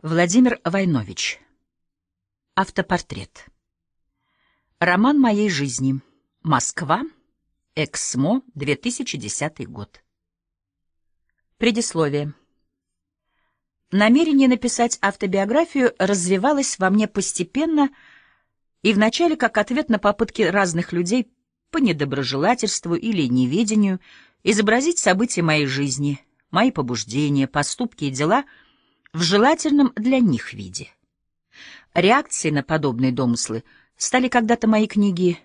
Владимир Войнович. Автопортрет. Роман моей жизни. Москва. Эксмо. 2010 год. Предисловие. Намерение написать автобиографию развивалось во мне постепенно и вначале как ответ на попытки разных людей по недоброжелательству или неведению изобразить события моей жизни, мои побуждения, поступки и дела — в желательном для них виде. Реакцией на подобные домыслы стали когда-то мои книги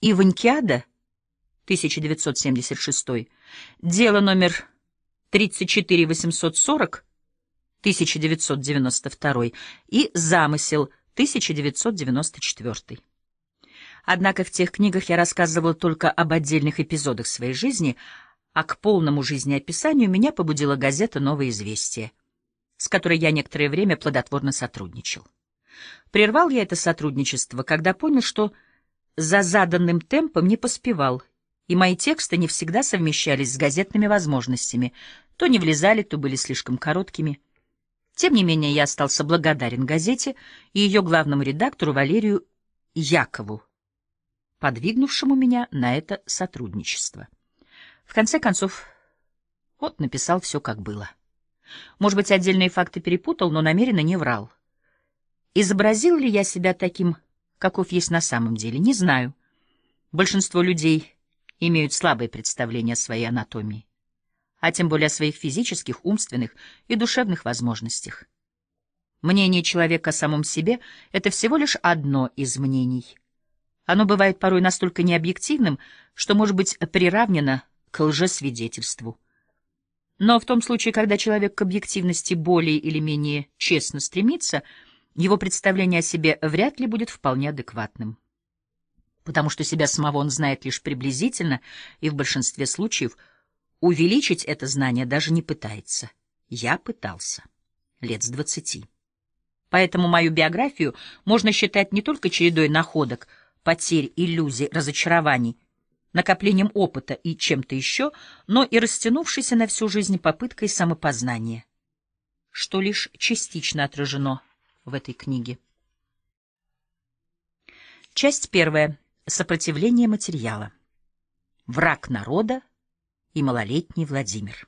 «Иванькиада» 1976, «Дело номер 34840» 1992 и «Замысел» 1994. Однако в тех книгах я рассказывала только об отдельных эпизодах своей жизни, а к полному жизнеописанию меня побудила газета «Новое известие» с которой я некоторое время плодотворно сотрудничал. Прервал я это сотрудничество, когда понял, что за заданным темпом не поспевал, и мои тексты не всегда совмещались с газетными возможностями, то не влезали, то были слишком короткими. Тем не менее, я остался благодарен газете и ее главному редактору Валерию Якову, подвигнувшему меня на это сотрудничество. В конце концов, вот написал все, как было. Может быть, отдельные факты перепутал, но намеренно не врал. Изобразил ли я себя таким, каков есть на самом деле, не знаю. Большинство людей имеют слабое представление о своей анатомии, а тем более о своих физических, умственных и душевных возможностях. Мнение человека о самом себе — это всего лишь одно из мнений. Оно бывает порой настолько необъективным, что может быть приравнено к лжесвидетельству. Но в том случае, когда человек к объективности более или менее честно стремится, его представление о себе вряд ли будет вполне адекватным. Потому что себя самого он знает лишь приблизительно и в большинстве случаев увеличить это знание даже не пытается. Я пытался. Лет с двадцати. Поэтому мою биографию можно считать не только чередой находок, потерь, иллюзий, разочарований — накоплением опыта и чем-то еще, но и растянувшейся на всю жизнь попыткой самопознания, что лишь частично отражено в этой книге. Часть первая. Сопротивление материала. Враг народа и малолетний Владимир.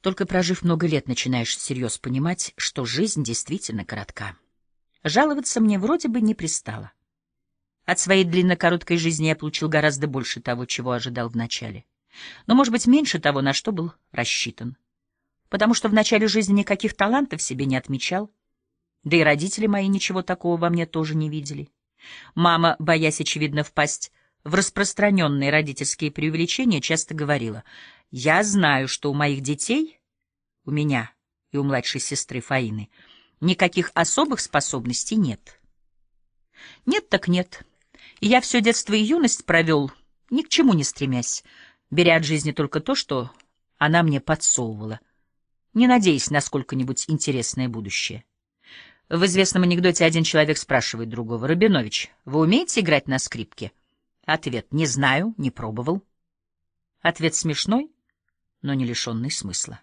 Только прожив много лет, начинаешь всерьез понимать, что жизнь действительно коротка. Жаловаться мне вроде бы не пристало. От своей длинно-короткой жизни я получил гораздо больше того, чего ожидал вначале. Но, может быть, меньше того, на что был рассчитан. Потому что в начале жизни никаких талантов себе не отмечал. Да и родители мои ничего такого во мне тоже не видели. Мама, боясь, очевидно, впасть в распространенные родительские преувеличения, часто говорила, «Я знаю, что у моих детей, у меня и у младшей сестры Фаины, никаких особых способностей нет». «Нет так нет». Я все детство и юность провел, ни к чему не стремясь, беря от жизни только то, что она мне подсовывала, не надеясь на сколько-нибудь интересное будущее. В известном анекдоте один человек спрашивает другого, «Рабинович, вы умеете играть на скрипке?» Ответ, «Не знаю, не пробовал». Ответ смешной, но не лишенный смысла.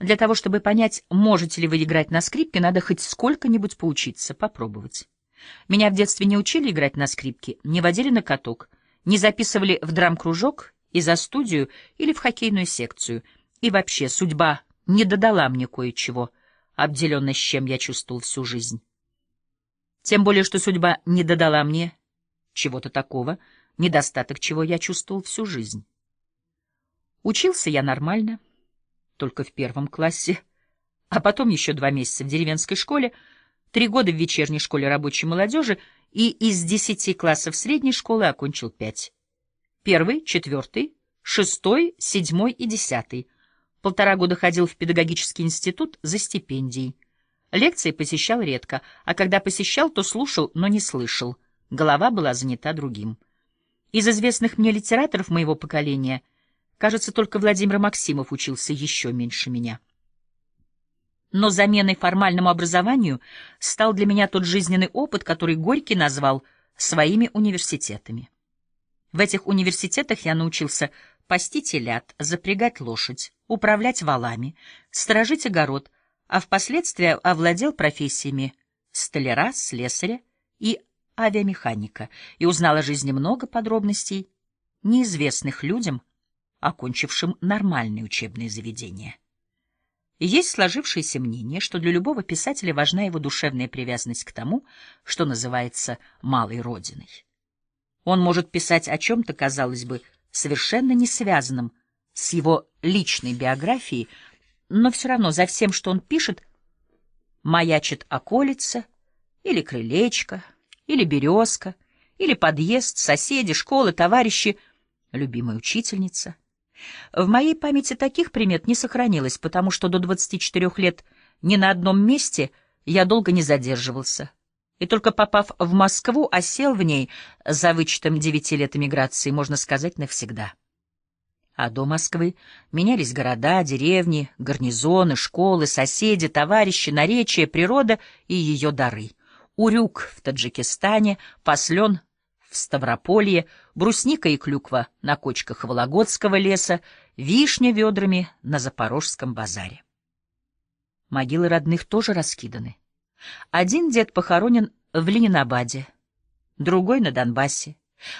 Для того, чтобы понять, можете ли вы играть на скрипке, надо хоть сколько-нибудь поучиться, попробовать. Меня в детстве не учили играть на скрипке, не водили на каток, не записывали в драм-кружок и за студию или в хоккейную секцию. И вообще судьба не додала мне кое-чего, обделенно с чем я чувствовал всю жизнь. Тем более, что судьба не додала мне чего-то такого, недостаток чего я чувствовал всю жизнь. Учился я нормально, только в первом классе, а потом еще два месяца в деревенской школе — три года в вечерней школе рабочей молодежи и из десяти классов средней школы окончил пять. Первый, четвертый, шестой, седьмой и десятый. Полтора года ходил в педагогический институт за стипендией. Лекции посещал редко, а когда посещал, то слушал, но не слышал. Голова была занята другим. Из известных мне литераторов моего поколения, кажется, только Владимир Максимов учился еще меньше меня. Но заменой формальному образованию стал для меня тот жизненный опыт, который Горький назвал своими университетами. В этих университетах я научился пасти телят, запрягать лошадь, управлять валами, сторожить огород, а впоследствии овладел профессиями столяра, слесаря и авиамеханика и узнал о жизни много подробностей, неизвестных людям, окончившим нормальные учебные заведения. Есть сложившееся мнение, что для любого писателя важна его душевная привязанность к тому, что называется «малой родиной». Он может писать о чем-то, казалось бы, совершенно не связанном с его личной биографией, но все равно за всем, что он пишет, маячит околица или крылечко, или березка, или подъезд, соседи, школы, товарищи, любимая учительница — в моей памяти таких примет не сохранилось, потому что до 24 лет ни на одном месте я долго не задерживался. И только попав в Москву, осел в ней за вычетом девяти лет эмиграции, можно сказать, навсегда. А до Москвы менялись города, деревни, гарнизоны, школы, соседи, товарищи, наречия, природа и ее дары. Урюк в Таджикистане, Послен в Ставрополье, брусника и клюква на кочках Вологодского леса, вишня ведрами на Запорожском базаре. Могилы родных тоже раскиданы. Один дед похоронен в Ленинабаде, другой на Донбассе.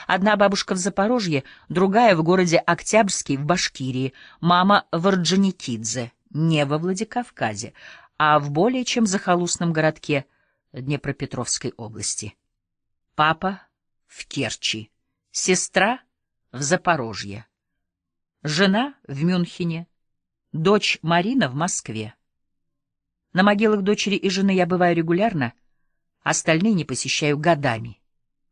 Одна бабушка в Запорожье, другая в городе Октябрьский в Башкирии, мама в Орджоникидзе, не во Владикавказе, а в более чем захолустном городке Днепропетровской области. Папа в Керчи, сестра в Запорожье, жена в Мюнхене, дочь Марина в Москве. На могилах дочери и жены я бываю регулярно, остальные не посещаю годами,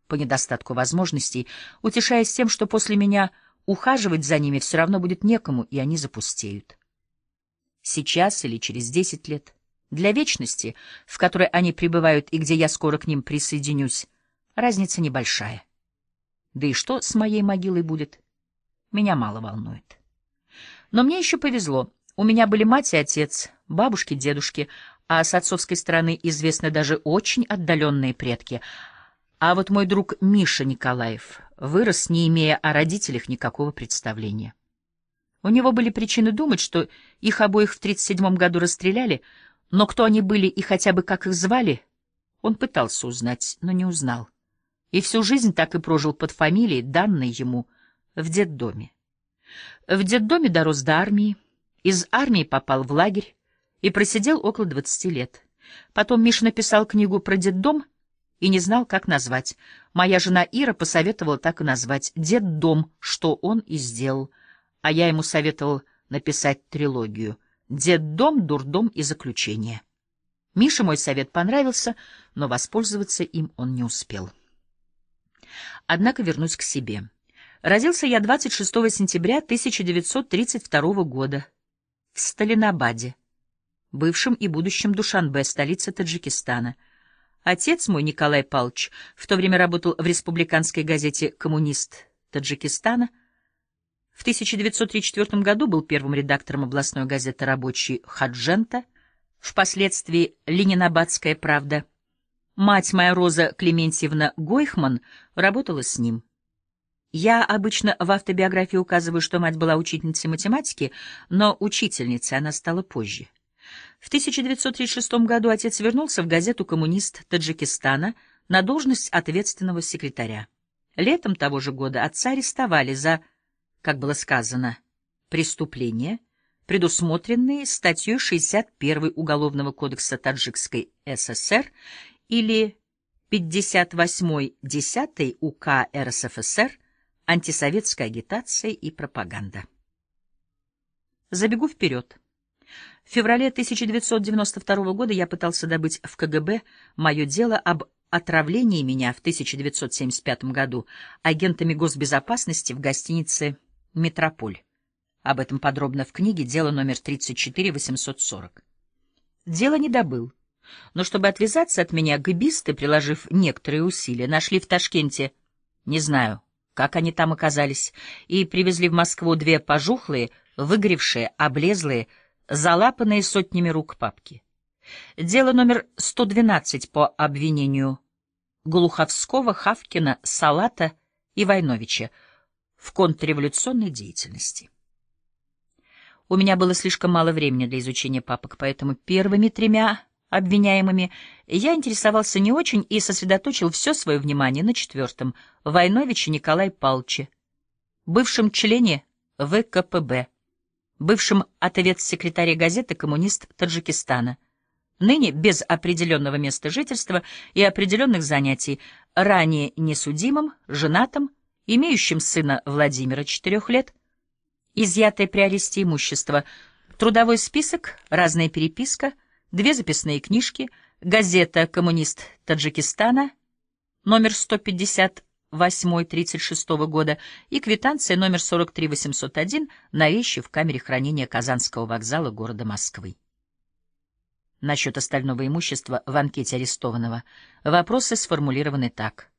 по недостатку возможностей, утешаясь тем, что после меня ухаживать за ними все равно будет некому, и они запустеют. Сейчас или через десять лет, для вечности, в которой они пребывают и где я скоро к ним присоединюсь, Разница небольшая. Да и что с моей могилой будет? Меня мало волнует. Но мне еще повезло. У меня были мать и отец, бабушки, дедушки, а с отцовской стороны известны даже очень отдаленные предки. А вот мой друг Миша Николаев вырос, не имея о родителях никакого представления. У него были причины думать, что их обоих в 37 году расстреляли, но кто они были и хотя бы как их звали, он пытался узнать, но не узнал и всю жизнь так и прожил под фамилией, данной ему в детдоме. В детдоме дорос до армии, из армии попал в лагерь и просидел около 20 лет. Потом Миша написал книгу про детдом и не знал, как назвать. Моя жена Ира посоветовала так и назвать «Детдом», что он и сделал, а я ему советовал написать трилогию «Детдом, дурдом и заключение». Мише мой совет понравился, но воспользоваться им он не успел. Однако вернусь к себе. Родился я 26 сентября 1932 года в Сталинабаде, бывшем и будущем Душанбе, столице Таджикистана. Отец мой, Николай Палч в то время работал в республиканской газете «Коммунист» Таджикистана. В 1934 году был первым редактором областной газеты «Рабочий Хаджента», впоследствии «Ленинабадская правда» Мать моя Роза Клементьевна Гойхман работала с ним. Я обычно в автобиографии указываю, что мать была учительницей математики, но учительницей она стала позже. В 1936 году отец вернулся в газету «Коммунист» Таджикистана на должность ответственного секретаря. Летом того же года отца арестовали за, как было сказано, преступление, предусмотренные статьей 61 Уголовного кодекса Таджикской ССР или 58-й 10 УК РСФСР «Антисоветская агитация и пропаганда». Забегу вперед. В феврале 1992 года я пытался добыть в КГБ мое дело об отравлении меня в 1975 году агентами госбезопасности в гостинице «Метрополь». Об этом подробно в книге «Дело номер 34-840». Дело не добыл. Но чтобы отвязаться от меня, гибисты, приложив некоторые усилия, нашли в Ташкенте, не знаю, как они там оказались, и привезли в Москву две пожухлые, выгоревшие, облезлые, залапанные сотнями рук папки. Дело номер 112 по обвинению Глуховского, Хавкина, Салата и Войновича в контрреволюционной деятельности. У меня было слишком мало времени для изучения папок, поэтому первыми тремя обвиняемыми, я интересовался не очень и сосредоточил все свое внимание на четвертом, Войновиче Николай Палче, бывшем члене ВКПБ, бывшем отовец-секретаре газеты «Коммунист Таджикистана», ныне без определенного места жительства и определенных занятий, ранее несудимым, женатым, имеющим сына Владимира четырех лет, изъятое при аресте имущество, трудовой список, разная переписка — две записные книжки, газета «Коммунист Таджикистана» номер 158-36 года и квитанция номер 43-801 на вещи в камере хранения Казанского вокзала города Москвы. Насчет остального имущества в анкете арестованного вопросы сформулированы так.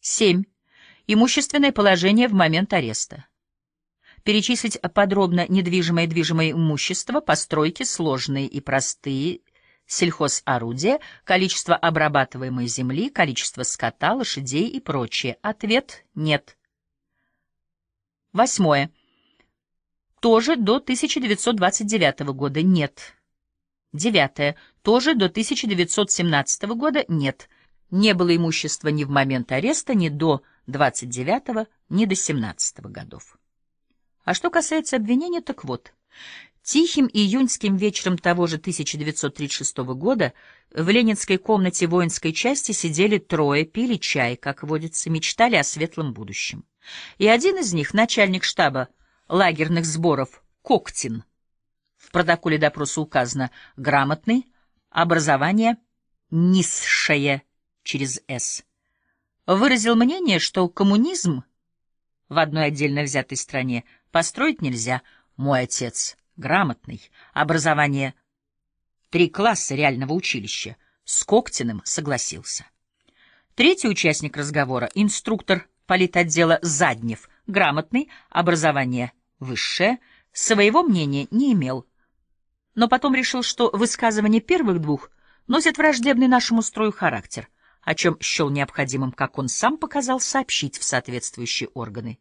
7. Имущественное положение в момент ареста перечислить подробно недвижимое и движимое имущество, постройки, сложные и простые, сельхозорудия, количество обрабатываемой земли, количество скота, лошадей и прочее. Ответ – нет. Восьмое. Тоже до 1929 года – нет. Девятое. Тоже до 1917 года – нет. Не было имущества ни в момент ареста, ни до 29 ни до 17 годов. А что касается обвинения, так вот. Тихим июньским вечером того же 1936 года в ленинской комнате воинской части сидели трое, пили чай, как водится, мечтали о светлом будущем. И один из них, начальник штаба лагерных сборов, Коктин, в протоколе допроса указано «грамотный», образование «низшее» через «с», выразил мнение, что коммунизм в одной отдельно взятой стране – Построить нельзя. Мой отец грамотный. Образование три класса реального училища. С Коктиным согласился. Третий участник разговора — инструктор политотдела Заднев, грамотный, образование высшее, своего мнения не имел. Но потом решил, что высказывания первых двух носят враждебный нашему строю характер, о чем счел необходимым, как он сам показал, сообщить в соответствующие органы.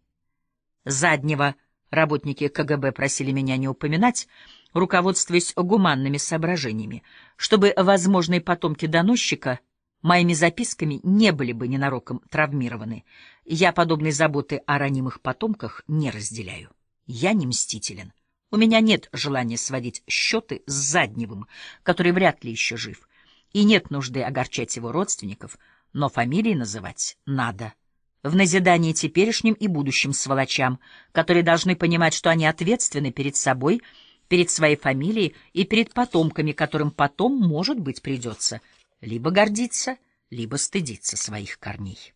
Заднего — Работники КГБ просили меня не упоминать, руководствуясь гуманными соображениями, чтобы возможные потомки доносчика моими записками не были бы ненароком травмированы. Я подобной заботы о ранимых потомках не разделяю. Я не мстителен. У меня нет желания сводить счеты с Задневым, который вряд ли еще жив, и нет нужды огорчать его родственников, но фамилии называть надо в назидание теперешним и будущим сволочам, которые должны понимать, что они ответственны перед собой, перед своей фамилией и перед потомками, которым потом, может быть, придется либо гордиться, либо стыдиться своих корней.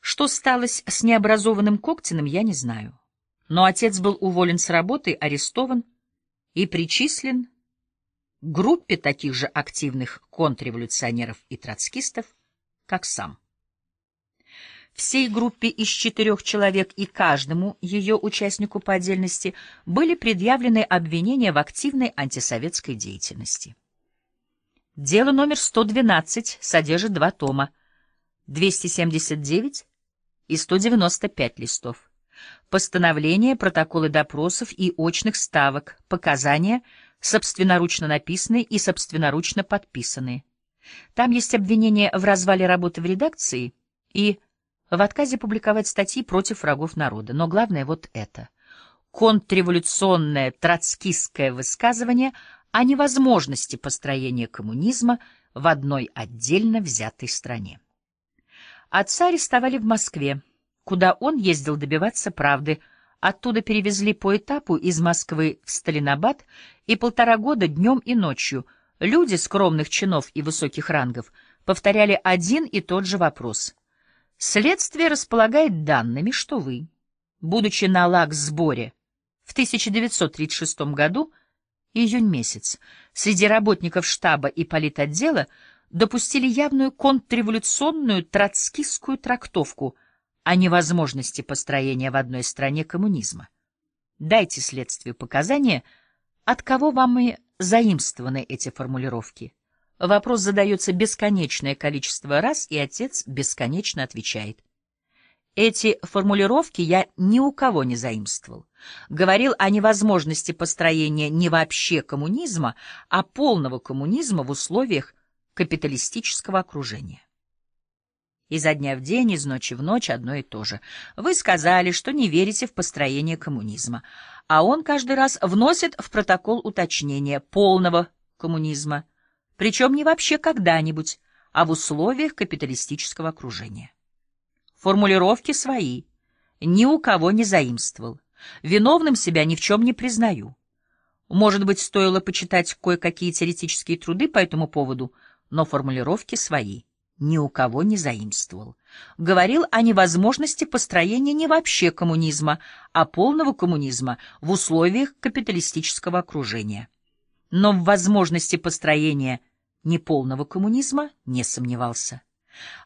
Что сталось с необразованным Коктиным, я не знаю. Но отец был уволен с работы, арестован и причислен к группе таких же активных контрреволюционеров и троцкистов, как сам. Всей группе из четырех человек и каждому ее участнику по отдельности были предъявлены обвинения в активной антисоветской деятельности. Дело номер 112 содержит два тома, 279 и 195 листов. Постановления, протоколы допросов и очных ставок, показания, собственноручно написанные и собственноручно подписанные. Там есть обвинения в развале работы в редакции и в отказе публиковать статьи против врагов народа. Но главное вот это. Контрреволюционное троцкистское высказывание о невозможности построения коммунизма в одной отдельно взятой стране. Отца арестовали в Москве, куда он ездил добиваться правды. Оттуда перевезли по этапу из Москвы в Сталинабад и полтора года днем и ночью люди скромных чинов и высоких рангов повторяли один и тот же вопрос — Следствие располагает данными, что вы, будучи на ЛАГ-сборе в 1936 году, июнь месяц, среди работников штаба и политотдела допустили явную контрреволюционную троцкистскую трактовку о невозможности построения в одной стране коммунизма. Дайте следствию показания, от кого вам и заимствованы эти формулировки. Вопрос задается бесконечное количество раз, и отец бесконечно отвечает. Эти формулировки я ни у кого не заимствовал. Говорил о невозможности построения не вообще коммунизма, а полного коммунизма в условиях капиталистического окружения. Изо дня в день, из ночи в ночь одно и то же. Вы сказали, что не верите в построение коммунизма, а он каждый раз вносит в протокол уточнение полного коммунизма – причем не вообще когда-нибудь, а в условиях капиталистического окружения. Формулировки свои, ни у кого не заимствовал, виновным себя ни в чем не признаю. Может быть, стоило почитать кое-какие теоретические труды по этому поводу, но формулировки свои, ни у кого не заимствовал. Говорил о невозможности построения не вообще коммунизма, а полного коммунизма в условиях капиталистического окружения но в возможности построения неполного коммунизма не сомневался.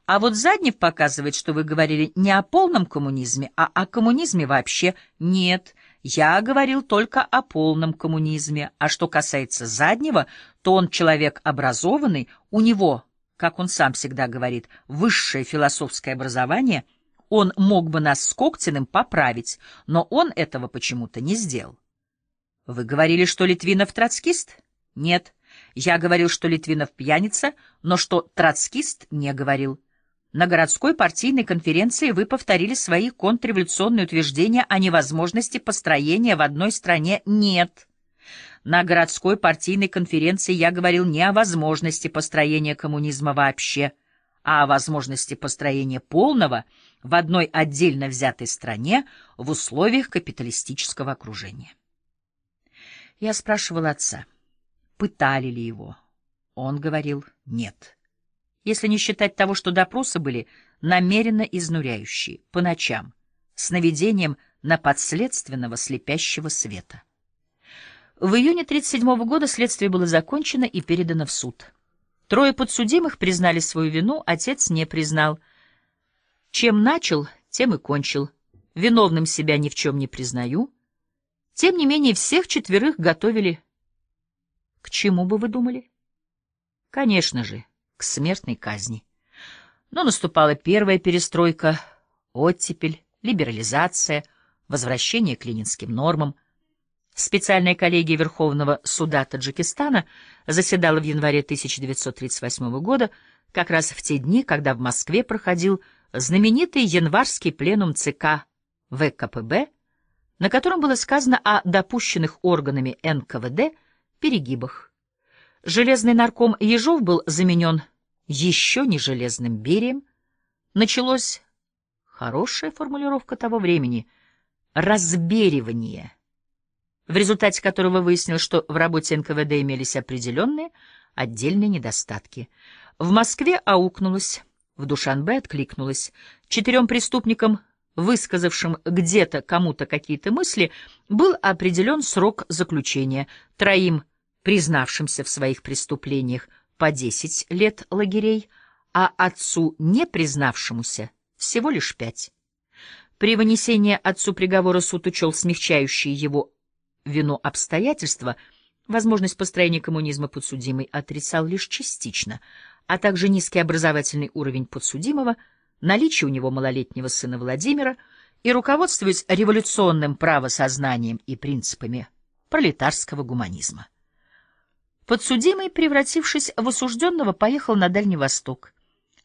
А вот Заднев показывает, что вы говорили не о полном коммунизме, а о коммунизме вообще. Нет, я говорил только о полном коммунизме. А что касается Заднего, то он человек образованный, у него, как он сам всегда говорит, высшее философское образование, он мог бы нас с Коктиным поправить, но он этого почему-то не сделал. Вы говорили, что Литвинов троцкист? Нет. Я говорил, что Литвинов пьяница, но что троцкист не говорил. На городской партийной конференции вы повторили свои контрреволюционные утверждения о невозможности построения в одной стране «нет». На городской партийной конференции я говорил не о возможности построения коммунизма вообще, а о возможности построения полного в одной отдельно взятой стране в условиях капиталистического окружения. Я спрашивал отца пытали ли его. Он говорил «нет». Если не считать того, что допросы были намеренно изнуряющие, по ночам, с наведением на подследственного слепящего света. В июне 1937 года следствие было закончено и передано в суд. Трое подсудимых признали свою вину, отец не признал. Чем начал, тем и кончил. Виновным себя ни в чем не признаю. Тем не менее, всех четверых готовили к чему бы вы думали? Конечно же, к смертной казни. Но наступала первая перестройка, оттепель, либерализация, возвращение к ленинским нормам. Специальная коллегия Верховного суда Таджикистана заседала в январе 1938 года, как раз в те дни, когда в Москве проходил знаменитый январский пленум ЦК ВКПБ, на котором было сказано о допущенных органами НКВД перегибах. Железный нарком Ежов был заменен еще не железным Берием. Началось, хорошая формулировка того времени, разберивание, в результате которого выяснилось, что в работе НКВД имелись определенные отдельные недостатки. В Москве аукнулось, в Душанбе откликнулось. Четырем преступникам – высказавшим где-то кому-то какие-то мысли, был определен срок заключения. Троим признавшимся в своих преступлениях по 10 лет лагерей, а отцу, не признавшемуся, всего лишь 5. При вынесении отцу приговора суд учел смягчающие его вину обстоятельства, возможность построения коммунизма подсудимый отрицал лишь частично, а также низкий образовательный уровень подсудимого, наличие у него малолетнего сына Владимира и руководствуясь революционным правосознанием и принципами пролетарского гуманизма. Подсудимый, превратившись в осужденного, поехал на Дальний Восток.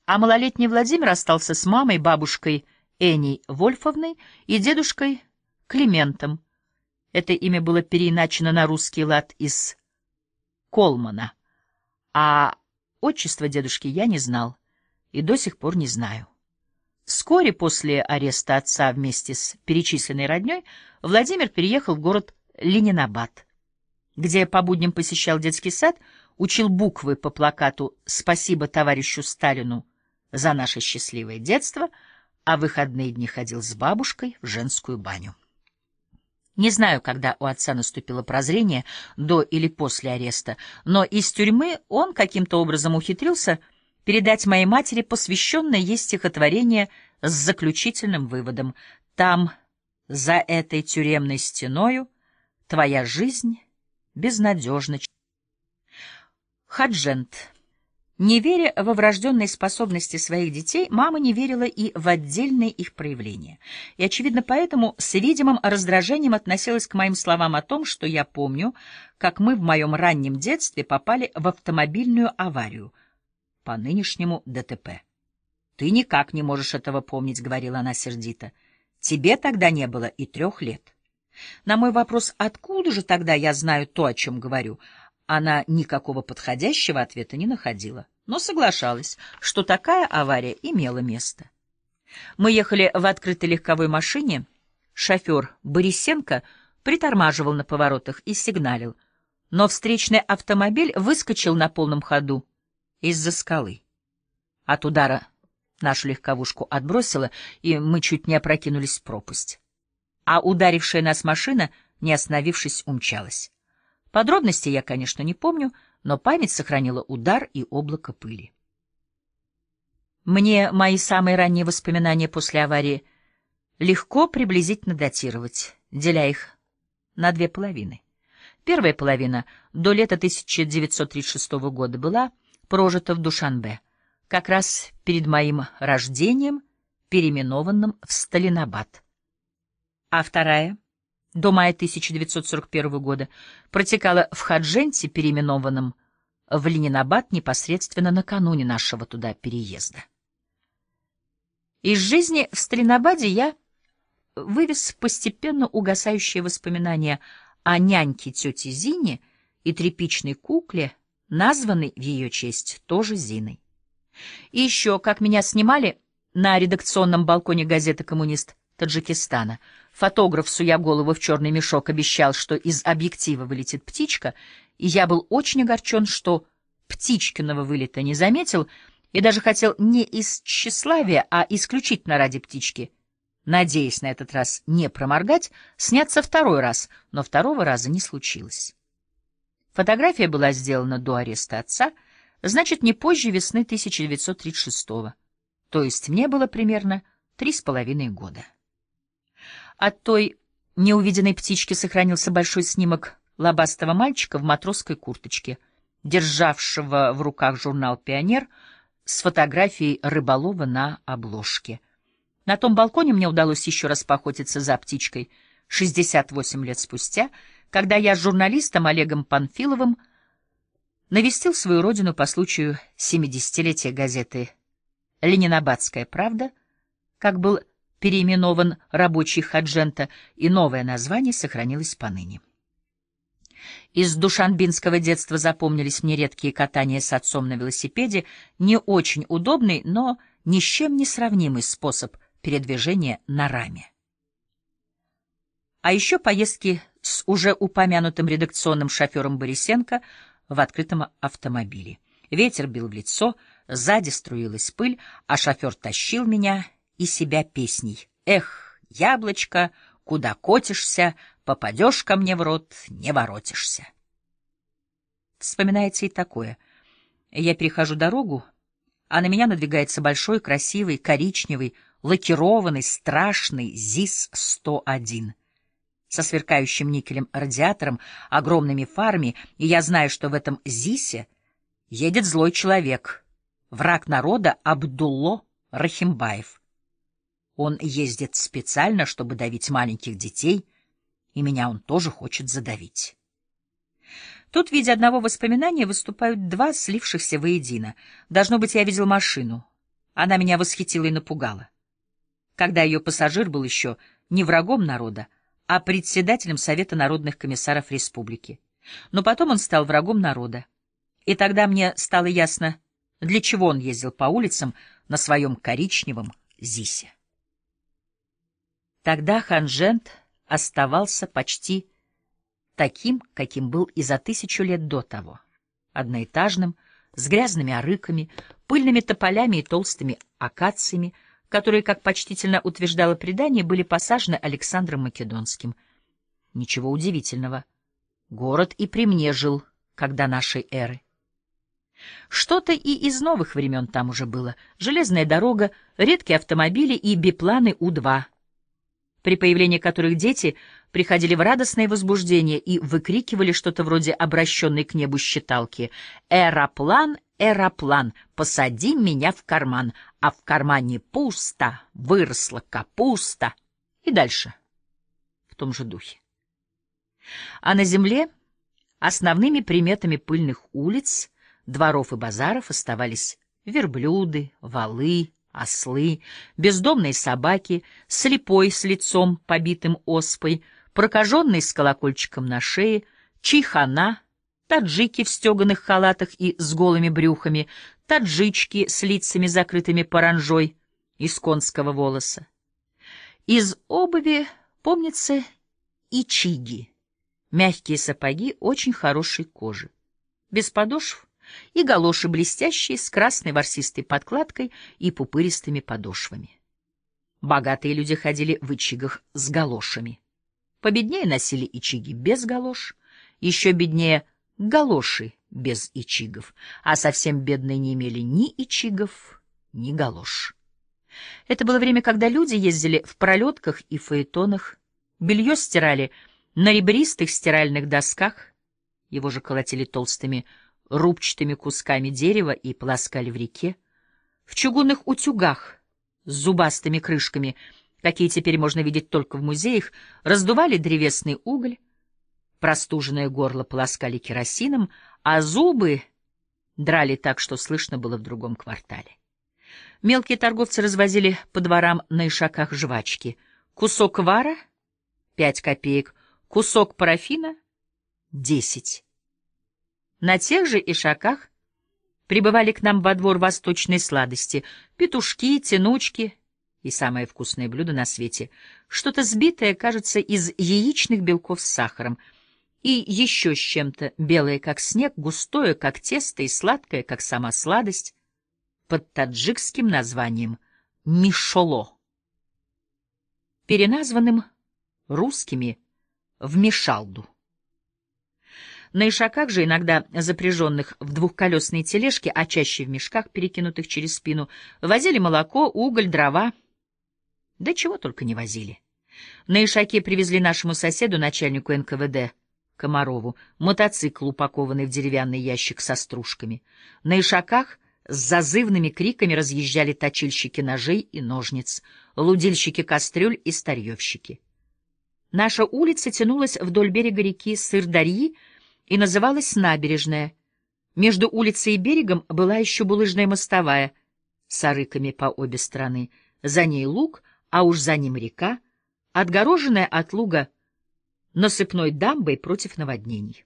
А малолетний Владимир остался с мамой, бабушкой Эней Вольфовной и дедушкой Климентом. Это имя было переиначено на русский лад из Колмана. А отчество дедушки я не знал и до сих пор не знаю. Вскоре после ареста отца вместе с перечисленной родней Владимир переехал в город Ленинабад где по будням посещал детский сад, учил буквы по плакату «Спасибо товарищу Сталину за наше счастливое детство», а в выходные дни ходил с бабушкой в женскую баню. Не знаю, когда у отца наступило прозрение, до или после ареста, но из тюрьмы он каким-то образом ухитрился передать моей матери посвященное ей стихотворение с заключительным выводом «Там, за этой тюремной стеною, твоя жизнь безнадежно. Хаджент. Не веря во врожденные способности своих детей, мама не верила и в отдельные их проявления. И, очевидно, поэтому с видимым раздражением относилась к моим словам о том, что я помню, как мы в моем раннем детстве попали в автомобильную аварию по нынешнему ДТП. «Ты никак не можешь этого помнить», — говорила она сердито. «Тебе тогда не было и трех лет». На мой вопрос «Откуда же тогда я знаю то, о чем говорю?» она никакого подходящего ответа не находила, но соглашалась, что такая авария имела место. Мы ехали в открытой легковой машине. Шофер Борисенко притормаживал на поворотах и сигналил, но встречный автомобиль выскочил на полном ходу из-за скалы. От удара нашу легковушку отбросило, и мы чуть не опрокинулись в пропасть а ударившая нас машина, не остановившись, умчалась. Подробностей я, конечно, не помню, но память сохранила удар и облако пыли. Мне мои самые ранние воспоминания после аварии легко приблизительно датировать, деля их на две половины. Первая половина до лета 1936 года была прожита в Душанбе, как раз перед моим рождением, переименованным в Сталинабад а вторая до мая 1941 года протекала в Хадженте, переименованном в Ленинабад непосредственно накануне нашего туда переезда. Из жизни в Сталинабаде я вывез постепенно угасающие воспоминания о няньке тете Зине и тряпичной кукле, названной в ее честь тоже Зиной. И еще, как меня снимали на редакционном балконе газеты «Коммунист» Таджикистана — Фотограф, суя голову в черный мешок, обещал, что из объектива вылетит птичка, и я был очень огорчен, что птичкиного вылета не заметил, и даже хотел не из тщеславия, а исключительно ради птички, надеясь на этот раз не проморгать, сняться второй раз, но второго раза не случилось. Фотография была сделана до ареста отца, значит, не позже весны 1936 года, то есть мне было примерно три с половиной года. От той неувиденной птички сохранился большой снимок лобастого мальчика в матросской курточке, державшего в руках журнал «Пионер» с фотографией рыболова на обложке. На том балконе мне удалось еще раз поохотиться за птичкой 68 лет спустя, когда я с журналистом Олегом Панфиловым навестил свою родину по случаю 70-летия газеты «Ленинабадская правда», как был переименован «Рабочий Хаджента», и новое название сохранилось поныне. Из душанбинского детства запомнились мне редкие катания с отцом на велосипеде, не очень удобный, но ни с чем не сравнимый способ передвижения на раме. А еще поездки с уже упомянутым редакционным шофером Борисенко в открытом автомобиле. Ветер бил в лицо, сзади струилась пыль, а шофер тащил меня — и себя песней. Эх, яблочко, куда котишься, попадешь ко мне в рот, не воротишься. Вспоминается и такое. Я перехожу дорогу, а на меня надвигается большой, красивый, коричневый, лакированный, страшный ЗИС-101 со сверкающим никелем радиатором, огромными фарами, и я знаю, что в этом ЗИСе едет злой человек, враг народа Абдулло Рахимбаев. Он ездит специально, чтобы давить маленьких детей, и меня он тоже хочет задавить. Тут в виде одного воспоминания выступают два слившихся воедино. Должно быть, я видел машину. Она меня восхитила и напугала. Когда ее пассажир был еще не врагом народа, а председателем Совета народных комиссаров республики. Но потом он стал врагом народа. И тогда мне стало ясно, для чего он ездил по улицам на своем коричневом ЗИСе. Тогда Ханжент оставался почти таким, каким был и за тысячу лет до того. Одноэтажным, с грязными арыками, пыльными тополями и толстыми акациями, которые, как почтительно утверждало предание, были посажены Александром Македонским. Ничего удивительного. Город и при мне жил, когда нашей эры. Что-то и из новых времен там уже было. Железная дорога, редкие автомобили и бипланы У-2 — при появлении которых дети приходили в радостное возбуждение и выкрикивали что-то вроде обращенной к небу считалки «Эроплан, эроплан, посади меня в карман, а в кармане пусто, выросла капуста» и дальше в том же духе. А на земле основными приметами пыльных улиц, дворов и базаров оставались верблюды, валы, Ослы, бездомные собаки, слепой с лицом, побитым оспой, прокаженный с колокольчиком на шее, чихана, таджики в стеганых халатах и с голыми брюхами, таджички с лицами, закрытыми паранжой из конского волоса. Из обуви, помнится, и чиги. Мягкие сапоги очень хорошей кожи. Без подошв и галоши блестящие, с красной ворсистой подкладкой и пупыристыми подошвами. Богатые люди ходили в ичигах с галошами. Победнее носили ичиги без галош, еще беднее — галоши без ичигов, а совсем бедные не имели ни ичигов, ни галош. Это было время, когда люди ездили в пролетках и фаэтонах, белье стирали на ребристых стиральных досках, его же колотили толстыми рубчатыми кусками дерева и полоскали в реке. В чугунных утюгах с зубастыми крышками, какие теперь можно видеть только в музеях, раздували древесный уголь, простуженное горло полоскали керосином, а зубы драли так, что слышно было в другом квартале. Мелкие торговцы развозили по дворам на ишаках жвачки. Кусок вара — пять копеек, кусок парафина — десять. На тех же ишаках прибывали к нам во двор восточной сладости — петушки, тянучки и самое вкусное блюдо на свете — что-то сбитое, кажется, из яичных белков с сахаром — и еще с чем-то, белое, как снег, густое, как тесто, и сладкое, как сама сладость, под таджикским названием «мишоло», переназванным русскими в «мишалду». На ишаках же, иногда запряженных в двухколесные тележки, а чаще в мешках, перекинутых через спину, возили молоко, уголь, дрова. Да чего только не возили. На ишаке привезли нашему соседу, начальнику НКВД, Комарову, мотоцикл, упакованный в деревянный ящик со стружками. На ишаках с зазывными криками разъезжали точильщики ножей и ножниц, лудильщики кастрюль и старьевщики. Наша улица тянулась вдоль берега реки Сырдарьи, и называлась «Набережная». Между улицей и берегом была еще булыжная мостовая с арыками по обе стороны, за ней луг, а уж за ним река, отгороженная от луга насыпной дамбой против наводнений.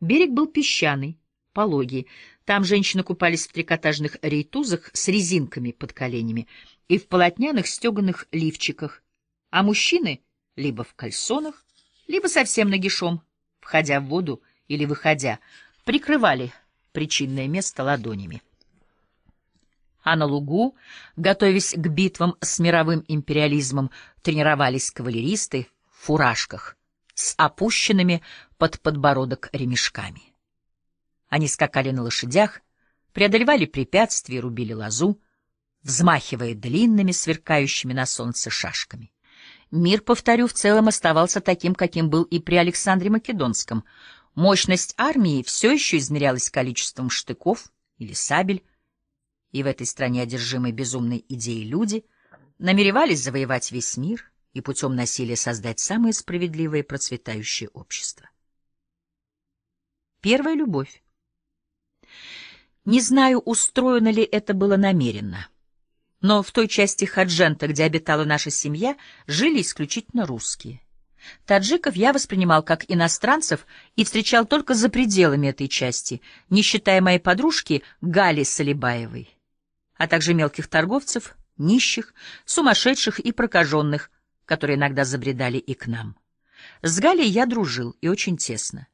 Берег был песчаный, пологий. Там женщины купались в трикотажных рейтузах с резинками под коленями и в полотняных стеганых лифчиках, а мужчины — либо в кальсонах, либо совсем нагишом, входя в воду, или выходя, прикрывали причинное место ладонями. А на лугу, готовясь к битвам с мировым империализмом, тренировались кавалеристы в фуражках с опущенными под подбородок ремешками. Они скакали на лошадях, преодолевали препятствия рубили лозу, взмахивая длинными, сверкающими на солнце шашками. Мир, повторю, в целом оставался таким, каким был и при Александре Македонском — Мощность армии все еще измерялась количеством штыков или сабель, и в этой стране одержимые безумной идеей люди намеревались завоевать весь мир и путем насилия создать самое справедливое и процветающее общество. Первая любовь. Не знаю, устроено ли это было намеренно, но в той части Хаджента, где обитала наша семья, жили исключительно русские — Таджиков я воспринимал как иностранцев и встречал только за пределами этой части, не считая моей подружки Гали Салибаевой, а также мелких торговцев, нищих, сумасшедших и прокаженных, которые иногда забредали и к нам. С Галей я дружил, и очень тесно.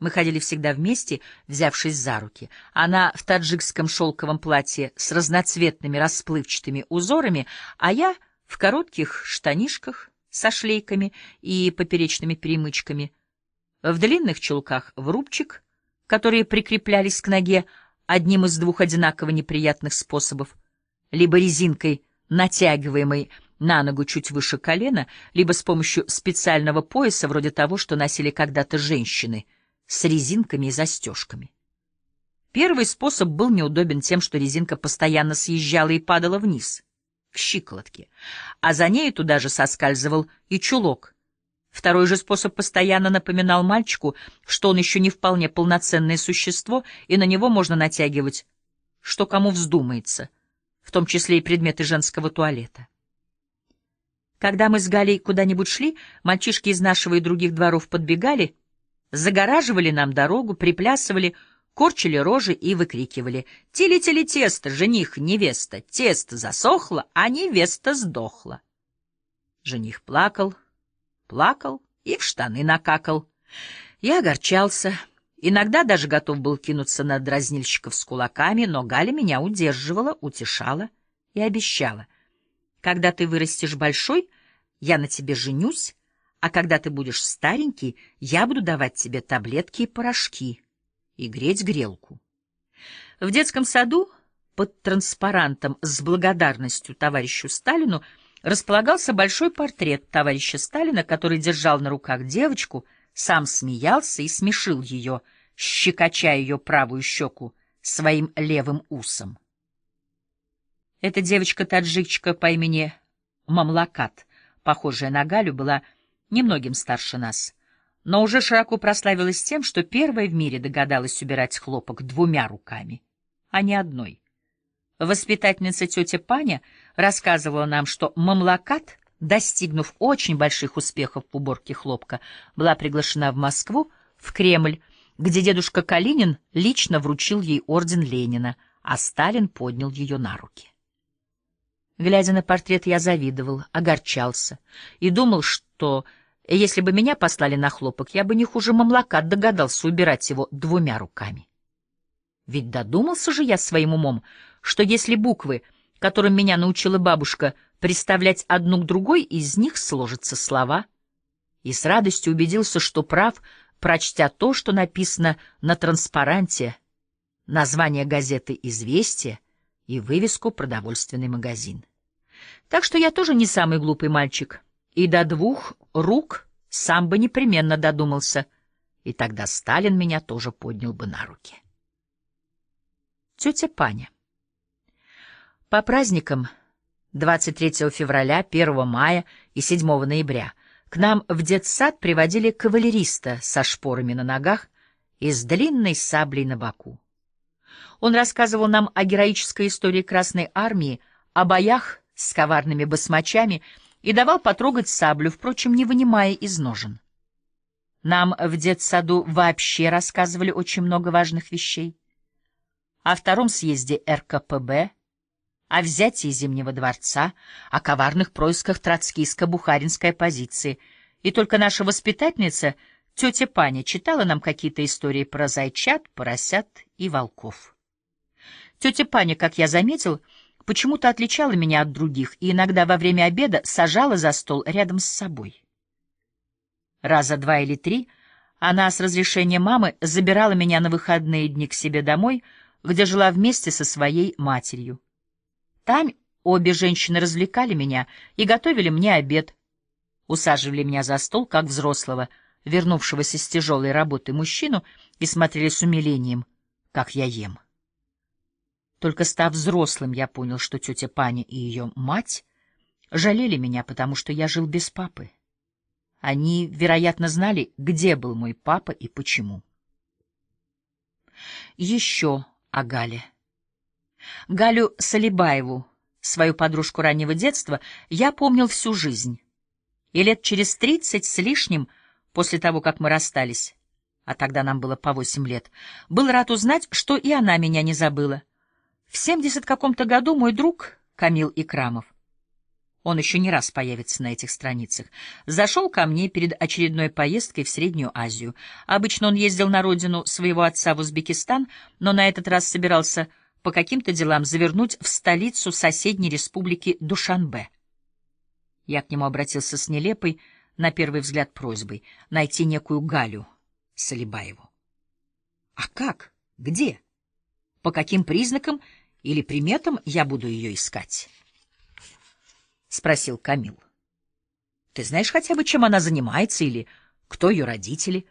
Мы ходили всегда вместе, взявшись за руки. Она в таджикском шелковом платье с разноцветными расплывчатыми узорами, а я в коротких штанишках — со шлейками и поперечными перемычками, в длинных чулках в рубчик, которые прикреплялись к ноге одним из двух одинаково неприятных способов, либо резинкой, натягиваемой на ногу чуть выше колена, либо с помощью специального пояса вроде того, что носили когда-то женщины, с резинками и застежками. Первый способ был неудобен тем, что резинка постоянно съезжала и падала вниз — к щиколотке, а за нею туда же соскальзывал и чулок. Второй же способ постоянно напоминал мальчику, что он еще не вполне полноценное существо, и на него можно натягивать, что кому вздумается, в том числе и предметы женского туалета. Когда мы с Галей куда-нибудь шли, мальчишки из нашего и других дворов подбегали, загораживали нам дорогу, приплясывали — корчили рожи и выкрикивали «Тили-тили тесто, жених, невеста, тесто засохло, а невеста сдохла». Жених плакал, плакал и в штаны накакал. Я огорчался, иногда даже готов был кинуться на дразнильщиков с кулаками, но Галя меня удерживала, утешала и обещала. «Когда ты вырастешь большой, я на тебе женюсь, а когда ты будешь старенький, я буду давать тебе таблетки и порошки» и греть грелку. В детском саду под транспарантом с благодарностью товарищу Сталину располагался большой портрет товарища Сталина, который держал на руках девочку, сам смеялся и смешил ее, щекоча ее правую щеку своим левым усом. Эта девочка-таджикчика по имени Мамлакат, похожая на Галю, была немногим старше нас но уже широко прославилась тем, что первая в мире догадалась убирать хлопок двумя руками, а не одной. Воспитательница тетя Паня рассказывала нам, что мамлакат, достигнув очень больших успехов в уборке хлопка, была приглашена в Москву, в Кремль, где дедушка Калинин лично вручил ей орден Ленина, а Сталин поднял ее на руки. Глядя на портрет, я завидовал, огорчался и думал, что если бы меня послали на хлопок, я бы не хуже мамлака догадался убирать его двумя руками. Ведь додумался же я своим умом, что если буквы, которым меня научила бабушка, представлять одну к другой, из них сложатся слова. И с радостью убедился, что прав, прочтя то, что написано на транспаранте, название газеты «Известия» и вывеску «Продовольственный магазин». Так что я тоже не самый глупый мальчик — и до двух рук сам бы непременно додумался, и тогда Сталин меня тоже поднял бы на руки. Тетя Паня. По праздникам 23 февраля, 1 мая и 7 ноября к нам в детсад приводили кавалериста со шпорами на ногах и с длинной саблей на боку. Он рассказывал нам о героической истории Красной Армии, о боях с коварными басмачами — и давал потрогать саблю, впрочем, не вынимая из ножен. Нам в детсаду вообще рассказывали очень много важных вещей. О втором съезде РКПБ, о взятии Зимнего дворца, о коварных происках троцкийско-бухаринской оппозиции. И только наша воспитательница, тетя Паня, читала нам какие-то истории про зайчат, поросят и волков. Тетя Паня, как я заметил, — почему-то отличала меня от других и иногда во время обеда сажала за стол рядом с собой. Раза два или три она с разрешения мамы забирала меня на выходные дни к себе домой, где жила вместе со своей матерью. Там обе женщины развлекали меня и готовили мне обед, усаживали меня за стол, как взрослого, вернувшегося с тяжелой работы мужчину, и смотрели с умилением, как я ем. Только став взрослым, я понял, что тетя Паня и ее мать жалели меня, потому что я жил без папы. Они, вероятно, знали, где был мой папа и почему. Еще о Гале. Галю Салибаеву, свою подружку раннего детства, я помнил всю жизнь. И лет через тридцать с лишним, после того, как мы расстались, а тогда нам было по восемь лет, был рад узнать, что и она меня не забыла. В семьдесят каком-то году мой друг Камил Икрамов, он еще не раз появится на этих страницах, зашел ко мне перед очередной поездкой в Среднюю Азию. Обычно он ездил на родину своего отца в Узбекистан, но на этот раз собирался по каким-то делам завернуть в столицу соседней республики Душанбе. Я к нему обратился с нелепой, на первый взгляд, просьбой найти некую Галю Салибаеву. — А как? Где? — по каким признакам или приметам я буду ее искать? — спросил Камил. — Ты знаешь хотя бы, чем она занимается или кто ее родители?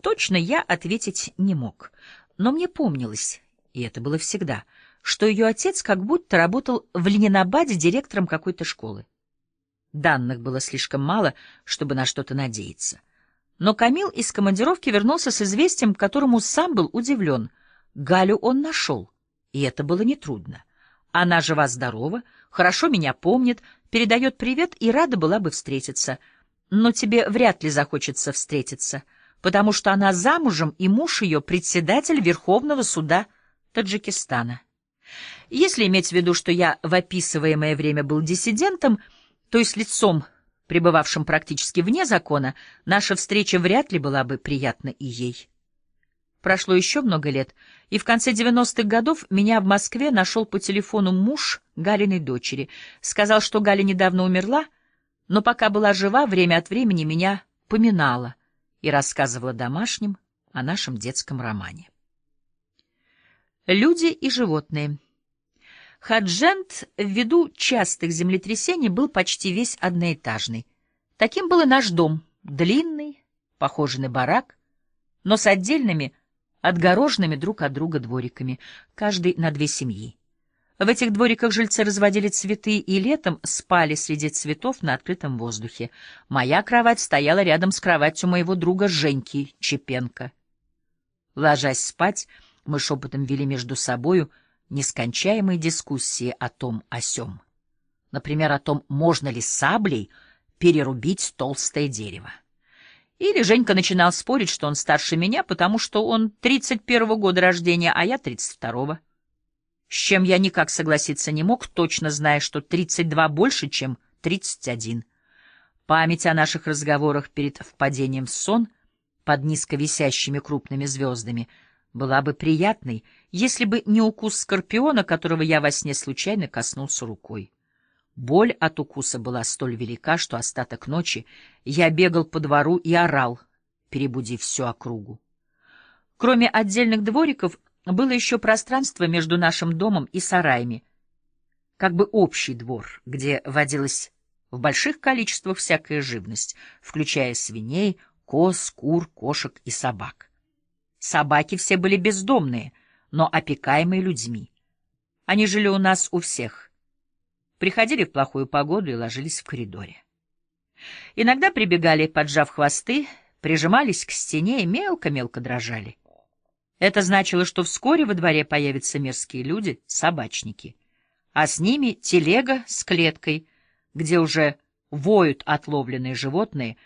Точно я ответить не мог, но мне помнилось, и это было всегда, что ее отец как будто работал в Ленинабаде директором какой-то школы. Данных было слишком мало, чтобы на что-то надеяться. Но Камил из командировки вернулся с известием, которому сам был удивлен — Галю он нашел, и это было нетрудно. Она жива-здорова, хорошо меня помнит, передает привет и рада была бы встретиться. Но тебе вряд ли захочется встретиться, потому что она замужем, и муж ее — председатель Верховного суда Таджикистана. Если иметь в виду, что я в описываемое время был диссидентом, то есть лицом, пребывавшим практически вне закона, наша встреча вряд ли была бы приятна и ей. Прошло еще много лет, и в конце 90-х годов меня в Москве нашел по телефону муж Галиной дочери. Сказал, что Галя недавно умерла, но пока была жива, время от времени меня поминала и рассказывала домашним о нашем детском романе. Люди и животные. Хаджент, ввиду частых землетрясений, был почти весь одноэтажный. Таким был и наш дом, длинный, похожий на барак, но с отдельными – отгороженными друг от друга двориками, каждый на две семьи. В этих двориках жильцы разводили цветы и летом спали среди цветов на открытом воздухе. Моя кровать стояла рядом с кроватью моего друга Женьки Чепенко. Ложась спать, мы шепотом вели между собою нескончаемые дискуссии о том о сём. Например, о том, можно ли саблей перерубить толстое дерево. Или Женька начинал спорить, что он старше меня, потому что он 31-го года рождения, а я 32-го. С чем я никак согласиться не мог, точно зная, что 32 больше, чем 31. Память о наших разговорах перед впадением в сон под низко висящими крупными звездами была бы приятной, если бы не укус скорпиона, которого я во сне случайно коснулся рукой. Боль от укуса была столь велика, что остаток ночи я бегал по двору и орал, перебудив всю округу. Кроме отдельных двориков, было еще пространство между нашим домом и сараями, как бы общий двор, где водилась в больших количествах всякая живность, включая свиней, коз, кур, кошек и собак. Собаки все были бездомные, но опекаемые людьми. Они жили у нас у всех — приходили в плохую погоду и ложились в коридоре. Иногда прибегали, поджав хвосты, прижимались к стене и мелко-мелко дрожали. Это значило, что вскоре во дворе появятся мерзкие люди, собачники, а с ними телега с клеткой, где уже воют отловленные животные,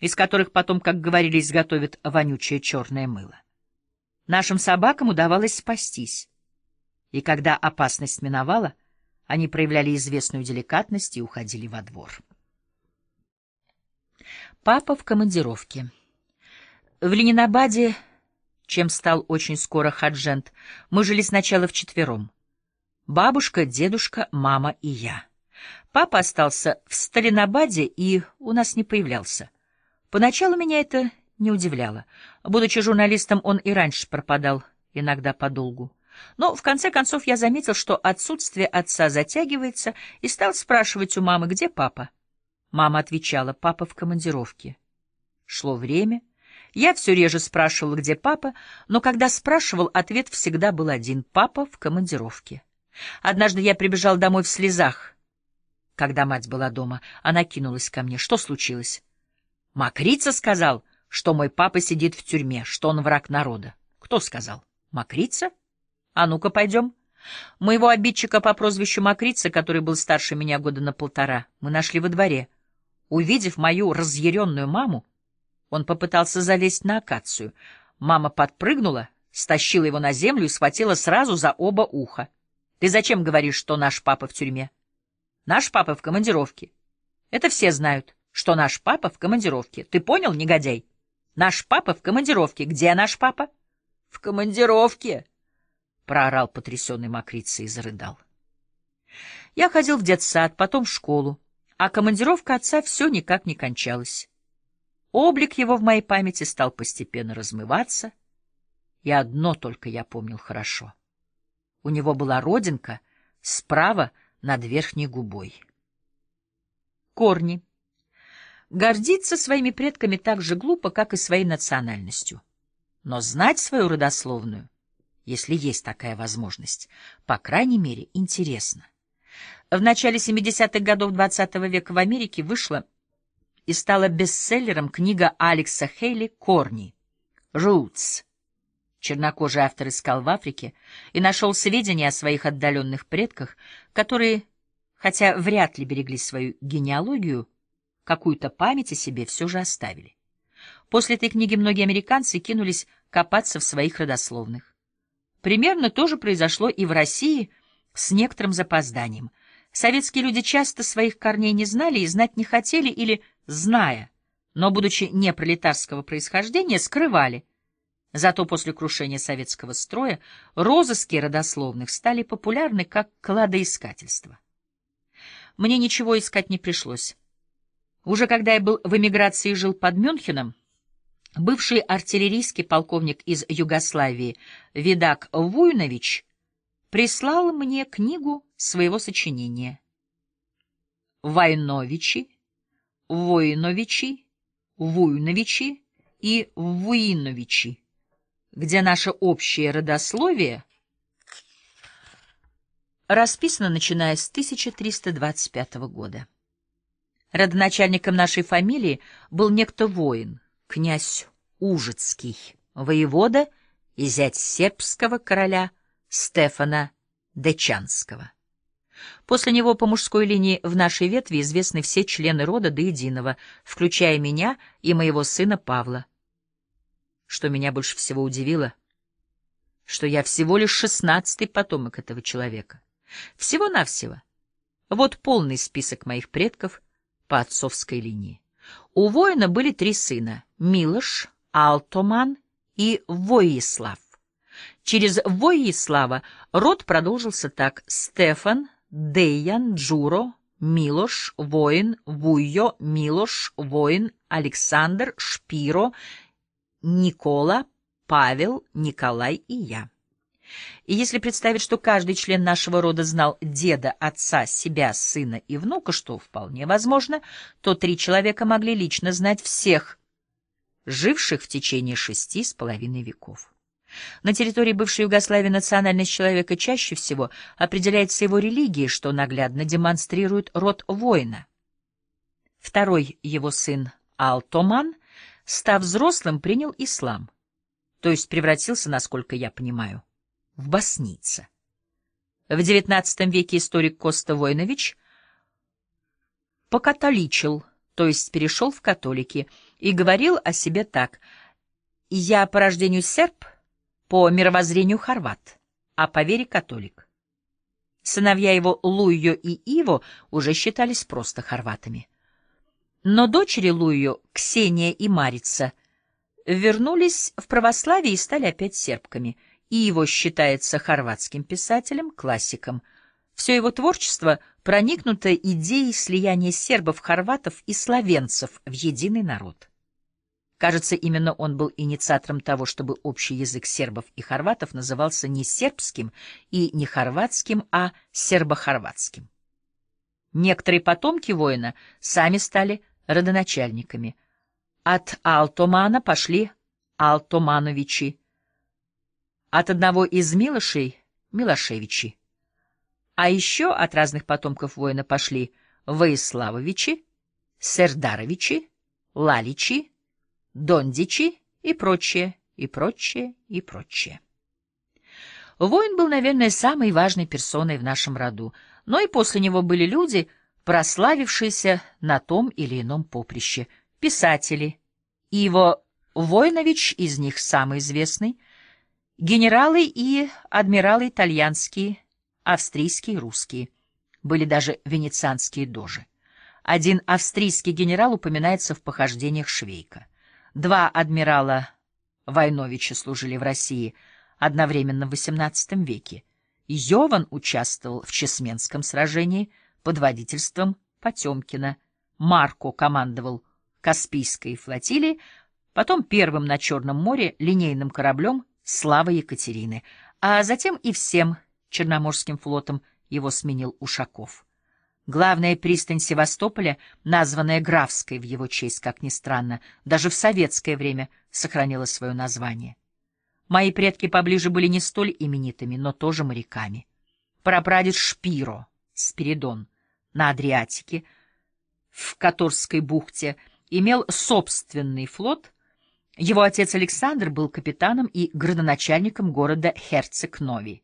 из которых потом, как говорили, изготовят вонючее черное мыло. Нашим собакам удавалось спастись. И когда опасность миновала — они проявляли известную деликатность и уходили во двор. Папа в командировке. В Ленинабаде, чем стал очень скоро Хаджент, мы жили сначала вчетвером. Бабушка, дедушка, мама и я. Папа остался в Сталинабаде и у нас не появлялся. Поначалу меня это не удивляло. Будучи журналистом, он и раньше пропадал, иногда подолгу. Но, в конце концов, я заметил, что отсутствие отца затягивается, и стал спрашивать у мамы, где папа. Мама отвечала, папа в командировке. Шло время. Я все реже спрашивал, где папа, но когда спрашивал, ответ всегда был один — папа в командировке. Однажды я прибежал домой в слезах. Когда мать была дома, она кинулась ко мне. Что случилось? Макрица сказал, что мой папа сидит в тюрьме, что он враг народа. Кто сказал? Макрица? А ну-ка, пойдем. Моего обидчика по прозвищу Макрица, который был старше меня года на полтора, мы нашли во дворе. Увидев мою разъяренную маму, он попытался залезть на акацию. Мама подпрыгнула, стащила его на землю и схватила сразу за оба уха. Ты зачем говоришь, что наш папа в тюрьме? Наш папа в командировке. Это все знают, что наш папа в командировке. Ты понял, негодяй? Наш папа в командировке. Где наш папа? В командировке. — проорал потрясенный мокрица и зарыдал. Я ходил в детсад, потом в школу, а командировка отца все никак не кончалась. Облик его в моей памяти стал постепенно размываться, и одно только я помнил хорошо. У него была родинка справа над верхней губой. Корни. Гордиться своими предками так же глупо, как и своей национальностью. Но знать свою родословную если есть такая возможность. По крайней мере, интересно. В начале 70-х годов XX -го века в Америке вышла и стала бестселлером книга Алекса Хейли «Корни» «Roots». Чернокожий автор искал в Африке и нашел сведения о своих отдаленных предках, которые, хотя вряд ли берегли свою генеалогию, какую-то память о себе все же оставили. После этой книги многие американцы кинулись копаться в своих родословных. Примерно то же произошло и в России с некоторым запозданием. Советские люди часто своих корней не знали и знать не хотели или, зная, но, будучи не пролетарского происхождения, скрывали. Зато после крушения советского строя розыски родословных стали популярны как кладоискательство. Мне ничего искать не пришлось. Уже когда я был в эмиграции и жил под Мюнхеном, Бывший артиллерийский полковник из Югославии Видак Вуйнович прислал мне книгу своего сочинения. Войновичи, Войновичи, Вуйновичи и Вуиновичи, где наше общее родословие расписано начиная с 1325 года. Родоначальником нашей фамилии был некто воин — князь Ужицкий, воевода и зять сербского короля Стефана Дечанского. После него по мужской линии в нашей ветви известны все члены рода до единого, включая меня и моего сына Павла. Что меня больше всего удивило, что я всего лишь шестнадцатый потомок этого человека. Всего-навсего. Вот полный список моих предков по отцовской линии. У воина были три сына — Милош, Алтоман и Воислав. Через Воислава род продолжился так — Стефан, Дейян, Джуро, Милош, воин, Вуйо, Милош, воин, Александр, Шпиро, Никола, Павел, Николай и я. И если представить, что каждый член нашего рода знал деда, отца, себя, сына и внука, что вполне возможно, то три человека могли лично знать всех, живших в течение шести с половиной веков. На территории бывшей Югославии национальность человека чаще всего определяется его религией, что наглядно демонстрирует род воина. Второй его сын Алтоман, став взрослым, принял ислам, то есть превратился, насколько я понимаю, в Боснице. В XIX веке историк Коста Войнович покатоличил, то есть перешел в католики, и говорил о себе так. «Я по рождению серб, по мировоззрению хорват, а по вере католик». Сыновья его Луйо и Иво уже считались просто хорватами. Но дочери Луйо, Ксения и Марица, вернулись в православие и стали опять сербками – и его считается хорватским писателем, классиком. Все его творчество проникнуто идеей слияния сербов, хорватов и словенцев в единый народ. Кажется, именно он был инициатором того, чтобы общий язык сербов и хорватов назывался не сербским и не хорватским, а сербохорватским. Некоторые потомки воина сами стали родоначальниками. От Алтомана пошли Алтомановичи, от одного из Милошей — Милошевичи. А еще от разных потомков воина пошли Воиславовичи, Сердаровичи, Лаличи, Дондичи и прочее, и прочее, и прочее. Воин был, наверное, самой важной персоной в нашем роду, но и после него были люди, прославившиеся на том или ином поприще, писатели. Иво воинович из них самый известный — Генералы и адмиралы итальянские, австрийские русские. Были даже венецианские дожи. Один австрийский генерал упоминается в похождениях Швейка. Два адмирала Войновича служили в России одновременно в XVIII веке. Йован участвовал в Чесменском сражении под водительством Потемкина. Марко командовал Каспийской флотилией, потом первым на Черном море линейным кораблем славы Екатерины, а затем и всем Черноморским флотом его сменил Ушаков. Главная пристань Севастополя, названная Графской в его честь, как ни странно, даже в советское время сохранила свое название. Мои предки поближе были не столь именитыми, но тоже моряками. Прапрадед Шпиро, Спиридон, на Адриатике, в Которской бухте, имел собственный флот — его отец Александр был капитаном и градоначальником города Херцег-Нови.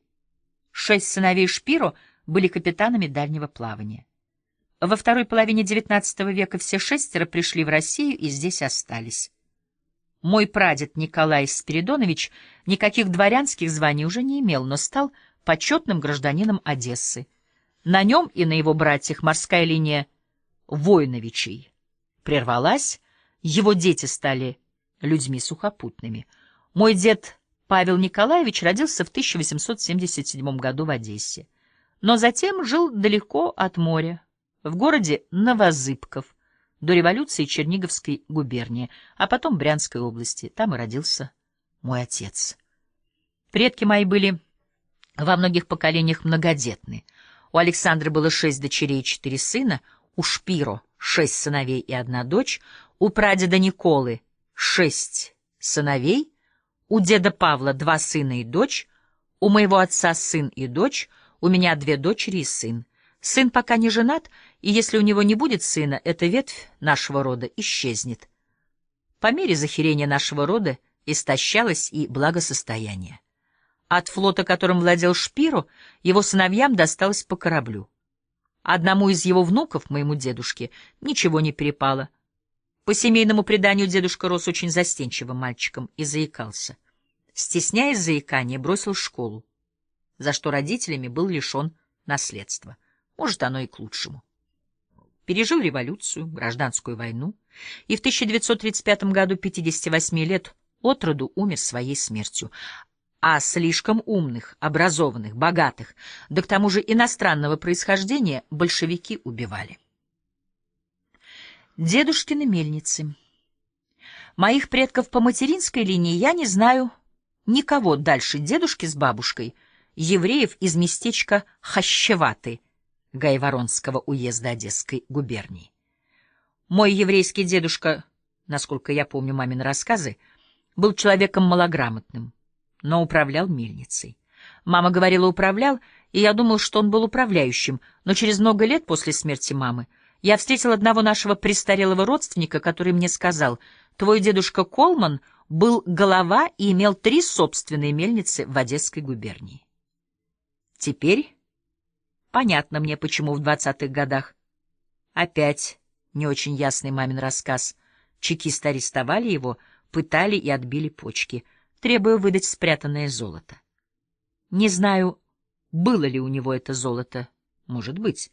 Шесть сыновей Шпиро были капитанами дальнего плавания. Во второй половине XIX века все шестеро пришли в Россию и здесь остались. Мой прадед Николай Спиридонович никаких дворянских званий уже не имел, но стал почетным гражданином Одессы. На нем и на его братьях морская линия Войновичей прервалась, его дети стали людьми сухопутными. Мой дед Павел Николаевич родился в 1877 году в Одессе, но затем жил далеко от моря, в городе Новозыбков, до революции Черниговской губернии, а потом Брянской области. Там и родился мой отец. Предки мои были во многих поколениях многодетны. У Александра было шесть дочерей и четыре сына, у Шпиро шесть сыновей и одна дочь, у прадеда Николы — шесть сыновей, у деда Павла два сына и дочь, у моего отца сын и дочь, у меня две дочери и сын. Сын пока не женат, и если у него не будет сына, эта ветвь нашего рода исчезнет. По мере захерения нашего рода истощалось и благосостояние. От флота, которым владел Шпиру, его сыновьям досталось по кораблю. Одному из его внуков, моему дедушке, ничего не перепало — по семейному преданию дедушка рос очень застенчивым мальчиком и заикался. Стесняясь заикания, бросил школу, за что родителями был лишен наследства. Может, оно и к лучшему. Пережил революцию, гражданскую войну, и в 1935 году, 58 лет, от роду умер своей смертью. А слишком умных, образованных, богатых, да к тому же иностранного происхождения большевики убивали. Дедушкины мельницы. Моих предков по материнской линии я не знаю никого дальше дедушки с бабушкой, евреев из местечка Хащеваты Гайворонского уезда Одесской губернии. Мой еврейский дедушка, насколько я помню мамины рассказы, был человеком малограмотным, но управлял мельницей. Мама говорила «управлял», и я думал, что он был управляющим, но через много лет после смерти мамы — я встретил одного нашего престарелого родственника, который мне сказал, «Твой дедушка Колман был голова и имел три собственные мельницы в Одесской губернии». Теперь понятно мне, почему в двадцатых годах. Опять не очень ясный мамин рассказ. Чекисты арестовали его, пытали и отбили почки, требуя выдать спрятанное золото. Не знаю, было ли у него это золото, может быть,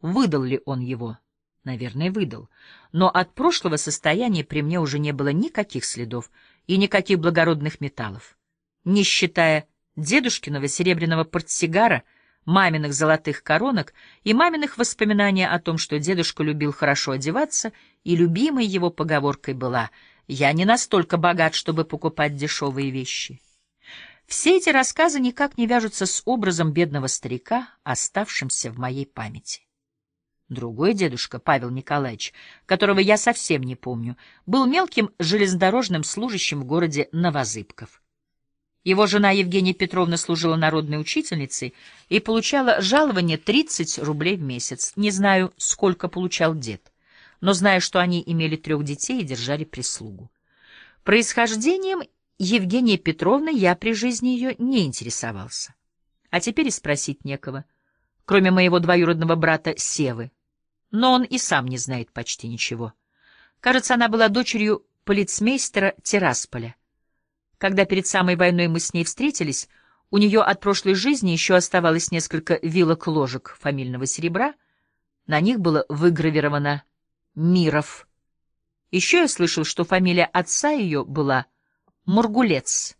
выдал ли он его. Наверное, выдал. Но от прошлого состояния при мне уже не было никаких следов и никаких благородных металлов. Не считая дедушкиного серебряного портсигара, маминых золотых коронок и маминых воспоминаний о том, что дедушка любил хорошо одеваться, и любимой его поговоркой была «Я не настолько богат, чтобы покупать дешевые вещи». Все эти рассказы никак не вяжутся с образом бедного старика, оставшимся в моей памяти. Другой дедушка, Павел Николаевич, которого я совсем не помню, был мелким железнодорожным служащим в городе Новозыбков. Его жена Евгения Петровна служила народной учительницей и получала жалование 30 рублей в месяц. Не знаю, сколько получал дед, но знаю, что они имели трех детей и держали прислугу. Происхождением Евгения Петровны я при жизни ее не интересовался. А теперь и спросить некого — кроме моего двоюродного брата Севы. Но он и сам не знает почти ничего. Кажется, она была дочерью полицмейстера Террасполя. Когда перед самой войной мы с ней встретились, у нее от прошлой жизни еще оставалось несколько вилок-ложек фамильного серебра, на них было выгравировано «Миров». Еще я слышал, что фамилия отца ее была Мургулец.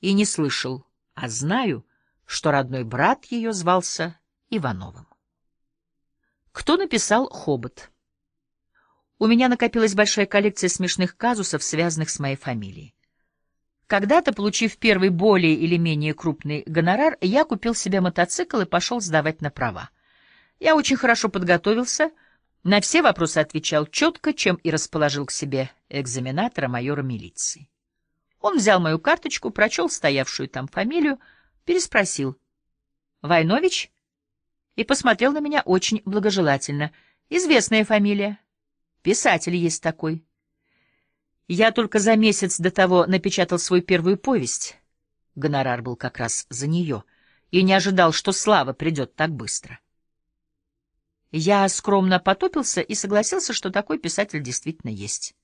И не слышал, а знаю, что родной брат ее звался Ивановым. Кто написал «Хобот»? У меня накопилась большая коллекция смешных казусов, связанных с моей фамилией. Когда-то, получив первый более или менее крупный гонорар, я купил себе мотоцикл и пошел сдавать на права. Я очень хорошо подготовился, на все вопросы отвечал четко, чем и расположил к себе экзаменатора майора милиции. Он взял мою карточку, прочел стоявшую там фамилию, переспросил. «Войнович?» и посмотрел на меня очень благожелательно. «Известная фамилия. Писатель есть такой». Я только за месяц до того напечатал свою первую повесть. Гонорар был как раз за нее. И не ожидал, что слава придет так быстро. Я скромно потопился и согласился, что такой писатель действительно есть.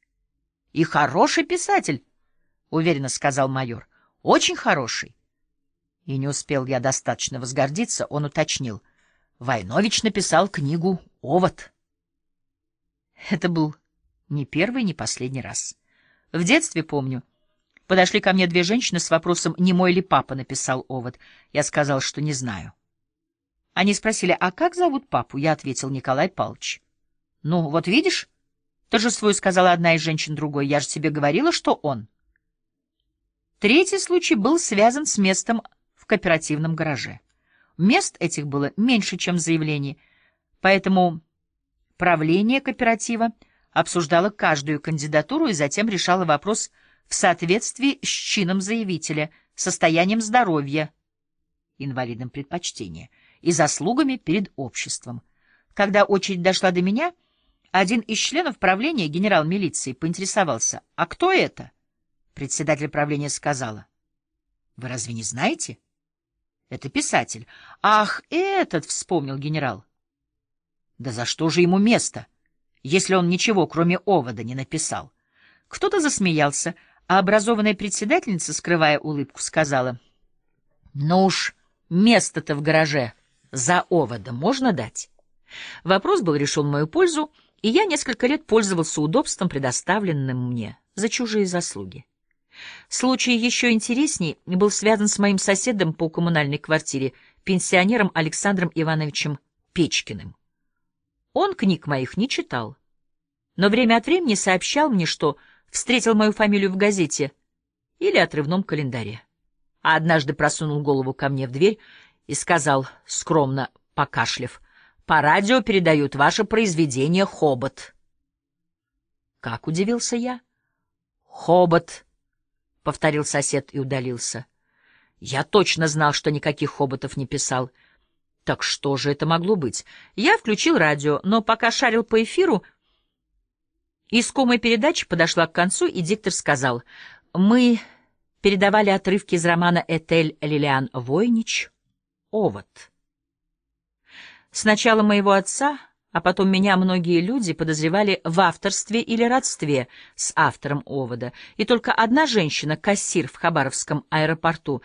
— И хороший писатель, — уверенно сказал майор. — Очень хороший. И не успел я достаточно возгордиться, он уточнил — Войнович написал книгу «Овод». Это был не первый, не последний раз. В детстве, помню, подошли ко мне две женщины с вопросом, не мой ли папа написал «Овод». Я сказал, что не знаю. Они спросили, а как зовут папу? Я ответил, Николай Павлович. Ну, вот видишь, торжествую сказала одна из женщин другой, я же тебе говорила, что он. Третий случай был связан с местом в кооперативном гараже. Мест этих было меньше, чем заявлений, поэтому правление кооператива обсуждало каждую кандидатуру и затем решало вопрос в соответствии с чином заявителя, состоянием здоровья, инвалидом предпочтения и заслугами перед обществом. Когда очередь дошла до меня, один из членов правления, генерал милиции, поинтересовался, «А кто это?» Председатель правления сказала, «Вы разве не знаете?» Это писатель. Ах, этот, вспомнил генерал. Да за что же ему место, если он ничего, кроме овода, не написал? Кто-то засмеялся, а образованная председательница, скрывая улыбку, сказала. Ну уж, место-то в гараже за овода можно дать? Вопрос был решен в мою пользу, и я несколько лет пользовался удобством, предоставленным мне за чужие заслуги. Случай еще интересней был связан с моим соседом по коммунальной квартире, пенсионером Александром Ивановичем Печкиным. Он книг моих не читал, но время от времени сообщал мне, что встретил мою фамилию в газете или отрывном календаре. А однажды просунул голову ко мне в дверь и сказал, скромно покашлив, «По радио передают ваше произведение «Хобот». Как удивился я. «Хобот» — повторил сосед и удалился. Я точно знал, что никаких хоботов не писал. Так что же это могло быть? Я включил радио, но пока шарил по эфиру... Искомая передача подошла к концу, и диктор сказал, «Мы передавали отрывки из романа «Этель Лилиан Войнич» «Овод». Сначала моего отца а потом меня многие люди подозревали в авторстве или родстве с автором «Овода», и только одна женщина, кассир в Хабаровском аэропорту,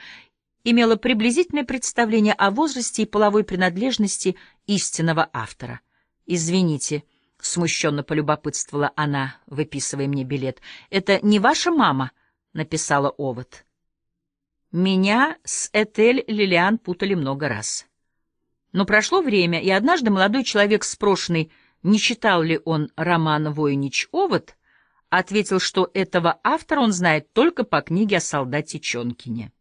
имела приблизительное представление о возрасте и половой принадлежности истинного автора. «Извините», — смущенно полюбопытствовала она, выписывая мне билет, — «это не ваша мама?» — написала «Овод». Меня с Этель Лилиан путали много раз. Но прошло время, и однажды молодой человек, спрошенный, не читал ли он роман «Войнич Овод», ответил, что этого автора он знает только по книге о солдате Чонкине.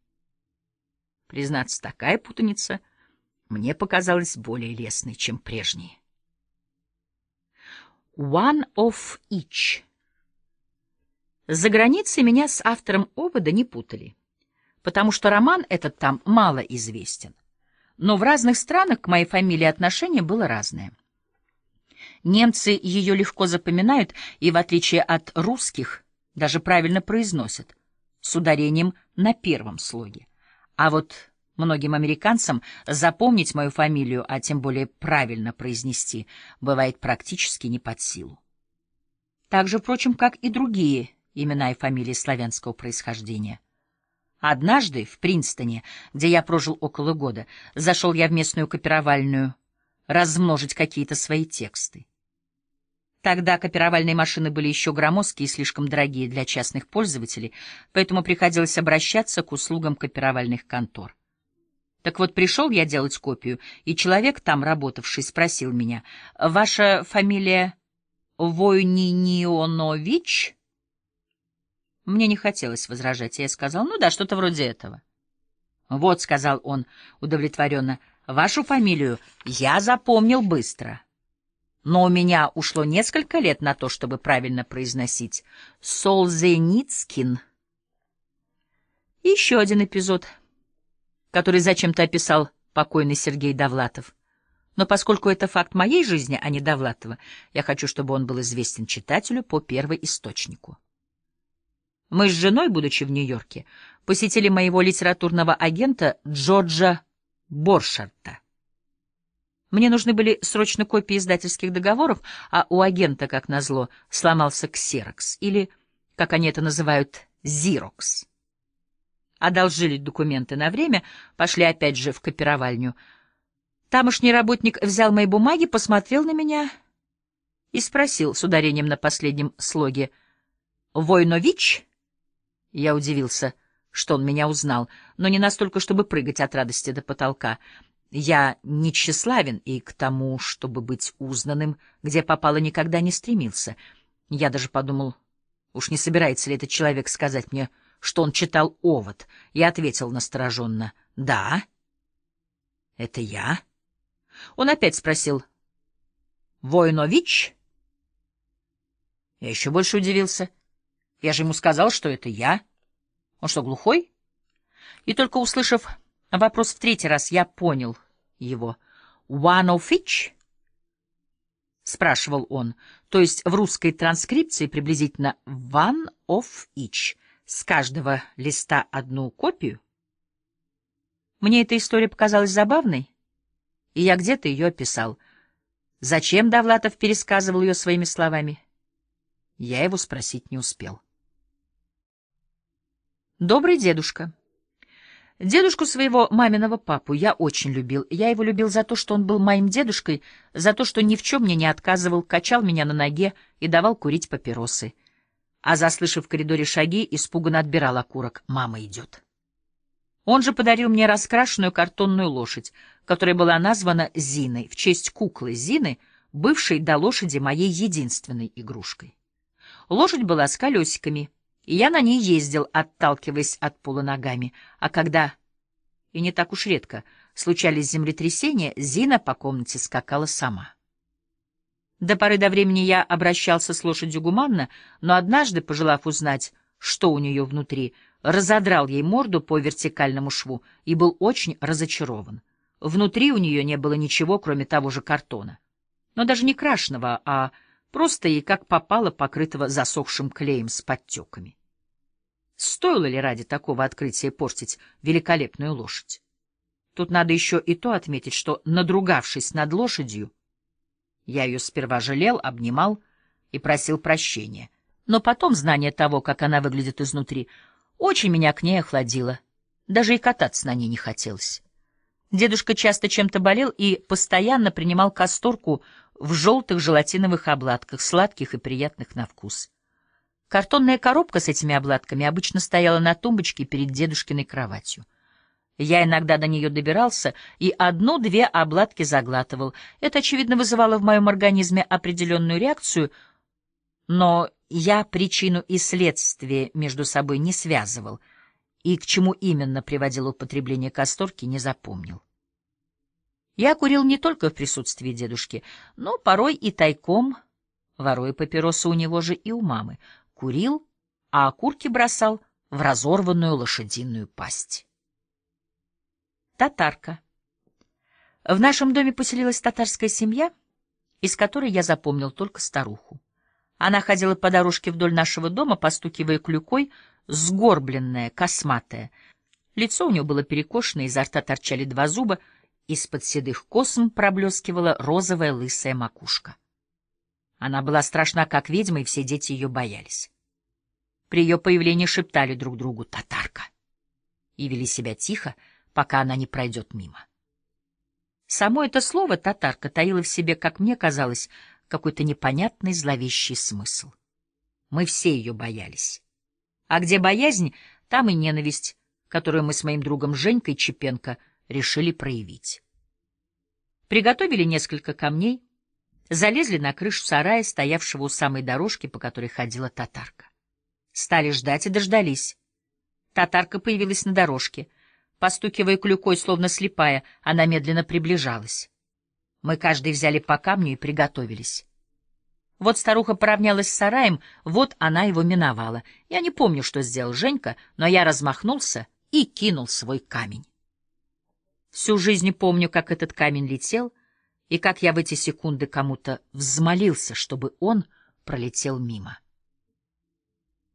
Признаться, такая путаница мне показалась более лестной, чем прежние. One of each. За границей меня с автором «Овода» не путали, потому что роман этот там мало известен но в разных странах к моей фамилии отношение было разное. Немцы ее легко запоминают и, в отличие от русских, даже правильно произносят, с ударением на первом слоге. А вот многим американцам запомнить мою фамилию, а тем более правильно произнести, бывает практически не под силу. Так же, впрочем, как и другие имена и фамилии славянского происхождения. Однажды в Принстоне, где я прожил около года, зашел я в местную копировальную размножить какие-то свои тексты. Тогда копировальные машины были еще громоздкие и слишком дорогие для частных пользователей, поэтому приходилось обращаться к услугам копировальных контор. Так вот, пришел я делать копию, и человек там, работавший, спросил меня, «Ваша фамилия Войнинионович?» Мне не хотелось возражать, я сказал, ну да, что-то вроде этого. «Вот», — сказал он удовлетворенно, — «вашу фамилию я запомнил быстро. Но у меня ушло несколько лет на то, чтобы правильно произносить Солзеницкин». еще один эпизод, который зачем-то описал покойный Сергей Довлатов. Но поскольку это факт моей жизни, а не Довлатова, я хочу, чтобы он был известен читателю по первоисточнику. Мы с женой, будучи в Нью-Йорке, посетили моего литературного агента Джорджа Боршарта. Мне нужны были срочно копии издательских договоров, а у агента, как назло, сломался ксерокс, или, как они это называют, зирокс. Одолжили документы на время, пошли опять же в копировальню. Тамошний работник взял мои бумаги, посмотрел на меня и спросил с ударением на последнем слоге «Войнович?» Я удивился, что он меня узнал, но не настолько, чтобы прыгать от радости до потолка. Я не тщеславен и к тому, чтобы быть узнанным, где попало, никогда не стремился. Я даже подумал, уж не собирается ли этот человек сказать мне, что он читал «Овод». Я ответил настороженно, «Да, это я». Он опять спросил, «Войнович?» Я еще больше удивился. Я же ему сказал, что это я. Он что, глухой? И только услышав вопрос в третий раз, я понял его. «One of each?» — спрашивал он. То есть в русской транскрипции приблизительно «one of each». С каждого листа одну копию. Мне эта история показалась забавной, и я где-то ее описал. Зачем Довлатов пересказывал ее своими словами? Я его спросить не успел. Добрый дедушка. Дедушку своего маминого папу я очень любил. Я его любил за то, что он был моим дедушкой, за то, что ни в чем мне не отказывал, качал меня на ноге и давал курить папиросы. А заслышав в коридоре шаги, испуганно отбирал окурок. «Мама идет». Он же подарил мне раскрашенную картонную лошадь, которая была названа Зиной, в честь куклы Зины, бывшей до лошади моей единственной игрушкой. Лошадь была с колесиками — и я на ней ездил, отталкиваясь от пола ногами. А когда, и не так уж редко, случались землетрясения, Зина по комнате скакала сама. До поры до времени я обращался с лошадью гуманно, но однажды, пожелав узнать, что у нее внутри, разодрал ей морду по вертикальному шву и был очень разочарован. Внутри у нее не было ничего, кроме того же картона. Но даже не крашеного, а Просто и как попало покрытого засохшим клеем с подтеками. Стоило ли ради такого открытия портить великолепную лошадь? Тут надо еще и то отметить, что, надругавшись над лошадью, я ее сперва жалел, обнимал и просил прощения. Но потом знание того, как она выглядит изнутри, очень меня к ней охладило. Даже и кататься на ней не хотелось. Дедушка часто чем-то болел и постоянно принимал касторку в желтых желатиновых обладках, сладких и приятных на вкус. Картонная коробка с этими обладками обычно стояла на тумбочке перед дедушкиной кроватью. Я иногда до нее добирался и одну-две обладки заглатывал. Это, очевидно, вызывало в моем организме определенную реакцию, но я причину и следствие между собой не связывал и к чему именно приводило употребление касторки, не запомнил. Я курил не только в присутствии дедушки, но порой и тайком, воруя папиросы у него же и у мамы. Курил, а окурки бросал в разорванную лошадиную пасть. Татарка. В нашем доме поселилась татарская семья, из которой я запомнил только старуху. Она ходила по дорожке вдоль нашего дома, постукивая клюкой, сгорбленная, косматая. Лицо у нее было перекошено, изо рта торчали два зуба — из-под седых косм проблескивала розовая лысая макушка. Она была страшна, как ведьма, и все дети ее боялись. При ее появлении шептали друг другу «татарка» и вели себя тихо, пока она не пройдет мимо. Само это слово «татарка» таило в себе, как мне казалось, какой-то непонятный зловещий смысл. Мы все ее боялись. А где боязнь, там и ненависть, которую мы с моим другом Женькой Чепенко — решили проявить. Приготовили несколько камней, залезли на крышу сарая, стоявшего у самой дорожки, по которой ходила татарка. Стали ждать и дождались. Татарка появилась на дорожке. Постукивая клюкой, словно слепая, она медленно приближалась. Мы каждый взяли по камню и приготовились. Вот старуха поравнялась с сараем, вот она его миновала. Я не помню, что сделал Женька, но я размахнулся и кинул свой камень. Всю жизнь помню, как этот камень летел, и как я в эти секунды кому-то взмолился, чтобы он пролетел мимо.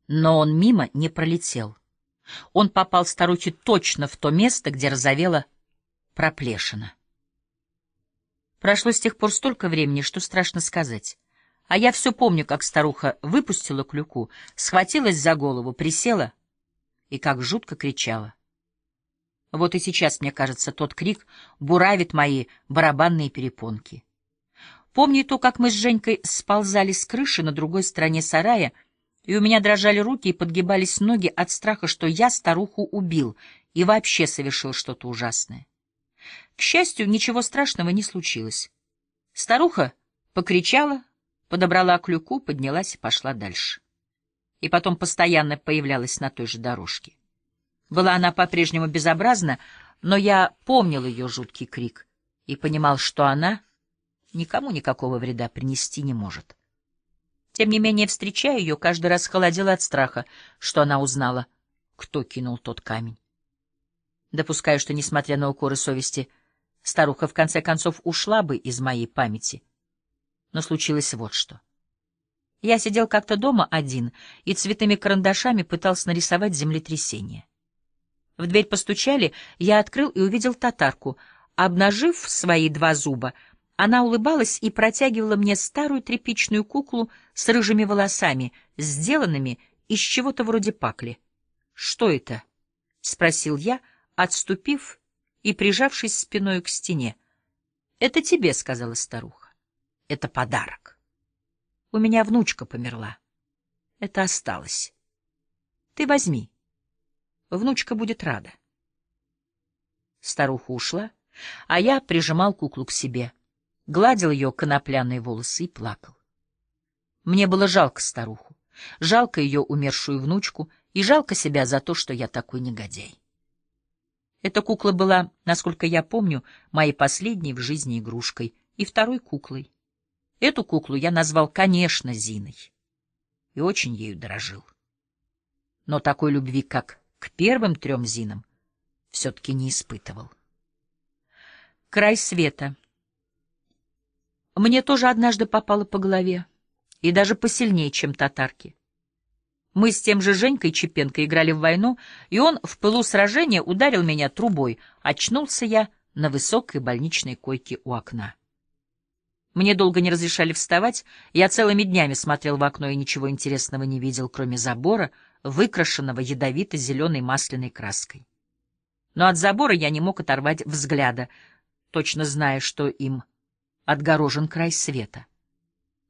Но он мимо не пролетел. Он попал старухе точно в то место, где разовела проплешина. Прошло с тех пор столько времени, что страшно сказать. А я все помню, как старуха выпустила клюку, схватилась за голову, присела и как жутко кричала. Вот и сейчас, мне кажется, тот крик буравит мои барабанные перепонки. Помню то, как мы с Женькой сползали с крыши на другой стороне сарая, и у меня дрожали руки и подгибались ноги от страха, что я старуху убил и вообще совершил что-то ужасное. К счастью, ничего страшного не случилось. Старуха покричала, подобрала клюку, поднялась и пошла дальше. И потом постоянно появлялась на той же дорожке. Была она по-прежнему безобразна, но я помнил ее жуткий крик и понимал, что она никому никакого вреда принести не может. Тем не менее, встречая ее, каждый раз холодела от страха, что она узнала, кто кинул тот камень. Допускаю, что, несмотря на укоры совести, старуха в конце концов ушла бы из моей памяти. Но случилось вот что. Я сидел как-то дома один и цветными карандашами пытался нарисовать землетрясение. В дверь постучали, я открыл и увидел татарку. Обнажив свои два зуба, она улыбалась и протягивала мне старую тряпичную куклу с рыжими волосами, сделанными из чего-то вроде пакли. — Что это? — спросил я, отступив и прижавшись спиной к стене. — Это тебе, — сказала старуха. — Это подарок. У меня внучка померла. Это осталось. Ты возьми. Внучка будет рада. Старуха ушла, а я прижимал куклу к себе, гладил ее конопляные волосы и плакал. Мне было жалко старуху, жалко ее умершую внучку и жалко себя за то, что я такой негодяй. Эта кукла была, насколько я помню, моей последней в жизни игрушкой и второй куклой. Эту куклу я назвал, конечно, Зиной и очень ею дорожил. Но такой любви, как к первым трем зинам все-таки не испытывал. Край света. Мне тоже однажды попало по голове, и даже посильнее, чем татарки. Мы с тем же Женькой Чепенко играли в войну, и он в пылу сражения ударил меня трубой. Очнулся я на высокой больничной койке у окна. Мне долго не разрешали вставать, я целыми днями смотрел в окно и ничего интересного не видел, кроме забора — выкрашенного ядовито-зеленой масляной краской. Но от забора я не мог оторвать взгляда, точно зная, что им отгорожен край света.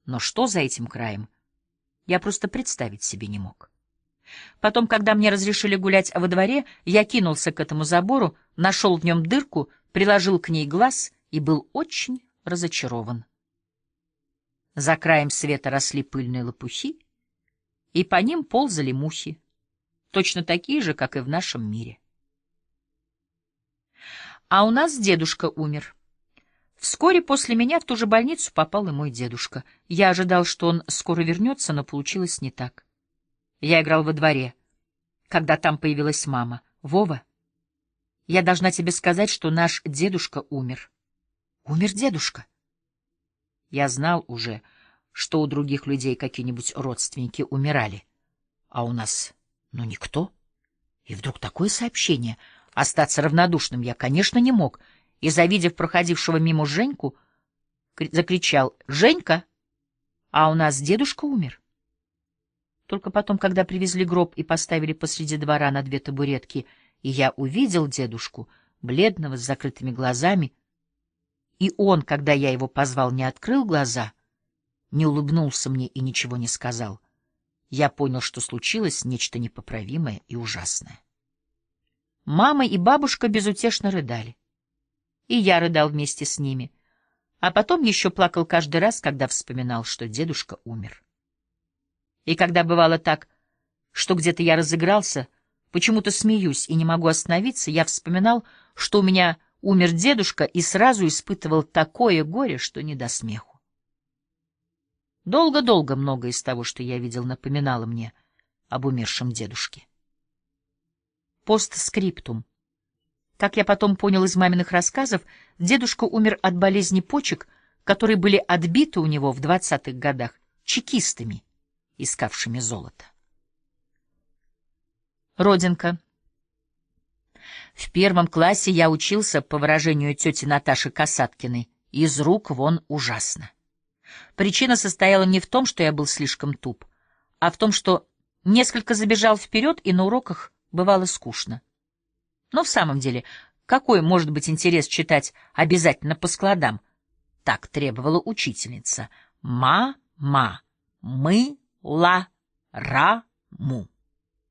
Но что за этим краем, я просто представить себе не мог. Потом, когда мне разрешили гулять во дворе, я кинулся к этому забору, нашел в нем дырку, приложил к ней глаз и был очень разочарован. За краем света росли пыльные лопухи, и по ним ползали мухи, точно такие же, как и в нашем мире. А у нас дедушка умер. Вскоре после меня в ту же больницу попал и мой дедушка. Я ожидал, что он скоро вернется, но получилось не так. Я играл во дворе, когда там появилась мама. «Вова, я должна тебе сказать, что наш дедушка умер». «Умер дедушка?» Я знал уже, что у других людей какие-нибудь родственники умирали. А у нас, ну, никто. И вдруг такое сообщение. Остаться равнодушным я, конечно, не мог. И, завидев проходившего мимо Женьку, закричал «Женька!» А у нас дедушка умер. Только потом, когда привезли гроб и поставили посреди двора на две табуретки, и я увидел дедушку, бледного, с закрытыми глазами, и он, когда я его позвал, не открыл глаза — не улыбнулся мне и ничего не сказал. Я понял, что случилось нечто непоправимое и ужасное. Мама и бабушка безутешно рыдали. И я рыдал вместе с ними. А потом еще плакал каждый раз, когда вспоминал, что дедушка умер. И когда бывало так, что где-то я разыгрался, почему-то смеюсь и не могу остановиться, я вспоминал, что у меня умер дедушка и сразу испытывал такое горе, что не до смеху. Долго-долго многое из того, что я видел, напоминало мне об умершем дедушке. Постскриптум. Как я потом понял из маминых рассказов, дедушка умер от болезни почек, которые были отбиты у него в двадцатых годах чекистами, искавшими золото. Родинка. В первом классе я учился, по выражению тети Наташи Касаткиной, из рук вон ужасно. Причина состояла не в том, что я был слишком туп, а в том, что несколько забежал вперед, и на уроках бывало скучно. Но в самом деле, какой может быть интерес читать обязательно по складам? Так требовала учительница. Ма-ма, мы-ла-ра-му.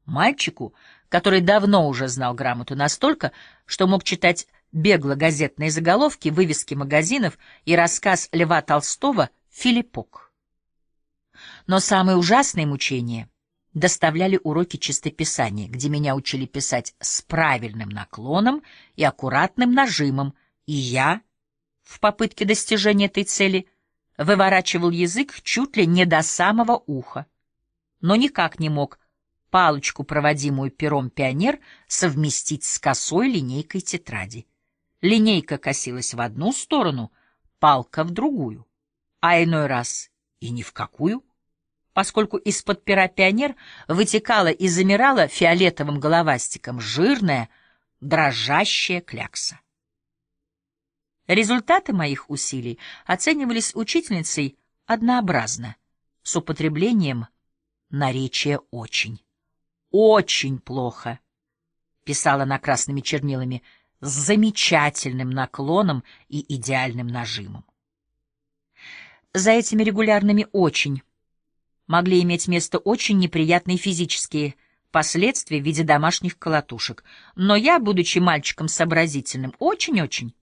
Мальчику, который давно уже знал грамоту настолько, что мог читать бегло газетные заголовки, вывески магазинов и рассказ Льва Толстого — Филиппок. Но самые ужасные мучения доставляли уроки чистописания, где меня учили писать с правильным наклоном и аккуратным нажимом, и я, в попытке достижения этой цели, выворачивал язык чуть ли не до самого уха, но никак не мог палочку, проводимую пером пионер, совместить с косой линейкой тетради. Линейка косилась в одну сторону, палка в другую а иной раз и ни в какую, поскольку из-под пера пионер вытекала и замирала фиолетовым головастиком жирная, дрожащая клякса. Результаты моих усилий оценивались учительницей однообразно, с употреблением наречия «очень». «Очень плохо», — писала она красными чернилами, с замечательным наклоном и идеальным нажимом. За этими регулярными «очень» могли иметь место очень неприятные физические последствия в виде домашних колотушек. Но я, будучи мальчиком сообразительным, очень-очень,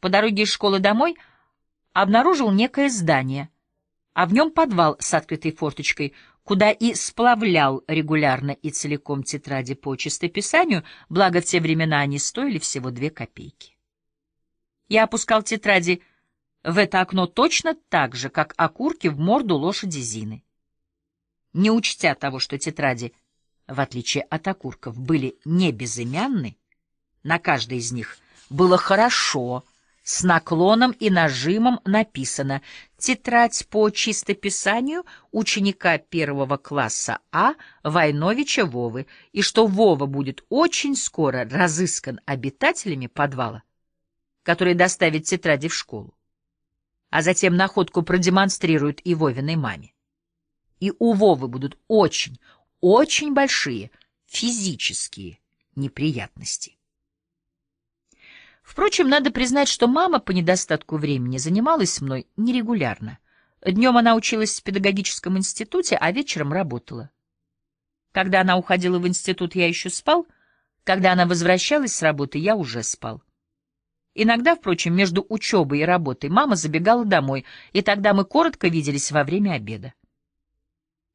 по дороге из школы домой обнаружил некое здание, а в нем подвал с открытой форточкой, куда и сплавлял регулярно и целиком тетради по чистописанию, благо в те времена они стоили всего две копейки. Я опускал тетради в это окно точно так же, как окурки в морду лошади Зины. Не учтя того, что тетради, в отличие от окурков, были не безымянны, на каждой из них было хорошо, с наклоном и нажимом написано «Тетрадь по чистописанию ученика первого класса А Войновича Вовы» и что Вова будет очень скоро разыскан обитателями подвала, который доставит тетради в школу а затем находку продемонстрируют и Вовиной маме. И у Вовы будут очень, очень большие физические неприятности. Впрочем, надо признать, что мама по недостатку времени занималась мной нерегулярно. Днем она училась в педагогическом институте, а вечером работала. Когда она уходила в институт, я еще спал. Когда она возвращалась с работы, я уже спал. Иногда, впрочем, между учебой и работой мама забегала домой, и тогда мы коротко виделись во время обеда.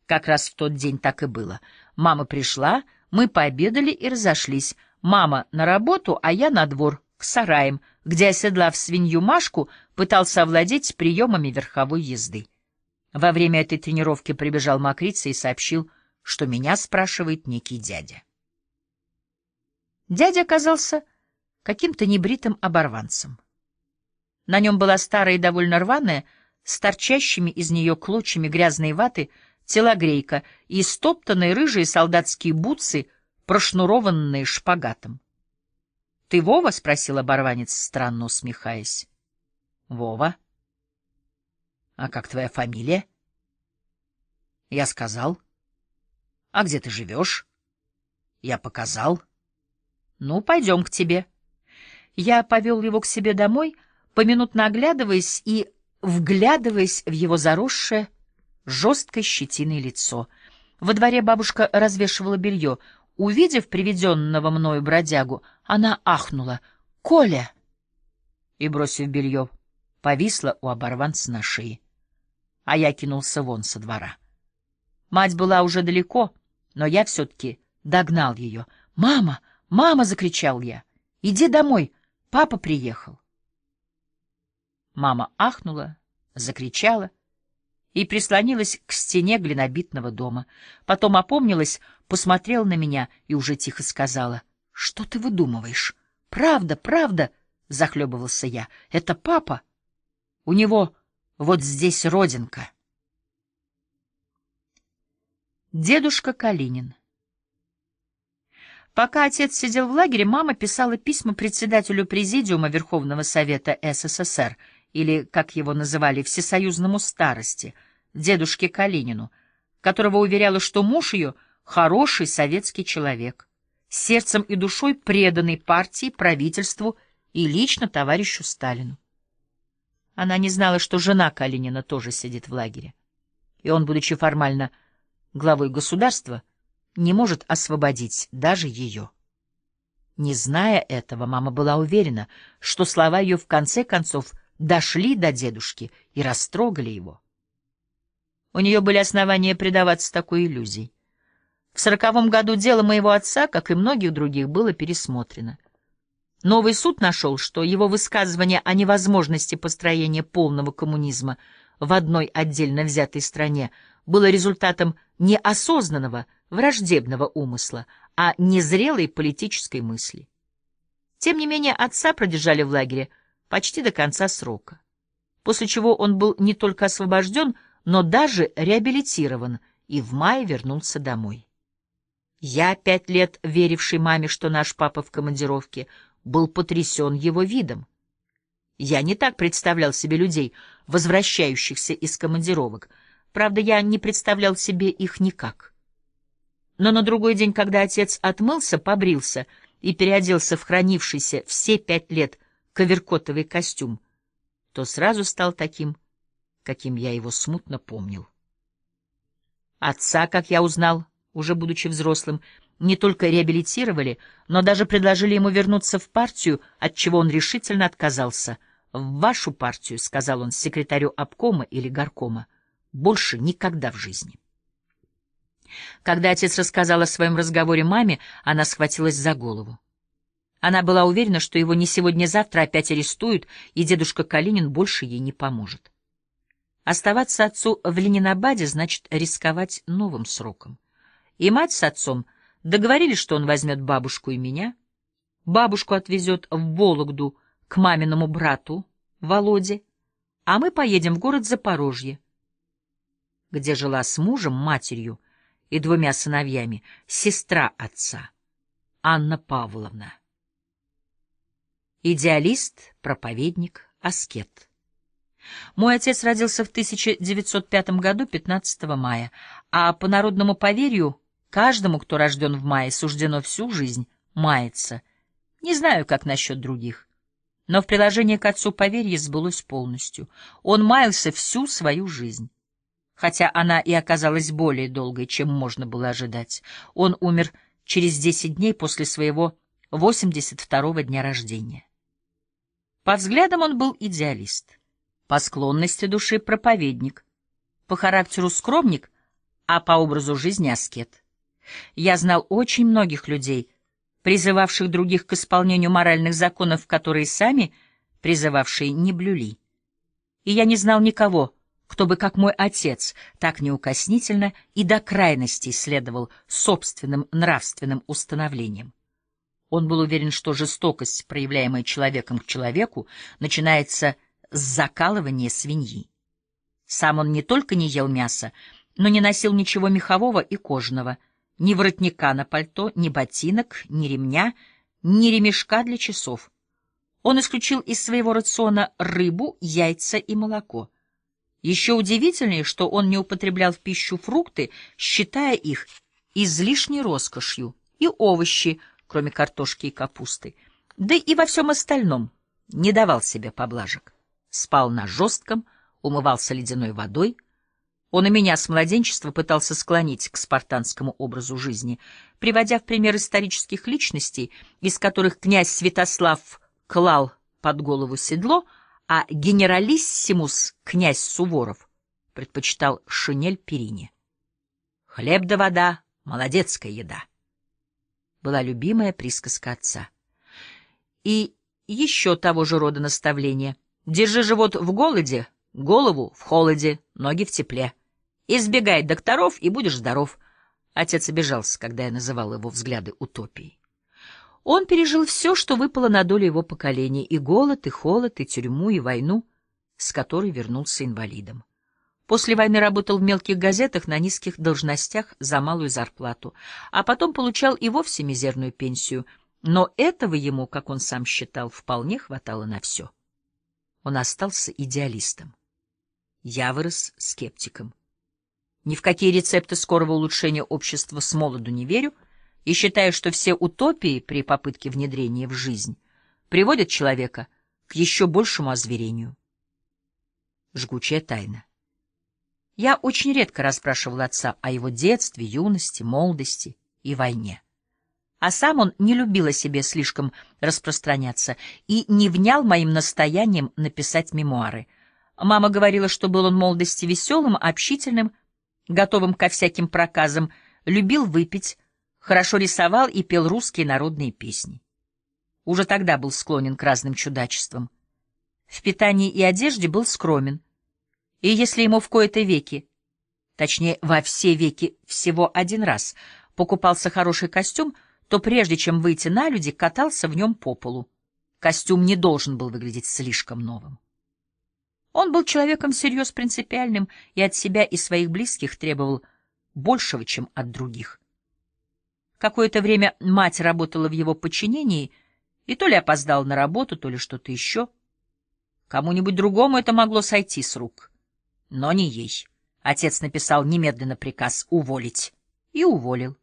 Как раз в тот день так и было. Мама пришла, мы пообедали и разошлись. Мама на работу, а я на двор, к сараям, где, оседлав свинью Машку, пытался овладеть приемами верховой езды. Во время этой тренировки прибежал Макрица и сообщил, что меня спрашивает некий дядя. Дядя оказался каким-то небритым оборванцем. На нем была старая и довольно рваная, с торчащими из нее клочьями грязной ваты, телогрейка и стоптанные рыжие солдатские бутсы, прошнурованные шпагатом. — Ты Вова? — спросил оборванец, странно усмехаясь. — Вова. — А как твоя фамилия? — Я сказал. — А где ты живешь? — Я показал. — Ну, пойдем к тебе. — я повел его к себе домой, поминутно оглядываясь и вглядываясь в его заросшее, жесткой щетиной лицо. Во дворе бабушка развешивала белье. Увидев приведенного мною бродягу, она ахнула. «Коля!» И, бросив белье, повисла у оборванца на шее. А я кинулся вон со двора. Мать была уже далеко, но я все-таки догнал ее. «Мама! Мама!» — закричал я. «Иди домой!» Папа приехал. Мама ахнула, закричала и прислонилась к стене глинобитного дома. Потом опомнилась, посмотрела на меня и уже тихо сказала. — Что ты выдумываешь? — Правда, правда, — захлебывался я. — Это папа. У него вот здесь родинка. Дедушка Калинин Пока отец сидел в лагере, мама писала письма председателю Президиума Верховного Совета СССР, или, как его называли, всесоюзному старости, дедушке Калинину, которого уверяла, что муж ее — хороший советский человек, сердцем и душой преданный партии, правительству и лично товарищу Сталину. Она не знала, что жена Калинина тоже сидит в лагере, и он, будучи формально главой государства, — не может освободить даже ее. Не зная этого, мама была уверена, что слова ее в конце концов дошли до дедушки и растрогали его. У нее были основания предаваться такой иллюзии. В сороковом году дело моего отца, как и многих других, было пересмотрено. Новый суд нашел, что его высказывание о невозможности построения полного коммунизма в одной отдельно взятой стране было результатом неосознанного – враждебного умысла, а незрелой политической мысли. Тем не менее, отца продержали в лагере почти до конца срока, после чего он был не только освобожден, но даже реабилитирован и в мае вернулся домой. Я, пять лет веривший маме, что наш папа в командировке, был потрясен его видом. Я не так представлял себе людей, возвращающихся из командировок. Правда, я не представлял себе их никак. Но на другой день, когда отец отмылся, побрился и переоделся в хранившийся все пять лет коверкотовый костюм, то сразу стал таким, каким я его смутно помнил. Отца, как я узнал, уже будучи взрослым, не только реабилитировали, но даже предложили ему вернуться в партию, от чего он решительно отказался. «В вашу партию», — сказал он секретарю обкома или горкома, — «больше никогда в жизни». Когда отец рассказал о своем разговоре маме, она схватилась за голову. Она была уверена, что его не сегодня-завтра опять арестуют, и дедушка Калинин больше ей не поможет. Оставаться отцу в Ленинабаде значит рисковать новым сроком. И мать с отцом договорились, что он возьмет бабушку и меня. Бабушку отвезет в Вологду к маминому брату Володе, а мы поедем в город Запорожье, где жила с мужем, матерью, и двумя сыновьями, сестра отца, Анна Павловна. Идеалист, проповедник, аскет. Мой отец родился в 1905 году, 15 мая, а по народному поверью каждому, кто рожден в мае, суждено всю жизнь маяться. Не знаю, как насчет других. Но в приложении к отцу поверье сбылось полностью. Он маялся всю свою жизнь хотя она и оказалась более долгой, чем можно было ожидать. Он умер через 10 дней после своего 82-го дня рождения. По взглядам он был идеалист, по склонности души проповедник, по характеру скромник, а по образу жизни аскет. Я знал очень многих людей, призывавших других к исполнению моральных законов, которые сами призывавшие не блюли. И я не знал никого, кто бы, как мой отец, так неукоснительно и до крайности следовал собственным нравственным установлениям. Он был уверен, что жестокость, проявляемая человеком к человеку, начинается с закалывания свиньи. Сам он не только не ел мяса, но не носил ничего мехового и кожного: ни воротника на пальто, ни ботинок, ни ремня, ни ремешка для часов. Он исключил из своего рациона рыбу, яйца и молоко. Еще удивительнее, что он не употреблял в пищу фрукты, считая их излишней роскошью, и овощи, кроме картошки и капусты, да и во всем остальном не давал себе поблажек. Спал на жестком, умывался ледяной водой. Он и меня с младенчества пытался склонить к спартанскому образу жизни, приводя в пример исторических личностей, из которых князь Святослав клал под голову седло — а генералиссимус князь Суворов предпочитал шинель перине. «Хлеб да вода, молодецкая еда» была любимая присказка отца. И еще того же рода наставления. Держи живот в голоде, голову в холоде, ноги в тепле. Избегай докторов и будешь здоров. Отец обижался, когда я называл его взгляды утопией. Он пережил все, что выпало на долю его поколения, и голод, и холод, и тюрьму, и войну, с которой вернулся инвалидом. После войны работал в мелких газетах на низких должностях за малую зарплату, а потом получал и вовсе мизерную пенсию, но этого ему, как он сам считал, вполне хватало на все. Он остался идеалистом. Я вырос скептиком. Ни в какие рецепты скорого улучшения общества с молоду не верю — и считая, что все утопии при попытке внедрения в жизнь приводят человека к еще большему озверению. Жгучая тайна. Я очень редко расспрашивал отца о его детстве, юности, молодости и войне. А сам он не любил о себе слишком распространяться и не внял моим настоянием написать мемуары. Мама говорила, что был он молодости веселым, общительным, готовым ко всяким проказам, любил выпить, хорошо рисовал и пел русские народные песни. Уже тогда был склонен к разным чудачествам. В питании и одежде был скромен. И если ему в кои-то веки, точнее, во все веки всего один раз, покупался хороший костюм, то прежде чем выйти на люди, катался в нем по полу. Костюм не должен был выглядеть слишком новым. Он был человеком всерьез принципиальным и от себя и своих близких требовал большего, чем от других — Какое-то время мать работала в его подчинении и то ли опоздал на работу, то ли что-то еще. Кому-нибудь другому это могло сойти с рук. Но не ей. Отец написал немедленно приказ уволить. И уволил.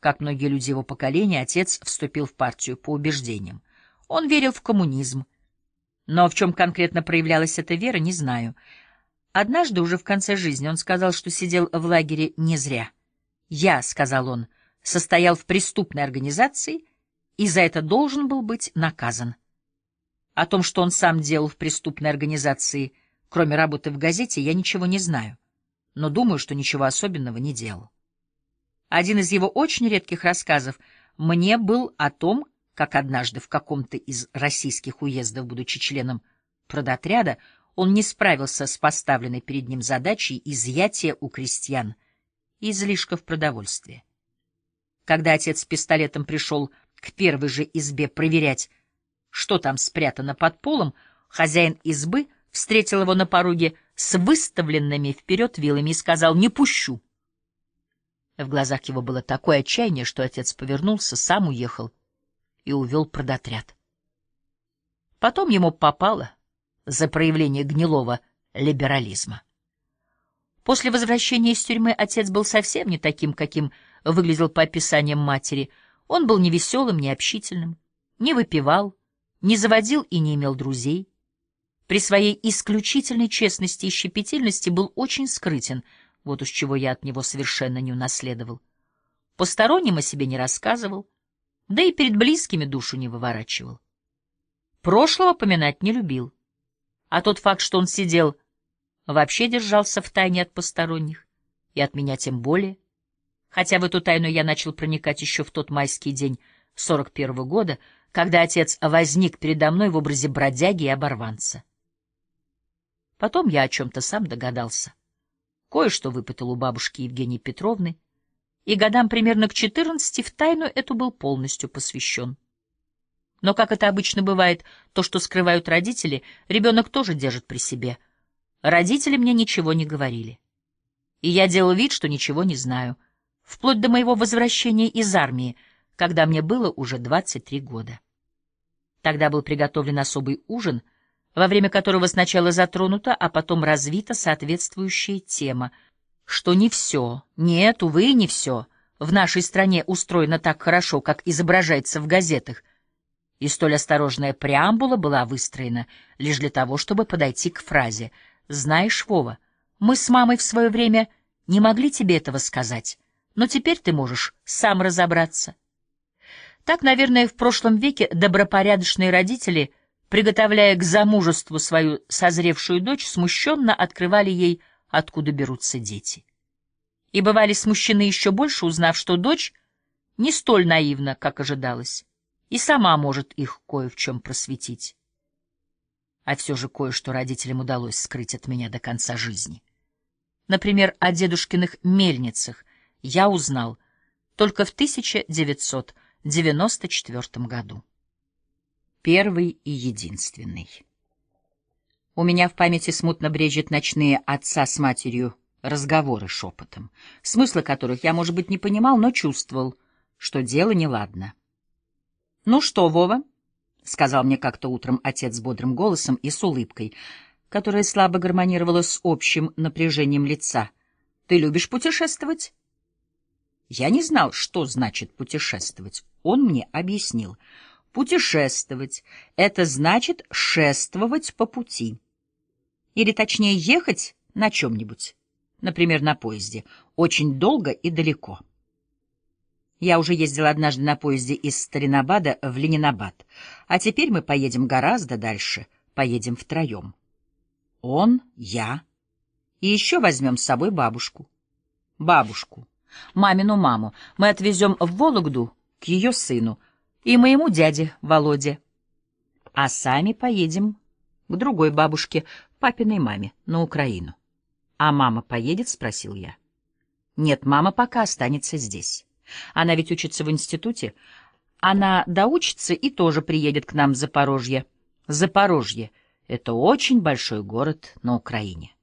Как многие люди его поколения, отец вступил в партию по убеждениям. Он верил в коммунизм. Но в чем конкретно проявлялась эта вера, не знаю. Однажды, уже в конце жизни, он сказал, что сидел в лагере не зря. «Я», — сказал он, — состоял в преступной организации и за это должен был быть наказан. О том, что он сам делал в преступной организации, кроме работы в газете, я ничего не знаю, но думаю, что ничего особенного не делал. Один из его очень редких рассказов мне был о том, как однажды в каком-то из российских уездов, будучи членом продотряда, он не справился с поставленной перед ним задачей изъятия у крестьян излишков продовольствия. Когда отец с пистолетом пришел к первой же избе проверять, что там спрятано под полом, хозяин избы встретил его на пороге с выставленными вперед вилами и сказал «не пущу». В глазах его было такое отчаяние, что отец повернулся, сам уехал и увел продотряд. Потом ему попало за проявление гнилого либерализма. После возвращения из тюрьмы отец был совсем не таким, каким выглядел по описаниям матери. Он был невеселым, необщительным, не выпивал, не заводил и не имел друзей. При своей исключительной честности и щепетильности был очень скрытен, вот уж чего я от него совершенно не унаследовал. Посторонним о себе не рассказывал, да и перед близкими душу не выворачивал. Прошлого поминать не любил. А тот факт, что он сидел вообще держался в тайне от посторонних, и от меня тем более, хотя в эту тайну я начал проникать еще в тот майский день сорок первого года, когда отец возник передо мной в образе бродяги и оборванца. Потом я о чем-то сам догадался. Кое-что выпытал у бабушки Евгении Петровны, и годам примерно к четырнадцати в тайну эту был полностью посвящен. Но, как это обычно бывает, то, что скрывают родители, ребенок тоже держит при себе, Родители мне ничего не говорили. И я делал вид, что ничего не знаю, вплоть до моего возвращения из армии, когда мне было уже 23 года. Тогда был приготовлен особый ужин, во время которого сначала затронута, а потом развита соответствующая тема, что не все, нет, увы, не все в нашей стране устроено так хорошо, как изображается в газетах, и столь осторожная преамбула была выстроена лишь для того, чтобы подойти к фразе — знаешь, Вова, мы с мамой в свое время не могли тебе этого сказать, но теперь ты можешь сам разобраться. Так, наверное, в прошлом веке добропорядочные родители, приготовляя к замужеству свою созревшую дочь, смущенно открывали ей, откуда берутся дети. И бывали смущены еще больше, узнав, что дочь не столь наивна, как ожидалось, и сама может их кое в чем просветить. А все же кое-что родителям удалось скрыть от меня до конца жизни. Например, о дедушкиных мельницах я узнал только в 1994 году. Первый и единственный. У меня в памяти смутно брежет ночные отца с матерью разговоры шепотом, смысла которых я, может быть, не понимал, но чувствовал, что дело неладно. «Ну что, Вова?» — сказал мне как-то утром отец с бодрым голосом и с улыбкой, которая слабо гармонировала с общим напряжением лица. — Ты любишь путешествовать? Я не знал, что значит путешествовать. Он мне объяснил. Путешествовать — это значит шествовать по пути. Или, точнее, ехать на чем-нибудь, например, на поезде, очень долго и далеко. Я уже ездила однажды на поезде из Старинабада в Ленинабад. А теперь мы поедем гораздо дальше. Поедем втроем. Он, я. И еще возьмем с собой бабушку. Бабушку. Мамину маму. Мы отвезем в Вологду к ее сыну и моему дяде Володе. А сами поедем к другой бабушке, папиной маме, на Украину. — А мама поедет? — спросил я. — Нет, мама пока останется здесь. Она ведь учится в институте. Она доучится и тоже приедет к нам в Запорожье. Запорожье — это очень большой город на Украине.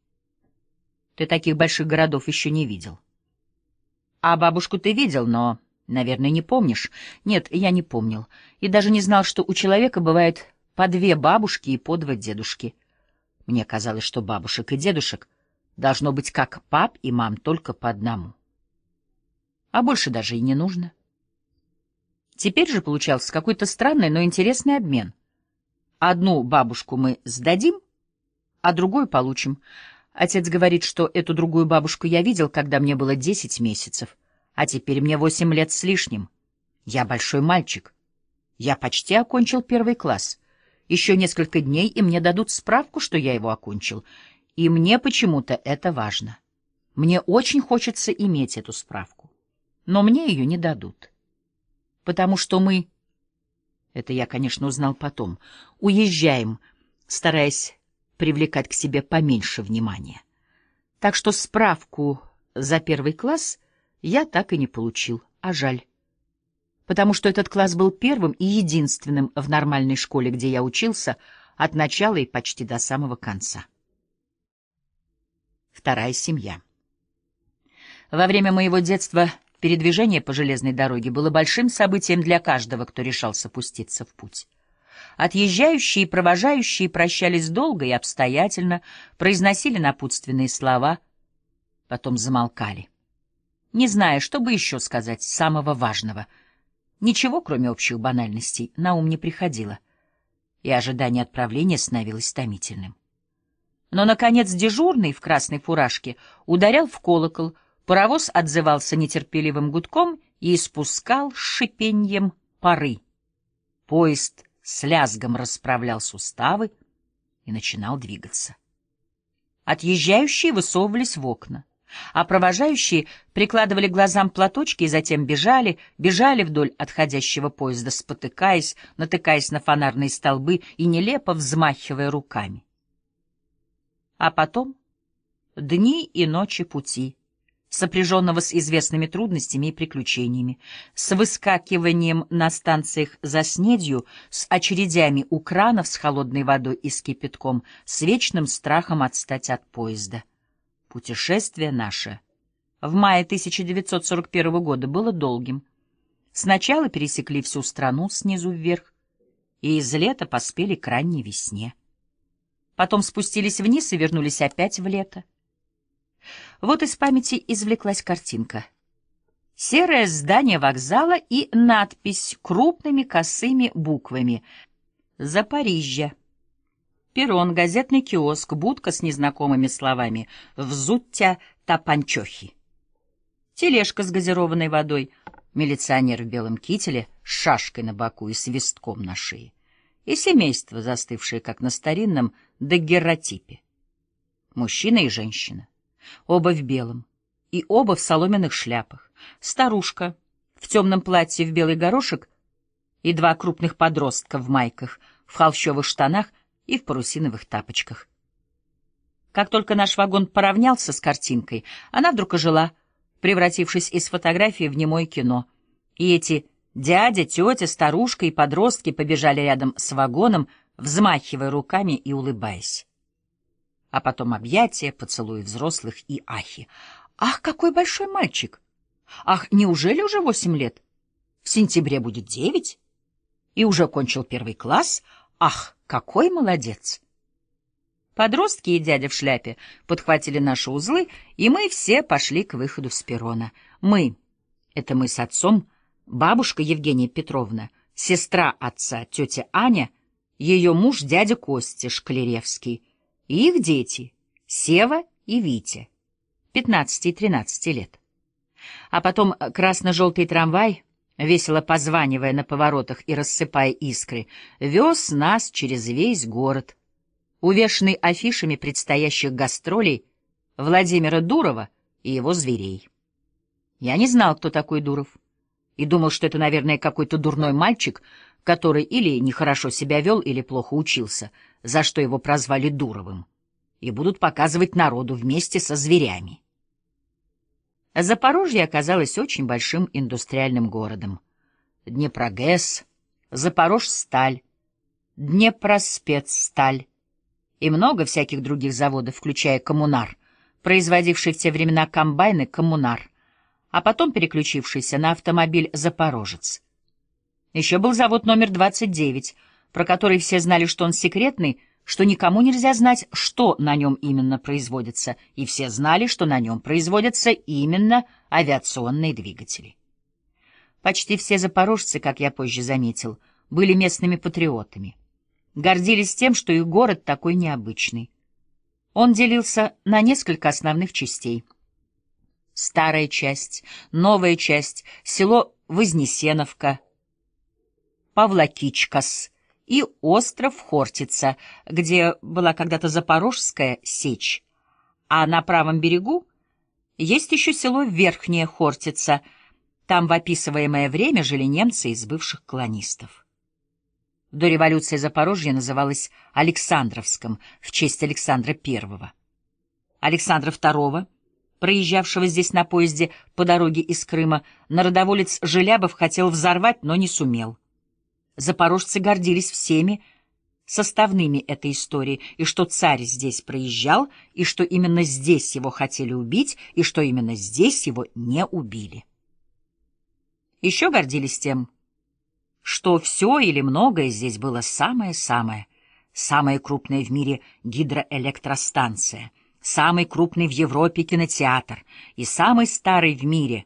Ты таких больших городов еще не видел. А бабушку ты видел, но, наверное, не помнишь. Нет, я не помнил. И даже не знал, что у человека бывает по две бабушки и по два дедушки. Мне казалось, что бабушек и дедушек должно быть как пап и мам только по одному а больше даже и не нужно. Теперь же получался какой-то странный, но интересный обмен. Одну бабушку мы сдадим, а другую получим. Отец говорит, что эту другую бабушку я видел, когда мне было десять месяцев, а теперь мне восемь лет с лишним. Я большой мальчик. Я почти окончил первый класс. Еще несколько дней, и мне дадут справку, что я его окончил. И мне почему-то это важно. Мне очень хочется иметь эту справку но мне ее не дадут. Потому что мы... Это я, конечно, узнал потом. Уезжаем, стараясь привлекать к себе поменьше внимания. Так что справку за первый класс я так и не получил, а жаль. Потому что этот класс был первым и единственным в нормальной школе, где я учился, от начала и почти до самого конца. Вторая семья. Во время моего детства Передвижение по железной дороге было большим событием для каждого, кто решался пуститься в путь. Отъезжающие и провожающие прощались долго и обстоятельно, произносили напутственные слова, потом замолкали, не зная, что бы еще сказать самого важного. Ничего, кроме общих банальностей, на ум не приходило, и ожидание отправления становилось томительным. Но, наконец, дежурный в красной фуражке ударял в колокол — Паровоз отзывался нетерпеливым гудком и испускал шипеньем пары. Поезд с лязгом расправлял суставы и начинал двигаться. Отъезжающие высовывались в окна, а провожающие прикладывали глазам платочки и затем бежали, бежали вдоль отходящего поезда, спотыкаясь, натыкаясь на фонарные столбы и нелепо взмахивая руками. А потом дни и ночи пути — сопряженного с известными трудностями и приключениями, с выскакиванием на станциях за снедью, с очередями у кранов с холодной водой и с кипятком, с вечным страхом отстать от поезда. Путешествие наше в мае 1941 года было долгим. Сначала пересекли всю страну снизу вверх, и из лета поспели к ранней весне. Потом спустились вниз и вернулись опять в лето. Вот из памяти извлеклась картинка. Серое здание вокзала и надпись крупными косыми буквами «Запорижье». Перрон, газетный киоск, будка с незнакомыми словами «Взуття тапанчохи». Тележка с газированной водой, милиционер в белом кителе с шашкой на боку и свистком на шее и семейство, застывшее, как на старинном дагерротипе. Мужчина и женщина оба в белом, и оба в соломенных шляпах. Старушка в темном платье в белый горошек и два крупных подростка в майках, в холщовых штанах и в парусиновых тапочках. Как только наш вагон поравнялся с картинкой, она вдруг ожила, превратившись из фотографии в немое кино. И эти дядя, тетя, старушка и подростки побежали рядом с вагоном, взмахивая руками и улыбаясь а потом объятия, поцелуи взрослых и ахи. «Ах, какой большой мальчик! Ах, неужели уже восемь лет? В сентябре будет девять? И уже кончил первый класс? Ах, какой молодец!» Подростки и дядя в шляпе подхватили наши узлы, и мы все пошли к выходу с перрона. Мы — это мы с отцом, бабушка Евгения Петровна, сестра отца, тетя Аня, ее муж дядя Костя Шклеревский — и их дети Сева и Витя, 15 и 13 лет. А потом красно-желтый трамвай, весело позванивая на поворотах и рассыпая искры, вез нас через весь город, увешанный афишами предстоящих гастролей Владимира Дурова и его зверей. Я не знал, кто такой Дуров, и думал, что это, наверное, какой-то дурной мальчик, который или нехорошо себя вел, или плохо учился — за что его прозвали Дуровым, и будут показывать народу вместе со зверями. Запорожье оказалось очень большим индустриальным городом. Днепрогэс, Запорожсталь, Днепроспецсталь и много всяких других заводов, включая коммунар, производивший в те времена комбайны коммунар, а потом переключившийся на автомобиль «Запорожец». Еще был завод номер 29 — про который все знали, что он секретный, что никому нельзя знать, что на нем именно производится, и все знали, что на нем производятся именно авиационные двигатели. Почти все запорожцы, как я позже заметил, были местными патриотами. Гордились тем, что их город такой необычный. Он делился на несколько основных частей. Старая часть, новая часть, село Вознесеновка, Павлакичкас — и остров Хортица, где была когда-то Запорожская сечь. А на правом берегу есть еще село Верхняя Хортица. Там в описываемое время жили немцы из бывших колонистов. До революции Запорожье называлось Александровском в честь Александра I. Александра II, проезжавшего здесь на поезде по дороге из Крыма, народоволец Желябов хотел взорвать, но не сумел. Запорожцы гордились всеми составными этой истории, и что царь здесь проезжал, и что именно здесь его хотели убить, и что именно здесь его не убили. Еще гордились тем, что все или многое здесь было самое-самое, самая крупная в мире гидроэлектростанция, самый крупный в Европе кинотеатр и самый старый в мире,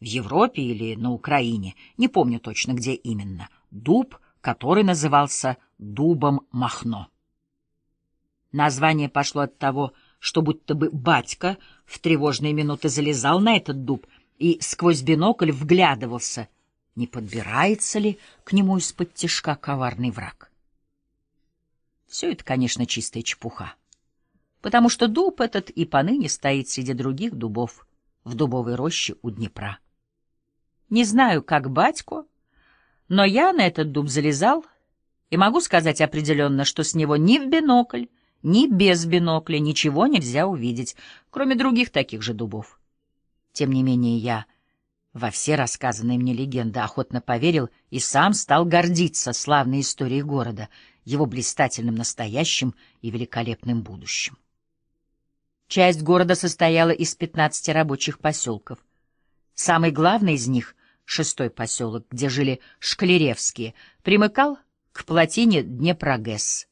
в Европе или на Украине, не помню точно, где именно — дуб, который назывался дубом Махно. Название пошло от того, что будто бы батька в тревожные минуты залезал на этот дуб и сквозь бинокль вглядывался, не подбирается ли к нему из-под тишка коварный враг. Все это, конечно, чистая чепуха, потому что дуб этот и поныне стоит среди других дубов в дубовой роще у Днепра. Не знаю, как батько, но я на этот дуб залезал, и могу сказать определенно, что с него ни в бинокль, ни без бинокля ничего нельзя увидеть, кроме других таких же дубов. Тем не менее я во все рассказанные мне легенды охотно поверил и сам стал гордиться славной историей города, его блистательным настоящим и великолепным будущим. Часть города состояла из 15 рабочих поселков. Самый главный из них шестой поселок, где жили шклеревские, примыкал к плотине Днепрогэс.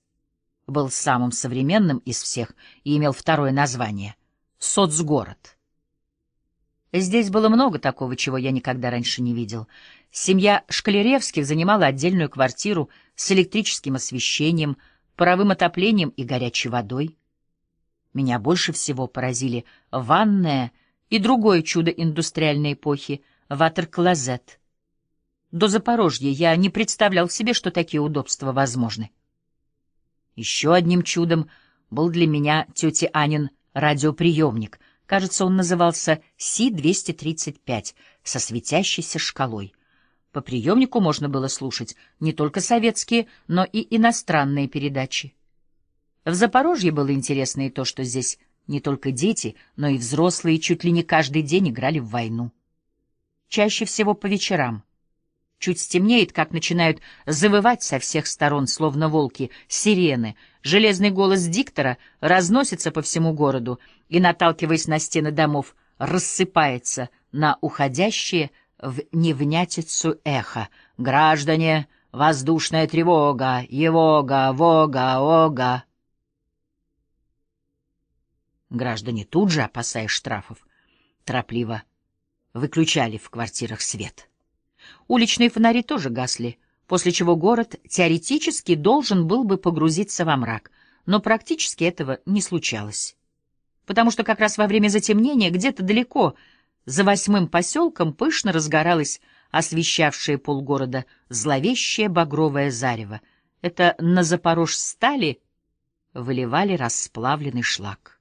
Был самым современным из всех и имел второе название — соцгород. Здесь было много такого, чего я никогда раньше не видел. Семья Шклеревских занимала отдельную квартиру с электрическим освещением, паровым отоплением и горячей водой. Меня больше всего поразили ванная и другое чудо индустриальной эпохи — ватер-клозет. До Запорожья я не представлял себе, что такие удобства возможны. Еще одним чудом был для меня тети Анин радиоприемник. Кажется, он назывался Си-235 со светящейся шкалой. По приемнику можно было слушать не только советские, но и иностранные передачи. В Запорожье было интересно и то, что здесь не только дети, но и взрослые чуть ли не каждый день играли в войну чаще всего по вечерам. Чуть стемнеет, как начинают завывать со всех сторон, словно волки, сирены. Железный голос диктора разносится по всему городу и, наталкиваясь на стены домов, рассыпается на уходящие в невнятицу эхо. «Граждане, воздушная тревога! Егога, вога, ога!» Граждане тут же, опасаясь штрафов, торопливо выключали в квартирах свет. Уличные фонари тоже гасли, после чего город теоретически должен был бы погрузиться во мрак, но практически этого не случалось. Потому что как раз во время затемнения где-то далеко, за восьмым поселком, пышно разгоралось освещавшее полгорода зловещее багровое зарево. Это на Запорож стали выливали расплавленный шлак.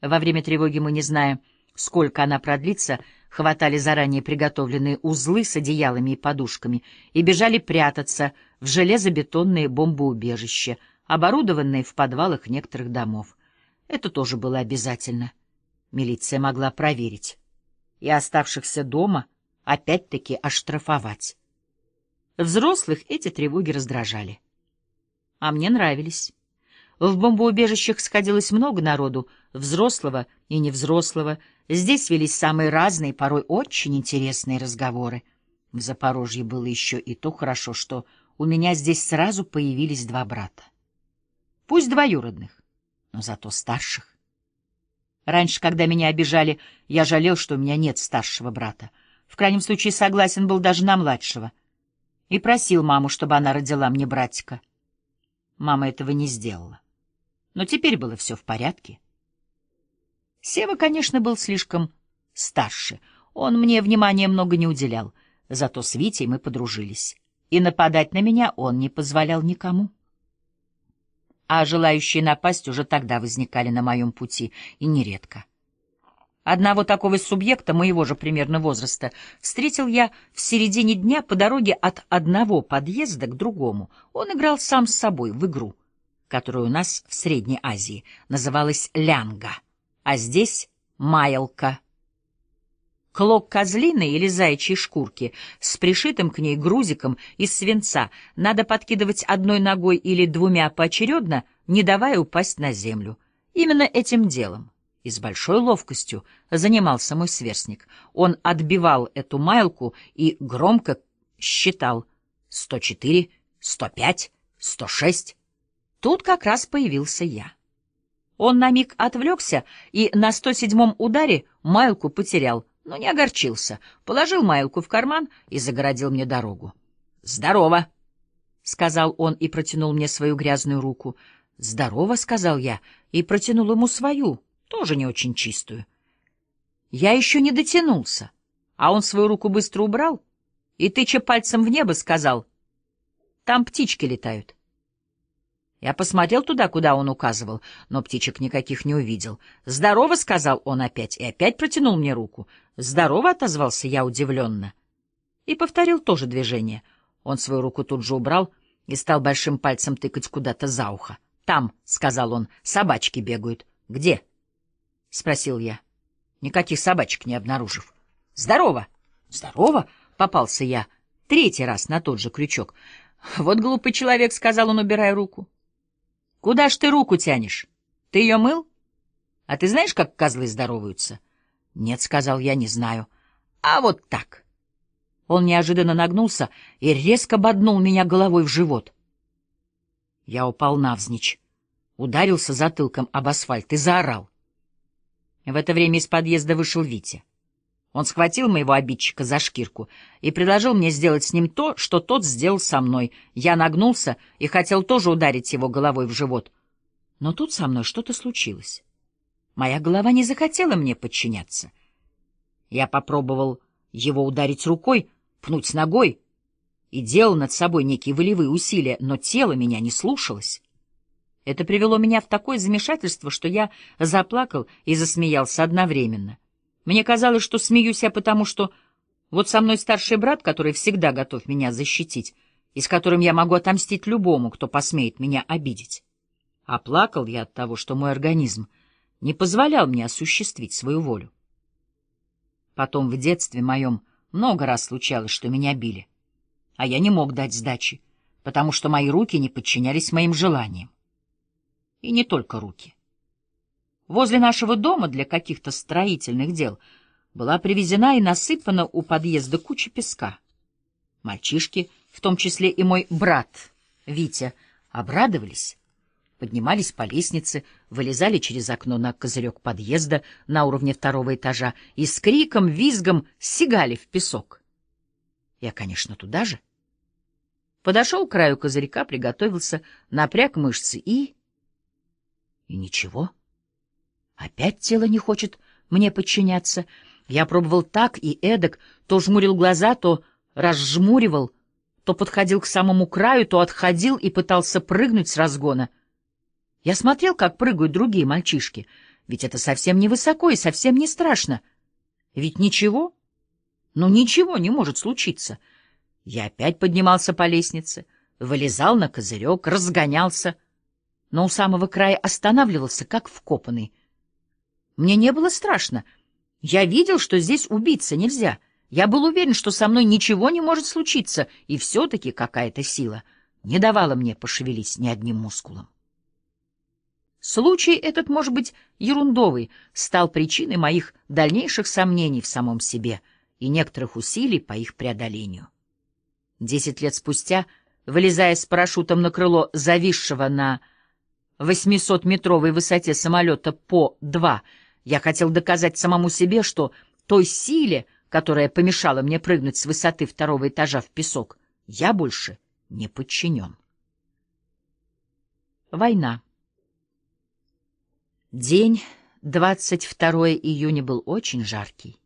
Во время тревоги мы, не знаем. Сколько она продлится, хватали заранее приготовленные узлы с одеялами и подушками и бежали прятаться в железобетонные бомбоубежища, оборудованные в подвалах некоторых домов. Это тоже было обязательно. Милиция могла проверить. И оставшихся дома опять-таки оштрафовать. Взрослых эти тревоги раздражали. А мне нравились. В бомбоубежищах сходилось много народу, взрослого и невзрослого. Здесь велись самые разные, порой очень интересные разговоры. В Запорожье было еще и то хорошо, что у меня здесь сразу появились два брата. Пусть двоюродных, но зато старших. Раньше, когда меня обижали, я жалел, что у меня нет старшего брата. В крайнем случае согласен был даже на младшего. И просил маму, чтобы она родила мне братика. Мама этого не сделала но теперь было все в порядке. Сева, конечно, был слишком старше. Он мне внимания много не уделял. Зато с Витей мы подружились. И нападать на меня он не позволял никому. А желающие напасть уже тогда возникали на моем пути, и нередко. Одного такого субъекта, моего же примерно возраста, встретил я в середине дня по дороге от одного подъезда к другому. Он играл сам с собой в игру — которая у нас в Средней Азии называлась лянга, а здесь майлка. Клок козлиной или заячьей шкурки с пришитым к ней грузиком из свинца надо подкидывать одной ногой или двумя поочередно, не давая упасть на землю. Именно этим делом и с большой ловкостью занимался мой сверстник. Он отбивал эту майлку и громко считал 104, 105, 106, Тут как раз появился я. Он на миг отвлекся и на 107-м ударе Майлку потерял, но не огорчился, положил Майлку в карман и загородил мне дорогу. «Здорово!» — сказал он и протянул мне свою грязную руку. «Здорово!» — сказал я и протянул ему свою, тоже не очень чистую. Я еще не дотянулся, а он свою руку быстро убрал и, тыча пальцем в небо, сказал, «Там птички летают». Я посмотрел туда, куда он указывал, но птичек никаких не увидел. «Здорово!» — сказал он опять, и опять протянул мне руку. «Здорово!» — отозвался я удивленно. И повторил тоже движение. Он свою руку тут же убрал и стал большим пальцем тыкать куда-то за ухо. «Там!» — сказал он. «Собачки бегают». «Где?» — спросил я, никаких собачек не обнаружив. «Здорово!» «Здорово!» — попался я. Третий раз на тот же крючок. «Вот глупый человек!» — сказал он, убирая руку. Куда ж ты руку тянешь? Ты ее мыл? А ты знаешь, как козлы здороваются? Нет, сказал я, не знаю. А вот так. Он неожиданно нагнулся и резко боднул меня головой в живот. Я упал навзничь, ударился затылком об асфальт и заорал. В это время из подъезда вышел Витя. Он схватил моего обидчика за шкирку и предложил мне сделать с ним то, что тот сделал со мной. Я нагнулся и хотел тоже ударить его головой в живот. Но тут со мной что-то случилось. Моя голова не захотела мне подчиняться. Я попробовал его ударить рукой, пнуть ногой и делал над собой некие волевые усилия, но тело меня не слушалось. Это привело меня в такое замешательство, что я заплакал и засмеялся одновременно. Мне казалось, что смеюсь я потому, что вот со мной старший брат, который всегда готов меня защитить, и с которым я могу отомстить любому, кто посмеет меня обидеть. А плакал я от того, что мой организм не позволял мне осуществить свою волю. Потом в детстве моем много раз случалось, что меня били, а я не мог дать сдачи, потому что мои руки не подчинялись моим желаниям. И не только руки возле нашего дома для каких-то строительных дел, была привезена и насыпана у подъезда куча песка. Мальчишки, в том числе и мой брат Витя, обрадовались, поднимались по лестнице, вылезали через окно на козырек подъезда на уровне второго этажа и с криком, визгом сигали в песок. Я, конечно, туда же. Подошел к краю козырька, приготовился, напряг мышцы и... И ничего. Опять тело не хочет мне подчиняться. Я пробовал так и эдак, то жмурил глаза, то разжмуривал, то подходил к самому краю, то отходил и пытался прыгнуть с разгона. Я смотрел, как прыгают другие мальчишки, ведь это совсем не высоко и совсем не страшно. Ведь ничего, ну ничего не может случиться. Я опять поднимался по лестнице, вылезал на козырек, разгонялся, но у самого края останавливался, как вкопанный — мне не было страшно. Я видел, что здесь убиться нельзя. Я был уверен, что со мной ничего не может случиться, и все-таки какая-то сила не давала мне пошевелить ни одним мускулом. Случай этот, может быть, ерундовый, стал причиной моих дальнейших сомнений в самом себе и некоторых усилий по их преодолению. Десять лет спустя, вылезая с парашютом на крыло зависшего на 800-метровой высоте самолета по-2, я хотел доказать самому себе, что той силе, которая помешала мне прыгнуть с высоты второго этажа в песок, я больше не подчинен. Война. День 22 июня был очень жаркий.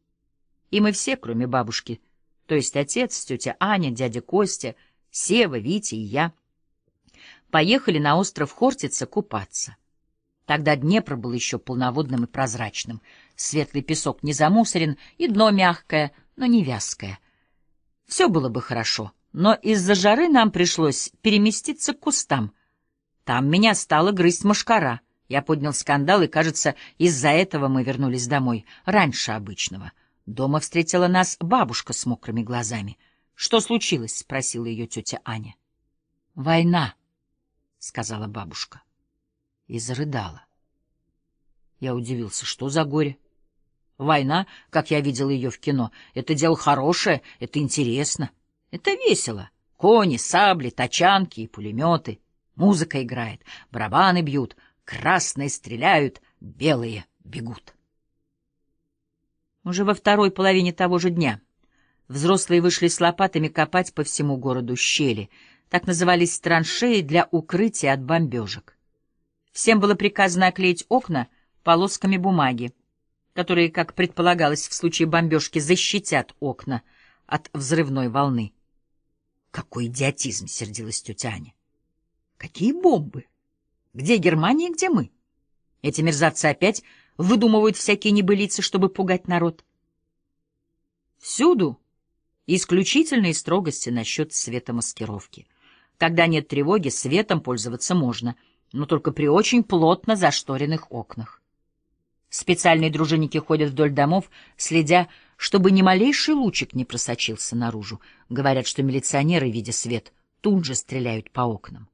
И мы все, кроме бабушки, то есть отец, тетя Аня, дядя Костя, Сева, Витя и я, поехали на остров Хортица купаться. Тогда Днепр был еще полноводным и прозрачным. Светлый песок не замусорен, и дно мягкое, но не вязкое. Все было бы хорошо, но из-за жары нам пришлось переместиться к кустам. Там меня стала грызть мошкара. Я поднял скандал, и, кажется, из-за этого мы вернулись домой, раньше обычного. Дома встретила нас бабушка с мокрыми глазами. — Что случилось? — спросила ее тетя Аня. — Война, — сказала бабушка и зарыдала. Я удивился, что за горе? Война, как я видел ее в кино, это дело хорошее, это интересно, это весело. Кони, сабли, тачанки и пулеметы. Музыка играет, барабаны бьют, красные стреляют, белые бегут. Уже во второй половине того же дня взрослые вышли с лопатами копать по всему городу щели, так назывались траншеи для укрытия от бомбежек. Всем было приказано оклеить окна полосками бумаги, которые, как предполагалось в случае бомбежки, защитят окна от взрывной волны. «Какой идиотизм!» — сердилась тетя Аня. «Какие бомбы? Где Германия, где мы? Эти мерзавцы опять выдумывают всякие небылицы, чтобы пугать народ». Всюду исключительные строгости насчет маскировки. Когда нет тревоги, светом пользоваться можно — но только при очень плотно зашторенных окнах. Специальные дружинники ходят вдоль домов, следя, чтобы ни малейший лучик не просочился наружу. Говорят, что милиционеры, видя свет, тут же стреляют по окнам.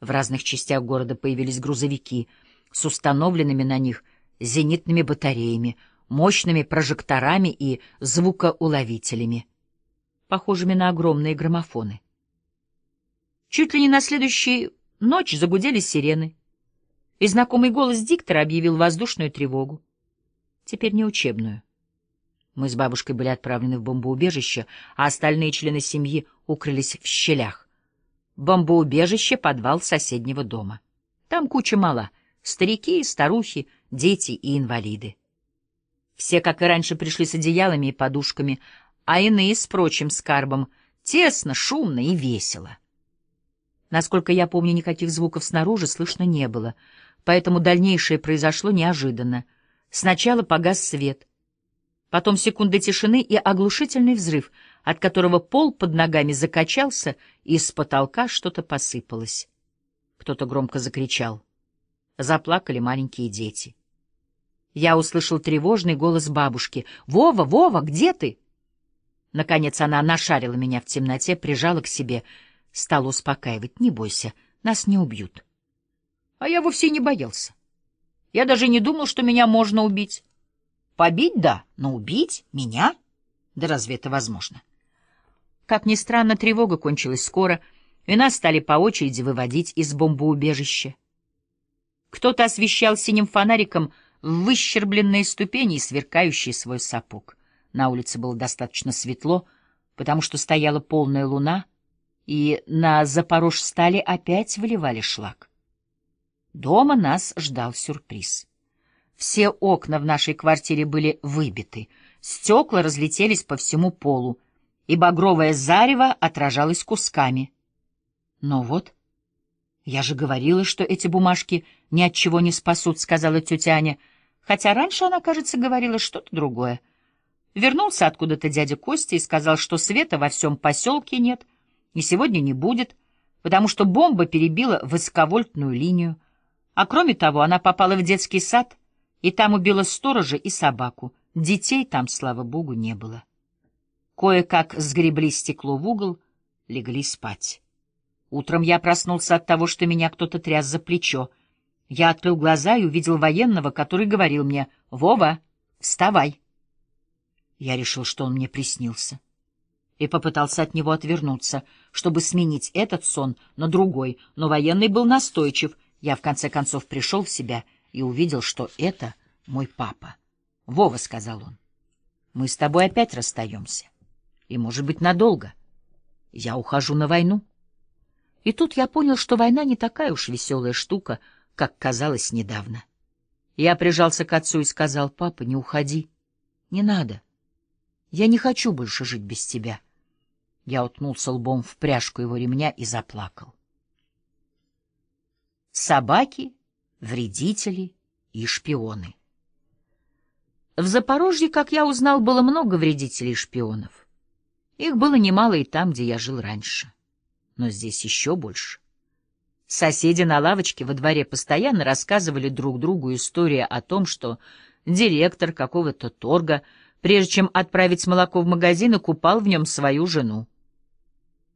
В разных частях города появились грузовики с установленными на них зенитными батареями, мощными прожекторами и звукоуловителями, похожими на огромные граммофоны. Чуть ли не на следующий Ночь загудели сирены, и знакомый голос диктора объявил воздушную тревогу. Теперь не учебную. Мы с бабушкой были отправлены в бомбоубежище, а остальные члены семьи укрылись в щелях. Бомбоубежище — подвал соседнего дома. Там куча мала — старики, старухи, дети и инвалиды. Все, как и раньше, пришли с одеялами и подушками, а иные с прочим скарбом. Тесно, шумно и весело. Насколько я помню, никаких звуков снаружи слышно не было, поэтому дальнейшее произошло неожиданно. Сначала погас свет, потом секунды тишины и оглушительный взрыв, от которого пол под ногами закачался, и с потолка что-то посыпалось. Кто-то громко закричал. Заплакали маленькие дети. Я услышал тревожный голос бабушки. «Вова, Вова, где ты?» Наконец она нашарила меня в темноте, прижала к себе — Стал успокаивать. «Не бойся, нас не убьют». А я вовсе не боялся. Я даже не думал, что меня можно убить. Побить — да, но убить — меня? Да разве это возможно? Как ни странно, тревога кончилась скоро, и нас стали по очереди выводить из бомбоубежища. Кто-то освещал синим фонариком выщербленные ступени и сверкающий свой сапог. На улице было достаточно светло, потому что стояла полная луна — и на Запорожстале опять выливали шлак. Дома нас ждал сюрприз. Все окна в нашей квартире были выбиты, стекла разлетелись по всему полу, и багровое зарево отражалось кусками. Но вот... «Я же говорила, что эти бумажки ни от чего не спасут», — сказала тетя Аня, хотя раньше она, кажется, говорила что-то другое. Вернулся откуда-то дядя Костя и сказал, что света во всем поселке нет — и сегодня не будет, потому что бомба перебила высоковольтную линию. А кроме того, она попала в детский сад, и там убила сторожа и собаку. Детей там, слава богу, не было. Кое-как сгребли стекло в угол, легли спать. Утром я проснулся от того, что меня кто-то тряс за плечо. Я открыл глаза и увидел военного, который говорил мне «Вова, вставай!» Я решил, что он мне приснился и попытался от него отвернуться, чтобы сменить этот сон на другой, но военный был настойчив. Я, в конце концов, пришел в себя и увидел, что это мой папа. — Вова, — сказал он, — мы с тобой опять расстаемся. И, может быть, надолго. Я ухожу на войну. И тут я понял, что война не такая уж веселая штука, как казалось недавно. Я прижался к отцу и сказал, — Папа, не уходи. Не надо. Я не хочу больше жить без тебя. — я уткнулся лбом в пряжку его ремня и заплакал. Собаки, вредители и шпионы. В Запорожье, как я узнал, было много вредителей и шпионов. Их было немало и там, где я жил раньше. Но здесь еще больше. Соседи на лавочке во дворе постоянно рассказывали друг другу истории о том, что директор какого-то торга, прежде чем отправить молоко в магазин, купал в нем свою жену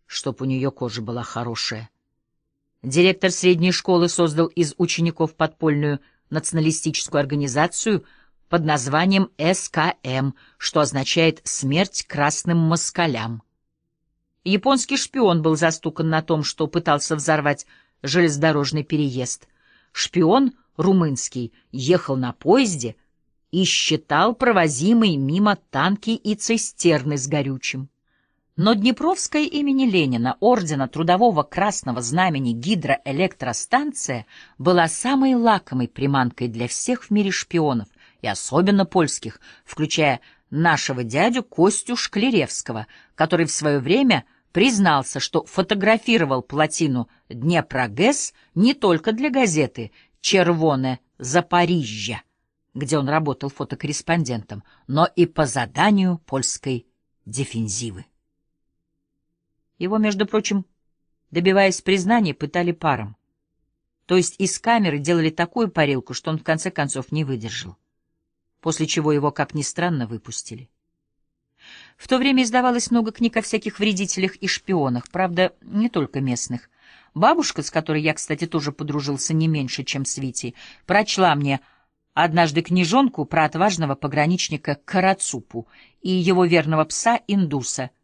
чтоб у нее кожа была хорошая. Директор средней школы создал из учеников подпольную националистическую организацию под названием СКМ, что означает «Смерть красным москалям». Японский шпион был застукан на том, что пытался взорвать железнодорожный переезд. Шпион румынский ехал на поезде и считал провозимые мимо танки и цистерны с горючим. Но Днепровское имени Ленина, ордена Трудового Красного Знамени гидроэлектростанция была самой лакомой приманкой для всех в мире шпионов, и особенно польских, включая нашего дядю Костю Шклеревского, который в свое время признался, что фотографировал плотину Днепрогэс не только для газеты «Червоне Запорижья», где он работал фотокорреспондентом, но и по заданию польской дефензивы. Его, между прочим, добиваясь признания, пытали паром. То есть из камеры делали такую парилку, что он в конце концов не выдержал. После чего его, как ни странно, выпустили. В то время издавалось много книг о всяких вредителях и шпионах, правда, не только местных. Бабушка, с которой я, кстати, тоже подружился не меньше, чем с Витей, прочла мне однажды книжонку про отважного пограничника Карацупу и его верного пса Индуса —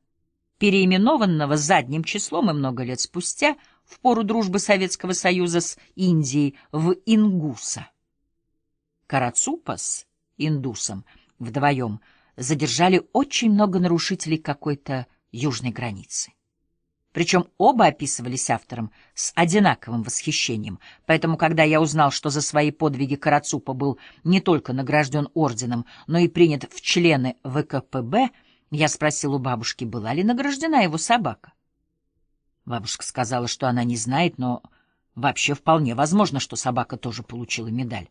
переименованного задним числом и много лет спустя в пору дружбы Советского Союза с Индией в Ингуса. Карацупа с индусом вдвоем задержали очень много нарушителей какой-то южной границы. Причем оба описывались автором с одинаковым восхищением, поэтому, когда я узнал, что за свои подвиги Карацупа был не только награжден орденом, но и принят в члены ВКПБ, я спросил у бабушки, была ли награждена его собака. Бабушка сказала, что она не знает, но вообще вполне возможно, что собака тоже получила медаль.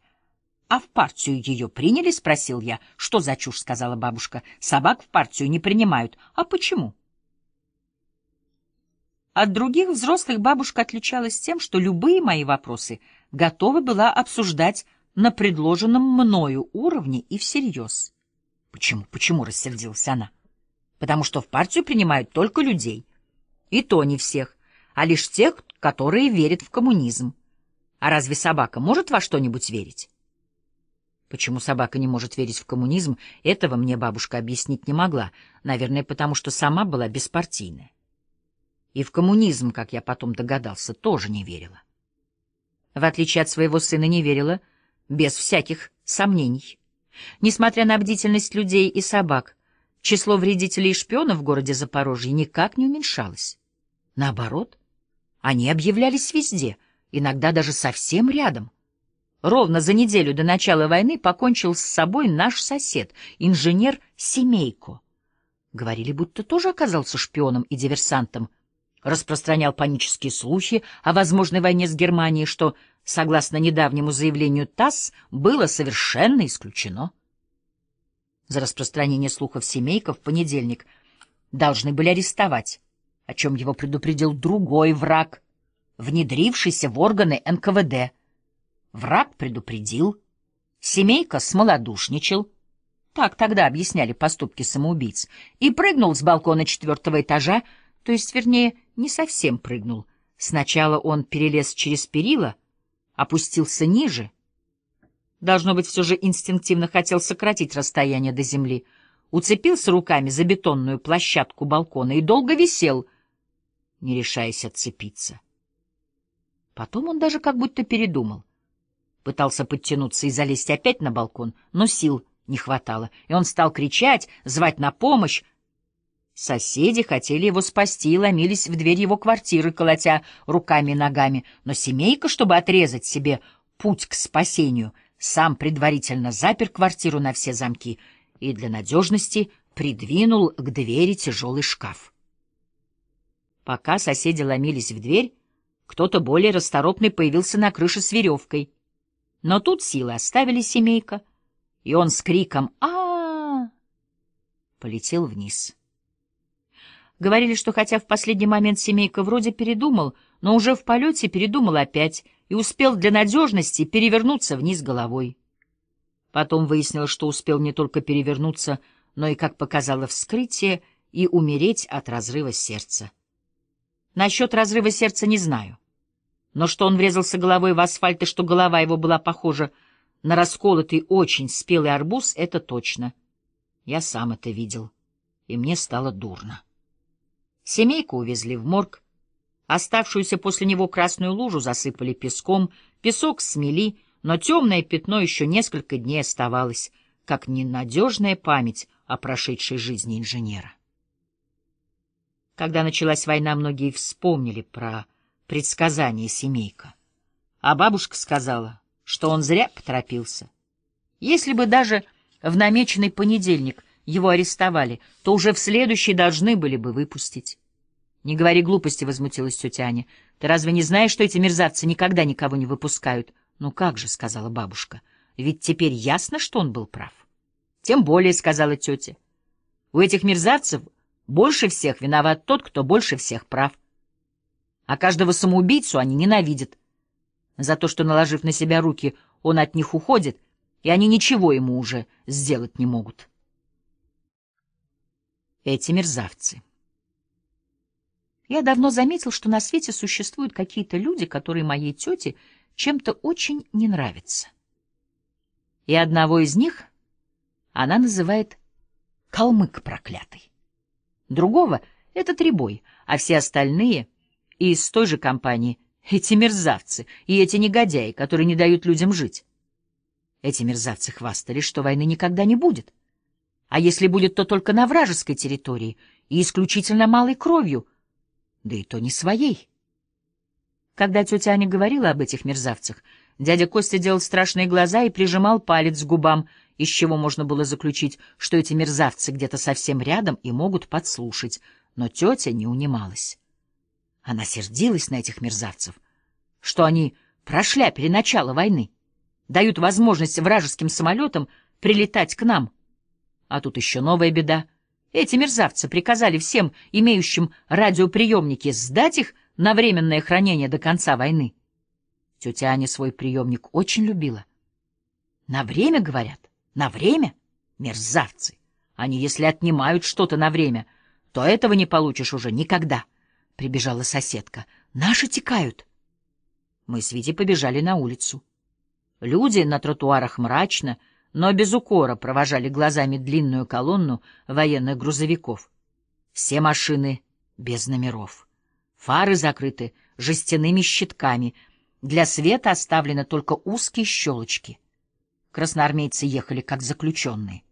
«А в партию ее приняли?» — спросил я. «Что за чушь?» — сказала бабушка. «Собак в партию не принимают. А почему?» От других взрослых бабушка отличалась тем, что любые мои вопросы готова была обсуждать на предложенном мною уровне и всерьез. «Почему, почему?» — рассердилась она потому что в партию принимают только людей. И то не всех, а лишь тех, которые верят в коммунизм. А разве собака может во что-нибудь верить? Почему собака не может верить в коммунизм, этого мне бабушка объяснить не могла, наверное, потому что сама была беспартийная. И в коммунизм, как я потом догадался, тоже не верила. В отличие от своего сына не верила, без всяких сомнений. Несмотря на бдительность людей и собак, число вредителей и шпионов в городе Запорожье никак не уменьшалось. Наоборот, они объявлялись везде, иногда даже совсем рядом. Ровно за неделю до начала войны покончил с собой наш сосед, инженер Семейко. Говорили, будто тоже оказался шпионом и диверсантом, распространял панические слухи о возможной войне с Германией, что, согласно недавнему заявлению ТАСС, было совершенно исключено за распространение слухов семейка в понедельник должны были арестовать, о чем его предупредил другой враг, внедрившийся в органы НКВД. Враг предупредил, семейка смолодушничал, так тогда объясняли поступки самоубийц, и прыгнул с балкона четвертого этажа, то есть, вернее, не совсем прыгнул. Сначала он перелез через перила, опустился ниже — должно быть, все же инстинктивно хотел сократить расстояние до земли, уцепился руками за бетонную площадку балкона и долго висел, не решаясь отцепиться. Потом он даже как будто передумал. Пытался подтянуться и залезть опять на балкон, но сил не хватало, и он стал кричать, звать на помощь. Соседи хотели его спасти и ломились в дверь его квартиры, колотя руками и ногами, но семейка, чтобы отрезать себе путь к спасению — сам предварительно запер квартиру на все замки и для надежности придвинул к двери тяжелый шкаф. Пока соседи ломились в дверь, кто-то более расторопный появился на крыше с веревкой. Но тут силы оставили семейка, и он с криком а, -а, -а, полетел вниз. Говорили, что хотя в последний момент семейка вроде передумал, но уже в полете передумал опять и успел для надежности перевернуться вниз головой. Потом выяснилось, что успел не только перевернуться, но и, как показало вскрытие, и умереть от разрыва сердца. Насчет разрыва сердца не знаю. Но что он врезался головой в асфальт и что голова его была похожа на расколотый очень спелый арбуз, это точно. Я сам это видел, и мне стало дурно. Семейку увезли в морг. Оставшуюся после него красную лужу засыпали песком, песок смели, но темное пятно еще несколько дней оставалось, как ненадежная память о прошедшей жизни инженера. Когда началась война, многие вспомнили про предсказание семейка. А бабушка сказала, что он зря поторопился. Если бы даже в намеченный понедельник его арестовали, то уже в следующий должны были бы выпустить. «Не говори глупости», — возмутилась тетя Аня. «Ты разве не знаешь, что эти мерзавцы никогда никого не выпускают?» «Ну как же», — сказала бабушка, — «ведь теперь ясно, что он был прав». «Тем более», — сказала тетя. «У этих мерзавцев больше всех виноват тот, кто больше всех прав. А каждого самоубийцу они ненавидят. За то, что, наложив на себя руки, он от них уходит, и они ничего ему уже сделать не могут». Эти мерзавцы. Я давно заметил, что на свете существуют какие-то люди, которые моей тете чем-то очень не нравятся. И одного из них она называет «калмык проклятый». Другого — это Требой, а все остальные — из той же компании эти мерзавцы и эти негодяи, которые не дают людям жить. Эти мерзавцы хвастались, что войны никогда не будет. А если будет, то только на вражеской территории и исключительно малой кровью — да и то не своей. Когда тетя Аня говорила об этих мерзавцах, дядя Костя делал страшные глаза и прижимал палец к губам, из чего можно было заключить, что эти мерзавцы где-то совсем рядом и могут подслушать, но тетя не унималась. Она сердилась на этих мерзавцев, что они прошляпили начало войны, дают возможность вражеским самолетам прилетать к нам. А тут еще новая беда — эти мерзавцы приказали всем имеющим радиоприемники сдать их на временное хранение до конца войны. Тетя Аня свой приемник очень любила. На время, говорят, на время? Мерзавцы! Они, если отнимают что-то на время, то этого не получишь уже никогда. Прибежала соседка. Наши текают. Мы с Витей побежали на улицу. Люди на тротуарах мрачно, но без укора провожали глазами длинную колонну военных грузовиков. Все машины без номеров. Фары закрыты жестяными щитками, для света оставлены только узкие щелочки. Красноармейцы ехали как заключенные,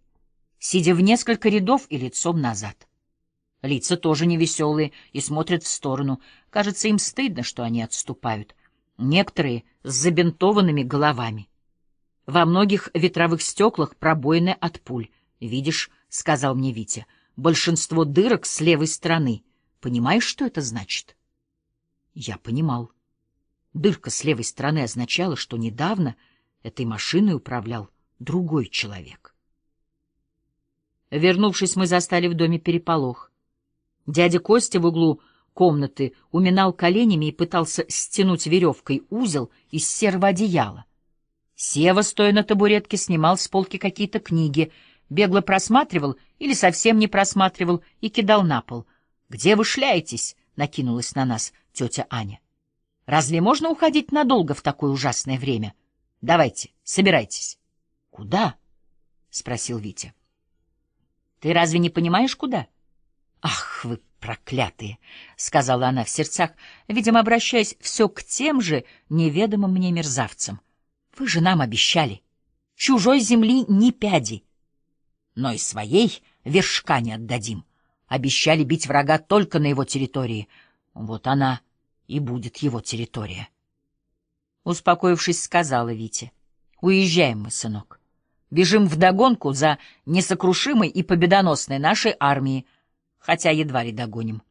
сидя в несколько рядов и лицом назад. Лица тоже невеселые и смотрят в сторону. Кажется, им стыдно, что они отступают. Некоторые с забинтованными головами. Во многих ветровых стеклах пробоины от пуль. «Видишь», — сказал мне Витя, — «большинство дырок с левой стороны. Понимаешь, что это значит?» Я понимал. Дырка с левой стороны означала, что недавно этой машиной управлял другой человек. Вернувшись, мы застали в доме переполох. Дядя Костя в углу комнаты уминал коленями и пытался стянуть веревкой узел из серого одеяла. Сева, стоя на табуретке, снимал с полки какие-то книги, бегло просматривал или совсем не просматривал и кидал на пол. «Где вы шляетесь?» — накинулась на нас тетя Аня. «Разве можно уходить надолго в такое ужасное время? Давайте, собирайтесь». «Куда?» — спросил Витя. «Ты разве не понимаешь, куда?» «Ах, вы проклятые!» — сказала она в сердцах, видимо, обращаясь все к тем же неведомым мне мерзавцам. Вы же нам обещали. Чужой земли ни пяди. Но и своей вершка не отдадим. Обещали бить врага только на его территории. Вот она и будет его территория. Успокоившись, сказала Вите. Уезжаем мы, сынок. Бежим вдогонку за несокрушимой и победоносной нашей армией, хотя едва ли догоним.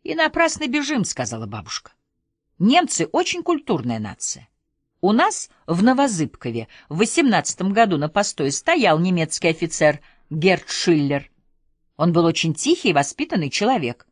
— И напрасно бежим, — сказала бабушка. — Немцы очень культурная нация. У нас в Новозыбкове в восемнадцатом году на постой стоял немецкий офицер Герт Шиллер. Он был очень тихий и воспитанный человек.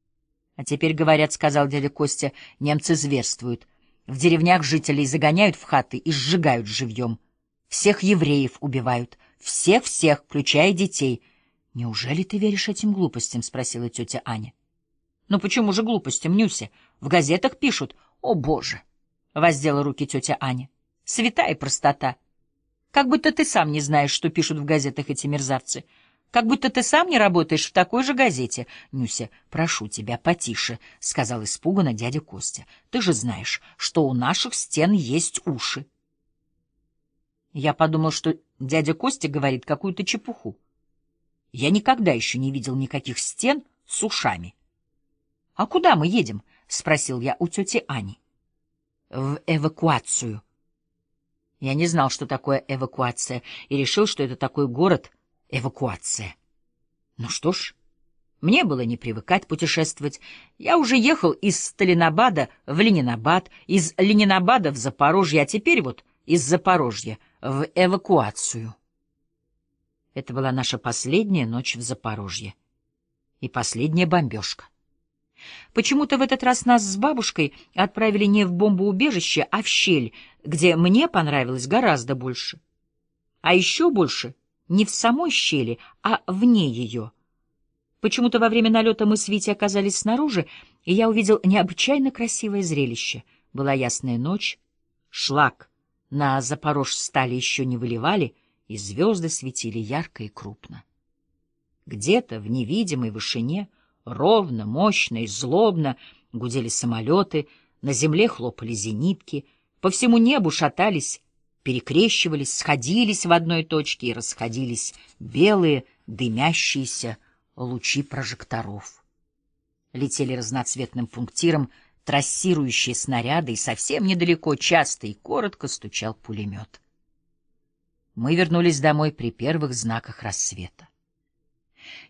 — А теперь, говорят, — сказал дядя Костя, — немцы зверствуют. В деревнях жителей загоняют в хаты и сжигают живьем. Всех евреев убивают. Всех-всех, включая детей. — Неужели ты веришь этим глупостям? — спросила тетя Аня. — Ну почему же глупостям, Нюся? В газетах пишут. О, Боже! —— воздела руки тетя Аня. «Святая простота. Как будто ты сам не знаешь, что пишут в газетах эти мерзавцы. Как будто ты сам не работаешь в такой же газете. Нюся, прошу тебя, потише», — сказал испуганно дядя Костя. «Ты же знаешь, что у наших стен есть уши». Я подумал, что дядя Костя говорит какую-то чепуху. Я никогда еще не видел никаких стен с ушами. — А куда мы едем? — спросил я у тети Ани в эвакуацию. Я не знал, что такое эвакуация, и решил, что это такой город эвакуация. Ну что ж, мне было не привыкать путешествовать. Я уже ехал из Сталинабада в Ленинабад, из Ленинабада в Запорожье, а теперь вот из Запорожья в эвакуацию. Это была наша последняя ночь в Запорожье и последняя бомбежка. Почему-то в этот раз нас с бабушкой отправили не в бомбоубежище, а в щель, где мне понравилось гораздо больше. А еще больше не в самой щели, а вне ее. Почему-то во время налета мы с Витей оказались снаружи, и я увидел необычайно красивое зрелище. Была ясная ночь, шлак на Запорож стали еще не выливали, и звезды светили ярко и крупно. Где-то в невидимой вышине — Ровно, мощно и злобно гудели самолеты, на земле хлопали зенитки, по всему небу шатались, перекрещивались, сходились в одной точке и расходились белые дымящиеся лучи прожекторов. Летели разноцветным пунктиром трассирующие снаряды, и совсем недалеко, часто и коротко стучал пулемет. Мы вернулись домой при первых знаках рассвета.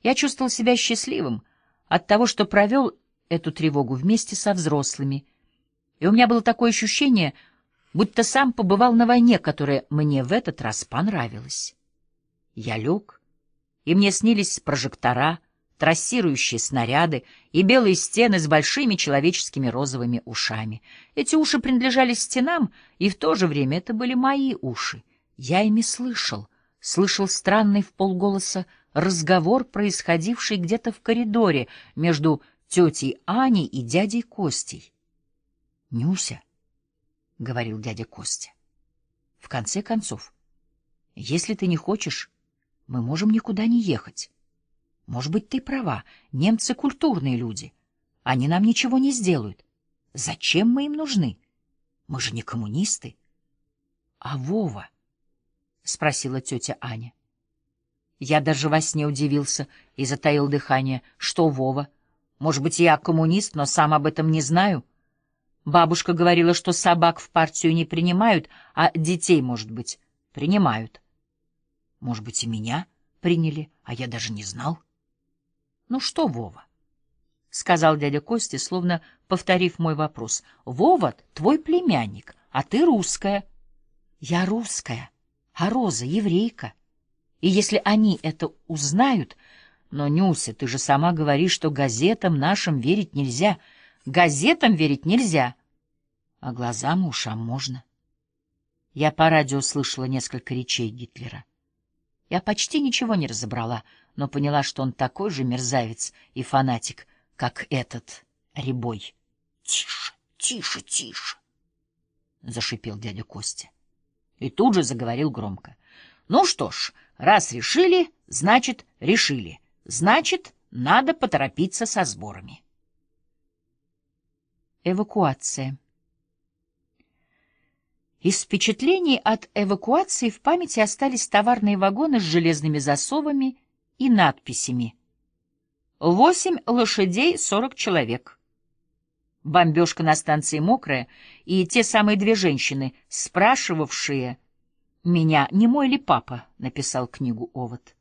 Я чувствовал себя счастливым — от того, что провел эту тревогу вместе со взрослыми. И у меня было такое ощущение, будто сам побывал на войне, которая мне в этот раз понравилась. Я лег, и мне снились прожектора, трассирующие снаряды и белые стены с большими человеческими розовыми ушами. Эти уши принадлежали стенам, и в то же время это были мои уши. Я ими слышал, слышал странный в полголоса разговор, происходивший где-то в коридоре между тетей Аней и дядей Костей. — Нюся, — говорил дядя Костя, — в конце концов, если ты не хочешь, мы можем никуда не ехать. Может быть, ты права, немцы культурные люди. Они нам ничего не сделают. Зачем мы им нужны? Мы же не коммунисты. — А Вова? — спросила тетя Аня. Я даже во сне удивился и затаил дыхание. Что Вова? Может быть, я коммунист, но сам об этом не знаю? Бабушка говорила, что собак в партию не принимают, а детей, может быть, принимают. Может быть, и меня приняли, а я даже не знал. Ну что, Вова? — сказал дядя Костя, словно повторив мой вопрос. — Вова — твой племянник, а ты русская. — Я русская, а Роза — еврейка. И если они это узнают... Но, Нюся, ты же сама говоришь, что газетам нашим верить нельзя. Газетам верить нельзя. А глазам и ушам можно. Я по радио слышала несколько речей Гитлера. Я почти ничего не разобрала, но поняла, что он такой же мерзавец и фанатик, как этот Рябой. — Тише, тише, тише! — зашипел дядя Костя. И тут же заговорил громко. — Ну что ж... Раз решили, значит, решили. Значит, надо поторопиться со сборами. Эвакуация. Из впечатлений от эвакуации в памяти остались товарные вагоны с железными засовами и надписями. «Восемь лошадей, сорок человек». Бомбежка на станции мокрая, и те самые две женщины, спрашивавшие — меня не мой ли папа написал книгу Овод.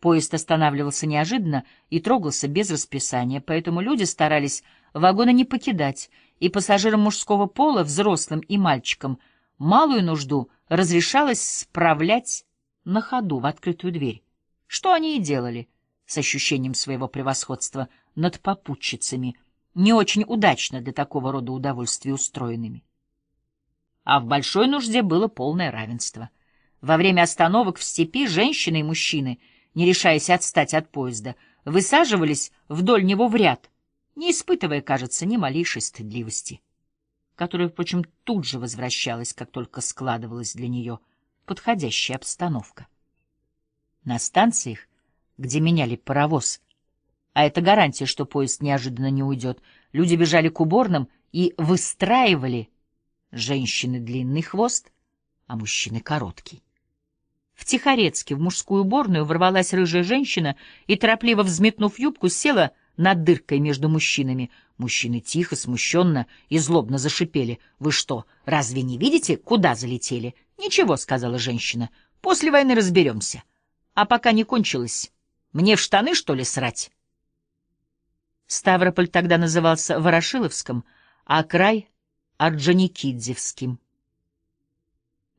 Поезд останавливался неожиданно и трогался без расписания, поэтому люди старались вагона не покидать, и пассажирам мужского пола, взрослым и мальчикам, малую нужду разрешалось справлять на ходу в открытую дверь, что они и делали с ощущением своего превосходства над попутчицами, не очень удачно для такого рода удовольствий устроенными а в большой нужде было полное равенство. Во время остановок в степи женщины и мужчины, не решаясь отстать от поезда, высаживались вдоль него в ряд, не испытывая, кажется, ни малейшей стыдливости, которая, впрочем, тут же возвращалась, как только складывалась для нее подходящая обстановка. На станциях, где меняли паровоз, а это гарантия, что поезд неожиданно не уйдет, люди бежали к уборным и выстраивали женщины длинный хвост, а мужчины короткий. В Тихорецке в мужскую уборную ворвалась рыжая женщина и, торопливо взметнув юбку, села над дыркой между мужчинами. Мужчины тихо, смущенно и злобно зашипели. «Вы что, разве не видите, куда залетели?» «Ничего», — сказала женщина, — «после войны разберемся. А пока не кончилось, мне в штаны, что ли, срать?» Ставрополь тогда назывался Ворошиловском, а край орджоникидзевским.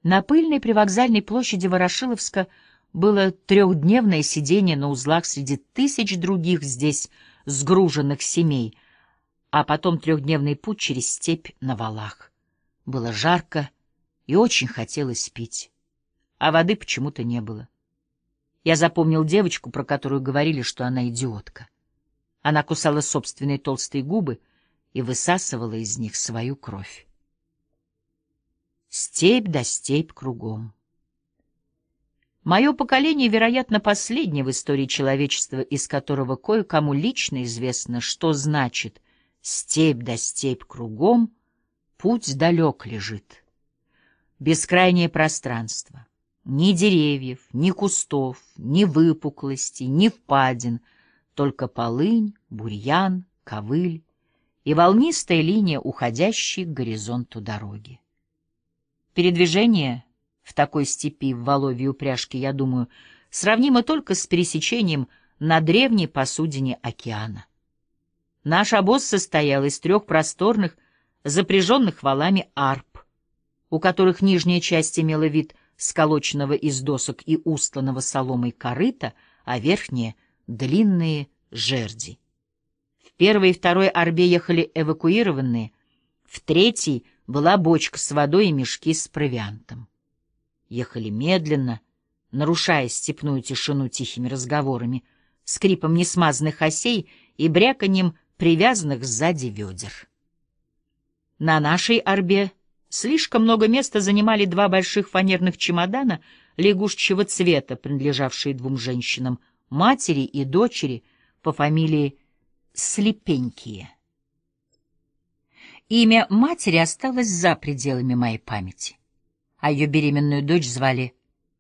На пыльной привокзальной площади Ворошиловска было трехдневное сидение на узлах среди тысяч других здесь сгруженных семей, а потом трехдневный путь через степь на валах. Было жарко и очень хотелось пить, а воды почему-то не было. Я запомнил девочку, про которую говорили, что она идиотка. Она кусала собственные толстые губы — и высасывала из них свою кровь. Степь да степь кругом. Мое поколение, вероятно, последнее в истории человечества, из которого кое-кому лично известно, что значит «степь да степь кругом, путь далек лежит». Бескрайнее пространство. Ни деревьев, ни кустов, ни выпуклости, ни впадин, только полынь, бурьян, ковыль, и волнистая линия, уходящая к горизонту дороги. Передвижение в такой степи в Воловье упряжки, я думаю, сравнимо только с пересечением на древней посудине океана. Наш обоз состоял из трех просторных, запряженных валами арп, у которых нижняя часть имела вид сколоченного из досок и устланного соломой корыта, а верхние длинные жерди первой и второй арбе ехали эвакуированные, в третьей была бочка с водой и мешки с провиантом. Ехали медленно, нарушая степную тишину тихими разговорами, скрипом несмазанных осей и бряканьем привязанных сзади ведер. На нашей орбе слишком много места занимали два больших фанерных чемодана лягушечьего цвета, принадлежавшие двум женщинам, матери и дочери по фамилии Слепенькие. Имя матери осталось за пределами моей памяти, а ее беременную дочь звали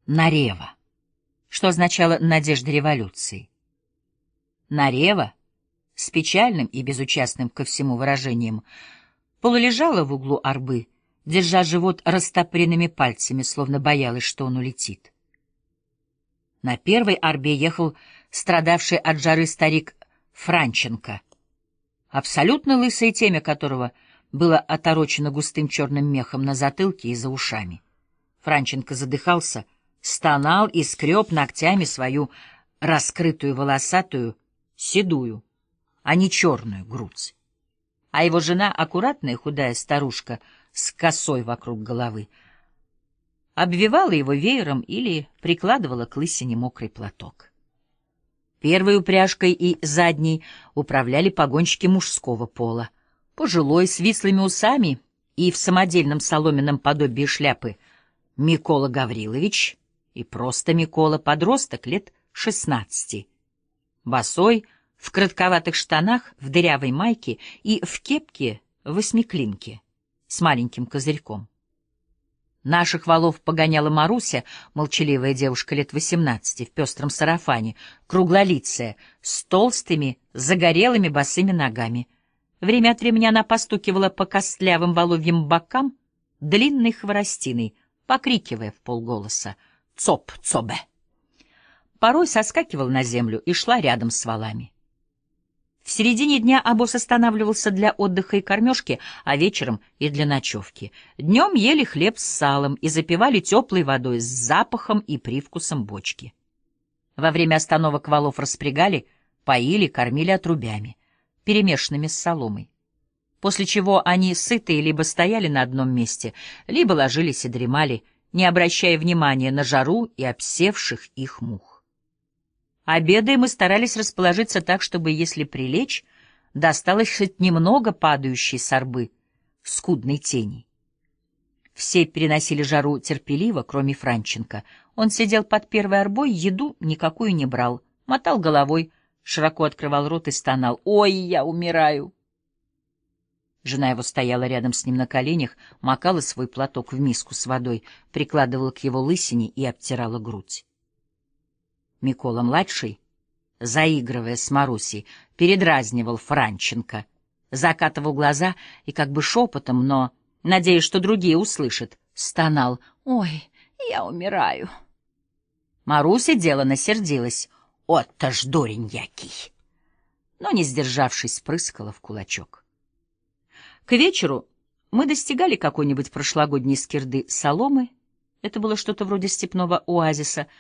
Нарева, что означало «надежда революции». Нарева, с печальным и безучастным ко всему выражением, полулежала в углу арбы, держа живот растопыренными пальцами, словно боялась, что он улетит. На первой арбе ехал страдавший от жары старик Франченко, абсолютно лысое темя которого было оторочено густым черным мехом на затылке и за ушами. Франченко задыхался, стонал и скреб ногтями свою раскрытую волосатую, седую, а не черную грудь. А его жена, аккуратная худая старушка с косой вокруг головы, обвивала его веером или прикладывала к лысине мокрый платок. Первой упряжкой и задней управляли погонщики мужского пола. Пожилой, с вислыми усами и в самодельном соломенном подобии шляпы Микола Гаврилович и просто Микола, подросток лет шестнадцати. Босой, в кратковатых штанах, в дырявой майке и в кепке восьмиклинке с маленьким козырьком. Наших валов погоняла Маруся, молчаливая девушка лет восемнадцати, в пестром сарафане, круглолицая, с толстыми, загорелыми босыми ногами. Время от времени она постукивала по костлявым воловьим бокам длинной хворостиной, покрикивая в полголоса «Цоп, цобе!». Порой соскакивала на землю и шла рядом с валами. В середине дня обоз останавливался для отдыха и кормежки, а вечером и для ночевки. Днем ели хлеб с салом и запивали теплой водой с запахом и привкусом бочки. Во время остановок валов распрягали, поили, кормили отрубями, перемешанными с соломой. После чего они, сытые, либо стояли на одном месте, либо ложились и дремали, не обращая внимания на жару и обсевших их мух. Обедая, мы старались расположиться так, чтобы, если прилечь, досталось хоть немного падающей сорбы, скудной тени. Все переносили жару терпеливо, кроме Франченко. Он сидел под первой арбой, еду никакую не брал, мотал головой, широко открывал рот и стонал. «Ой, я умираю!» Жена его стояла рядом с ним на коленях, макала свой платок в миску с водой, прикладывала к его лысине и обтирала грудь. Микола-младший, заигрывая с Марусей, передразнивал Франченко, закатывал глаза и как бы шепотом, но, надеясь, что другие услышат, стонал «Ой, я умираю». Маруся делано сердилась: «Отто ж дурень який!» Но, не сдержавшись, прыскала в кулачок. К вечеру мы достигали какой-нибудь прошлогодней скирды соломы. Это было что-то вроде степного оазиса —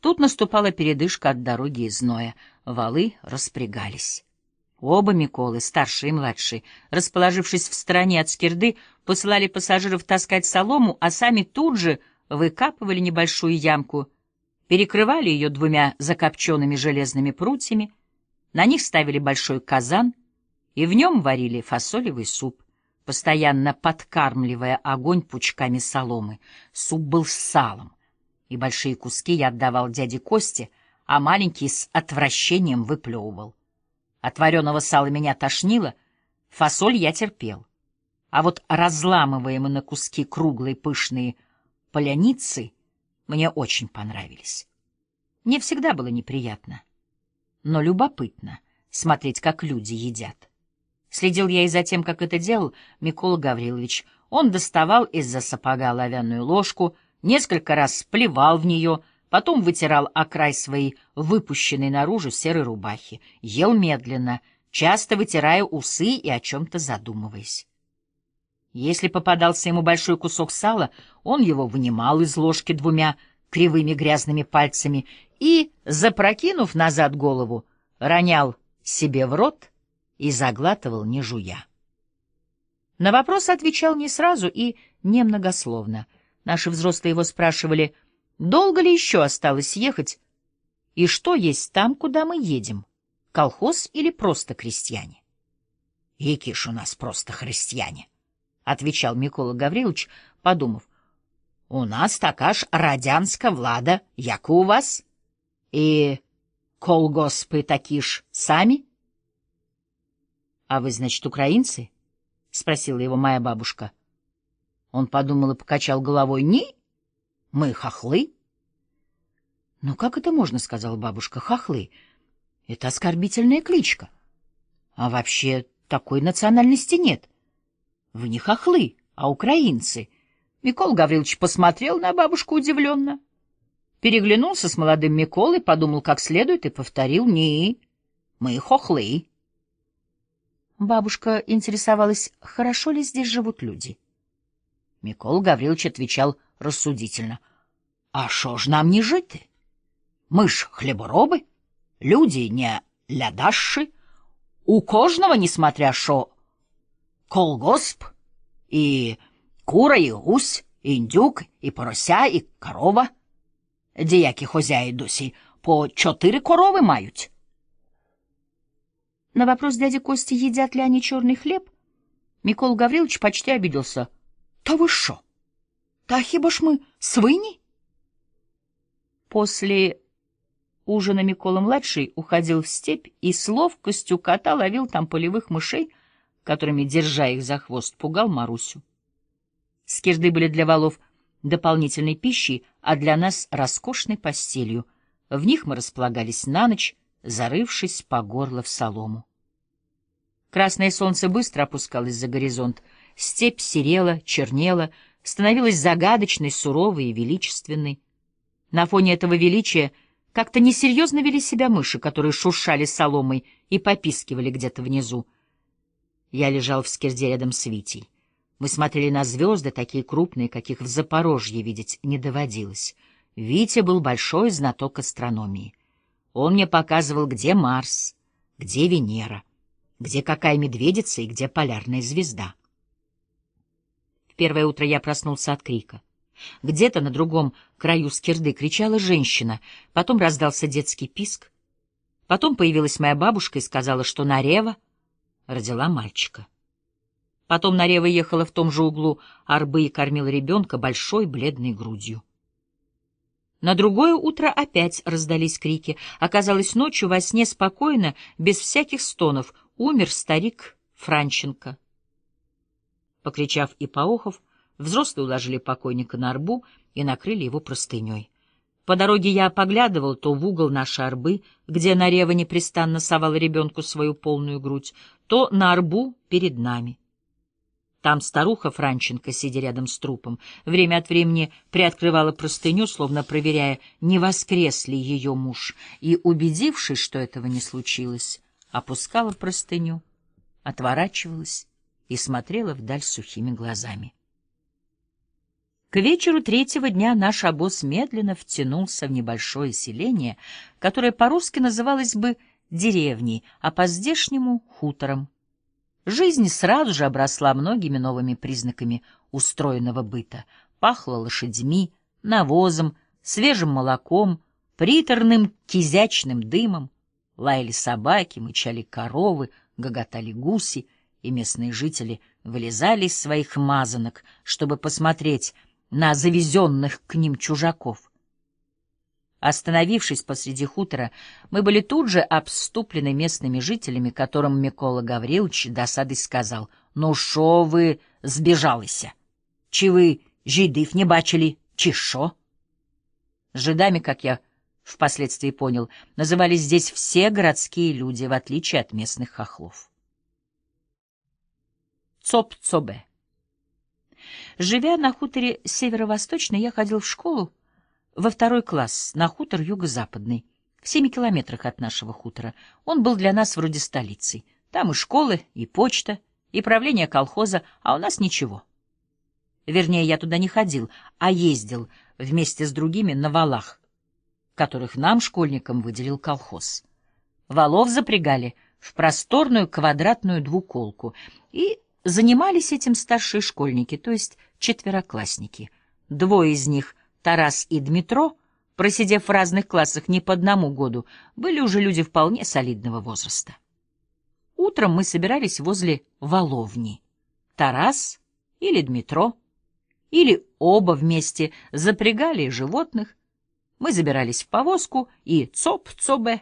Тут наступала передышка от дороги и зноя. Валы распрягались. Оба Миколы, старший и младший, расположившись в стороне от скирды, посылали пассажиров таскать солому, а сами тут же выкапывали небольшую ямку, перекрывали ее двумя закопченными железными прутьями, на них ставили большой казан и в нем варили фасолевый суп, постоянно подкармливая огонь пучками соломы. Суп был с салом, и большие куски я отдавал дяде Косте, а маленькие с отвращением выплевывал. От вареного сала меня тошнило, фасоль я терпел. А вот разламываемые на куски круглые пышные поляницы мне очень понравились. Мне всегда было неприятно, но любопытно смотреть, как люди едят. Следил я и за тем, как это делал Микола Гаврилович. Он доставал из-за сапога лавяную ложку — несколько раз плевал в нее, потом вытирал о край своей выпущенной наружу серой рубахи, ел медленно, часто вытирая усы и о чем-то задумываясь. Если попадался ему большой кусок сала, он его вынимал из ложки двумя кривыми грязными пальцами и, запрокинув назад голову, ронял себе в рот и заглатывал, не жуя. На вопрос отвечал не сразу и немногословно — Наши взрослые его спрашивали, долго ли еще осталось ехать, и что есть там, куда мы едем, колхоз или просто крестьяне. — Якиш у нас просто христиане, — отвечал Микола Гаврилович, подумав. — У нас такаш ж влада, як у вас, и колгоспы такиш сами. А вы, значит, украинцы? — спросила его моя бабушка. — он подумал и покачал головой. «Ни, мы хохлы». «Ну как это можно?» — сказала бабушка. «Хохлы. Это оскорбительная кличка. А вообще такой национальности нет. Вы не хохлы, а украинцы». Микол Гаврилович посмотрел на бабушку удивленно. Переглянулся с молодым Миколой, подумал как следует и повторил «Ни, мы хохлы». Бабушка интересовалась, хорошо ли здесь живут люди. — Микол Гаврилович отвечал рассудительно. — А шо ж нам не жити? Мы ж хлеборобы, люди не лядаши. У кожного, несмотря шо колгосп и кура, и гусь, и индюк, и порося, и корова. Діякі хозяи досі по чотири корови мають. На вопрос дяди Кости, едят ли они черный хлеб, Микол Гаврилович почти обиделся — Та ви що? Та хіба ж ми свині? После ужина Микола-младший уходил в степь и с ловкостью кота ловил там полевых мышей, которыми, держа их за хвост, пугал Марусю. Скирды были для валов дополнительной пищей, а для нас — роскошной постелью. В них мы располагались на ночь, зарывшись по горло в солому. Красное солнце быстро опускалось за горизонт — степь серела, чернела, становилась загадочной, суровой и величественной. На фоне этого величия как-то несерьезно вели себя мыши, которые шуршали соломой и попискивали где-то внизу. Я лежал в скирде рядом с Витей. Мы смотрели на звезды, такие крупные, каких в Запорожье видеть не доводилось. Витя был большой знаток астрономии. Он мне показывал, где Марс, где Венера, где какая медведица и где полярная звезда первое утро я проснулся от крика. Где-то на другом краю скирды кричала женщина, потом раздался детский писк. Потом появилась моя бабушка и сказала, что Нарева родила мальчика. Потом Нарева ехала в том же углу арбы и кормила ребенка большой бледной грудью. На другое утро опять раздались крики. Оказалось, ночью во сне спокойно, без всяких стонов, умер старик Франченко. Покричав и поохов, взрослые уложили покойника на арбу и накрыли его простыней. По дороге я поглядывал то в угол нашей арбы, где Нарева непрестанно совала ребенку свою полную грудь, то на арбу перед нами. Там старуха Франченко, сидя рядом с трупом, время от времени приоткрывала простыню, словно проверяя, не воскрес ли ее муж, и, убедившись, что этого не случилось, опускала простыню, отворачивалась и смотрела вдаль сухими глазами. К вечеру третьего дня наш обоз медленно втянулся в небольшое селение, которое по-русски называлось бы деревней, а по-здешнему — хутором. Жизнь сразу же обросла многими новыми признаками устроенного быта. Пахло лошадьми, навозом, свежим молоком, приторным кизячным дымом. Лаяли собаки, мычали коровы, гоготали гуси — и местные жители вылезали из своих мазанок, чтобы посмотреть на завезенных к ним чужаков. Остановившись посреди хутора, мы были тут же обступлены местными жителями, которым Микола Гаврилович досадой сказал, «Ну шо вы сбежалися? Чи вы жидов не бачили? Чи шо?» жидами, как я впоследствии понял, назывались здесь все городские люди, в отличие от местных хохлов. Цоп-Цобе. Живя на хуторе северо-восточной, я ходил в школу во второй класс на хутор юго-западный, в семи километрах от нашего хутора. Он был для нас вроде столицей. Там и школы, и почта, и правление колхоза, а у нас ничего. Вернее, я туда не ходил, а ездил вместе с другими на валах, которых нам, школьникам, выделил колхоз. Валов запрягали в просторную квадратную двуколку и Занимались этим старшие школьники, то есть четвероклассники. Двое из них, Тарас и Дмитро, просидев в разных классах не по одному году, были уже люди вполне солидного возраста. Утром мы собирались возле Воловни. Тарас или Дмитро, или оба вместе запрягали животных. Мы забирались в повозку и цоп-цобе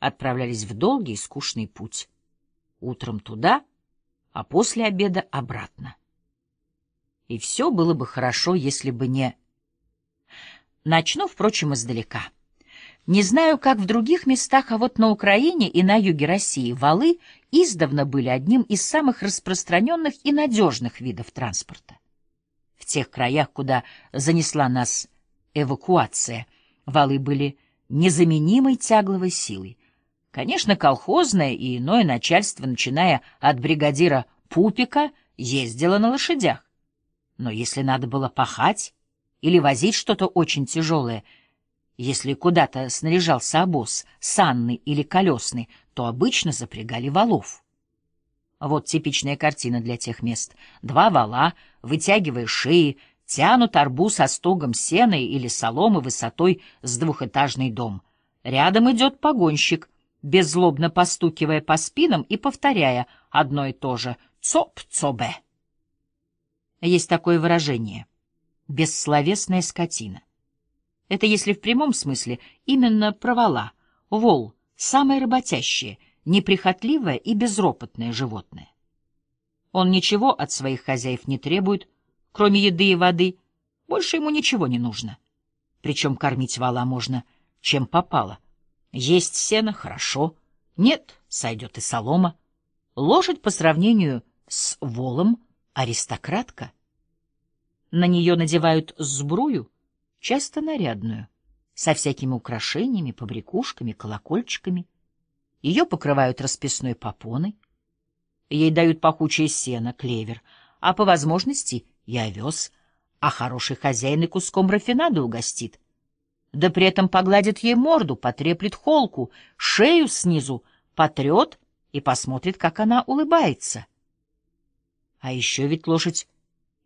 отправлялись в долгий и скучный путь. Утром туда — а после обеда обратно. И все было бы хорошо, если бы не... Начну, впрочем, издалека. Не знаю, как в других местах, а вот на Украине и на юге России валы издавна были одним из самых распространенных и надежных видов транспорта. В тех краях, куда занесла нас эвакуация, валы были незаменимой тягловой силой. Конечно, колхозное и иное начальство, начиная от бригадира Пупика, ездило на лошадях. Но если надо было пахать или возить что-то очень тяжелое, если куда-то снаряжался обоз, санный или колесный, то обычно запрягали валов. Вот типичная картина для тех мест. Два вала, вытягивая шеи, тянут арбуз со стогом сена или соломы высотой с двухэтажный дом. Рядом идет погонщик, беззлобно постукивая по спинам и повторяя одно и то же «цоп-цобе». Есть такое выражение «бессловесная скотина». Это если в прямом смысле именно провала, вол, самое работящее, неприхотливое и безропотное животное. Он ничего от своих хозяев не требует, кроме еды и воды, больше ему ничего не нужно. Причем кормить вала можно чем попало — есть сено — хорошо. Нет, сойдет и солома. Лошадь по сравнению с волом — аристократка. На нее надевают сбрую, часто нарядную, со всякими украшениями, побрякушками, колокольчиками. Ее покрывают расписной попоной. Ей дают пахучее сено, клевер, а по возможности и овес, а хороший хозяин и куском рафинада угостит, да при этом погладит ей морду, потреплет холку, шею снизу, потрет и посмотрит, как она улыбается. А еще ведь лошадь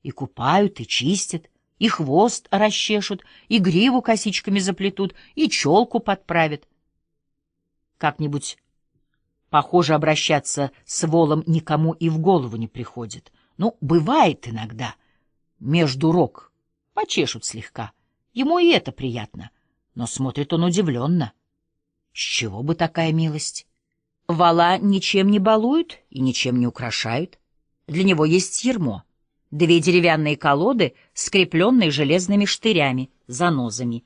и купают, и чистят, и хвост расчешут, и гриву косичками заплетут, и челку подправят. Как-нибудь Похоже, обращаться с волом никому и в голову не приходит. Ну, бывает иногда. Между рог почешут слегка. Ему и это приятно но смотрит он удивленно. С чего бы такая милость? Вала ничем не балуют и ничем не украшают. Для него есть ермо. Две деревянные колоды, скрепленные железными штырями, занозами.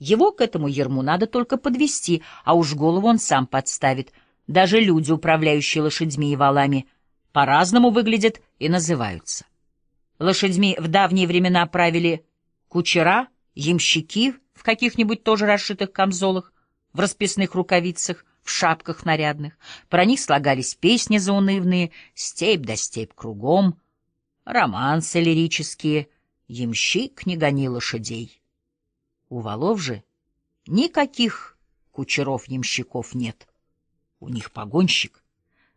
Его к этому ерму надо только подвести, а уж голову он сам подставит. Даже люди, управляющие лошадьми и валами, по-разному выглядят и называются. Лошадьми в давние времена правили кучера, ямщики — в каких-нибудь тоже расшитых камзолах, в расписных рукавицах, в шапках нарядных. Про них слагались песни заунывные, степь да степь кругом, романсы лирические, ямщик не гони лошадей. У валов же никаких кучеров-ямщиков нет. У них погонщик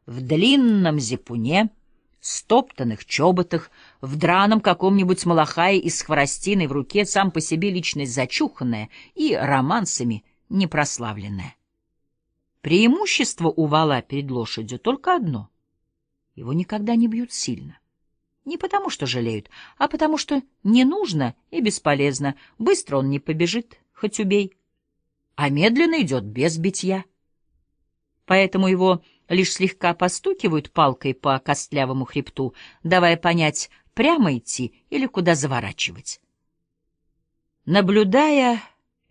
в длинном зипуне — стоптанных чоботах, в драном каком-нибудь смолохае и с хворостиной в руке, сам по себе личность зачуханная и романсами непрославленная. Преимущество у вала перед лошадью только одно — его никогда не бьют сильно. Не потому что жалеют, а потому что не нужно и бесполезно, быстро он не побежит, хоть убей, а медленно идет без битья. Поэтому его лишь слегка постукивают палкой по костлявому хребту, давая понять, прямо идти или куда заворачивать. Наблюдая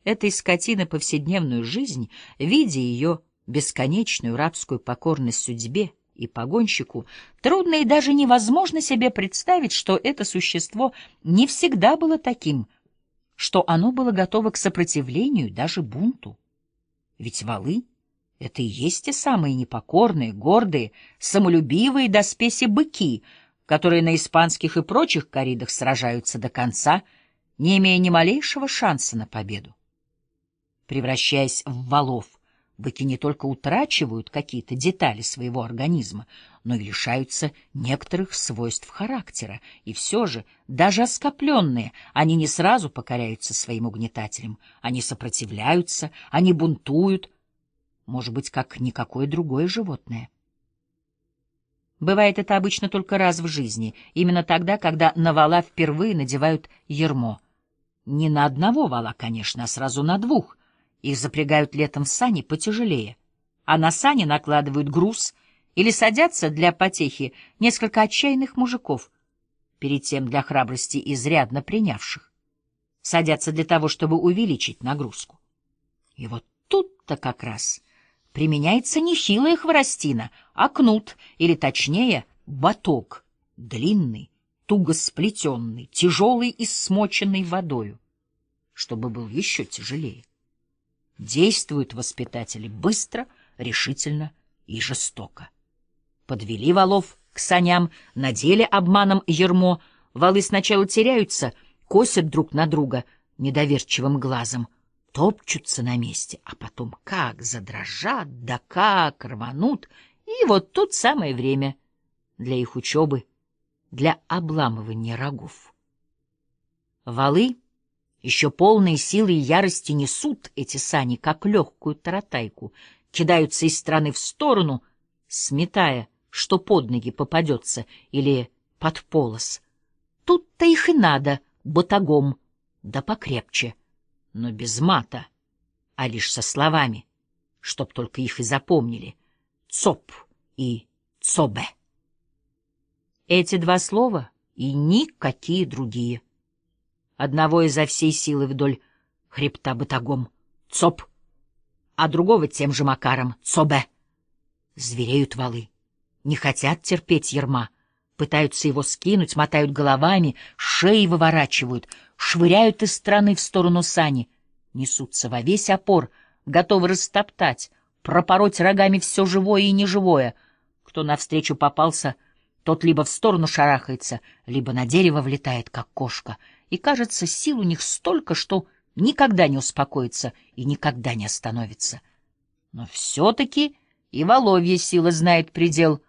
этой скотины повседневную жизнь, видя ее бесконечную рабскую покорность судьбе и погонщику, трудно и даже невозможно себе представить, что это существо не всегда было таким, что оно было готово к сопротивлению, даже бунту. Ведь валы — это и есть те самые непокорные, гордые, самолюбивые до спеси быки, которые на испанских и прочих коридах сражаются до конца, не имея ни малейшего шанса на победу. Превращаясь в валов, быки не только утрачивают какие-то детали своего организма, но и лишаются некоторых свойств характера, и все же, даже оскопленные, они не сразу покоряются своим угнетателям, они сопротивляются, они бунтуют, может быть, как никакое другое животное. Бывает это обычно только раз в жизни, именно тогда, когда на вала впервые надевают ермо. Не на одного вала, конечно, а сразу на двух. Их запрягают летом в сани потяжелее, а на сани накладывают груз или садятся для потехи несколько отчаянных мужиков, перед тем для храбрости изрядно принявших. Садятся для того, чтобы увеличить нагрузку. И вот тут-то как раз применяется не хилая хворостина, а кнут, или, точнее, баток, длинный, туго сплетенный, тяжелый и смоченный водою, чтобы был еще тяжелее. Действуют воспитатели быстро, решительно и жестоко. Подвели валов к саням, надели обманом ермо, валы сначала теряются, косят друг на друга недоверчивым глазом — топчутся на месте, а потом как задрожат, да как рванут, и вот тут самое время для их учебы, для обламывания рогов. Валы, еще полные силы и ярости, несут эти сани, как легкую таратайку, кидаются из стороны в сторону, сметая, что под ноги попадется или под полос. Тут-то их и надо, батагом, да покрепче — но без мата, а лишь со словами, чтоб только их и запомнили — «цоп» и «цобе». Эти два слова и никакие другие. Одного изо всей силы вдоль хребта батагом — «цоп», а другого тем же макаром — «цобе». Звереют валы, не хотят терпеть ерма — пытаются его скинуть, мотают головами, шеи выворачивают, швыряют из стороны в сторону сани, несутся во весь опор, готовы растоптать, пропороть рогами все живое и неживое. Кто навстречу попался, тот либо в сторону шарахается, либо на дерево влетает, как кошка, и, кажется, сил у них столько, что никогда не успокоится и никогда не остановится. Но все-таки и воловья сила знает предел.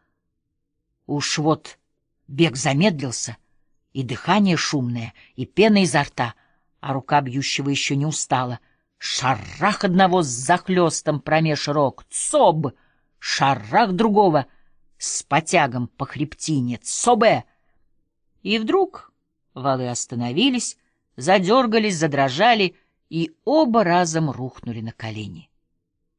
Уж вот бег замедлился, и дыхание шумное, и пена изо рта — а рука бьющего еще не устала. Шарах одного с захлестом промеж рог, цоб! Шарах другого с потягом по хребтине, цобе! И вдруг валы остановились, задергались, задрожали, и оба разом рухнули на колени.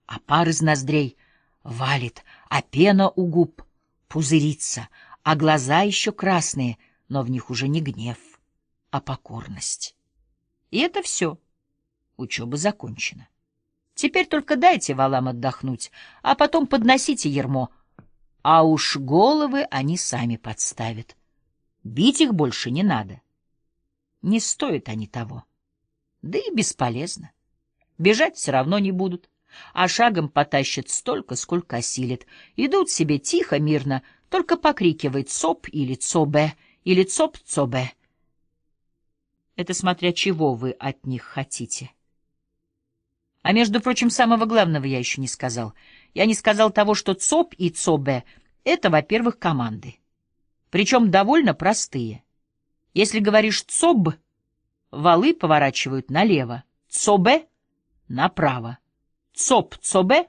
А пар из ноздрей валит, а пена у губ пузырится, а глаза еще красные, но в них уже не гнев, а покорность. И это все. Учеба закончена. Теперь только дайте валам отдохнуть, а потом подносите ермо. А уж головы они сами подставят. Бить их больше не надо. Не стоят они того. Да и бесполезно. Бежать все равно не будут. А шагом потащат столько, сколько осилят. Идут себе тихо, мирно, только покрикивает «ЦОП» или «ЦОБЭ» или «ЦОП-ЦОБЭ». Это смотря чего вы от них хотите. А между прочим, самого главного я еще не сказал. Я не сказал того, что ЦОП и цобэ это, во-первых, команды. Причем довольно простые. Если говоришь ЦОБ, валы поворачивают налево, цобэ направо, ЦОП, цобэ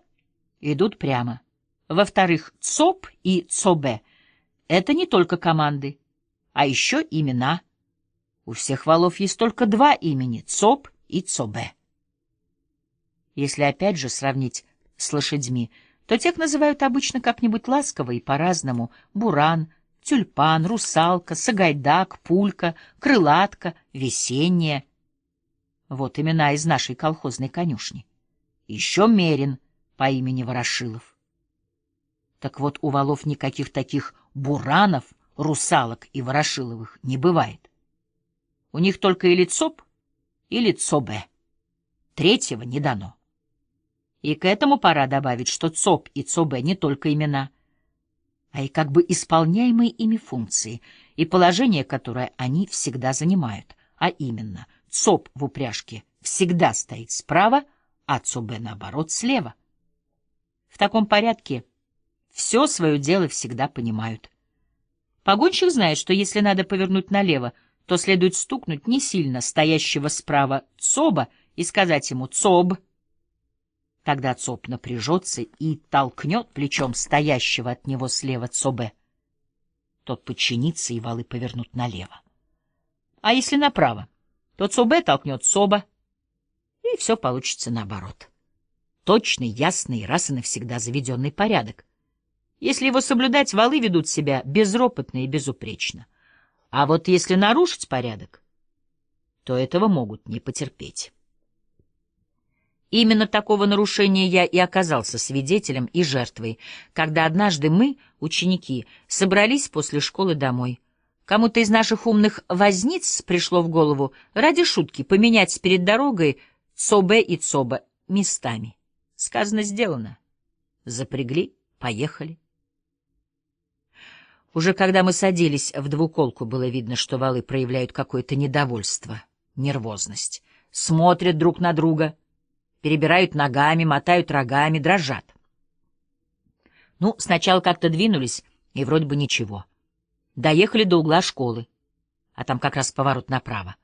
идут прямо. Во-вторых, ЦОП и цобэ это не только команды, а еще имена у всех валов есть только два имени — Цоп и Цобе. Если опять же сравнить с лошадьми, то тех называют обычно как-нибудь ласково и по-разному — буран, тюльпан, русалка, сагайдак, пулька, крылатка, весенняя. Вот имена из нашей колхозной конюшни. Еще Мерин по имени Ворошилов. Так вот, у валов никаких таких буранов, русалок и ворошиловых не бывает. У них только и лицо Б, и лицо Б. Третьего не дано. И к этому пора добавить, что ЦОП и ЦОБ не только имена, а и как бы исполняемые ими функции и положение, которое они всегда занимают, а именно ЦОП в упряжке всегда стоит справа, а ЦОБ, наоборот, слева. В таком порядке все свое дело всегда понимают. Погонщик знает, что если надо повернуть налево — то следует стукнуть не сильно стоящего справа ЦОБа и сказать ему «ЦОБ». Тогда ЦОБ напряжется и толкнет плечом стоящего от него слева ЦОБе. Тот подчинится, и валы повернут налево. А если направо, то ЦОБе толкнет ЦОБа, и все получится наоборот. Точный, ясный, раз и навсегда заведенный порядок. Если его соблюдать, валы ведут себя безропотно и безупречно. А вот если нарушить порядок, то этого могут не потерпеть. Именно такого нарушения я и оказался свидетелем и жертвой, когда однажды мы, ученики, собрались после школы домой. Кому-то из наших умных возниц пришло в голову ради шутки поменять перед дорогой ЦОБ и ЦОБа местами. Сказано, сделано. Запрягли, поехали. Уже когда мы садились в двуколку, было видно, что валы проявляют какое-то недовольство, нервозность. Смотрят друг на друга, перебирают ногами, мотают рогами, дрожат. Ну, сначала как-то двинулись, и вроде бы ничего. Доехали до угла школы, а там как раз поворот направо.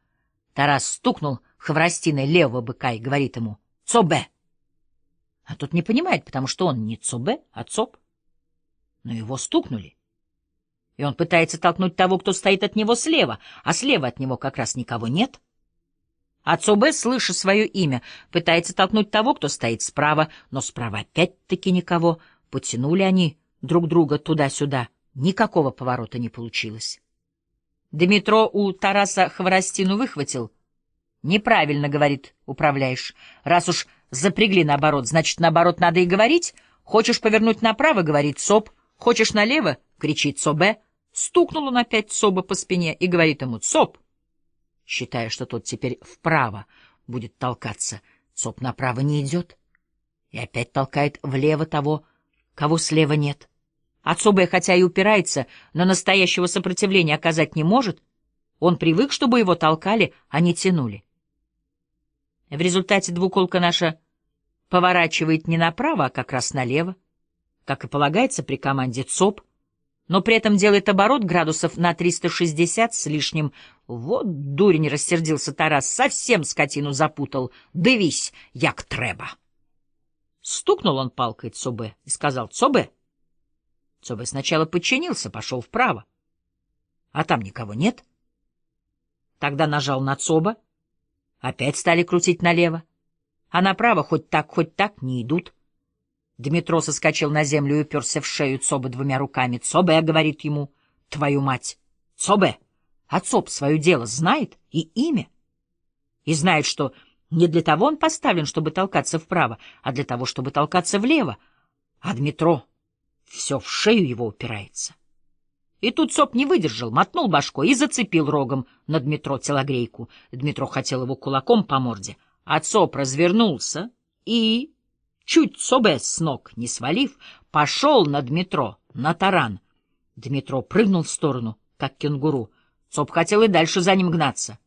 Тарас стукнул хворостиной левого быка и говорит ему «Цобе!» А тот не понимает, потому что он не Цобе, а Цоб. Но его стукнули и он пытается толкнуть того, кто стоит от него слева, а слева от него как раз никого нет. Отцо Б, слыша свое имя, пытается толкнуть того, кто стоит справа, но справа опять-таки никого. Потянули они друг друга туда-сюда. Никакого поворота не получилось. Дмитро у Тараса хворостину выхватил. «Неправильно, — говорит, — управляешь. Раз уж запрягли наоборот, значит, наоборот надо и говорить. Хочешь повернуть направо, — говорит СОП. Хочешь налево, — кричит СОБЕ стукнул он опять Соба по спине и говорит ему «Цоп!», считая, что тот теперь вправо будет толкаться. Цоп направо не идет и опять толкает влево того, кого слева нет. Отсобая, а хотя и упирается, но настоящего сопротивления оказать не может. Он привык, чтобы его толкали, а не тянули. В результате двуколка наша поворачивает не направо, а как раз налево, как и полагается при команде ЦОП — но при этом делает оборот градусов на 360 с лишним. Вот дурень, рассердился Тарас, совсем скотину запутал. Дывись, як треба. Стукнул он палкой Цобе и сказал «Цобе». Цобе сначала подчинился, пошел вправо. А там никого нет. Тогда нажал на Цоба. Опять стали крутить налево. А направо хоть так, хоть так не идут. Дмитро соскочил на землю и уперся в шею Цобе двумя руками. Цобе говорит ему, твою мать. Цобе, а Цоб свое дело знает и имя. И знает, что не для того он поставлен, чтобы толкаться вправо, а для того, чтобы толкаться влево. А Дмитро все в шею его упирается. И тут Цоб не выдержал, мотнул башкой и зацепил рогом на Дмитро телогрейку. Дмитро хотел его кулаком по морде, а Цоп развернулся и чуть Собе с ног не свалив, пошел на Дмитро, на таран. Дмитро прыгнул в сторону, как кенгуру. Цоб хотел и дальше за ним гнаться.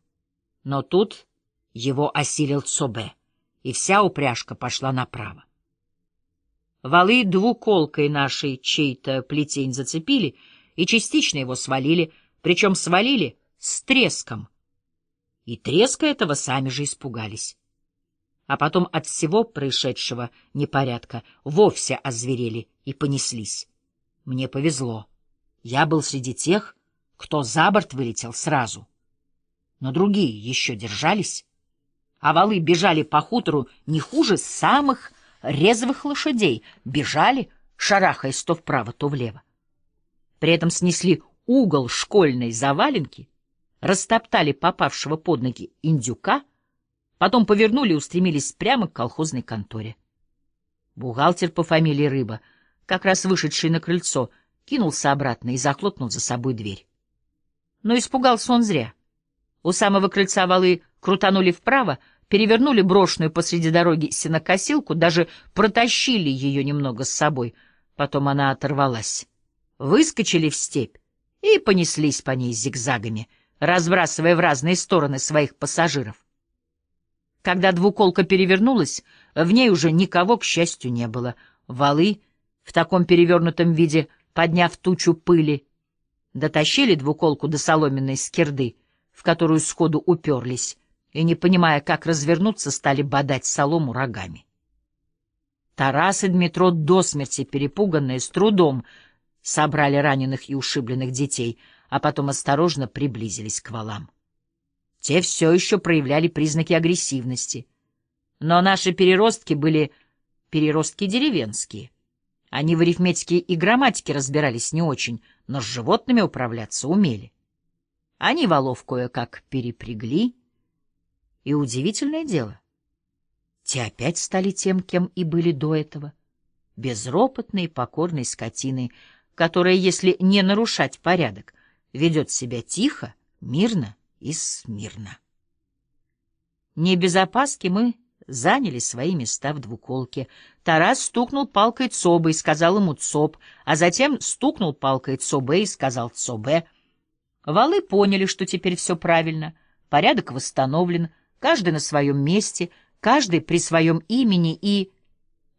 Но тут его осилил Цобе, и вся упряжка пошла направо. Валы двуколкой нашей чей-то плетень зацепили и частично его свалили, причем свалили с треском. И треска этого сами же испугались а потом от всего происшедшего непорядка вовсе озверели и понеслись. Мне повезло. Я был среди тех, кто за борт вылетел сразу. Но другие еще держались, а валы бежали по хутору не хуже самых резвых лошадей, бежали, шарахаясь то вправо, то влево. При этом снесли угол школьной заваленки, растоптали попавшего под ноги индюка — Потом повернули и устремились прямо к колхозной конторе. Бухгалтер по фамилии Рыба, как раз вышедший на крыльцо, кинулся обратно и захлопнул за собой дверь. Но испугался он зря. У самого крыльца валы крутанули вправо, перевернули брошенную посреди дороги сенокосилку, даже протащили ее немного с собой. Потом она оторвалась. Выскочили в степь и понеслись по ней зигзагами, разбрасывая в разные стороны своих пассажиров. Когда двуколка перевернулась, в ней уже никого, к счастью, не было. Валы в таком перевернутом виде, подняв тучу пыли, дотащили двуколку до соломенной скирды, в которую сходу уперлись, и, не понимая, как развернуться, стали бодать солому рогами. Тарас и Дмитро до смерти перепуганные, с трудом собрали раненых и ушибленных детей, а потом осторожно приблизились к валам. Те все еще проявляли признаки агрессивности. Но наши переростки были переростки деревенские. Они в арифметике и грамматике разбирались не очень, но с животными управляться умели. Они валов кое-как перепрягли. И удивительное дело, те опять стали тем, кем и были до этого. Безропотной, покорной скотиной, которая, если не нарушать порядок, ведет себя тихо, мирно и смирно. Не без опаски мы заняли свои места в двуколке. Тарас стукнул палкой Цобы и сказал ему Цоб, а затем стукнул палкой Цобе и сказал Цобе. Валы поняли, что теперь все правильно, порядок восстановлен, каждый на своем месте, каждый при своем имени и...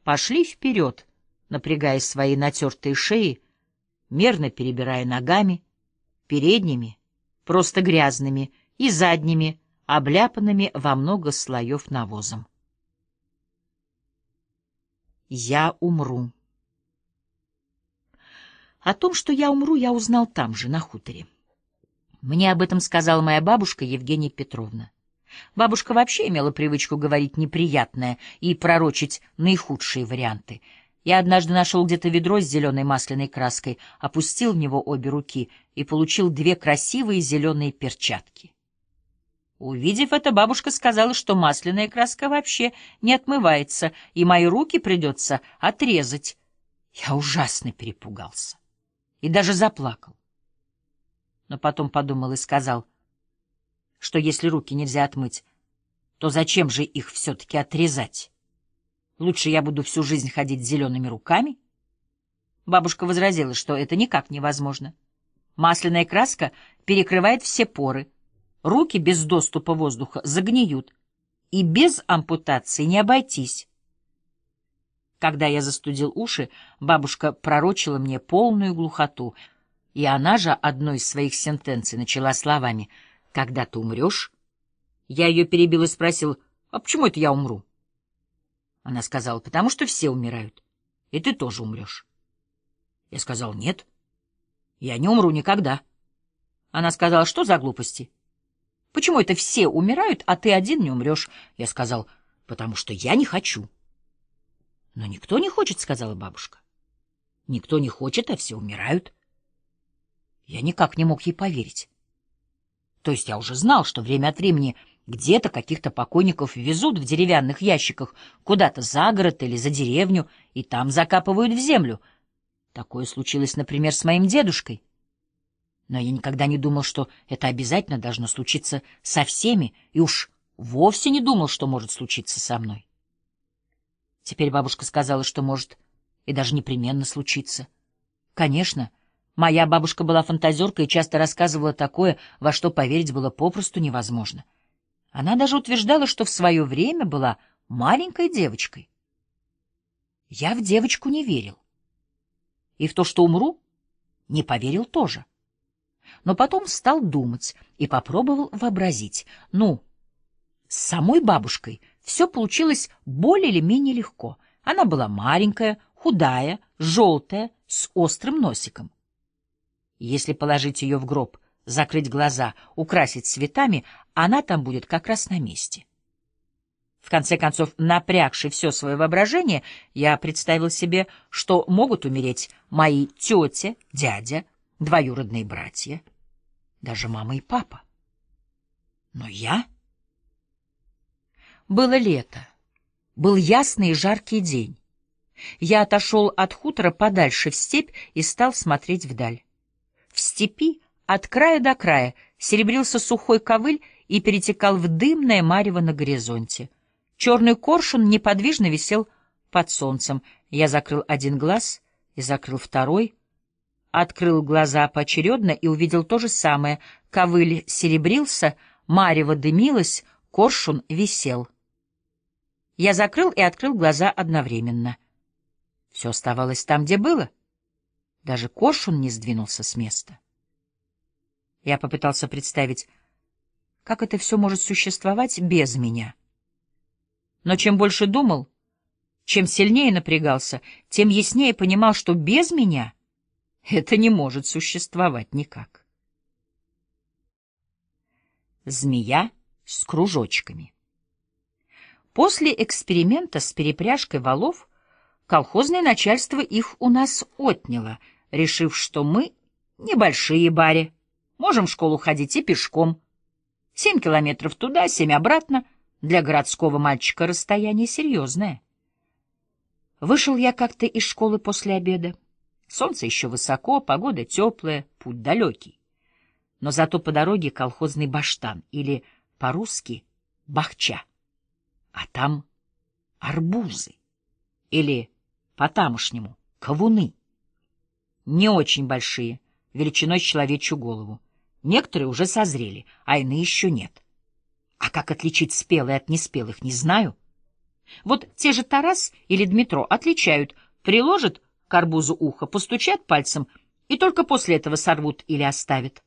Пошли вперед, напрягая свои натертые шеи, мерно перебирая ногами, передними просто грязными, и задними, обляпанными во много слоев навозом. Я умру. О том, что я умру, я узнал там же, на хуторе. Мне об этом сказала моя бабушка Евгения Петровна. Бабушка вообще имела привычку говорить неприятное и пророчить наихудшие варианты. Я однажды нашел где-то ведро с зеленой масляной краской, опустил в него обе руки — и получил две красивые зеленые перчатки. Увидев это, бабушка сказала, что масляная краска вообще не отмывается, и мои руки придется отрезать. Я ужасно перепугался и даже заплакал. Но потом подумал и сказал, что если руки нельзя отмыть, то зачем же их все-таки отрезать? Лучше я буду всю жизнь ходить с зелеными руками. Бабушка возразила, что это никак невозможно. — Масляная краска перекрывает все поры. Руки без доступа воздуха загниют. И без ампутации не обойтись. Когда я застудил уши, бабушка пророчила мне полную глухоту, и она же одной из своих сентенций начала словами «Когда ты умрешь?» Я ее перебил и спросил «А почему это я умру?» Она сказала «Потому что все умирают, и ты тоже умрешь». Я сказал «Нет». Я не умру никогда. Она сказала, что за глупости? Почему это все умирают, а ты один не умрешь? Я сказал, потому что я не хочу. Но никто не хочет, сказала бабушка. Никто не хочет, а все умирают. Я никак не мог ей поверить. То есть я уже знал, что время от времени где-то каких-то покойников везут в деревянных ящиках куда-то за город или за деревню, и там закапывают в землю — Такое случилось, например, с моим дедушкой. Но я никогда не думал, что это обязательно должно случиться со всеми, и уж вовсе не думал, что может случиться со мной. Теперь бабушка сказала, что может и даже непременно случиться. Конечно, моя бабушка была фантазеркой и часто рассказывала такое, во что поверить было попросту невозможно. Она даже утверждала, что в свое время была маленькой девочкой. Я в девочку не верил и в то, что умру, не поверил тоже. Но потом стал думать и попробовал вообразить. Ну, с самой бабушкой все получилось более или менее легко. Она была маленькая, худая, желтая, с острым носиком. Если положить ее в гроб, закрыть глаза, украсить цветами, она там будет как раз на месте. — в конце концов, напрягши все свое воображение, я представил себе, что могут умереть мои тетя, дядя, двоюродные братья, даже мама и папа. Но я... Было лето. Был ясный и жаркий день. Я отошел от хутора подальше в степь и стал смотреть вдаль. В степи от края до края серебрился сухой ковыль и перетекал в дымное марево на горизонте. Черный коршун неподвижно висел под солнцем. Я закрыл один глаз и закрыл второй. Открыл глаза поочередно и увидел то же самое. Ковыль серебрился, марево дымилось, коршун висел. Я закрыл и открыл глаза одновременно. Все оставалось там, где было. Даже коршун не сдвинулся с места. Я попытался представить, как это все может существовать без меня. — но чем больше думал, чем сильнее напрягался, тем яснее понимал, что без меня это не может существовать никак. Змея с кружочками После эксперимента с перепряжкой валов колхозное начальство их у нас отняло, решив, что мы небольшие бари, можем в школу ходить и пешком. Семь километров туда, семь обратно — для городского мальчика расстояние серьезное. Вышел я как-то из школы после обеда. Солнце еще высоко, погода теплая, путь далекий. Но зато по дороге колхозный баштан, или по-русски бахча. А там арбузы, или по-тамошнему кавуны. Не очень большие, величиной с человечью голову. Некоторые уже созрели, а иные еще нет. А как отличить спелые от неспелых, не знаю. Вот те же Тарас или Дмитро отличают, приложат к арбузу ухо, постучат пальцем и только после этого сорвут или оставят.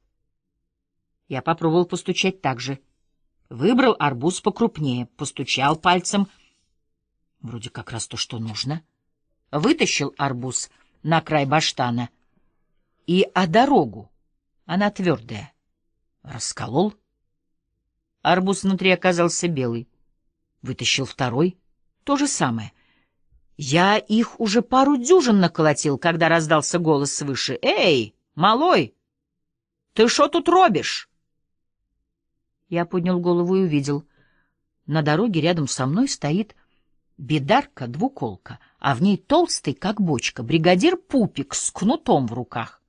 Я попробовал постучать так же. Выбрал арбуз покрупнее, постучал пальцем. Вроде как раз то, что нужно. Вытащил арбуз на край баштана. И о а дорогу, она твердая, расколол. Арбуз внутри оказался белый. Вытащил второй. То же самое. Я их уже пару дюжин наколотил, когда раздался голос свыше. «Эй, малой, ты что тут робишь?» Я поднял голову и увидел. На дороге рядом со мной стоит бедарка-двуколка, а в ней толстый, как бочка, бригадир Пупик с кнутом в руках.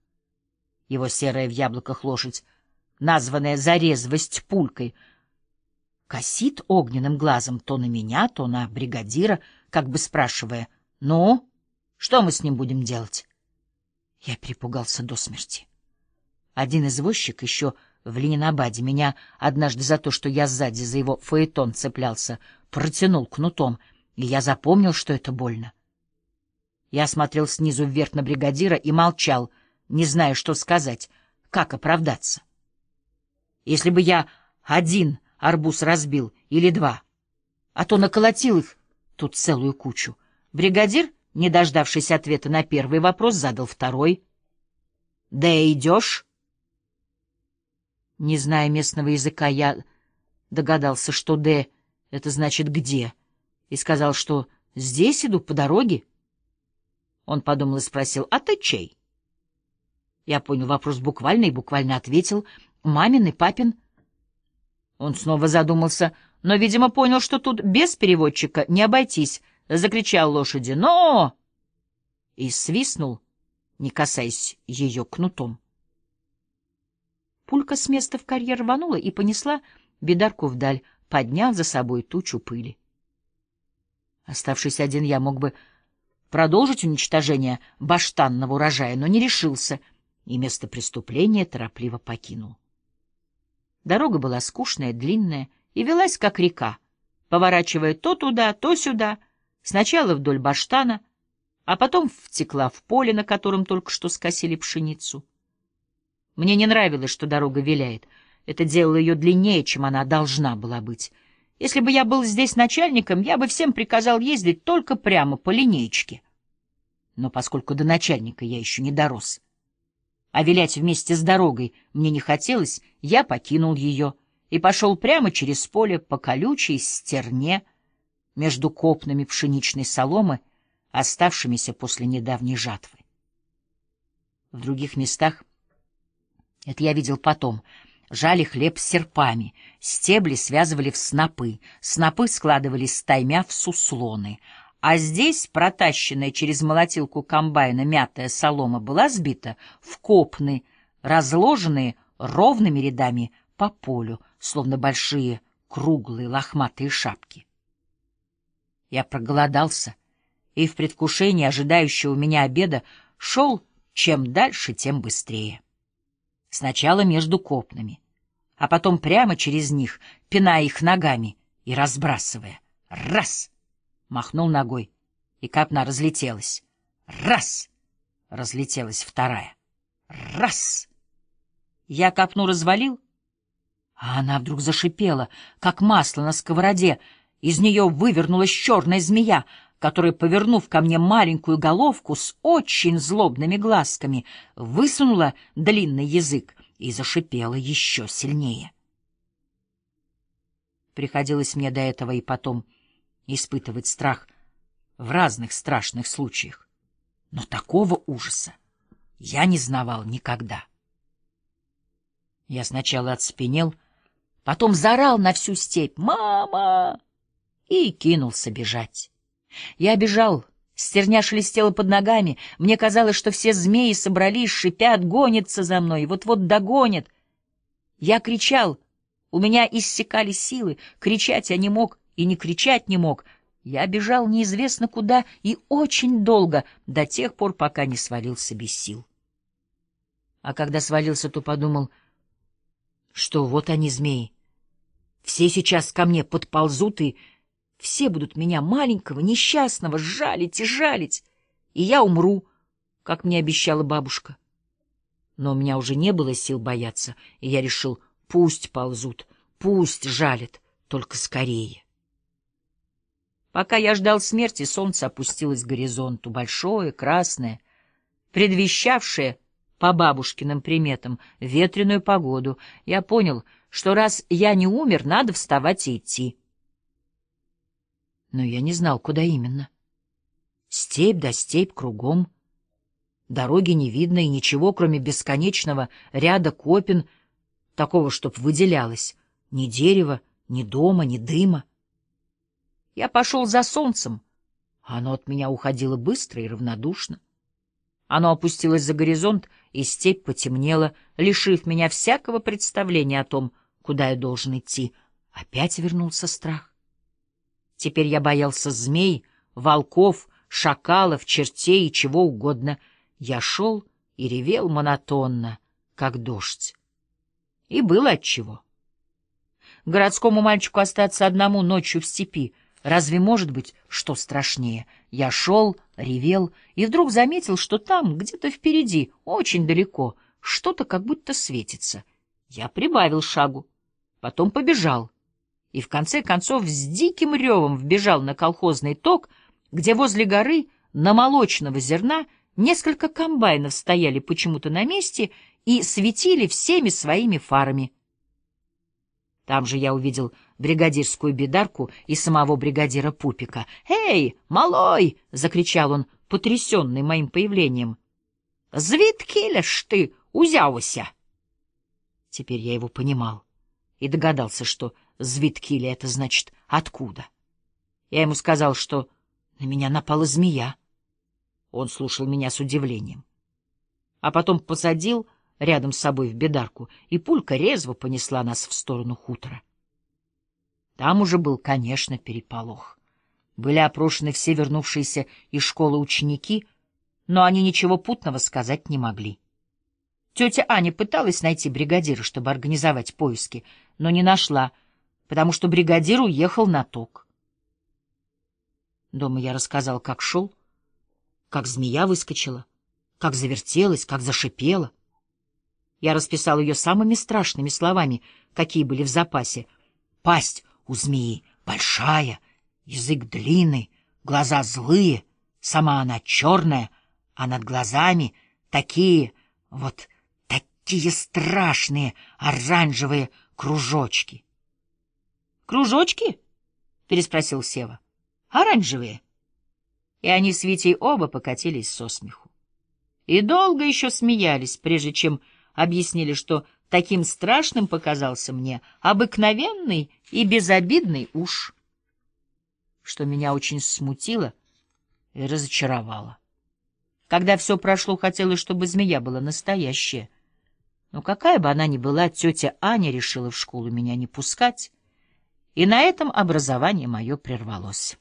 Его серая в яблоках лошадь, названная «Зарезвость пулькой», — косит огненным глазом то на меня, то на бригадира, как бы спрашивая, «Ну, что мы с ним будем делать?» Я перепугался до смерти. Один извозчик еще в Ленинабаде меня однажды за то, что я сзади за его фаэтон цеплялся, протянул кнутом, и я запомнил, что это больно. Я смотрел снизу вверх на бригадира и молчал, не зная, что сказать, как оправдаться. Если бы я один арбуз разбил, или два. А то наколотил их тут целую кучу. Бригадир, не дождавшись ответа на первый вопрос, задал второй. — Да идешь? Не зная местного языка, я догадался, что «д» — это значит «где», и сказал, что «здесь иду, по дороге». Он подумал и спросил, «А ты чей?» Я понял вопрос буквально и буквально ответил, «Мамин и папин». Он снова задумался, но, видимо, понял, что тут без переводчика не обойтись, закричал лошади «Но!» и свистнул, не касаясь ее кнутом. Пулька с места в карьер рванула и понесла бедарку вдаль, подняв за собой тучу пыли. Оставшись один, я мог бы продолжить уничтожение баштанного урожая, но не решился и место преступления торопливо покинул. Дорога была скучная, длинная и велась как река, поворачивая то туда, то сюда, сначала вдоль баштана, а потом втекла в поле, на котором только что скосили пшеницу. Мне не нравилось, что дорога виляет. Это делало ее длиннее, чем она должна была быть. Если бы я был здесь начальником, я бы всем приказал ездить только прямо по линейке. Но поскольку до начальника я еще не дорос, а вилять вместе с дорогой мне не хотелось, я покинул ее и пошел прямо через поле по колючей стерне между копнами пшеничной соломы, оставшимися после недавней жатвы. В других местах, это я видел потом, жали хлеб серпами, стебли связывали в снопы, снопы складывали стаймя в суслоны — а здесь протащенная через молотилку комбайна мятая солома была сбита в копны, разложенные ровными рядами по полю, словно большие круглые лохматые шапки. Я проголодался, и в предвкушении ожидающего меня обеда шел чем дальше, тем быстрее. Сначала между копнами, а потом прямо через них, пиная их ногами и разбрасывая. Раз! махнул ногой, и капна разлетелась. Раз! Разлетелась вторая. Раз! Я капну развалил, а она вдруг зашипела, как масло на сковороде. Из нее вывернулась черная змея, которая, повернув ко мне маленькую головку с очень злобными глазками, высунула длинный язык и зашипела еще сильнее. Приходилось мне до этого и потом испытывать страх в разных страшных случаях, но такого ужаса я не знавал никогда. Я сначала отспенел, потом заорал на всю степь «Мама!» и кинулся бежать. Я бежал, стерня шелестела под ногами, мне казалось, что все змеи собрались, шипят, гонятся за мной, вот-вот догонят. Я кричал, у меня иссякали силы, кричать я не мог, и не кричать не мог. Я бежал неизвестно куда и очень долго, до тех пор, пока не свалился без сил. А когда свалился, то подумал, что вот они, змеи. Все сейчас ко мне подползут, и все будут меня маленького, несчастного, жалить и жалить, и я умру, как мне обещала бабушка. Но у меня уже не было сил бояться, и я решил, пусть ползут, пусть жалят, только скорее. Пока я ждал смерти, солнце опустилось к горизонту, большое, красное, предвещавшее, по бабушкиным приметам, ветреную погоду. Я понял, что раз я не умер, надо вставать и идти. Но я не знал, куда именно. Степь да степь кругом. Дороги не видно и ничего, кроме бесконечного ряда копин, такого, чтоб выделялось, ни дерева, ни дома, ни дыма. Я пошел за солнцем, оно от меня уходило быстро и равнодушно. Оно опустилось за горизонт, и степь потемнела, лишив меня всякого представления о том, куда я должен идти. Опять вернулся страх. Теперь я боялся змей, волков, шакалов, чертей и чего угодно. Я шел и ревел монотонно, как дождь. И было отчего. Городскому мальчику остаться одному ночью в степи — Разве может быть что страшнее? Я шел, ревел, и вдруг заметил, что там, где-то впереди, очень далеко, что-то как будто светится. Я прибавил шагу, потом побежал, и в конце концов с диким ревом вбежал на колхозный ток, где возле горы на молочного зерна несколько комбайнов стояли почему-то на месте и светили всеми своими фарами — там же я увидел бригадирскую бедарку и самого бригадира Пупика. «Эй, малой!» — закричал он, потрясенный моим появлением. «Звидкиляш ты, узяуся!» Теперь я его понимал и догадался, что «звидкиля» — это значит «откуда». Я ему сказал, что на меня напала змея. Он слушал меня с удивлением. А потом посадил рядом с собой в бедарку, и пулька резво понесла нас в сторону хутора. Там уже был, конечно, переполох. Были опрошены все вернувшиеся из школы ученики, но они ничего путного сказать не могли. Тетя Аня пыталась найти бригадира, чтобы организовать поиски, но не нашла, потому что бригадир уехал на ток. Дома я рассказал, как шел, как змея выскочила, как завертелась, как зашипела. Я расписал ее самыми страшными словами, какие были в запасе. Пасть у змеи большая, язык длинный, глаза злые, сама она черная, а над глазами такие, вот такие страшные оранжевые кружочки. — Кружочки? — переспросил Сева. — Оранжевые. И они с Витей оба покатились со смеху. И долго еще смеялись, прежде чем объяснили, что таким страшным показался мне обыкновенный и безобидный уж, что меня очень смутило и разочаровало. Когда все прошло, хотелось, чтобы змея была настоящая. Но какая бы она ни была, тетя Аня решила в школу меня не пускать, и на этом образование мое прервалось.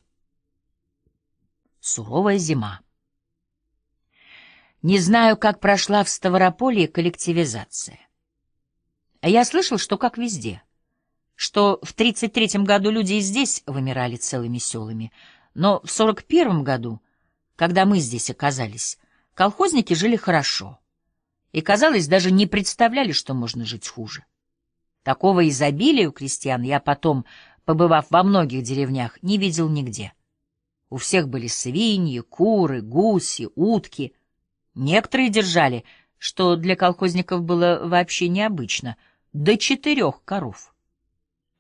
Суровая зима. Не знаю, как прошла в Ставрополье коллективизация. Я слышал, что как везде. Что в 33-м году люди и здесь вымирали целыми селами. Но в 41-м году, когда мы здесь оказались, колхозники жили хорошо. И, казалось, даже не представляли, что можно жить хуже. Такого изобилия у крестьян я потом, побывав во многих деревнях, не видел нигде. У всех были свиньи, куры, гуси, утки — Некоторые держали, что для колхозников было вообще необычно, до четырех коров.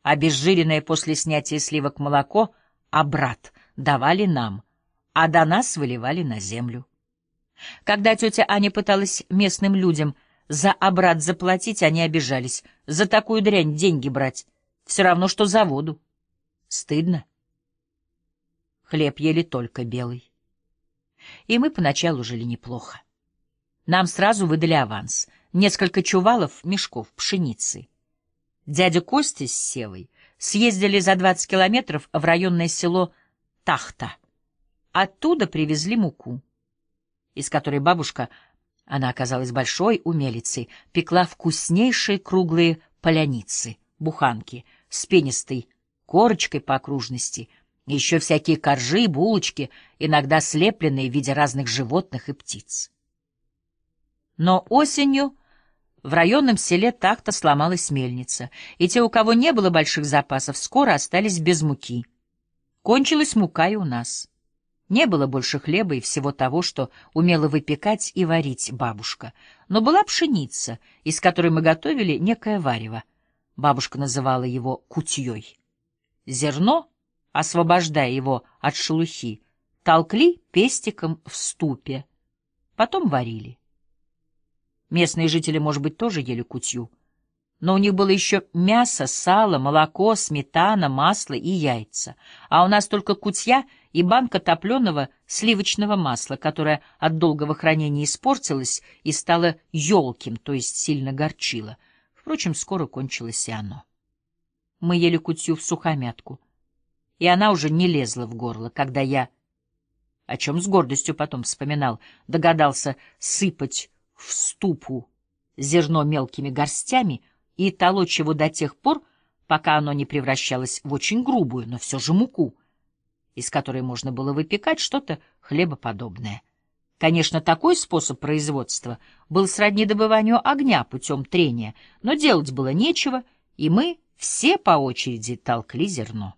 Обезжиренное после снятия сливок молоко обрат а давали нам, а до нас выливали на землю. Когда тетя Аня пыталась местным людям за обрат заплатить, они обижались. За такую дрянь деньги брать. Все равно, что за воду. Стыдно. Хлеб ели только белый. И мы поначалу жили неплохо. Нам сразу выдали аванс. Несколько чувалов, мешков, пшеницы. Дядя Костя с Севой съездили за 20 километров в районное село Тахта. Оттуда привезли муку, из которой бабушка, она оказалась большой умелицей, пекла вкуснейшие круглые поляницы, буханки, с пенистой корочкой по окружности, еще всякие коржи, булочки, иногда слепленные в виде разных животных и птиц. Но осенью в районном селе так-то сломалась мельница, и те, у кого не было больших запасов, скоро остались без муки. Кончилась мука и у нас. Не было больше хлеба и всего того, что умела выпекать и варить бабушка. Но была пшеница, из которой мы готовили некое варево. Бабушка называла его кутьей. Зерно, освобождая его от шелухи, толкли пестиком в ступе. Потом варили. Местные жители, может быть, тоже ели кутью. Но у них было еще мясо, сало, молоко, сметана, масло и яйца. А у нас только кутья и банка топленого сливочного масла, которое от долгого хранения испортилось и стало елким, то есть сильно горчило. Впрочем, скоро кончилось и оно. Мы ели кутью в сухомятку, и она уже не лезла в горло, когда я, о чем с гордостью потом вспоминал, догадался сыпать в ступу зерно мелкими горстями и толочь его до тех пор, пока оно не превращалось в очень грубую, но все же муку, из которой можно было выпекать что-то хлебоподобное. Конечно, такой способ производства был сродни добыванию огня путем трения, но делать было нечего, и мы все по очереди толкли зерно.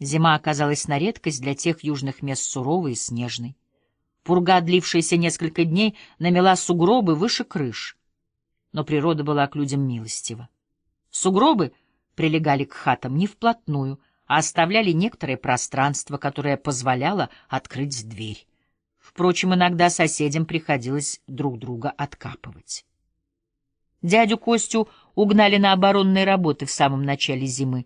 Зима оказалась на редкость для тех южных мест суровой и снежной. Пурга, длившаяся несколько дней, намела сугробы выше крыш. Но природа была к людям милостива. Сугробы прилегали к хатам не вплотную, а оставляли некоторое пространство, которое позволяло открыть дверь. Впрочем, иногда соседям приходилось друг друга откапывать. Дядю Костю угнали на оборонные работы в самом начале зимы.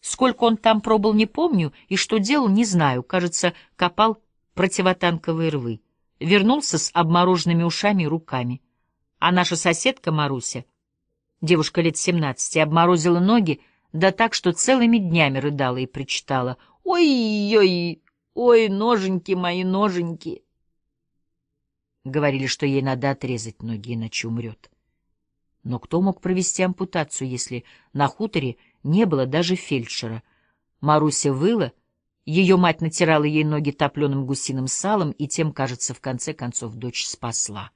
Сколько он там пробыл, не помню, и что делал, не знаю. Кажется, копал противотанковые рвы. Вернулся с обмороженными ушами и руками. А наша соседка Маруся, девушка лет семнадцати, обморозила ноги, да так, что целыми днями рыдала и причитала «Ой-ой, ой, ноженьки мои, ноженьки!» Говорили, что ей надо отрезать ноги, иначе умрет. Но кто мог провести ампутацию, если на хуторе не было даже фельдшера? Маруся выла, ее мать натирала ей ноги топленым гусиным салом, и тем, кажется, в конце концов дочь спасла.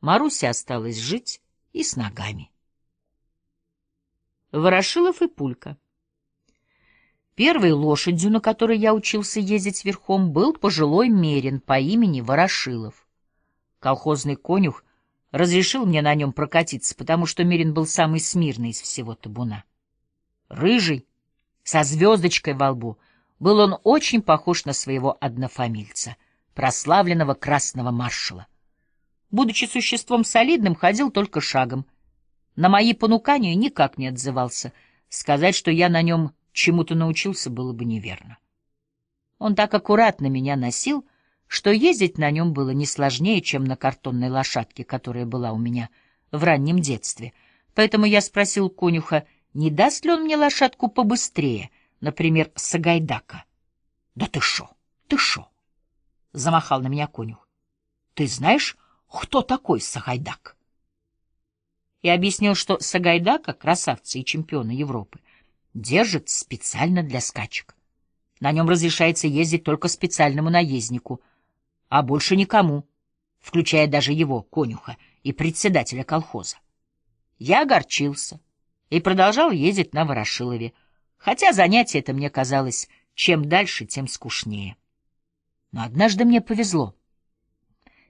Маруся осталась жить и с ногами. Ворошилов и Пулька Первой лошадью, на которой я учился ездить верхом, был пожилой мерин по имени Ворошилов. Колхозный конюх разрешил мне на нем прокатиться, потому что мерин был самый смирный из всего табуна. Рыжий, со звездочкой во лбу — был он очень похож на своего однофамильца, прославленного красного маршала. Будучи существом солидным, ходил только шагом. На мои понукания никак не отзывался. Сказать, что я на нем чему-то научился, было бы неверно. Он так аккуратно меня носил, что ездить на нем было не сложнее, чем на картонной лошадке, которая была у меня в раннем детстве. Поэтому я спросил конюха, не даст ли он мне лошадку побыстрее — например, Сагайдака. — Да ты шо, ты шо? — замахал на меня конюх. — Ты знаешь, кто такой Сагайдак? И объяснил, что Сагайдака, красавцы и чемпионы Европы, держит специально для скачек. На нем разрешается ездить только специальному наезднику, а больше никому, включая даже его, конюха, и председателя колхоза. Я огорчился и продолжал ездить на Ворошилове, хотя занятие это мне казалось чем дальше, тем скучнее. Но однажды мне повезло.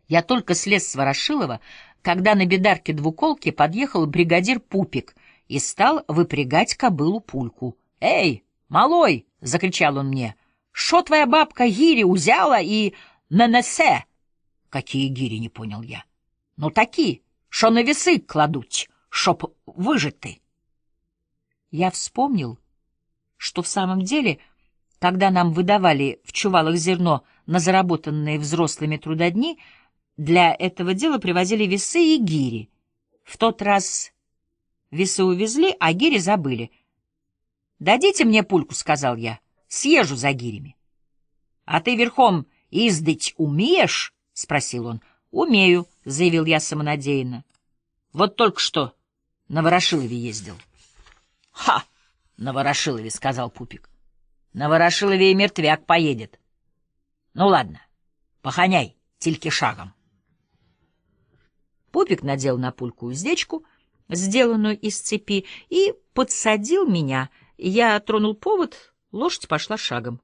Я только слез с Ворошилова, когда на бедарке двуколки подъехал бригадир Пупик и стал выпрягать кобылу пульку. «Эй, малой!» — закричал он мне. «Шо твоя бабка гири узяла и нанесе?» «Какие гири?» — не понял я. «Ну, такие, шо на весы кладуть, шоп выжаты». Я вспомнил, — что в самом деле, когда нам выдавали в чувалах зерно на заработанные взрослыми трудодни, для этого дела привозили весы и гири. В тот раз весы увезли, а гири забыли. «Дадите мне пульку», — сказал я, — «съезжу за гирями». «А ты верхом издать умеешь?» — спросил он. «Умею», — заявил я самонадеянно. «Вот только что на Ворошилове ездил». «Ха!» на Ворошилове, — сказал Пупик. — На Ворошилове и мертвяк поедет. Ну ладно, похоняй, тельки шагом. Пупик надел на пульку уздечку, сделанную из цепи, и подсадил меня. Я тронул повод, лошадь пошла шагом.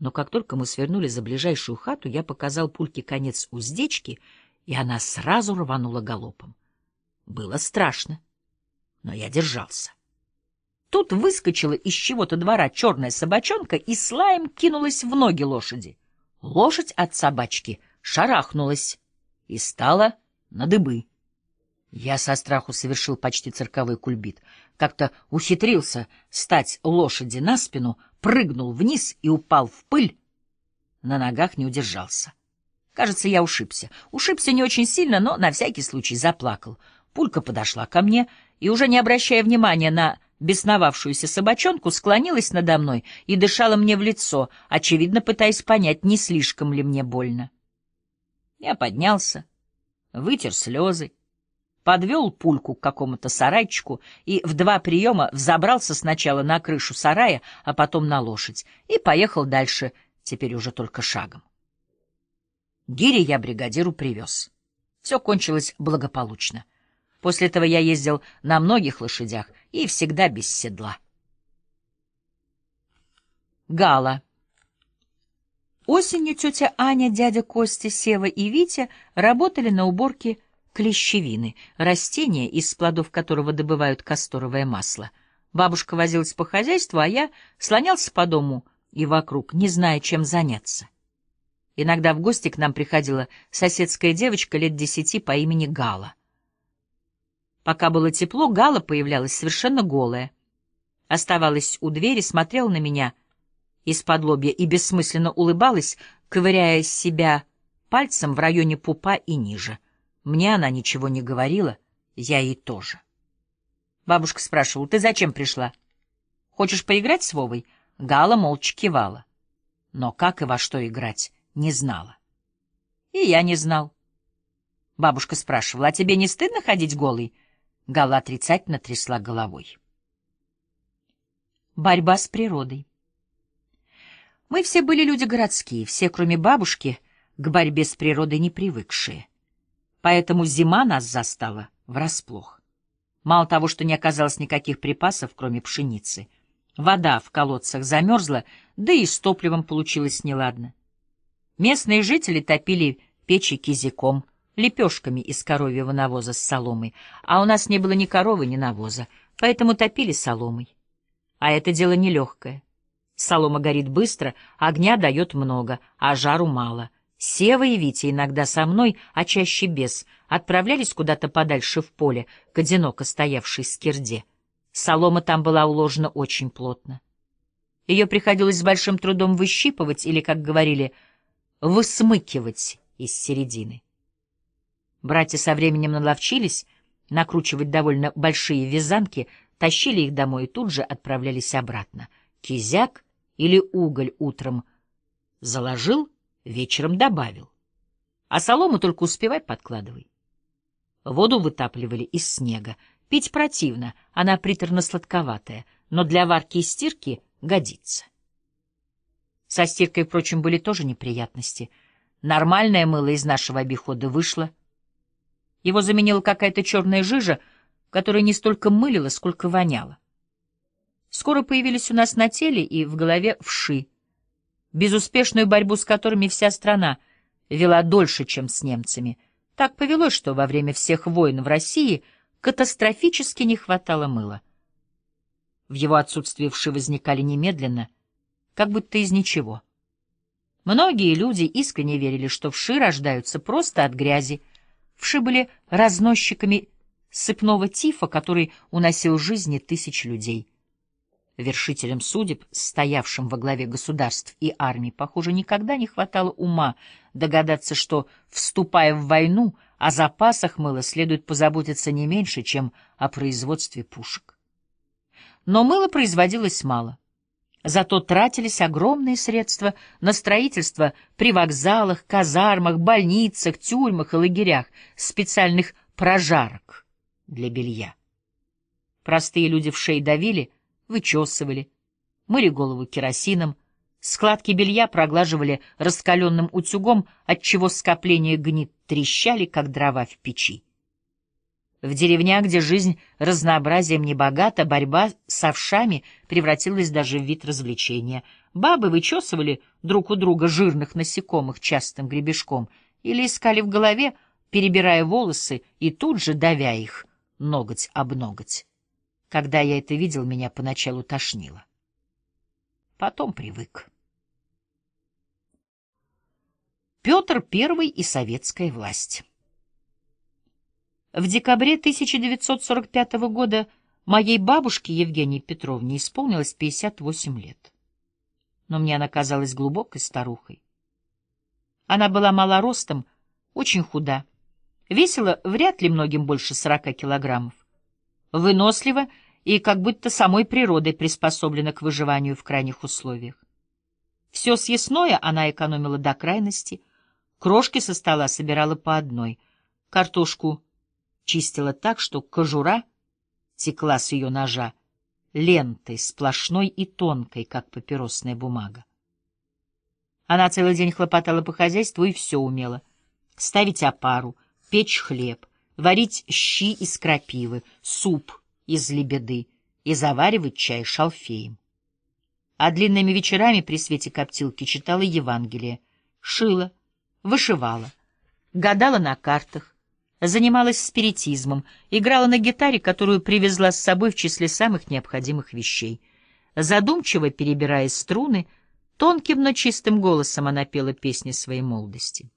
Но как только мы свернули за ближайшую хату, я показал пульке конец уздечки, и она сразу рванула галопом. Было страшно, но я держался. Тут выскочила из чего-то двора черная собачонка и слаем кинулась в ноги лошади. Лошадь от собачки шарахнулась и стала на дыбы. Я со страху совершил почти цирковой кульбит. Как-то ухитрился стать лошади на спину, прыгнул вниз и упал в пыль. На ногах не удержался. Кажется, я ушибся. Ушибся не очень сильно, но на всякий случай заплакал. Пулька подошла ко мне и, уже не обращая внимания на бесновавшуюся собачонку, склонилась надо мной и дышала мне в лицо, очевидно, пытаясь понять, не слишком ли мне больно. Я поднялся, вытер слезы, подвел пульку к какому-то сарайчику и в два приема взобрался сначала на крышу сарая, а потом на лошадь, и поехал дальше, теперь уже только шагом. Гири я бригадиру привез. Все кончилось благополучно. После этого я ездил на многих лошадях — и всегда без седла. Гала. Осенью тетя Аня, дядя Костя, Сева и Витя работали на уборке клещевины, растения, из плодов которого добывают касторовое масло. Бабушка возилась по хозяйству, а я слонялся по дому и вокруг, не зная, чем заняться. Иногда в гости к нам приходила соседская девочка лет десяти по имени Гала. Пока было тепло, Гала появлялась совершенно голая. Оставалась у двери, смотрела на меня из-под лобья и бессмысленно улыбалась, ковыряя себя пальцем в районе пупа и ниже. Мне она ничего не говорила, я ей тоже. Бабушка спрашивала, ты зачем пришла? Хочешь поиграть с Вовой? Гала молча кивала. Но как и во что играть, не знала. И я не знал. Бабушка спрашивала, а тебе не стыдно ходить голой?". Гала отрицательно трясла головой. Борьба с природой. Мы все были люди городские, все, кроме бабушки, к борьбе с природой не привыкшие. Поэтому зима нас застала врасплох. Мало того, что не оказалось никаких припасов, кроме пшеницы. Вода в колодцах замерзла, да и с топливом получилось неладно. Местные жители топили печи кизиком — лепешками из коровьего навоза с соломой, а у нас не было ни коровы, ни навоза, поэтому топили соломой. А это дело нелегкое. Солома горит быстро, огня дает много, а жару мало. Сева и Витя иногда со мной, а чаще без, отправлялись куда-то подальше в поле, к одиноко стоявшей скирде. Солома там была уложена очень плотно. Ее приходилось с большим трудом выщипывать или, как говорили, высмыкивать из середины. Братья со временем наловчились накручивать довольно большие вязанки, тащили их домой и тут же отправлялись обратно. Кизяк или уголь утром заложил, вечером добавил. А солому только успевай подкладывай. Воду вытапливали из снега. Пить противно, она приторно-сладковатая, но для варки и стирки годится. Со стиркой, впрочем, были тоже неприятности. Нормальное мыло из нашего обихода вышло — его заменила какая-то черная жижа, которая не столько мылила, сколько воняла. Скоро появились у нас на теле и в голове вши, безуспешную борьбу с которыми вся страна вела дольше, чем с немцами. Так повелось, что во время всех войн в России катастрофически не хватало мыла. В его отсутствии вши возникали немедленно, как будто из ничего. Многие люди искренне верили, что вши рождаются просто от грязи — Вши были разносчиками сыпного тифа, который уносил жизни тысяч людей. Вершителям судеб, стоявшим во главе государств и армий, похоже, никогда не хватало ума догадаться, что, вступая в войну, о запасах мыла следует позаботиться не меньше, чем о производстве пушек. Но мыла производилось мало. Зато тратились огромные средства на строительство при вокзалах, казармах, больницах, тюрьмах и лагерях специальных прожарок для белья. Простые люди в шеи давили, вычесывали, мыли голову керосином, складки белья проглаживали раскаленным утюгом, отчего скопления гнит трещали, как дрова в печи. В деревнях, где жизнь разнообразием не богата, борьба с овшами превратилась даже в вид развлечения. Бабы вычесывали друг у друга жирных насекомых частым гребешком или искали в голове, перебирая волосы и тут же давя их ноготь об ноготь. Когда я это видел, меня поначалу тошнило. Потом привык. Петр I и советская власть в декабре 1945 года моей бабушке Евгении Петровне исполнилось 58 лет. Но мне она казалась глубокой старухой. Она была малоростом, очень худа. Весила вряд ли многим больше 40 килограммов. Вынослива и как будто самой природой приспособлена к выживанию в крайних условиях. Все съестное она экономила до крайности, крошки со стола собирала по одной, картошку чистила так, что кожура текла с ее ножа лентой, сплошной и тонкой, как папиросная бумага. Она целый день хлопотала по хозяйству и все умела. Ставить опару, печь хлеб, варить щи из крапивы, суп из лебеды и заваривать чай шалфеем. А длинными вечерами при свете коптилки читала Евангелие, шила, вышивала, гадала на картах, занималась спиритизмом, играла на гитаре, которую привезла с собой в числе самых необходимых вещей. Задумчиво перебирая струны, тонким, но чистым голосом она пела песни своей молодости.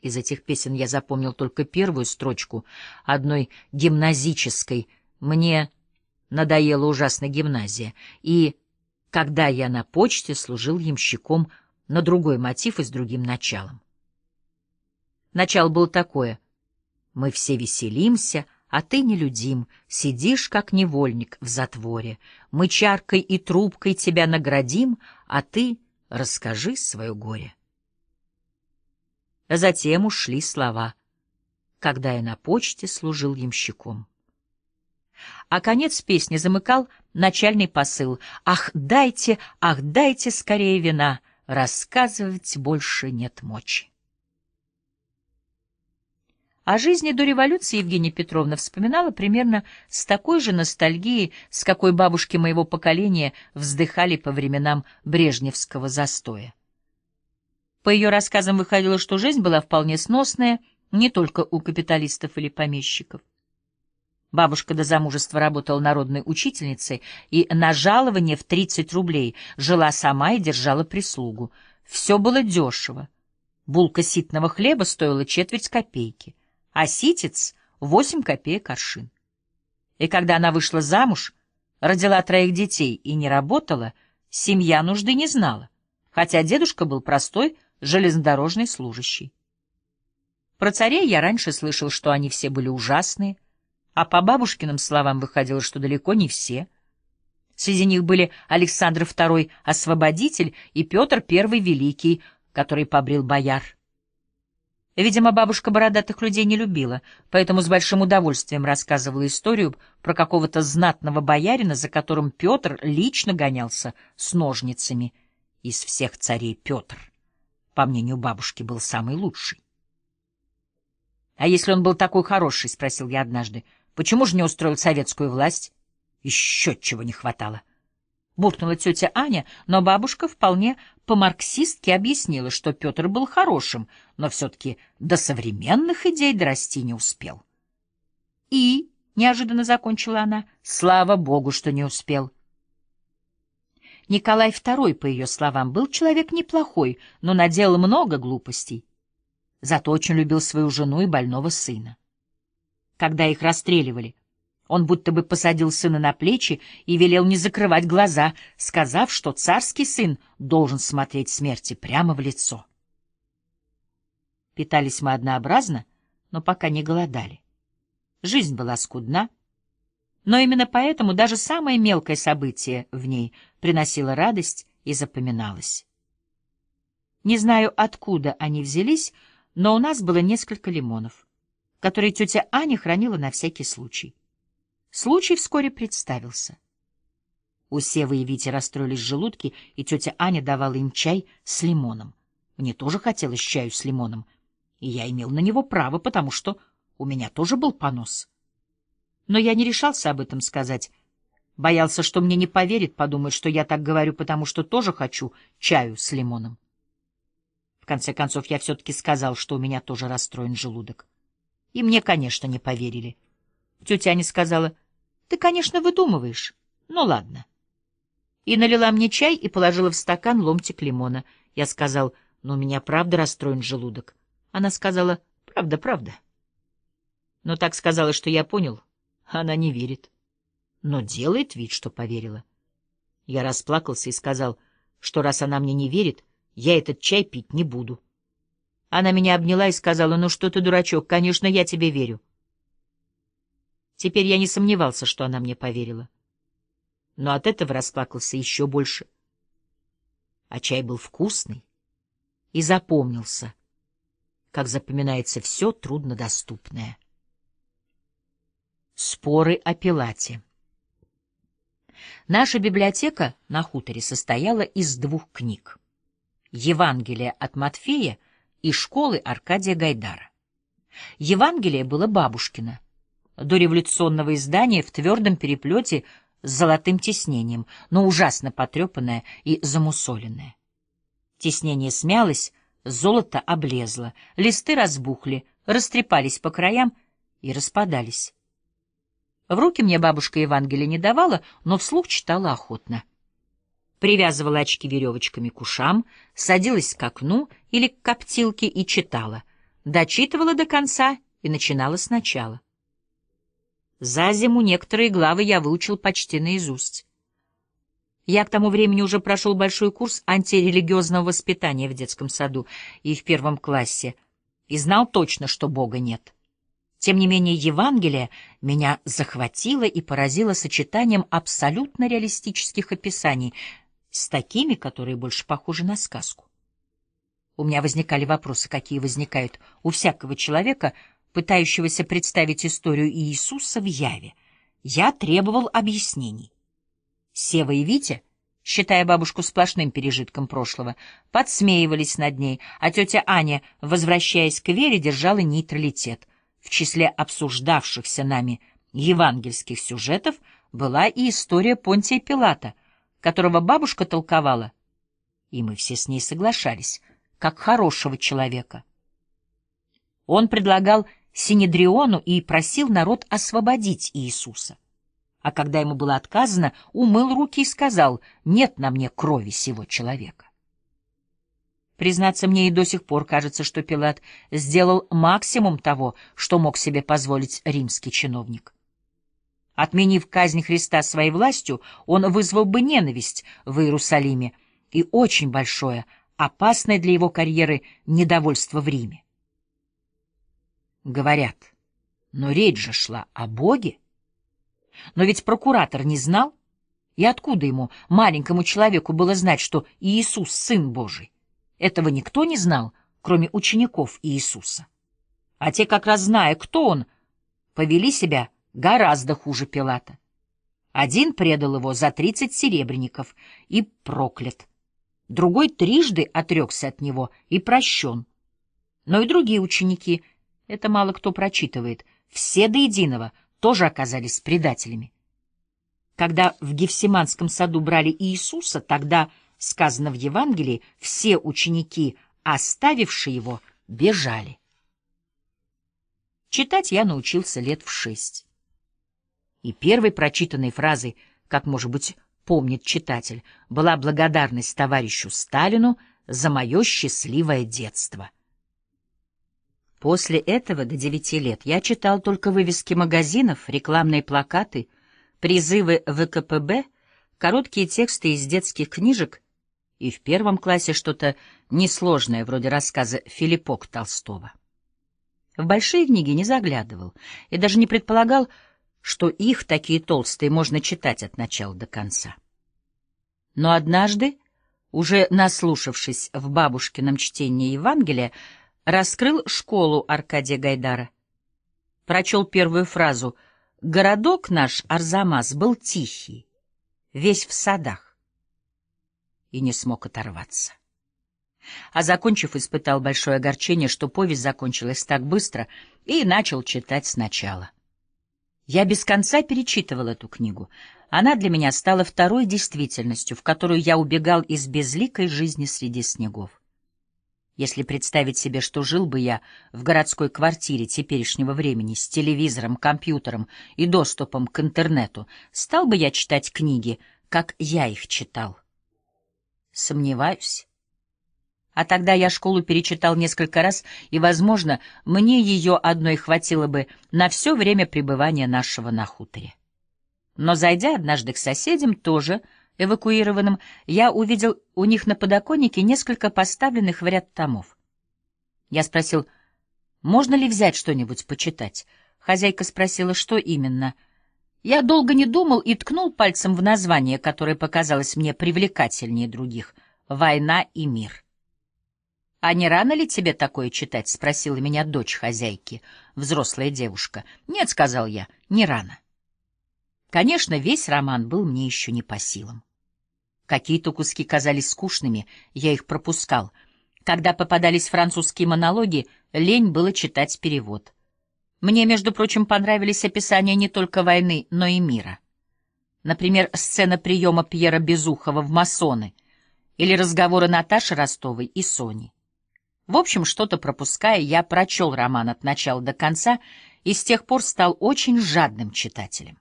Из этих песен я запомнил только первую строчку одной гимназической «Мне надоела ужасно гимназия» и «Когда я на почте служил ямщиком» на другой мотив и с другим началом. Начало было такое. Мы все веселимся, а ты нелюдим, сидишь, как невольник в затворе. Мы чаркой и трубкой тебя наградим, а ты расскажи свое горе. затем ушли слова, когда я на почте служил ямщиком. А конец песни замыкал начальный посыл. «Ах, дайте, ах, дайте скорее вина, рассказывать больше нет мочи». О жизни до революции Евгения Петровна вспоминала примерно с такой же ностальгией, с какой бабушки моего поколения вздыхали по временам брежневского застоя. По ее рассказам выходило, что жизнь была вполне сносная, не только у капиталистов или помещиков. Бабушка до замужества работала народной учительницей и на жалование в 30 рублей жила сама и держала прислугу. Все было дешево. Булка ситного хлеба стоила четверть копейки а ситец — 8 копеек аршин. И когда она вышла замуж, родила троих детей и не работала, семья нужды не знала, хотя дедушка был простой железнодорожный служащий. Про царей я раньше слышал, что они все были ужасные, а по бабушкиным словам выходило, что далеко не все. Среди них были Александр II Освободитель и Петр I Великий, который побрил бояр. Видимо, бабушка бородатых людей не любила, поэтому с большим удовольствием рассказывала историю про какого-то знатного боярина, за которым Петр лично гонялся с ножницами. Из всех царей Петр, по мнению бабушки, был самый лучший. — А если он был такой хороший, — спросил я однажды, — почему же не устроил советскую власть? Еще чего не хватало. Буркнула тетя Аня, но бабушка вполне по-марксистски объяснила, что Петр был хорошим, но все-таки до современных идей дорасти не успел. И, неожиданно закончила она, слава богу, что не успел. Николай II, по ее словам, был человек неплохой, но наделал много глупостей. Зато очень любил свою жену и больного сына. Когда их расстреливали, он будто бы посадил сына на плечи и велел не закрывать глаза, сказав, что царский сын должен смотреть смерти прямо в лицо. Питались мы однообразно, но пока не голодали. Жизнь была скудна, но именно поэтому даже самое мелкое событие в ней приносило радость и запоминалось. Не знаю, откуда они взялись, но у нас было несколько лимонов, которые тетя Аня хранила на всякий случай. Случай вскоре представился. У Севы и Вити расстроились желудки, и тетя Аня давала им чай с лимоном. Мне тоже хотелось чаю с лимоном, и я имел на него право, потому что у меня тоже был понос. Но я не решался об этом сказать. Боялся, что мне не поверит, подумает, что я так говорю, потому что тоже хочу чаю с лимоном. В конце концов, я все-таки сказал, что у меня тоже расстроен желудок. И мне, конечно, не поверили. Тетя Аня сказала — ты, конечно, выдумываешь. Ну, ладно. И налила мне чай и положила в стакан ломтик лимона. Я сказал, но «Ну, у меня правда расстроен желудок. Она сказала, правда, правда. Но так сказала, что я понял. Она не верит. Но делает вид, что поверила. Я расплакался и сказал, что раз она мне не верит, я этот чай пить не буду. Она меня обняла и сказала, ну что ты, дурачок, конечно, я тебе верю. Теперь я не сомневался, что она мне поверила. Но от этого расплакался еще больше. А чай был вкусный и запомнился, как запоминается все труднодоступное. Споры о Пилате Наша библиотека на хуторе состояла из двух книг. Евангелие от Матфея и школы Аркадия Гайдара. Евангелие было бабушкино, дореволюционного издания в твердом переплете с золотым тиснением, но ужасно потрепанное и замусоленное. Тиснение смялось, золото облезло, листы разбухли, растрепались по краям и распадались. В руки мне бабушка Евангелие не давала, но вслух читала охотно. Привязывала очки веревочками к ушам, садилась к окну или к коптилке и читала. Дочитывала до конца и начинала сначала. За зиму некоторые главы я выучил почти наизусть. Я к тому времени уже прошел большой курс антирелигиозного воспитания в детском саду и в первом классе, и знал точно, что Бога нет. Тем не менее, Евангелие меня захватило и поразило сочетанием абсолютно реалистических описаний с такими, которые больше похожи на сказку. У меня возникали вопросы, какие возникают у всякого человека — пытающегося представить историю Иисуса в Яве. Я требовал объяснений. Сева и Витя, считая бабушку сплошным пережитком прошлого, подсмеивались над ней, а тетя Аня, возвращаясь к Вере, держала нейтралитет. В числе обсуждавшихся нами евангельских сюжетов была и история Понтия Пилата, которого бабушка толковала, и мы все с ней соглашались, как хорошего человека. Он предлагал Синедриону и просил народ освободить Иисуса. А когда ему было отказано, умыл руки и сказал, «Нет на мне крови сего человека». Признаться мне и до сих пор кажется, что Пилат сделал максимум того, что мог себе позволить римский чиновник. Отменив казнь Христа своей властью, он вызвал бы ненависть в Иерусалиме и очень большое, опасное для его карьеры недовольство в Риме говорят. Но речь же шла о Боге. Но ведь прокуратор не знал. И откуда ему, маленькому человеку, было знать, что Иисус — Сын Божий? Этого никто не знал, кроме учеников Иисуса. А те, как раз зная, кто он, повели себя гораздо хуже Пилата. Один предал его за тридцать серебряников и проклят. Другой трижды отрекся от него и прощен. Но и другие ученики — это мало кто прочитывает. Все до единого тоже оказались предателями. Когда в Гефсиманском саду брали Иисуса, тогда, сказано в Евангелии, все ученики, оставившие его, бежали. Читать я научился лет в шесть. И первой прочитанной фразой, как, может быть, помнит читатель, была благодарность товарищу Сталину за мое счастливое детство. После этого до девяти лет я читал только вывески магазинов, рекламные плакаты, призывы ВКПБ, короткие тексты из детских книжек и в первом классе что-то несложное, вроде рассказа «Филиппок» Толстого. В большие книги не заглядывал и даже не предполагал, что их, такие толстые, можно читать от начала до конца. Но однажды, уже наслушавшись в бабушкином чтении Евангелия, раскрыл школу Аркадия Гайдара. Прочел первую фразу «Городок наш, Арзамас, был тихий, весь в садах» и не смог оторваться. А закончив, испытал большое огорчение, что повесть закончилась так быстро, и начал читать сначала. Я без конца перечитывал эту книгу. Она для меня стала второй действительностью, в которую я убегал из безликой жизни среди снегов. Если представить себе, что жил бы я в городской квартире теперешнего времени с телевизором, компьютером и доступом к интернету, стал бы я читать книги, как я их читал? Сомневаюсь. А тогда я школу перечитал несколько раз, и, возможно, мне ее одной хватило бы на все время пребывания нашего на хуторе. Но, зайдя однажды к соседям, тоже эвакуированным, я увидел у них на подоконнике несколько поставленных в ряд томов. Я спросил, можно ли взять что-нибудь почитать? Хозяйка спросила, что именно. Я долго не думал и ткнул пальцем в название, которое показалось мне привлекательнее других — «Война и мир». «А не рано ли тебе такое читать?» — спросила меня дочь хозяйки, взрослая девушка. «Нет», — сказал я, — «не рано». Конечно, весь роман был мне еще не по силам. Какие-то куски казались скучными, я их пропускал. Когда попадались французские монологи, лень было читать перевод. Мне, между прочим, понравились описания не только войны, но и мира. Например, сцена приема Пьера Безухова в «Масоны» или разговоры Наташи Ростовой и Сони. В общем, что-то пропуская, я прочел роман от начала до конца и с тех пор стал очень жадным читателем.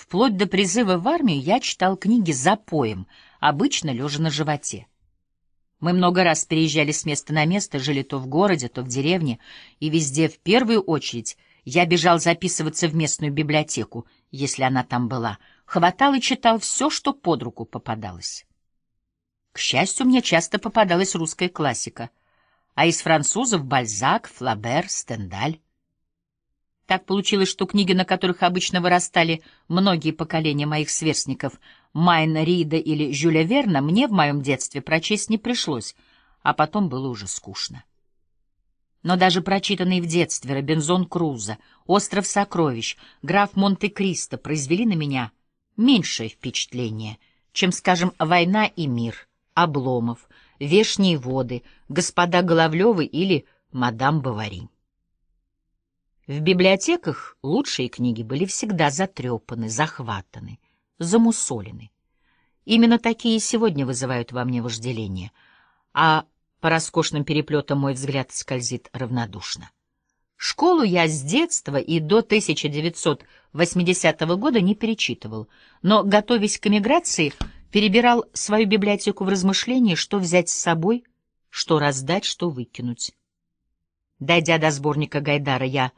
Вплоть до призыва в армию я читал книги за поем, обычно лежа на животе. Мы много раз переезжали с места на место, жили то в городе, то в деревне, и везде в первую очередь я бежал записываться в местную библиотеку, если она там была, хватал и читал все, что под руку попадалось. К счастью, мне часто попадалась русская классика, а из французов — Бальзак, Флабер, Стендаль. Так получилось, что книги, на которых обычно вырастали многие поколения моих сверстников, Майна Рида или Жюля Верна, мне в моем детстве прочесть не пришлось, а потом было уже скучно. Но даже прочитанные в детстве «Робинзон Круза», «Остров сокровищ», «Граф Монте-Кристо» произвели на меня меньшее впечатление, чем, скажем, «Война и мир», «Обломов», «Вешние воды», «Господа Головлевы» или «Мадам Бавари». В библиотеках лучшие книги были всегда затрепаны, захватаны, замусолены. Именно такие сегодня вызывают во мне вожделение, а по роскошным переплетам мой взгляд скользит равнодушно. Школу я с детства и до 1980 года не перечитывал, но, готовясь к эмиграции, перебирал свою библиотеку в размышлении, что взять с собой, что раздать, что выкинуть. Дойдя до сборника Гайдара, я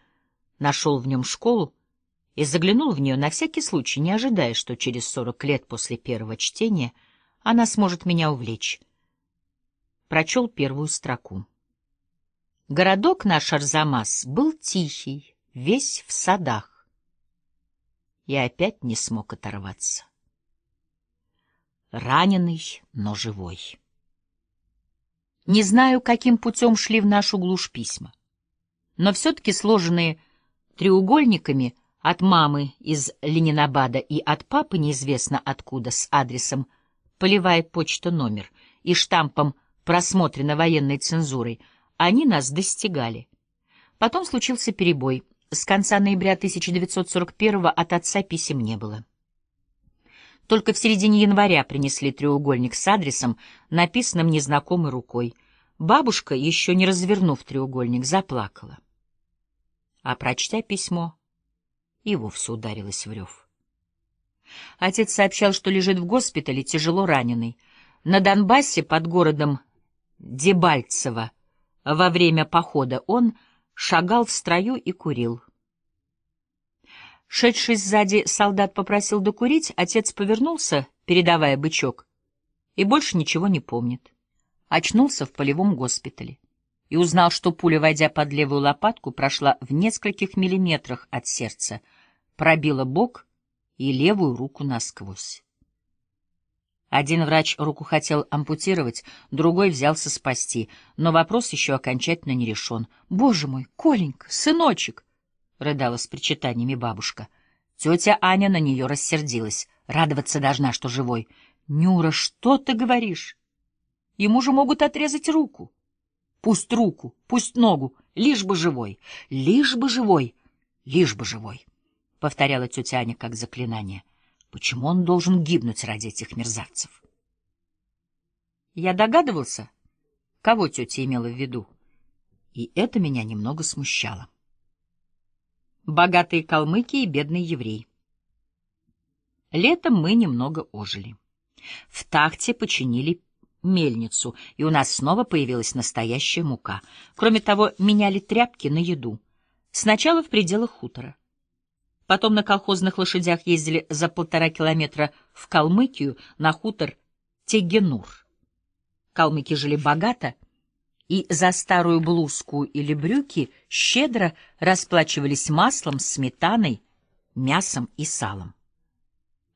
нашел в нем школу и заглянул в нее на всякий случай, не ожидая, что через сорок лет после первого чтения она сможет меня увлечь. Прочел первую строку. Городок наш Арзамас был тихий, весь в садах. Я опять не смог оторваться. Раненый, но живой. Не знаю, каким путем шли в нашу глушь письма, но все-таки сложенные треугольниками от мамы из Ленинабада и от папы неизвестно откуда с адресом «Полевая почта номер» и штампом «Просмотрено военной цензурой», они нас достигали. Потом случился перебой. С конца ноября 1941 от отца писем не было. Только в середине января принесли треугольник с адресом, написанным незнакомой рукой. Бабушка, еще не развернув треугольник, заплакала а, прочтя письмо, и вовсе ударилась в рев. Отец сообщал, что лежит в госпитале, тяжело раненый. На Донбассе под городом Дебальцево во время похода он шагал в строю и курил. Шедший сзади солдат попросил докурить, отец повернулся, передавая бычок, и больше ничего не помнит. Очнулся в полевом госпитале и узнал, что пуля, войдя под левую лопатку, прошла в нескольких миллиметрах от сердца, пробила бок и левую руку насквозь. Один врач руку хотел ампутировать, другой взялся спасти, но вопрос еще окончательно не решен. «Боже мой, Коленька, сыночек!» — рыдала с причитаниями бабушка. Тетя Аня на нее рассердилась. Радоваться должна, что живой. «Нюра, что ты говоришь? Ему же могут отрезать руку!» Пусть руку, пусть ногу, лишь бы живой, лишь бы живой, лишь бы живой, — повторяла тетя Аня как заклинание. Почему он должен гибнуть ради этих мерзавцев? Я догадывался, кого тетя имела в виду, и это меня немного смущало. Богатые калмыки и бедный еврей. Летом мы немного ожили. В такте починили мельницу, и у нас снова появилась настоящая мука. Кроме того, меняли тряпки на еду. Сначала в пределах хутора. Потом на колхозных лошадях ездили за полтора километра в Калмыкию на хутор Тегенур. Калмыки жили богато и за старую блузку или брюки щедро расплачивались маслом, сметаной, мясом и салом.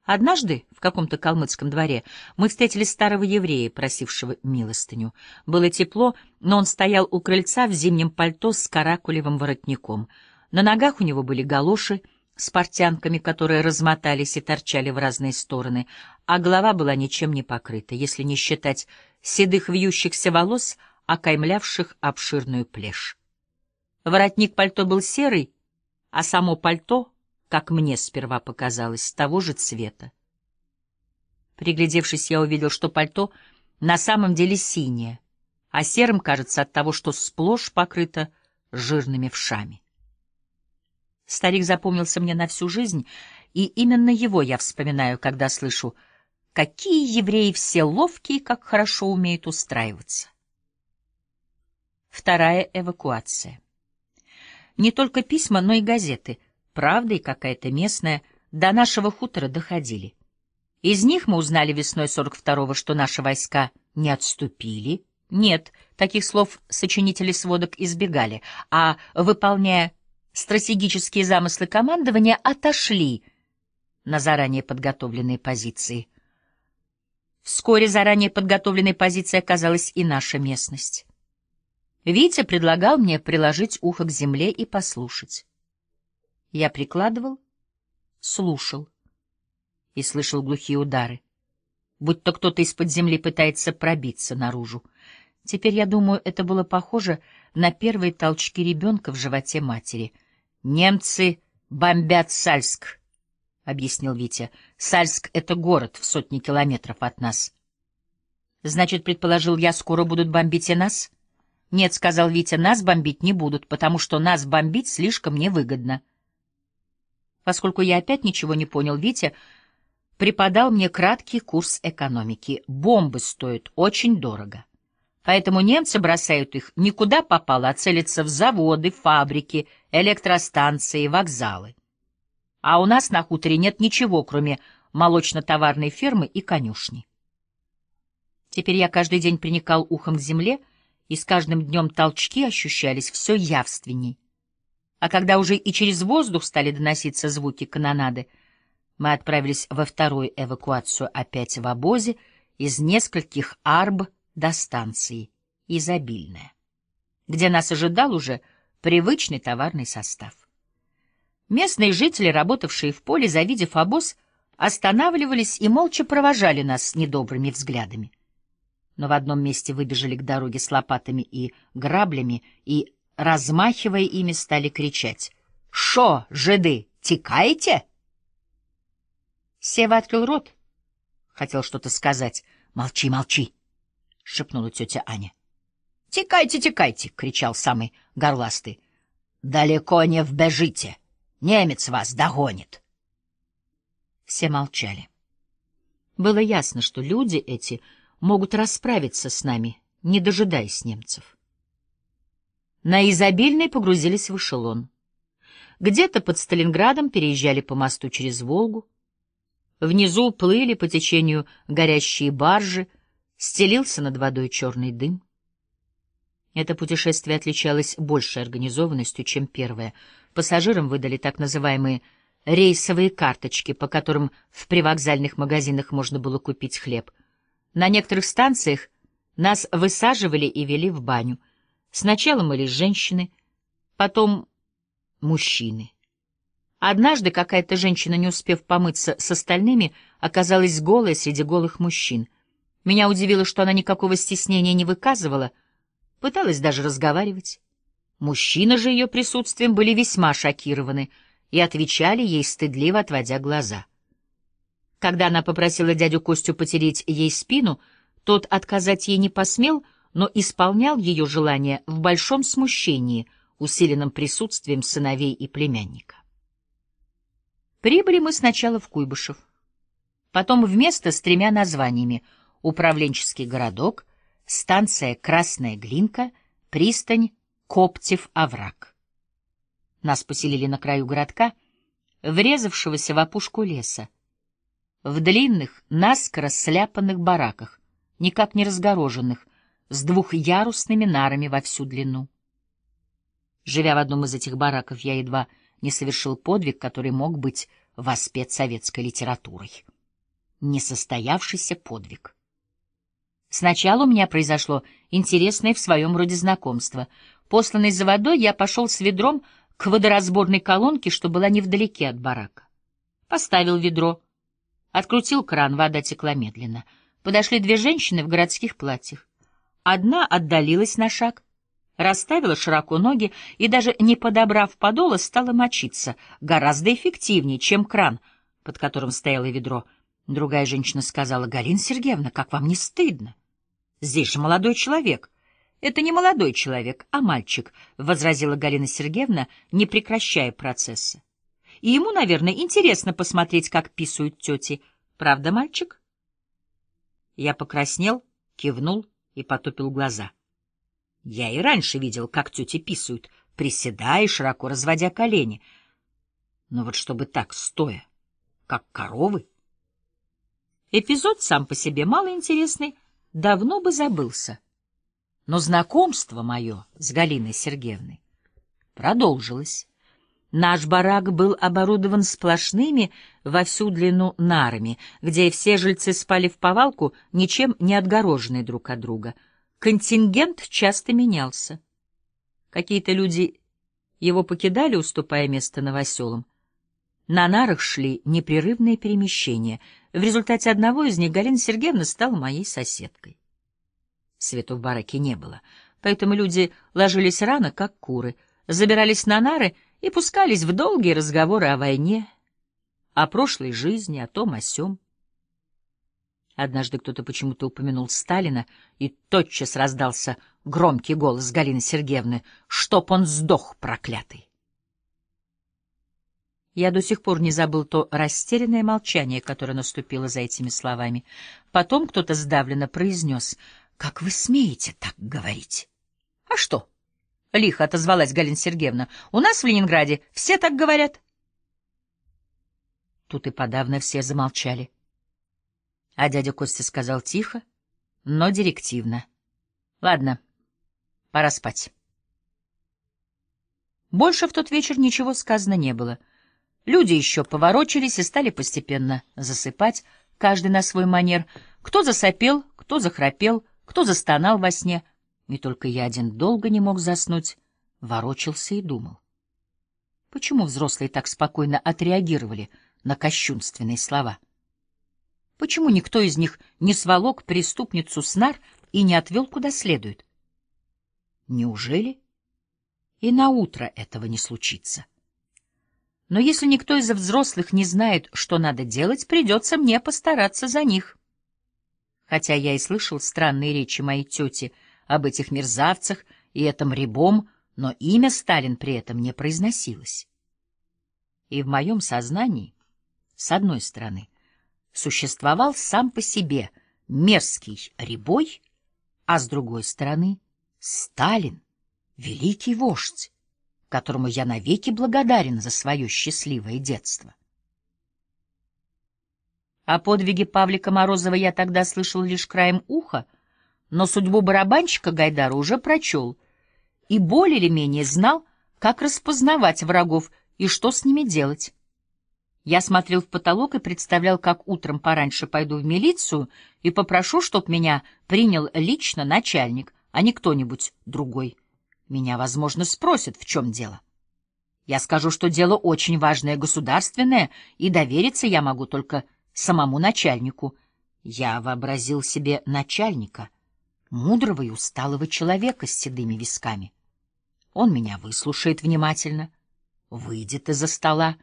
Однажды в каком-то калмыцком дворе мы встретили старого еврея, просившего милостыню. Было тепло, но он стоял у крыльца в зимнем пальто с каракулевым воротником. На ногах у него были галоши с портянками, которые размотались и торчали в разные стороны, а голова была ничем не покрыта, если не считать седых вьющихся волос, окаймлявших обширную плешь. Воротник пальто был серый, а само пальто — как мне сперва показалось, того же цвета. Приглядевшись, я увидел, что пальто на самом деле синее, а серым кажется от того, что сплошь покрыто жирными вшами. Старик запомнился мне на всю жизнь, и именно его я вспоминаю, когда слышу «Какие евреи все ловкие, как хорошо умеют устраиваться». Вторая эвакуация. Не только письма, но и газеты — правда и какая-то местная, до нашего хутора доходили. Из них мы узнали весной 42-го, что наши войска не отступили. Нет, таких слов сочинители сводок избегали, а, выполняя стратегические замыслы командования, отошли на заранее подготовленные позиции. Вскоре заранее подготовленной позицией оказалась и наша местность. Витя предлагал мне приложить ухо к земле и послушать. Я прикладывал, слушал и слышал глухие удары, будто кто-то из-под земли пытается пробиться наружу. Теперь, я думаю, это было похоже на первые толчки ребенка в животе матери. «Немцы бомбят Сальск», — объяснил Витя. «Сальск — это город в сотни километров от нас». «Значит, предположил я, скоро будут бомбить и нас?» «Нет», — сказал Витя, — «нас бомбить не будут, потому что нас бомбить слишком невыгодно». Поскольку я опять ничего не понял, Витя преподал мне краткий курс экономики. Бомбы стоят очень дорого. Поэтому немцы бросают их никуда попало, а целятся в заводы, фабрики, электростанции, вокзалы. А у нас на хуторе нет ничего, кроме молочно-товарной фермы и конюшни. Теперь я каждый день приникал ухом к земле, и с каждым днем толчки ощущались все явственней. А когда уже и через воздух стали доноситься звуки канонады, мы отправились во вторую эвакуацию опять в обозе из нескольких арб до станции «Изобильная», где нас ожидал уже привычный товарный состав. Местные жители, работавшие в поле, завидев обоз, останавливались и молча провожали нас недобрыми взглядами. Но в одном месте выбежали к дороге с лопатами и граблями и размахивая ими, стали кричать. «Шо, жиды, текаете?» Сева открыл рот. Хотел что-то сказать. «Молчи, молчи!» — шепнула тетя Аня. «Текайте, текайте!» — кричал самый горластый. «Далеко не вбежите! Немец вас догонит!» Все молчали. Было ясно, что люди эти могут расправиться с нами, не дожидаясь немцев. На изобильной погрузились в эшелон. Где-то под Сталинградом переезжали по мосту через Волгу. Внизу плыли по течению горящие баржи, стелился над водой черный дым. Это путешествие отличалось большей организованностью, чем первое. Пассажирам выдали так называемые рейсовые карточки, по которым в привокзальных магазинах можно было купить хлеб. На некоторых станциях нас высаживали и вели в баню. Сначала мылись женщины, потом мужчины. Однажды какая-то женщина, не успев помыться с остальными, оказалась голая среди голых мужчин. Меня удивило, что она никакого стеснения не выказывала, пыталась даже разговаривать. Мужчины же ее присутствием были весьма шокированы и отвечали ей, стыдливо отводя глаза. Когда она попросила дядю Костю потереть ей спину, тот отказать ей не посмел — но исполнял ее желание в большом смущении, усиленном присутствием сыновей и племянника. Прибыли мы сначала в Куйбышев, потом в место с тремя названиями «Управленческий городок», «Станция Красная Глинка», «Пристань Коптев-Овраг». Нас поселили на краю городка, врезавшегося в опушку леса, в длинных, наскоро сляпанных бараках, никак не разгороженных, с двухъярусными нарами во всю длину. Живя в одном из этих бараков, я едва не совершил подвиг, который мог быть воспет советской литературой. Несостоявшийся подвиг. Сначала у меня произошло интересное в своем роде знакомство. Посланный за водой, я пошел с ведром к водоразборной колонке, что была невдалеке от барака. Поставил ведро. Открутил кран, вода текла медленно. Подошли две женщины в городских платьях. Одна отдалилась на шаг, расставила широко ноги и, даже не подобрав подола, стала мочиться, гораздо эффективнее, чем кран, под которым стояло ведро. Другая женщина сказала, «Галина Сергеевна, как вам не стыдно? Здесь же молодой человек». «Это не молодой человек, а мальчик», — возразила Галина Сергеевна, не прекращая процесса. «И ему, наверное, интересно посмотреть, как писают тети. Правда, мальчик?» Я покраснел, кивнул и потупил глаза. Я и раньше видел, как тети писают, приседая и широко разводя колени. Но вот чтобы так, стоя, как коровы... Эпизод сам по себе малоинтересный, давно бы забылся. Но знакомство мое с Галиной Сергеевной продолжилось. Наш барак был оборудован сплошными во всю длину нарами, где все жильцы спали в повалку, ничем не отгороженные друг от друга. Контингент часто менялся. Какие-то люди его покидали, уступая место новоселам. На нарах шли непрерывные перемещения. В результате одного из них Галина Сергеевна стала моей соседкой. Света в бараке не было, поэтому люди ложились рано, как куры, забирались на нары — и пускались в долгие разговоры о войне, о прошлой жизни, о том, о сём. Однажды кто-то почему-то упомянул Сталина, и тотчас раздался громкий голос Галины Сергеевны, чтоб он сдох, проклятый. Я до сих пор не забыл то растерянное молчание, которое наступило за этими словами. Потом кто-то сдавленно произнес, «Как вы смеете так говорить?» «А что?» — лихо отозвалась Галина Сергеевна. — У нас в Ленинграде все так говорят. Тут и подавно все замолчали. А дядя Костя сказал тихо, но директивно. — Ладно, пора спать. Больше в тот вечер ничего сказано не было. Люди еще поворочились и стали постепенно засыпать, каждый на свой манер. Кто засопел, кто захрапел, кто застонал во сне — не только я один долго не мог заснуть, ворочался и думал. Почему взрослые так спокойно отреагировали на кощунственные слова? Почему никто из них не сволок преступницу снар и не отвел куда следует? Неужели и на утро этого не случится? Но если никто из взрослых не знает, что надо делать, придется мне постараться за них. Хотя я и слышал странные речи моей тети — об этих мерзавцах и этом рябом, но имя Сталин при этом не произносилось. И в моем сознании, с одной стороны, существовал сам по себе мерзкий рябой, а с другой стороны — Сталин, великий вождь, которому я навеки благодарен за свое счастливое детство. О подвиге Павлика Морозова я тогда слышал лишь краем уха — но судьбу барабанщика Гайдара уже прочел и более или менее знал, как распознавать врагов и что с ними делать. Я смотрел в потолок и представлял, как утром пораньше пойду в милицию и попрошу, чтоб меня принял лично начальник, а не кто-нибудь другой. Меня, возможно, спросят, в чем дело. Я скажу, что дело очень важное государственное, и довериться я могу только самому начальнику. Я вообразил себе начальника — мудрого и усталого человека с седыми висками. Он меня выслушает внимательно, выйдет из-за стола,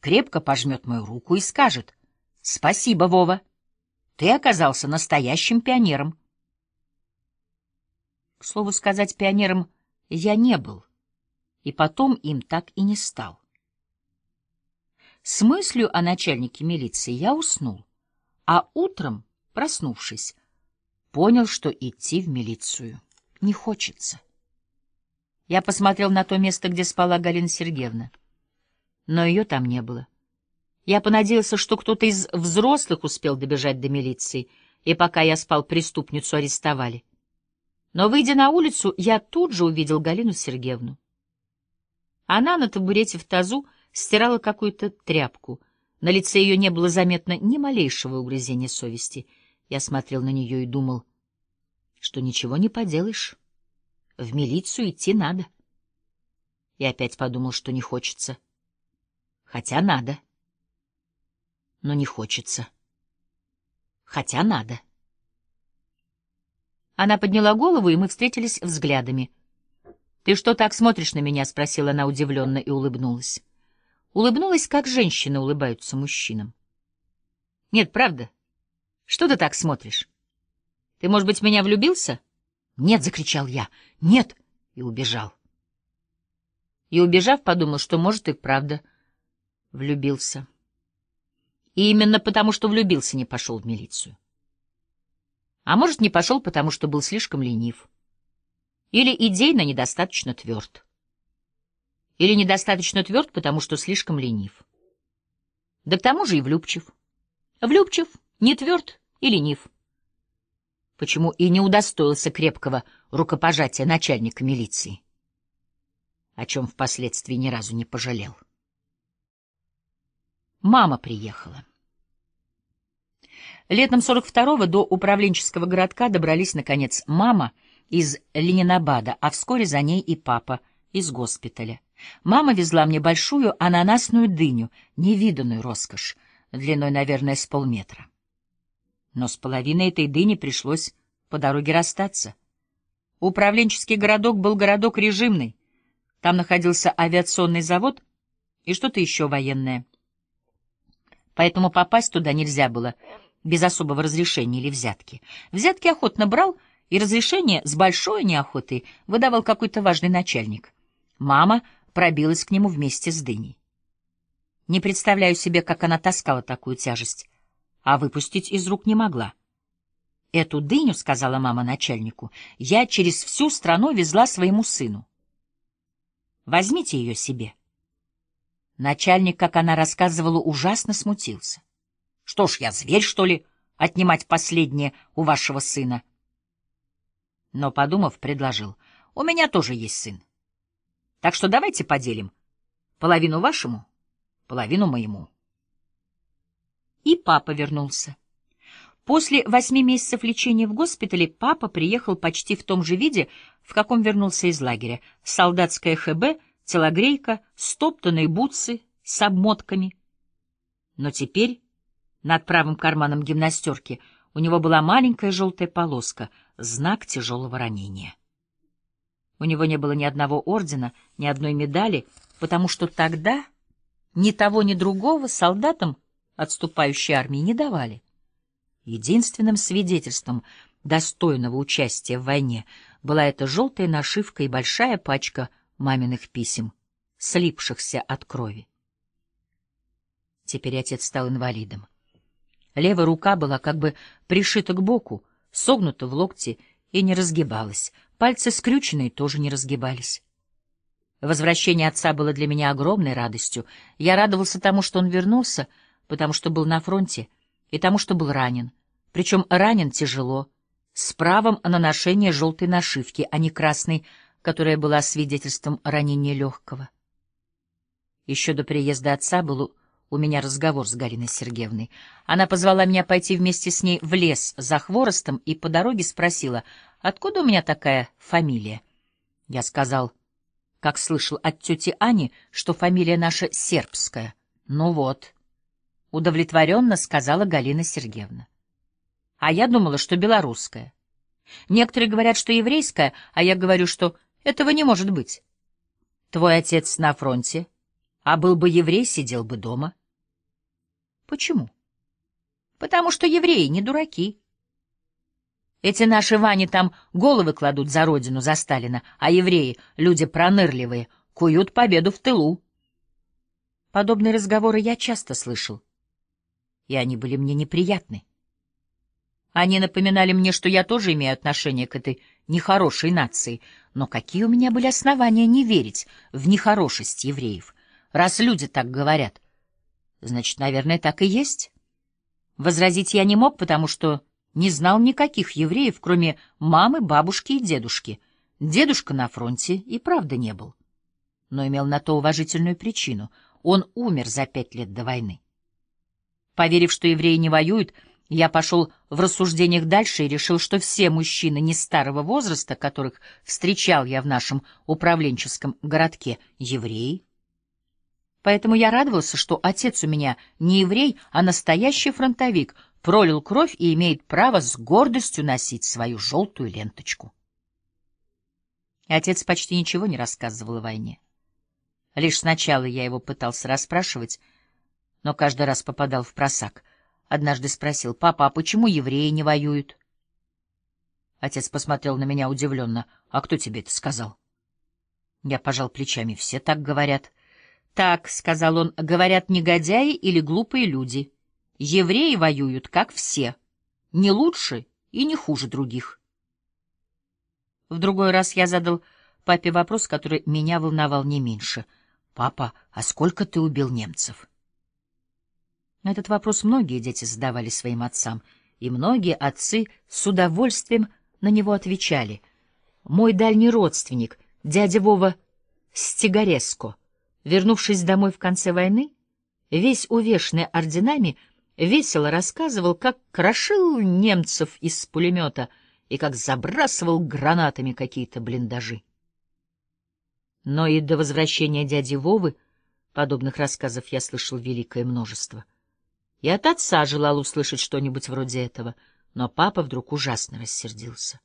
крепко пожмет мою руку и скажет «Спасибо, Вова, ты оказался настоящим пионером». К слову сказать, пионером я не был, и потом им так и не стал. С мыслью о начальнике милиции я уснул, а утром, проснувшись, понял, что идти в милицию не хочется. Я посмотрел на то место, где спала Галина Сергеевна, но ее там не было. Я понадеялся, что кто-то из взрослых успел добежать до милиции, и пока я спал, преступницу арестовали. Но, выйдя на улицу, я тут же увидел Галину Сергеевну. Она на табурете в тазу стирала какую-то тряпку. На лице ее не было заметно ни малейшего угрызения совести — я смотрел на нее и думал, что ничего не поделаешь. В милицию идти надо. И опять подумал, что не хочется. Хотя надо. Но не хочется. Хотя надо. Она подняла голову, и мы встретились взглядами. «Ты что так смотришь на меня?» — спросила она удивленно и улыбнулась. Улыбнулась, как женщины улыбаются мужчинам. «Нет, правда?» Что ты так смотришь? Ты, может быть, меня влюбился? Нет, закричал я. Нет, и убежал. И убежав, подумал, что может и правда влюбился. И именно потому, что влюбился, не пошел в милицию. А может, не пошел, потому что был слишком ленив. Или идейно недостаточно тверд. Или недостаточно тверд, потому что слишком ленив. Да к тому же и влюбчив. Влюбчив, не тверд, и ленив. Почему и не удостоился крепкого рукопожатия начальника милиции, о чем впоследствии ни разу не пожалел. Мама приехала. Летом 42-го до управленческого городка добрались, наконец, мама из Ленинабада, а вскоре за ней и папа из госпиталя. Мама везла мне большую ананасную дыню, невиданную роскошь, длиной, наверное, с полметра. Но с половиной этой дыни пришлось по дороге расстаться. Управленческий городок был городок режимный. Там находился авиационный завод и что-то еще военное. Поэтому попасть туда нельзя было без особого разрешения или взятки. Взятки охотно брал, и разрешение с большой неохотой выдавал какой-то важный начальник. Мама пробилась к нему вместе с дыней. Не представляю себе, как она таскала такую тяжесть а выпустить из рук не могла. «Эту дыню, — сказала мама начальнику, — я через всю страну везла своему сыну. Возьмите ее себе». Начальник, как она рассказывала, ужасно смутился. «Что ж, я зверь, что ли, отнимать последнее у вашего сына?» Но, подумав, предложил, «У меня тоже есть сын. Так что давайте поделим. Половину вашему, половину моему». И папа вернулся. После восьми месяцев лечения в госпитале папа приехал почти в том же виде, в каком вернулся из лагеря. солдатская ХБ, телогрейка, стоптанные бутсы с обмотками. Но теперь над правым карманом гимнастерки у него была маленькая желтая полоска, знак тяжелого ранения. У него не было ни одного ордена, ни одной медали, потому что тогда ни того, ни другого солдатам отступающей армии не давали. Единственным свидетельством достойного участия в войне была эта желтая нашивка и большая пачка маминых писем, слипшихся от крови. Теперь отец стал инвалидом. Левая рука была как бы пришита к боку, согнута в локте и не разгибалась. Пальцы скрюченные тоже не разгибались. Возвращение отца было для меня огромной радостью. Я радовался тому, что он вернулся — потому что был на фронте, и тому, что был ранен. Причем ранен тяжело, с правом на ношение желтой нашивки, а не красной, которая была свидетельством ранения легкого. Еще до приезда отца был у меня разговор с Галиной Сергеевной. Она позвала меня пойти вместе с ней в лес за хворостом и по дороге спросила, откуда у меня такая фамилия. Я сказал, как слышал от тети Ани, что фамилия наша сербская. Ну вот. — удовлетворенно сказала Галина Сергеевна. «А я думала, что белорусская. Некоторые говорят, что еврейская, а я говорю, что этого не может быть. Твой отец на фронте, а был бы еврей, сидел бы дома». «Почему?» «Потому что евреи не дураки». Эти наши Вани там головы кладут за родину, за Сталина, а евреи, люди пронырливые, куют победу в тылу. Подобные разговоры я часто слышал и они были мне неприятны. Они напоминали мне, что я тоже имею отношение к этой нехорошей нации, но какие у меня были основания не верить в нехорошесть евреев? Раз люди так говорят, значит, наверное, так и есть. Возразить я не мог, потому что не знал никаких евреев, кроме мамы, бабушки и дедушки. Дедушка на фронте и правда не был, но имел на то уважительную причину. Он умер за пять лет до войны. Поверив, что евреи не воюют, я пошел в рассуждениях дальше и решил, что все мужчины не старого возраста, которых встречал я в нашем управленческом городке, евреи. Поэтому я радовался, что отец у меня не еврей, а настоящий фронтовик, пролил кровь и имеет право с гордостью носить свою желтую ленточку. Отец почти ничего не рассказывал о войне. Лишь сначала я его пытался расспрашивать, но каждый раз попадал в просак. Однажды спросил, «Папа, а почему евреи не воюют?» Отец посмотрел на меня удивленно. «А кто тебе это сказал?» Я пожал плечами. «Все так говорят». «Так», — сказал он, — «говорят негодяи или глупые люди. Евреи воюют, как все. Не лучше и не хуже других». В другой раз я задал папе вопрос, который меня волновал не меньше. «Папа, а сколько ты убил немцев?» Этот вопрос многие дети задавали своим отцам, и многие отцы с удовольствием на него отвечали. Мой дальний родственник, дядя Вова Стигареско, вернувшись домой в конце войны, весь увешанный орденами, весело рассказывал, как крошил немцев из пулемета и как забрасывал гранатами какие-то блиндажи. Но и до возвращения дяди Вовы подобных рассказов я слышал великое множество. И от отца желал услышать что-нибудь вроде этого, но папа вдруг ужасно рассердился.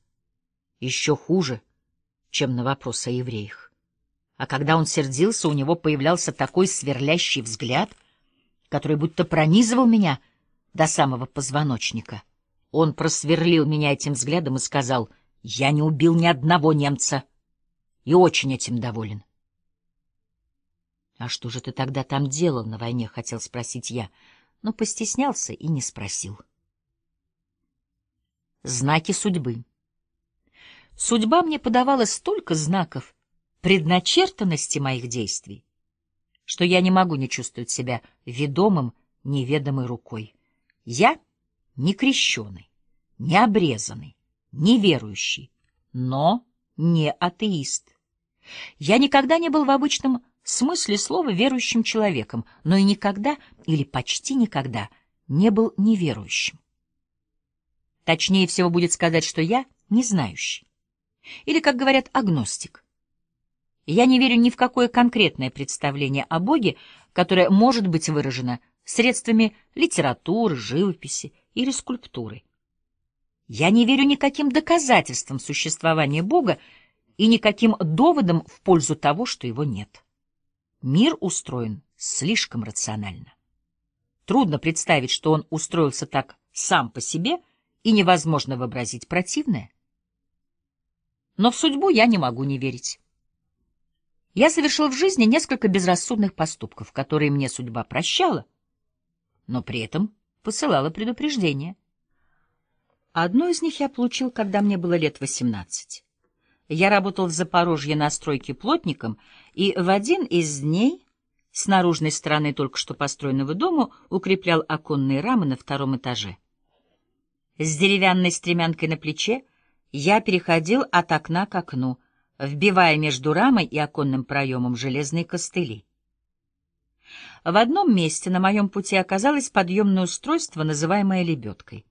Еще хуже, чем на вопрос о евреях. А когда он сердился, у него появлялся такой сверлящий взгляд, который будто пронизывал меня до самого позвоночника. Он просверлил меня этим взглядом и сказал, «Я не убил ни одного немца и очень этим доволен». «А что же ты тогда там делал на войне?» — хотел спросить я — но постеснялся и не спросил. Знаки судьбы. Судьба мне подавала столько знаков предначертанности моих действий, что я не могу не чувствовать себя ведомым неведомой рукой. Я не крещеный, не обрезанный, не верующий, но не атеист. Я никогда не был в обычном смысле слова верующим человеком, но и никогда или почти никогда не был неверующим. Точнее всего будет сказать, что я незнающий. Или, как говорят, агностик. Я не верю ни в какое конкретное представление о Боге, которое может быть выражено средствами литературы, живописи или скульптуры. Я не верю никаким доказательствам существования Бога и никаким доводам в пользу того, что его нет. Мир устроен слишком рационально. Трудно представить, что он устроился так сам по себе, и невозможно вообразить противное. Но в судьбу я не могу не верить. Я совершил в жизни несколько безрассудных поступков, которые мне судьба прощала, но при этом посылала предупреждение. Одно из них я получил, когда мне было лет восемнадцать. Я работал в Запорожье на стройке плотником, и в один из дней с наружной стороны только что построенного дома укреплял оконные рамы на втором этаже. С деревянной стремянкой на плече я переходил от окна к окну, вбивая между рамой и оконным проемом железные костыли. В одном месте на моем пути оказалось подъемное устройство, называемое лебедкой.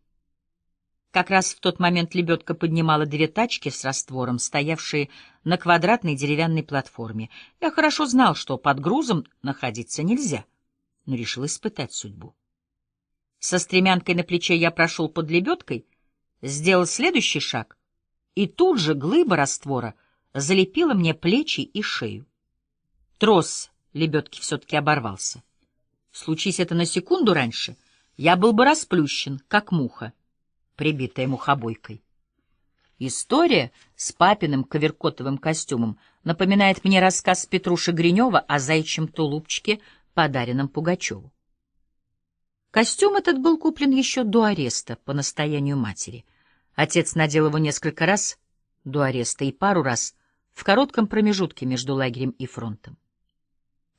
Как раз в тот момент лебедка поднимала две тачки с раствором, стоявшие на квадратной деревянной платформе. Я хорошо знал, что под грузом находиться нельзя, но решил испытать судьбу. Со стремянкой на плече я прошел под лебедкой, сделал следующий шаг, и тут же глыба раствора залепила мне плечи и шею. Трос лебедки все-таки оборвался. Случись это на секунду раньше, я был бы расплющен, как муха прибитая мухобойкой. История с папиным коверкотовым костюмом напоминает мне рассказ Петруши Гринева о зайчьем тулупчике, подаренном Пугачеву. Костюм этот был куплен еще до ареста по настоянию матери. Отец надел его несколько раз до ареста и пару раз в коротком промежутке между лагерем и фронтом.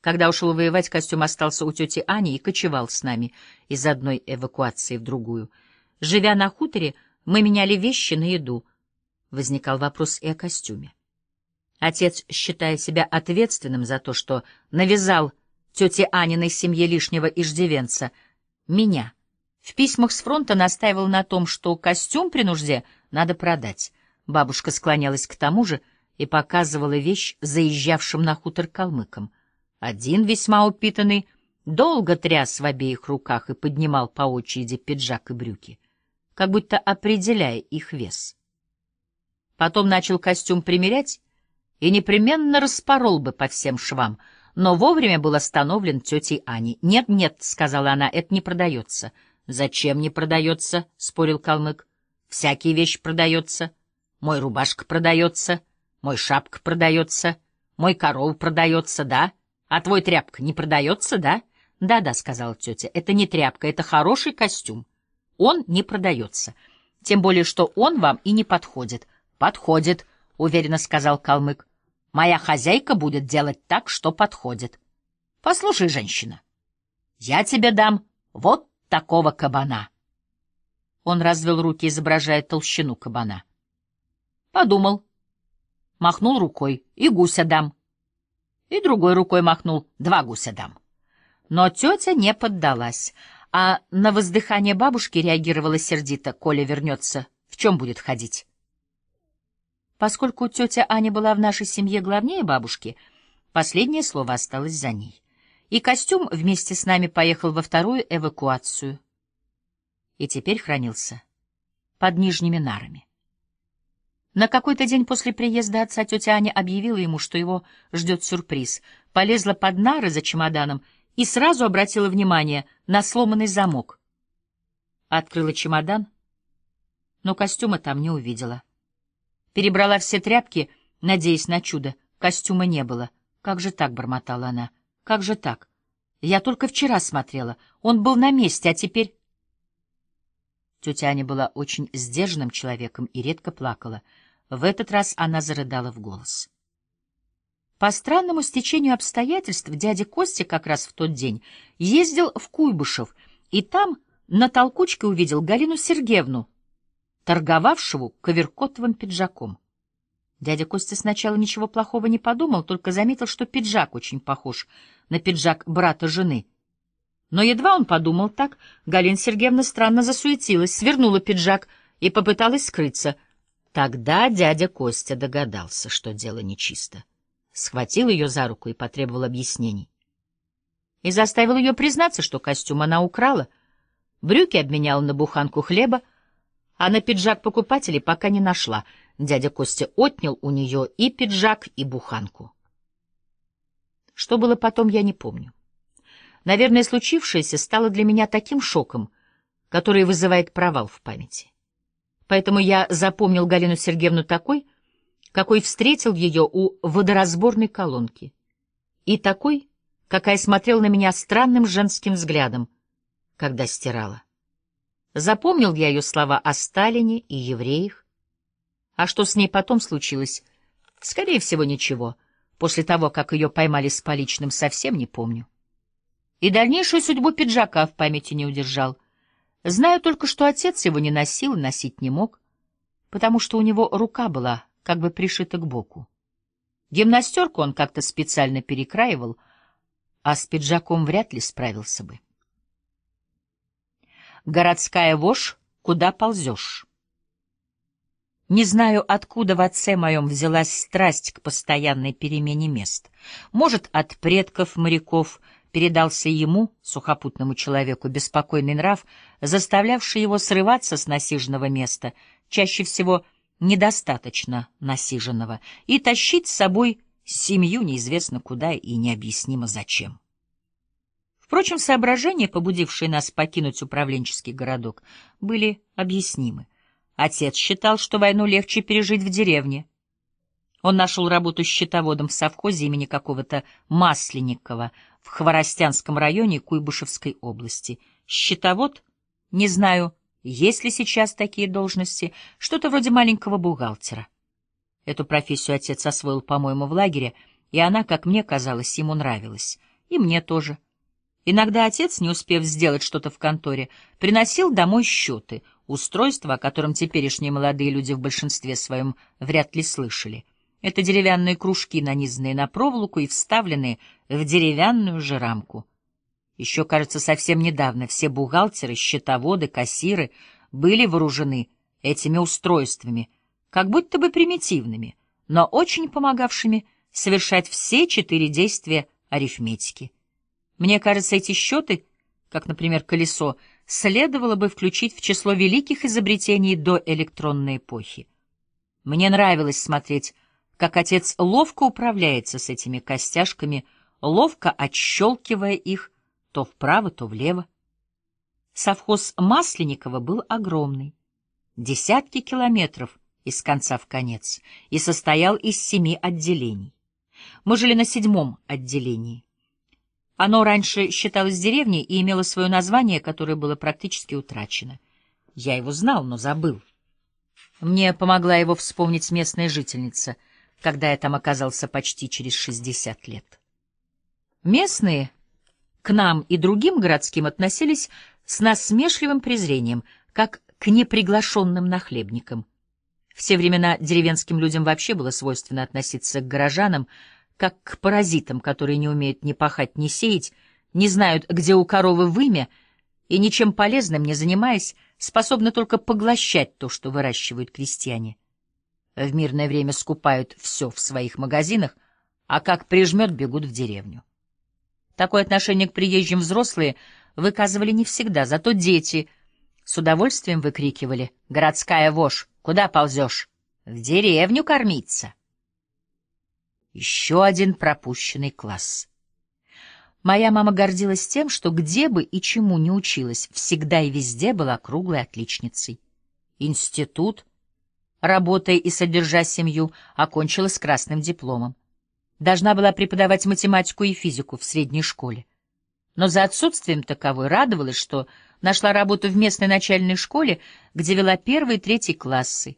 Когда ушел воевать, костюм остался у тети Ани и кочевал с нами из одной эвакуации в другую — Живя на хуторе, мы меняли вещи на еду. Возникал вопрос и о костюме. Отец, считая себя ответственным за то, что навязал тете Аниной семье лишнего иждивенца, меня, в письмах с фронта настаивал на том, что костюм при нужде надо продать. Бабушка склонялась к тому же и показывала вещь заезжавшим на хутор калмыкам. Один весьма упитанный долго тряс в обеих руках и поднимал по очереди пиджак и брюки как будто определяя их вес. Потом начал костюм примерять и непременно распорол бы по всем швам, но вовремя был остановлен тетей Ани. «Нет, нет», — сказала она, — «это не продается». «Зачем не продается?» — спорил калмык. «Всякие вещи продается. Мой рубашка продается, мой шапка продается, мой коров продается, да? А твой тряпка не продается, да?» «Да-да», — сказала тетя, — «это не тряпка, это хороший костюм». Он не продается. Тем более, что он вам и не подходит. Подходит, уверенно сказал калмык. Моя хозяйка будет делать так, что подходит. Послушай, женщина, я тебе дам вот такого кабана. Он развел руки, изображая толщину кабана. Подумал. Махнул рукой. И гуся дам. И другой рукой махнул. Два гуся дам. Но тетя не поддалась. А на воздыхание бабушки реагировала сердито. Коля вернется. В чем будет ходить? Поскольку тетя Аня была в нашей семье главнее бабушки, последнее слово осталось за ней. И костюм вместе с нами поехал во вторую эвакуацию. И теперь хранился под нижними нарами. На какой-то день после приезда отца тетя Аня объявила ему, что его ждет сюрприз. Полезла под нары за чемоданом — и сразу обратила внимание на сломанный замок. Открыла чемодан, но костюма там не увидела. Перебрала все тряпки, надеясь на чудо. Костюма не было. «Как же так?» — бормотала она. «Как же так? Я только вчера смотрела. Он был на месте, а теперь...» Тетя Аня была очень сдержанным человеком и редко плакала. В этот раз она зарыдала в голос. По странному стечению обстоятельств дядя Костя как раз в тот день ездил в Куйбышев, и там на толкучке увидел Галину Сергеевну, торговавшую коверкотовым пиджаком. Дядя Костя сначала ничего плохого не подумал, только заметил, что пиджак очень похож на пиджак брата жены. Но едва он подумал так, Галина Сергеевна странно засуетилась, свернула пиджак и попыталась скрыться. Тогда дядя Костя догадался, что дело нечисто схватил ее за руку и потребовал объяснений. И заставил ее признаться, что костюм она украла, брюки обменяла на буханку хлеба, а на пиджак покупателей пока не нашла. Дядя Костя отнял у нее и пиджак, и буханку. Что было потом, я не помню. Наверное, случившееся стало для меня таким шоком, который вызывает провал в памяти. Поэтому я запомнил Галину Сергеевну такой, какой встретил ее у водоразборной колонки. И такой, какая смотрел на меня странным женским взглядом, когда стирала. Запомнил я ее слова о Сталине и евреях. А что с ней потом случилось? Скорее всего, ничего. После того, как ее поймали с поличным, совсем не помню. И дальнейшую судьбу пиджака в памяти не удержал. Знаю только, что отец его не носил, носить не мог, потому что у него рука была как бы пришито к боку. Гимнастерку он как-то специально перекраивал, а с пиджаком вряд ли справился бы. Городская вошь, куда ползешь? Не знаю, откуда в отце моем взялась страсть к постоянной перемене мест. Может, от предков моряков передался ему, сухопутному человеку, беспокойный нрав, заставлявший его срываться с насиженного места, чаще всего — недостаточно насиженного, и тащить с собой семью неизвестно куда и необъяснимо зачем. Впрочем, соображения, побудившие нас покинуть управленческий городок, были объяснимы. Отец считал, что войну легче пережить в деревне. Он нашел работу счетоводом в совхозе имени какого-то Масленникова в Хворостянском районе Куйбышевской области. Счетовод, не знаю, есть ли сейчас такие должности? Что-то вроде маленького бухгалтера. Эту профессию отец освоил, по-моему, в лагере, и она, как мне казалось, ему нравилась. И мне тоже. Иногда отец, не успев сделать что-то в конторе, приносил домой счеты, устройство, о котором теперешние молодые люди в большинстве своем вряд ли слышали. Это деревянные кружки, нанизанные на проволоку и вставленные в деревянную же рамку. Еще, кажется, совсем недавно все бухгалтеры, счетоводы, кассиры были вооружены этими устройствами, как будто бы примитивными, но очень помогавшими совершать все четыре действия арифметики. Мне кажется, эти счеты, как, например, колесо, следовало бы включить в число великих изобретений до электронной эпохи. Мне нравилось смотреть, как отец ловко управляется с этими костяшками, ловко отщелкивая их, то вправо, то влево. Совхоз Масленникова был огромный, десятки километров из конца в конец, и состоял из семи отделений. Мы жили на седьмом отделении. Оно раньше считалось деревней и имело свое название, которое было практически утрачено. Я его знал, но забыл. Мне помогла его вспомнить местная жительница, когда я там оказался почти через шестьдесят лет. Местные к нам и другим городским относились с насмешливым презрением, как к неприглашенным нахлебникам. В те времена деревенским людям вообще было свойственно относиться к горожанам, как к паразитам, которые не умеют ни пахать, ни сеять, не знают, где у коровы вымя, и ничем полезным не занимаясь, способны только поглощать то, что выращивают крестьяне. В мирное время скупают все в своих магазинах, а как прижмет, бегут в деревню. Такое отношение к приезжим взрослые выказывали не всегда, зато дети с удовольствием выкрикивали «Городская вошь, куда ползешь? В деревню кормиться!» Еще один пропущенный класс. Моя мама гордилась тем, что где бы и чему не училась, всегда и везде была круглой отличницей. Институт, работая и содержа семью, окончила с красным дипломом должна была преподавать математику и физику в средней школе. Но за отсутствием таковой радовалась, что нашла работу в местной начальной школе, где вела первый и третий классы.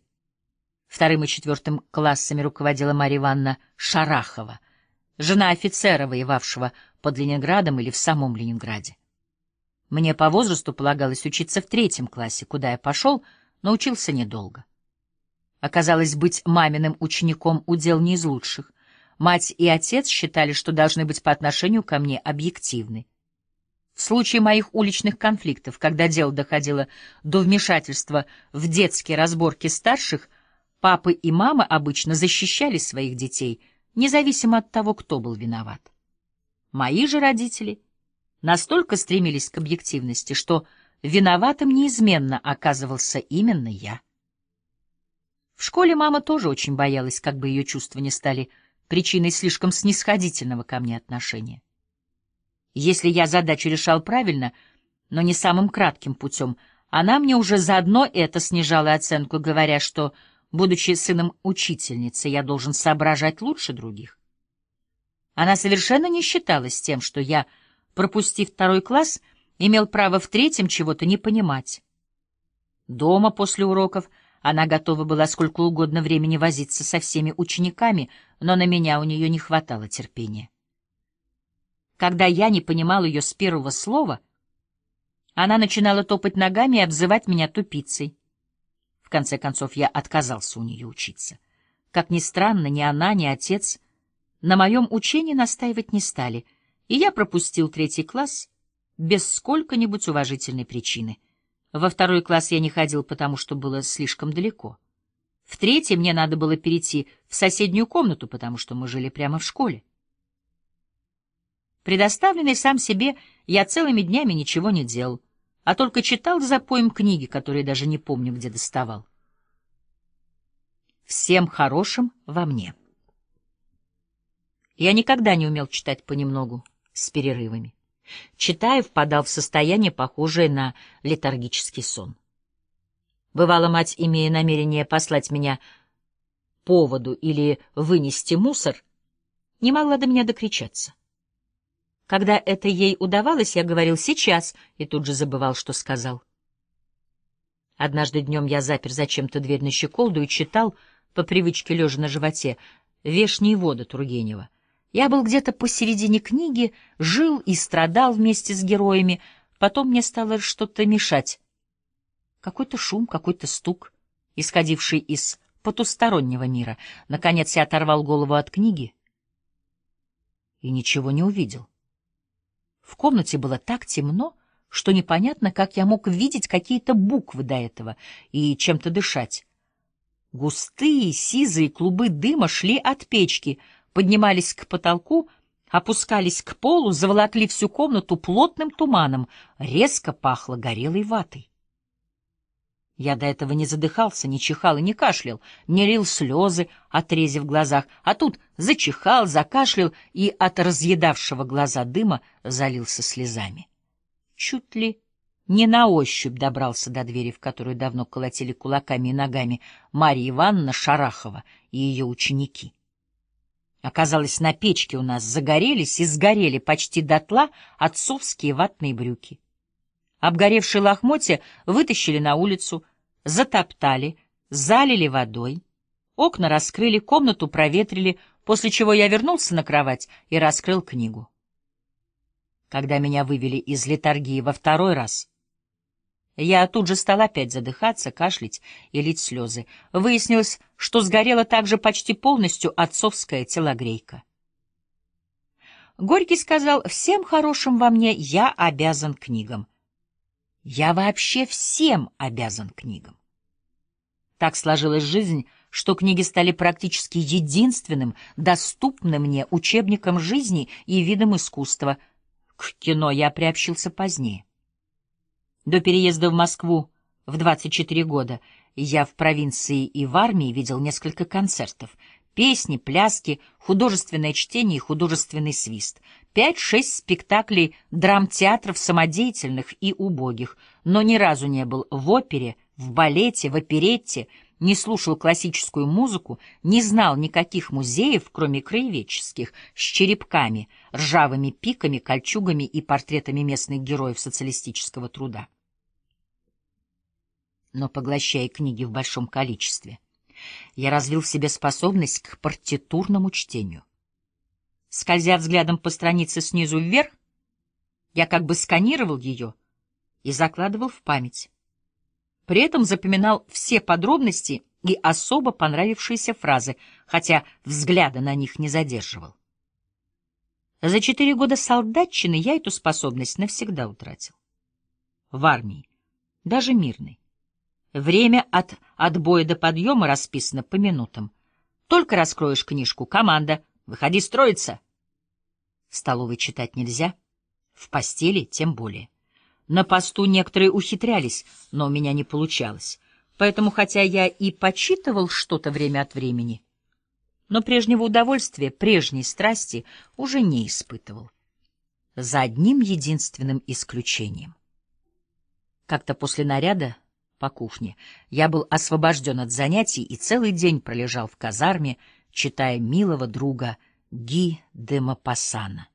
Вторым и четвертым классами руководила Марья Ивановна Шарахова, жена офицера, воевавшего под Ленинградом или в самом Ленинграде. Мне по возрасту полагалось учиться в третьем классе, куда я пошел, но учился недолго. Оказалось, быть маминым учеником — удел не из лучших. Мать и отец считали, что должны быть по отношению ко мне объективны. В случае моих уличных конфликтов, когда дело доходило до вмешательства в детские разборки старших, папы и мамы обычно защищали своих детей, независимо от того, кто был виноват. Мои же родители настолько стремились к объективности, что виноватым неизменно оказывался именно я. В школе мама тоже очень боялась, как бы ее чувства не стали причиной слишком снисходительного ко мне отношения. Если я задачу решал правильно, но не самым кратким путем, она мне уже заодно это снижала оценку, говоря, что, будучи сыном учительницы, я должен соображать лучше других. Она совершенно не считалась тем, что я, пропустив второй класс, имел право в третьем чего-то не понимать. Дома после уроков она готова была сколько угодно времени возиться со всеми учениками, но на меня у нее не хватало терпения. Когда я не понимал ее с первого слова, она начинала топать ногами и обзывать меня тупицей. В конце концов, я отказался у нее учиться. Как ни странно, ни она, ни отец на моем учении настаивать не стали, и я пропустил третий класс без сколько-нибудь уважительной причины — во второй класс я не ходил, потому что было слишком далеко. В третий мне надо было перейти в соседнюю комнату, потому что мы жили прямо в школе. Предоставленный сам себе, я целыми днями ничего не делал, а только читал за поем книги, которые даже не помню, где доставал. Всем хорошим во мне. Я никогда не умел читать понемногу, с перерывами. Читая, впадал в состояние, похожее на летаргический сон. Бывало, мать, имея намерение послать меня поводу или вынести мусор, не могла до меня докричаться. Когда это ей удавалось, я говорил «сейчас» и тут же забывал, что сказал. Однажды днем я запер зачем-то дверь на щеколду и читал, по привычке лежа на животе, «Вешние воды» Тургенева — я был где-то посередине книги, жил и страдал вместе с героями, потом мне стало что-то мешать. Какой-то шум, какой-то стук, исходивший из потустороннего мира. Наконец я оторвал голову от книги и ничего не увидел. В комнате было так темно, что непонятно, как я мог видеть какие-то буквы до этого и чем-то дышать. Густые сизые клубы дыма шли от печки — поднимались к потолку, опускались к полу, заволокли всю комнату плотным туманом, резко пахло горелой ватой. Я до этого не задыхался, не чихал и не кашлял, не лил слезы, отрезив глазах, а тут зачихал, закашлял и от разъедавшего глаза дыма залился слезами. Чуть ли не на ощупь добрался до двери, в которую давно колотили кулаками и ногами Марья Ивановна Шарахова и ее ученики. Оказалось, на печке у нас загорелись и сгорели почти дотла отцовские ватные брюки. Обгоревшие лохмотья вытащили на улицу, затоптали, залили водой. Окна раскрыли, комнату проветрили, после чего я вернулся на кровать и раскрыл книгу. Когда меня вывели из литургии во второй раз, я тут же стала опять задыхаться, кашлять и лить слезы. Выяснилось, что сгорела также почти полностью отцовская телогрейка. Горький сказал, «Всем хорошим во мне я обязан книгам». Я вообще всем обязан книгам. Так сложилась жизнь, что книги стали практически единственным доступным мне учебником жизни и видом искусства. К кино я приобщился позднее. До переезда в Москву в 24 года я в провинции и в армии видел несколько концертов. Песни, пляски, художественное чтение и художественный свист. Пять-шесть спектаклей драмтеатров самодеятельных и убогих, но ни разу не был в опере, в балете, в оперетте, не слушал классическую музыку, не знал никаких музеев, кроме краеведческих, с черепками — ржавыми пиками, кольчугами и портретами местных героев социалистического труда. Но поглощая книги в большом количестве, я развил в себе способность к партитурному чтению. Скользя взглядом по странице снизу вверх, я как бы сканировал ее и закладывал в память. При этом запоминал все подробности и особо понравившиеся фразы, хотя взгляда на них не задерживал. За четыре года солдатчины я эту способность навсегда утратил. В армии, даже мирной. Время от отбоя до подъема расписано по минутам. Только раскроешь книжку, команда, выходи строиться. В столовой читать нельзя, в постели тем более. На посту некоторые ухитрялись, но у меня не получалось. Поэтому, хотя я и почитывал что-то время от времени, — но прежнего удовольствия, прежней страсти уже не испытывал. За одним единственным исключением. Как-то после наряда по кухне я был освобожден от занятий и целый день пролежал в казарме, читая милого друга Ги де Мапасана.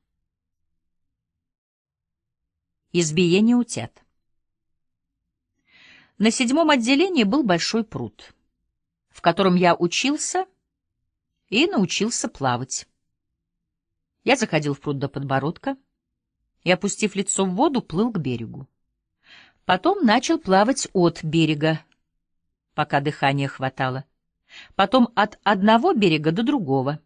Избиение утят. На седьмом отделении был большой пруд, в котором я учился — и научился плавать. Я заходил в пруд до подбородка и, опустив лицо в воду, плыл к берегу. Потом начал плавать от берега, пока дыхания хватало. Потом от одного берега до другого.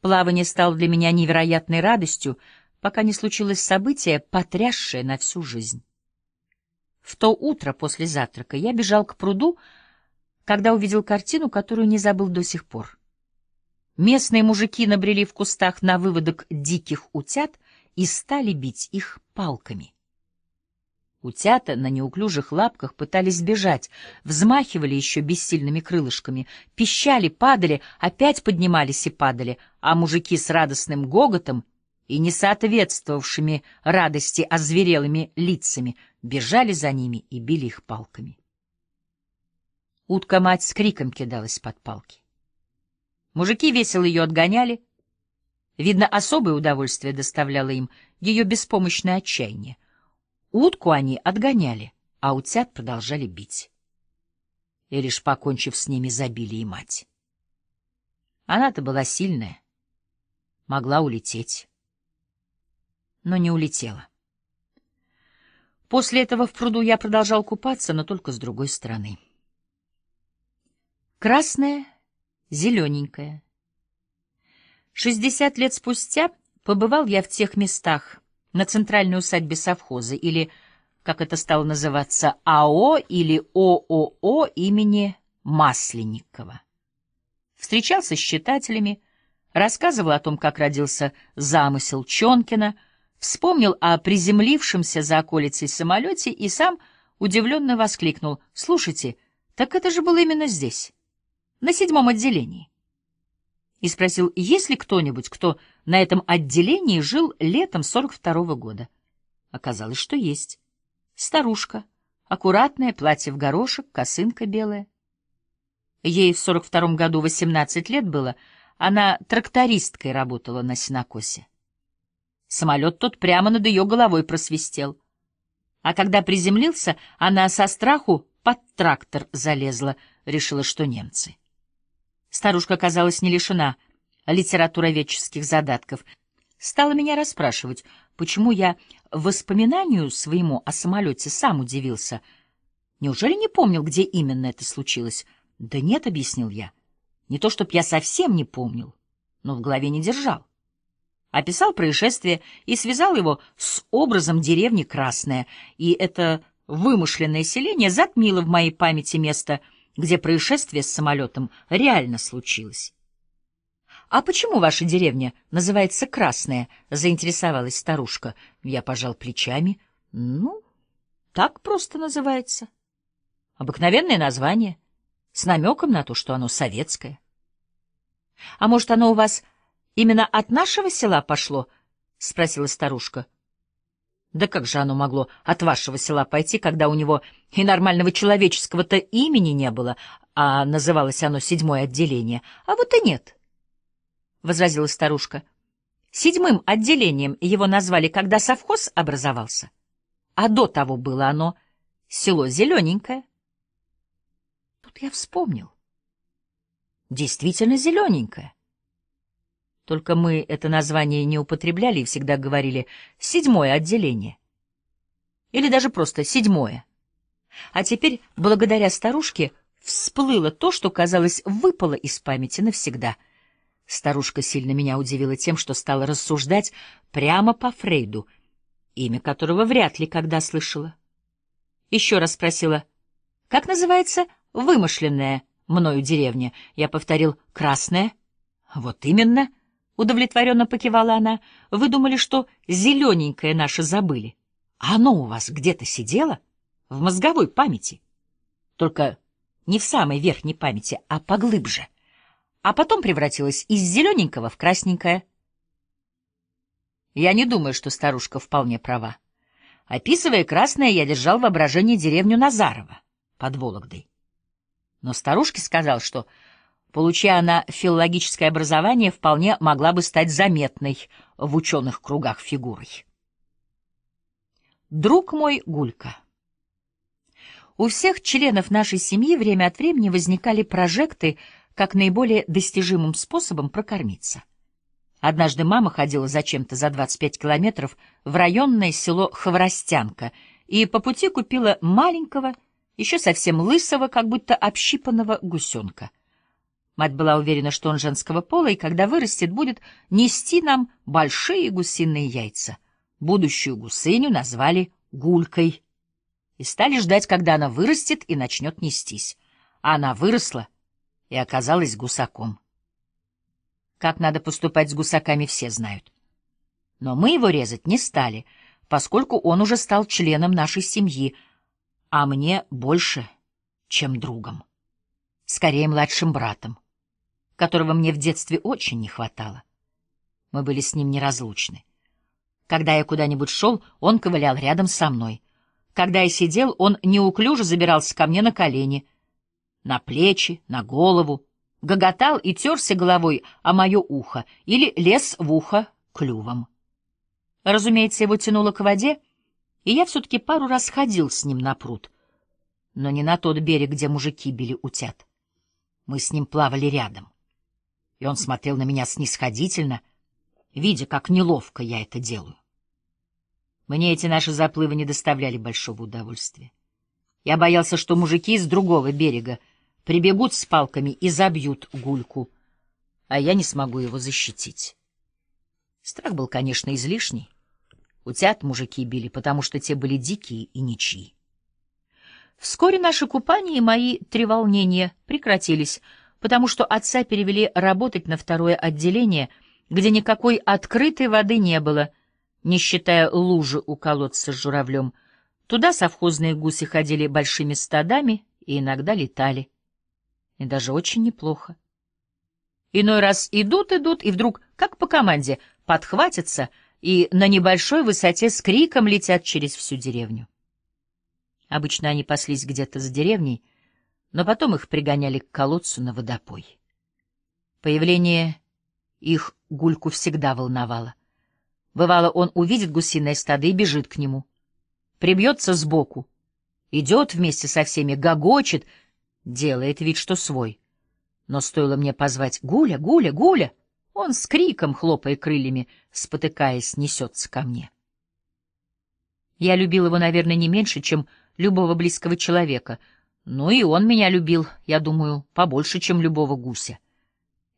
Плавание стало для меня невероятной радостью, пока не случилось событие, потрясшее на всю жизнь. В то утро после завтрака я бежал к пруду, когда увидел картину, которую не забыл до сих пор. Местные мужики набрели в кустах на выводок диких утят и стали бить их палками. Утята на неуклюжих лапках пытались бежать, взмахивали еще бессильными крылышками, пищали, падали, опять поднимались и падали, а мужики с радостным гоготом и не соответствовавшими радости озверелыми а лицами бежали за ними и били их палками. Утка-мать с криком кидалась под палки. Мужики весело ее отгоняли. Видно, особое удовольствие доставляло им ее беспомощное отчаяние. Утку они отгоняли, а утят продолжали бить. И лишь покончив с ними, забили и мать. Она-то была сильная, могла улететь, но не улетела. После этого в пруду я продолжал купаться, но только с другой стороны. Красная зелененькая. Шестьдесят лет спустя побывал я в тех местах, на центральной усадьбе совхоза, или, как это стало называться, АО или ООО имени Масленникова. Встречался с читателями, рассказывал о том, как родился замысел Чонкина, вспомнил о приземлившемся за околицей самолете и сам удивленно воскликнул «Слушайте, так это же было именно здесь» на седьмом отделении. И спросил, есть ли кто-нибудь, кто на этом отделении жил летом 42-го года. Оказалось, что есть. Старушка, аккуратное платье в горошек, косынка белая. Ей в 42-м году 18 лет было, она трактористкой работала на синокосе. Самолет тот прямо над ее головой просвистел. А когда приземлился, она со страху под трактор залезла, решила, что немцы. Старушка оказалась не лишена литературоведческих задатков. Стала меня расспрашивать, почему я воспоминанию своему о самолете сам удивился. Неужели не помнил, где именно это случилось? Да нет, — объяснил я. Не то, чтоб я совсем не помнил, но в голове не держал. Описал происшествие и связал его с образом деревни Красная, и это вымышленное селение затмило в моей памяти место — где происшествие с самолетом реально случилось. — А почему ваша деревня называется Красная? — заинтересовалась старушка. Я пожал плечами. — Ну, так просто называется. Обыкновенное название, с намеком на то, что оно советское. — А может, оно у вас именно от нашего села пошло? — спросила старушка. Да как же оно могло от вашего села пойти, когда у него и нормального человеческого-то имени не было, а называлось оно седьмое отделение? А вот и нет, — возразила старушка. Седьмым отделением его назвали, когда совхоз образовался, а до того было оно село Зелененькое. Тут я вспомнил. Действительно зелененькое. Только мы это название не употребляли и всегда говорили «седьмое отделение». Или даже просто «седьмое». А теперь, благодаря старушке, всплыло то, что, казалось, выпало из памяти навсегда. Старушка сильно меня удивила тем, что стала рассуждать прямо по Фрейду, имя которого вряд ли когда слышала. Еще раз спросила, как называется вымышленная мною деревня? Я повторил «красная». «Вот именно», удовлетворенно покивала она. Вы думали, что зелененькое наше забыли. А оно у вас где-то сидело? В мозговой памяти. Только не в самой верхней памяти, а поглубже. А потом превратилось из зелененького в красненькое. Я не думаю, что старушка вполне права. Описывая красное, я держал воображение деревню Назарова под Вологдой. Но старушке сказал, что Получая она филологическое образование, вполне могла бы стать заметной в ученых кругах фигурой. Друг мой Гулька. У всех членов нашей семьи время от времени возникали прожекты как наиболее достижимым способом прокормиться. Однажды мама ходила зачем-то за 25 километров в районное село Хворостянка и по пути купила маленького, еще совсем лысого, как будто общипанного гусенка — Мать была уверена, что он женского пола, и когда вырастет, будет нести нам большие гусиные яйца. Будущую гусыню назвали Гулькой. И стали ждать, когда она вырастет и начнет нестись. А она выросла и оказалась гусаком. Как надо поступать с гусаками, все знают. Но мы его резать не стали, поскольку он уже стал членом нашей семьи, а мне больше, чем другом. Скорее, младшим братом которого мне в детстве очень не хватало. Мы были с ним неразлучны. Когда я куда-нибудь шел, он ковылял рядом со мной. Когда я сидел, он неуклюже забирался ко мне на колени, на плечи, на голову, гоготал и терся головой о мое ухо или лез в ухо клювом. Разумеется, его тянуло к воде, и я все-таки пару раз ходил с ним на пруд, но не на тот берег, где мужики били утят. Мы с ним плавали рядом и он смотрел на меня снисходительно, видя, как неловко я это делаю. Мне эти наши заплывы не доставляли большого удовольствия. Я боялся, что мужики из другого берега прибегут с палками и забьют гульку, а я не смогу его защитить. Страх был, конечно, излишний. Утят мужики били, потому что те были дикие и ничьи. Вскоре наши купания и мои треволнения прекратились — потому что отца перевели работать на второе отделение, где никакой открытой воды не было, не считая лужи у колодца с журавлем. Туда совхозные гуси ходили большими стадами и иногда летали. И даже очень неплохо. Иной раз идут-идут, и вдруг, как по команде, подхватятся и на небольшой высоте с криком летят через всю деревню. Обычно они паслись где-то за деревней, но потом их пригоняли к колодцу на водопой. Появление их Гульку всегда волновало. Бывало, он увидит гусиное стадо и бежит к нему. Прибьется сбоку, идет вместе со всеми, гогочет, делает вид, что свой. Но стоило мне позвать «Гуля, Гуля, Гуля!» Он с криком, хлопая крыльями, спотыкаясь, несется ко мне. Я любил его, наверное, не меньше, чем любого близкого человека — ну и он меня любил, я думаю, побольше, чем любого гуся.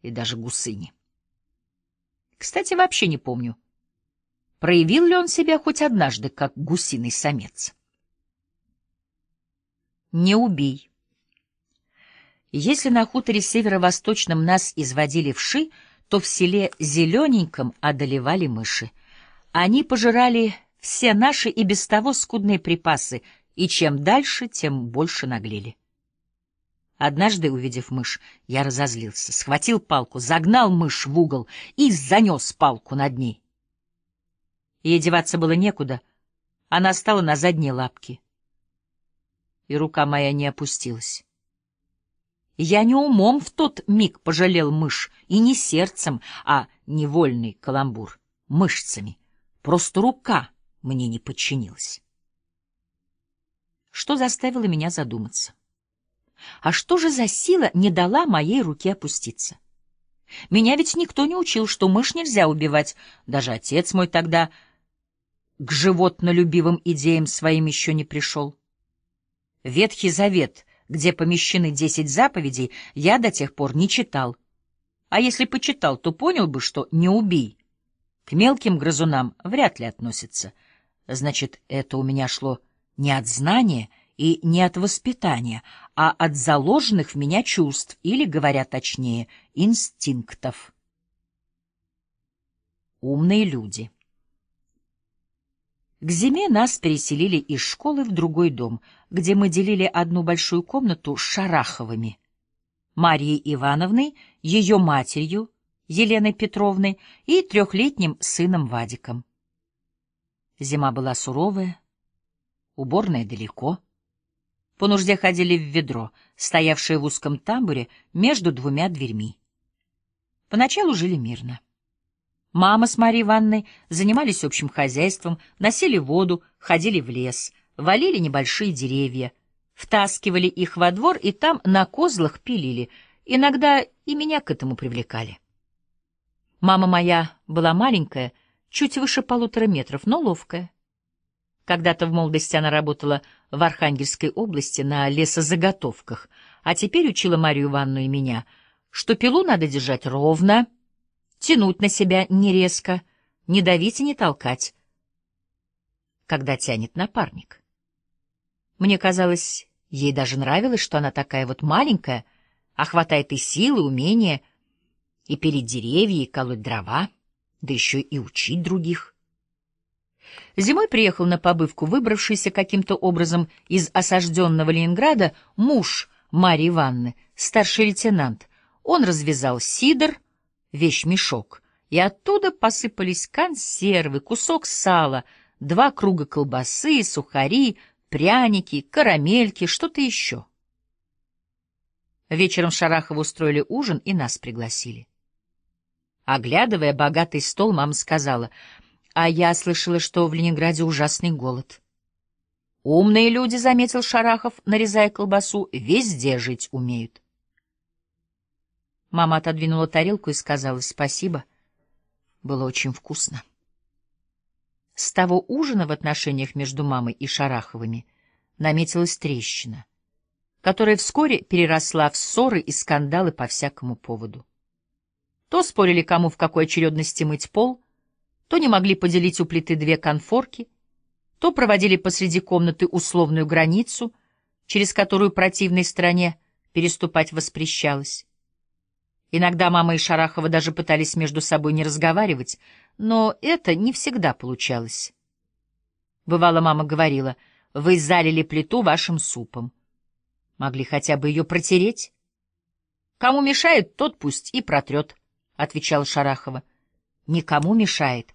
И даже гусыни. Кстати, вообще не помню, проявил ли он себя хоть однажды как гусиный самец. Не убей. Если на хуторе северо-восточном нас изводили вши, то в селе Зелененьком одолевали мыши. Они пожирали все наши и без того скудные припасы — и чем дальше, тем больше наглели. Однажды, увидев мышь, я разозлился, схватил палку, загнал мышь в угол и занес палку над ней. Ей деваться было некуда, она стала на задние лапки. И рука моя не опустилась. Я не умом в тот миг пожалел мышь, и не сердцем, а невольный каламбур, мышцами. Просто рука мне не подчинилась что заставило меня задуматься. А что же за сила не дала моей руке опуститься? Меня ведь никто не учил, что мышь нельзя убивать, даже отец мой тогда к животнолюбивым идеям своим еще не пришел. Ветхий Завет, где помещены десять заповедей, я до тех пор не читал. А если почитал, то понял бы, что «не убий. К мелким грызунам вряд ли относится. Значит, это у меня шло не от знания и не от воспитания, а от заложенных в меня чувств, или, говоря точнее, инстинктов. Умные люди. К зиме нас переселили из школы в другой дом, где мы делили одну большую комнату с Шараховыми. Марьей Ивановной, ее матерью, Еленой Петровной и трехлетним сыном Вадиком. Зима была суровая, уборная далеко. По нужде ходили в ведро, стоявшее в узком тамбуре между двумя дверьми. Поначалу жили мирно. Мама с Марьей Ивановной занимались общим хозяйством, носили воду, ходили в лес, валили небольшие деревья, втаскивали их во двор и там на козлах пилили. Иногда и меня к этому привлекали. Мама моя была маленькая, чуть выше полутора метров, но ловкая. Когда-то в молодости она работала в Архангельской области на лесозаготовках, а теперь учила Марию Ивановну и меня, что пилу надо держать ровно, тянуть на себя не резко, не давить и не толкать, когда тянет напарник. Мне казалось, ей даже нравилось, что она такая вот маленькая, а хватает и силы, умения, и перед деревья, и колоть дрова, да еще и учить других. Зимой приехал на побывку выбравшийся каким-то образом из осажденного Ленинграда муж Марьи Ивановны, старший лейтенант. Он развязал сидр, вещмешок, и оттуда посыпались консервы, кусок сала, два круга колбасы, сухари, пряники, карамельки, что-то еще. Вечером Шарахова устроили ужин и нас пригласили. Оглядывая богатый стол, мама сказала — а я слышала, что в Ленинграде ужасный голод. Умные люди, — заметил Шарахов, нарезая колбасу, — везде жить умеют. Мама отодвинула тарелку и сказала спасибо. Было очень вкусно. С того ужина в отношениях между мамой и Шараховыми наметилась трещина, которая вскоре переросла в ссоры и скандалы по всякому поводу. То спорили, кому в какой очередности мыть пол, то не могли поделить у плиты две конфорки, то проводили посреди комнаты условную границу, через которую противной стороне переступать воспрещалось. Иногда мама и Шарахова даже пытались между собой не разговаривать, но это не всегда получалось. Бывало, мама говорила, «Вы залили плиту вашим супом». Могли хотя бы ее протереть? «Кому мешает, тот пусть и протрет», — отвечала Шарахова. «Никому мешает»,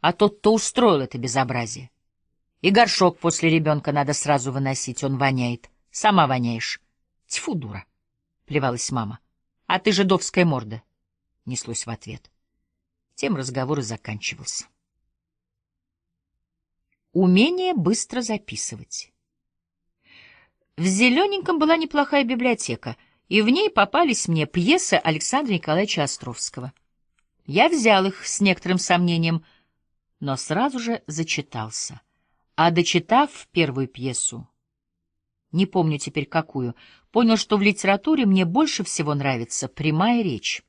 а тот, кто устроил это безобразие. И горшок после ребенка надо сразу выносить, он воняет. Сама воняешь. Тьфу, дура! — плевалась мама. — А ты жидовская морда! — неслось в ответ. Тем разговор и заканчивался. Умение быстро записывать. В Зелененьком была неплохая библиотека, и в ней попались мне пьесы Александра Николаевича Островского. Я взял их с некоторым сомнением — но сразу же зачитался. А дочитав первую пьесу, не помню теперь какую, понял, что в литературе мне больше всего нравится прямая речь.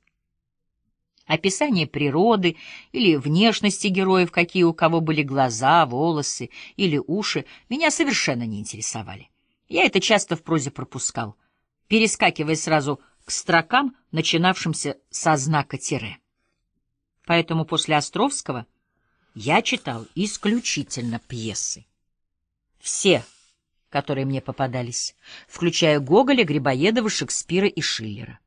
Описание природы или внешности героев, какие у кого были глаза, волосы или уши, меня совершенно не интересовали. Я это часто в прозе пропускал, перескакивая сразу к строкам, начинавшимся со знака тире. Поэтому после Островского я читал исключительно пьесы. Все, которые мне попадались, включая Гоголя, Грибоедова, Шекспира и Шиллера.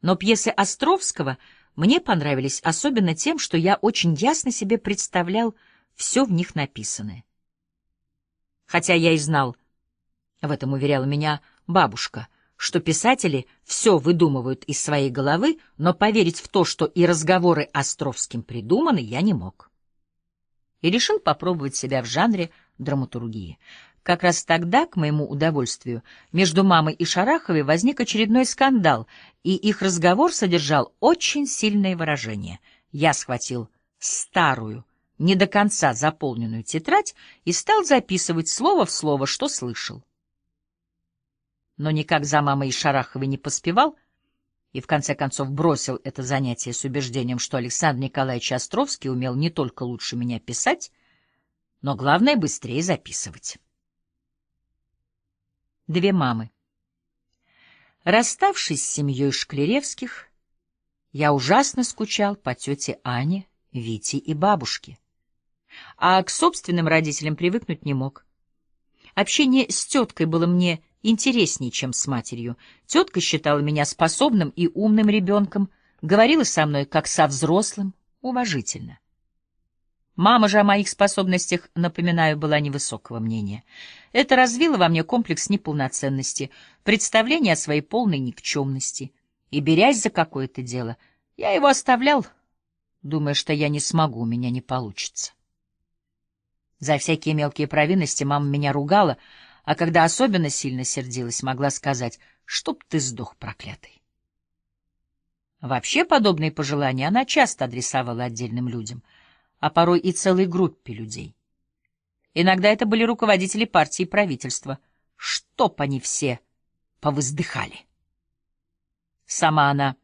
Но пьесы Островского мне понравились особенно тем, что я очень ясно себе представлял все в них написанное. Хотя я и знал, в этом уверяла меня бабушка, что писатели все выдумывают из своей головы, но поверить в то, что и разговоры Островским придуманы, я не мог и решил попробовать себя в жанре драматургии. Как раз тогда, к моему удовольствию, между мамой и Шараховой возник очередной скандал, и их разговор содержал очень сильное выражение. Я схватил старую, не до конца заполненную тетрадь и стал записывать слово в слово, что слышал. Но никак за мамой и Шараховой не поспевал, и в конце концов бросил это занятие с убеждением, что Александр Николаевич Островский умел не только лучше меня писать, но главное — быстрее записывать. Две мамы. Расставшись с семьей Шклеревских, я ужасно скучал по тете Ане, Вите и бабушке. А к собственным родителям привыкнуть не мог. Общение с теткой было мне интереснее, чем с матерью. Тетка считала меня способным и умным ребенком, говорила со мной как со взрослым, уважительно. Мама же о моих способностях, напоминаю, была невысокого мнения. Это развило во мне комплекс неполноценности, представление о своей полной никчемности. И, берясь за какое-то дело, я его оставлял, думая, что я не смогу, у меня не получится. За всякие мелкие провинности мама меня ругала — а когда особенно сильно сердилась, могла сказать «Чтоб ты сдох, проклятый!». Вообще подобные пожелания она часто адресовала отдельным людям, а порой и целой группе людей. Иногда это были руководители партии и правительства. Чтоб они все повыздыхали! Сама она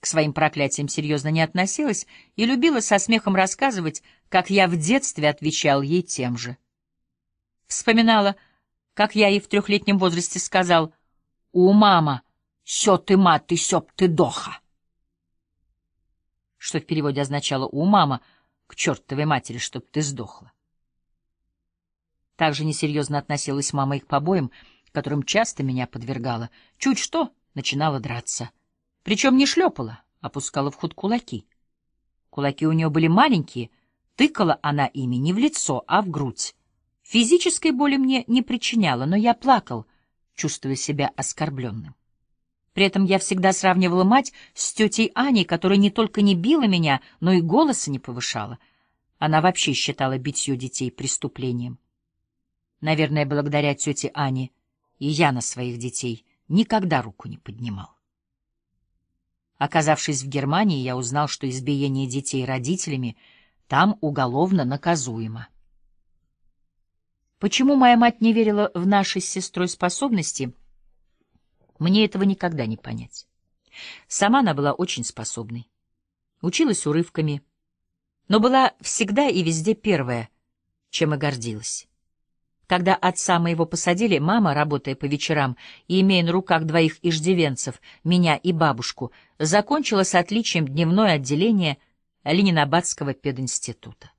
к своим проклятиям серьезно не относилась и любила со смехом рассказывать, как я в детстве отвечал ей тем же. Вспоминала — как я ей в трехлетнем возрасте сказал, «У, мама, сё ты мат и сёп ты доха!» Что в переводе означало «У, мама, к чертовой матери, чтоб ты сдохла!» Также несерьезно относилась мама их к побоям, которым часто меня подвергала. Чуть что начинала драться. Причем не шлепала, опускала а в ход кулаки. Кулаки у нее были маленькие, тыкала она ими не в лицо, а в грудь. Физической боли мне не причиняло, но я плакал, чувствуя себя оскорбленным. При этом я всегда сравнивала мать с тетей Аней, которая не только не била меня, но и голоса не повышала. Она вообще считала битье детей преступлением. Наверное, благодаря тете Ане и я на своих детей никогда руку не поднимал. Оказавшись в Германии, я узнал, что избиение детей родителями там уголовно наказуемо. Почему моя мать не верила в наши с сестрой способности, мне этого никогда не понять. Сама она была очень способной. Училась урывками, но была всегда и везде первая, чем и гордилась. Когда отца моего посадили, мама, работая по вечерам и имея на руках двоих иждивенцев, меня и бабушку, закончила с отличием дневное отделение Ленинабадского пединститута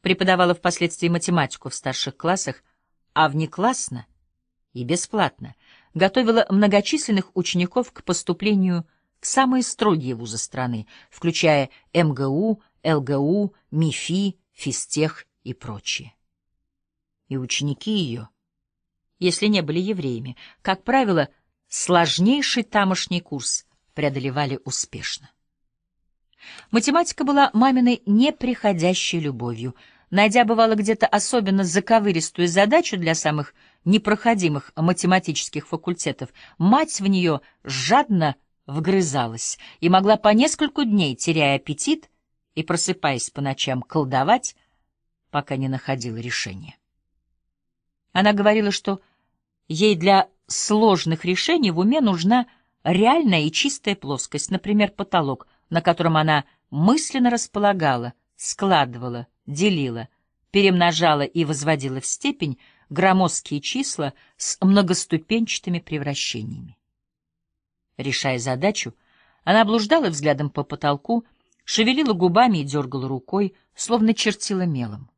преподавала впоследствии математику в старших классах, а внеклассно и бесплатно готовила многочисленных учеников к поступлению в самые строгие вузы страны, включая МГУ, ЛГУ, МИФИ, физтех и прочие. И ученики ее, если не были евреями, как правило, сложнейший тамошний курс преодолевали успешно. Математика была маминой неприходящей любовью. Найдя, бывало, где-то особенно заковыристую задачу для самых непроходимых математических факультетов, мать в нее жадно вгрызалась и могла по нескольку дней, теряя аппетит и просыпаясь по ночам, колдовать, пока не находила решения. Она говорила, что ей для сложных решений в уме нужна реальная и чистая плоскость, например, потолок — на котором она мысленно располагала, складывала, делила, перемножала и возводила в степень громоздкие числа с многоступенчатыми превращениями. Решая задачу, она блуждала взглядом по потолку, шевелила губами и дергала рукой, словно чертила мелом.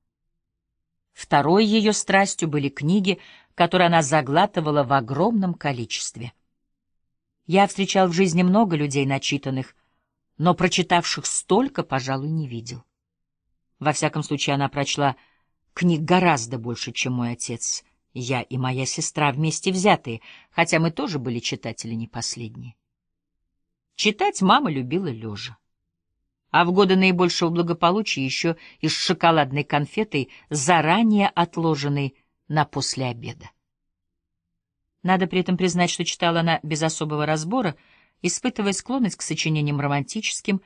Второй ее страстью были книги, которые она заглатывала в огромном количестве. Я встречал в жизни много людей начитанных, но прочитавших столько, пожалуй, не видел. Во всяком случае, она прочла книг гораздо больше, чем мой отец, я и моя сестра вместе взятые, хотя мы тоже были читатели не последние. Читать мама любила лежа. А в годы наибольшего благополучия еще и с шоколадной конфетой, заранее отложенной на после обеда. Надо при этом признать, что читала она без особого разбора — испытывая склонность к сочинениям романтическим,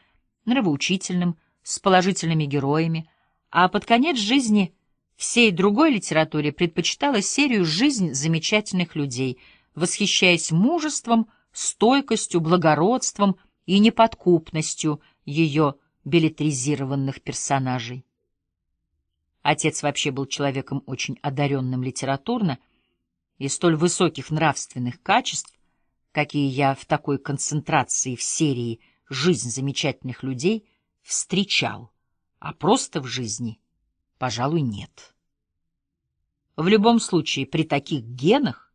нравоучительным, с положительными героями, а под конец жизни всей другой литературе предпочитала серию «Жизнь замечательных людей», восхищаясь мужеством, стойкостью, благородством и неподкупностью ее билетризированных персонажей. Отец вообще был человеком очень одаренным литературно и столь высоких нравственных качеств, какие я в такой концентрации в серии «Жизнь замечательных людей» встречал, а просто в жизни, пожалуй, нет. В любом случае, при таких генах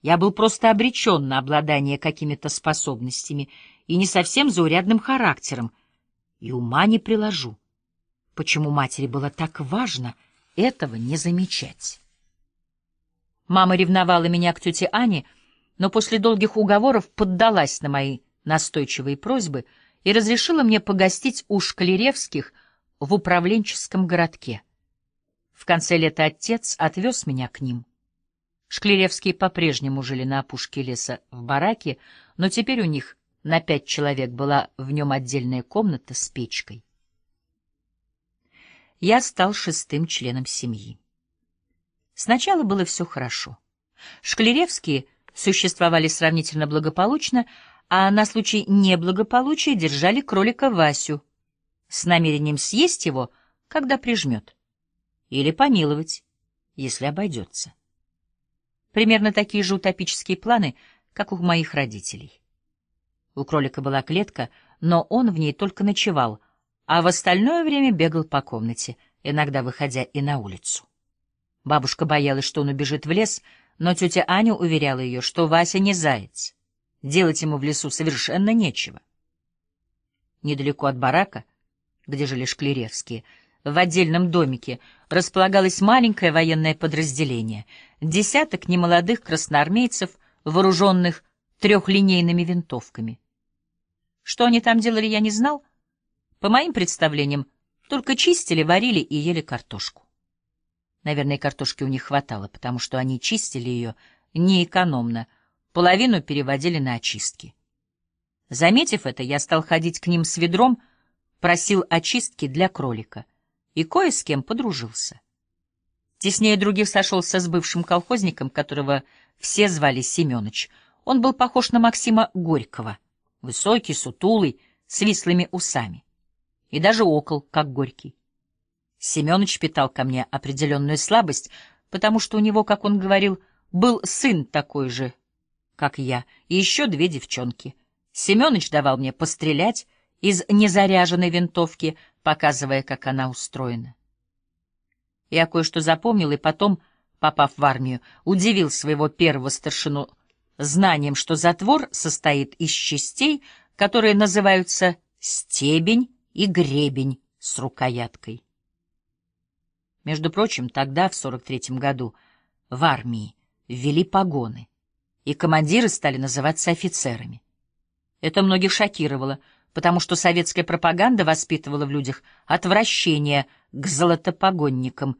я был просто обречен на обладание какими-то способностями и не совсем заурядным характером, и ума не приложу, почему матери было так важно этого не замечать. Мама ревновала меня к тете Ане, — но после долгих уговоров поддалась на мои настойчивые просьбы и разрешила мне погостить у Шклеревских в управленческом городке. В конце лета отец отвез меня к ним. Шклеревские по-прежнему жили на опушке леса в бараке, но теперь у них на пять человек была в нем отдельная комната с печкой. Я стал шестым членом семьи. Сначала было все хорошо. Шклеревские — существовали сравнительно благополучно, а на случай неблагополучия держали кролика Васю с намерением съесть его, когда прижмет, или помиловать, если обойдется. Примерно такие же утопические планы, как у моих родителей. У кролика была клетка, но он в ней только ночевал, а в остальное время бегал по комнате, иногда выходя и на улицу. Бабушка боялась, что он убежит в лес — но тетя Аня уверяла ее, что Вася не заяц. Делать ему в лесу совершенно нечего. Недалеко от барака, где жили Шклеревские, в отдельном домике располагалось маленькое военное подразделение, десяток немолодых красноармейцев, вооруженных трехлинейными винтовками. Что они там делали, я не знал. По моим представлениям, только чистили, варили и ели картошку. Наверное, картошки у них хватало, потому что они чистили ее неэкономно, половину переводили на очистки. Заметив это, я стал ходить к ним с ведром, просил очистки для кролика и кое с кем подружился. Теснее других сошелся с бывшим колхозником, которого все звали Семенович. Он был похож на Максима Горького, высокий, сутулый, с вислыми усами. И даже окол, как Горький. Семенович питал ко мне определенную слабость, потому что у него, как он говорил, был сын такой же, как я, и еще две девчонки. Семенович давал мне пострелять из незаряженной винтовки, показывая, как она устроена. Я кое-что запомнил, и потом, попав в армию, удивил своего первого старшину знанием, что затвор состоит из частей, которые называются стебень и гребень с рукояткой. Между прочим, тогда, в 43-м году, в армии ввели погоны, и командиры стали называться офицерами. Это многих шокировало, потому что советская пропаганда воспитывала в людях отвращение к золотопогонникам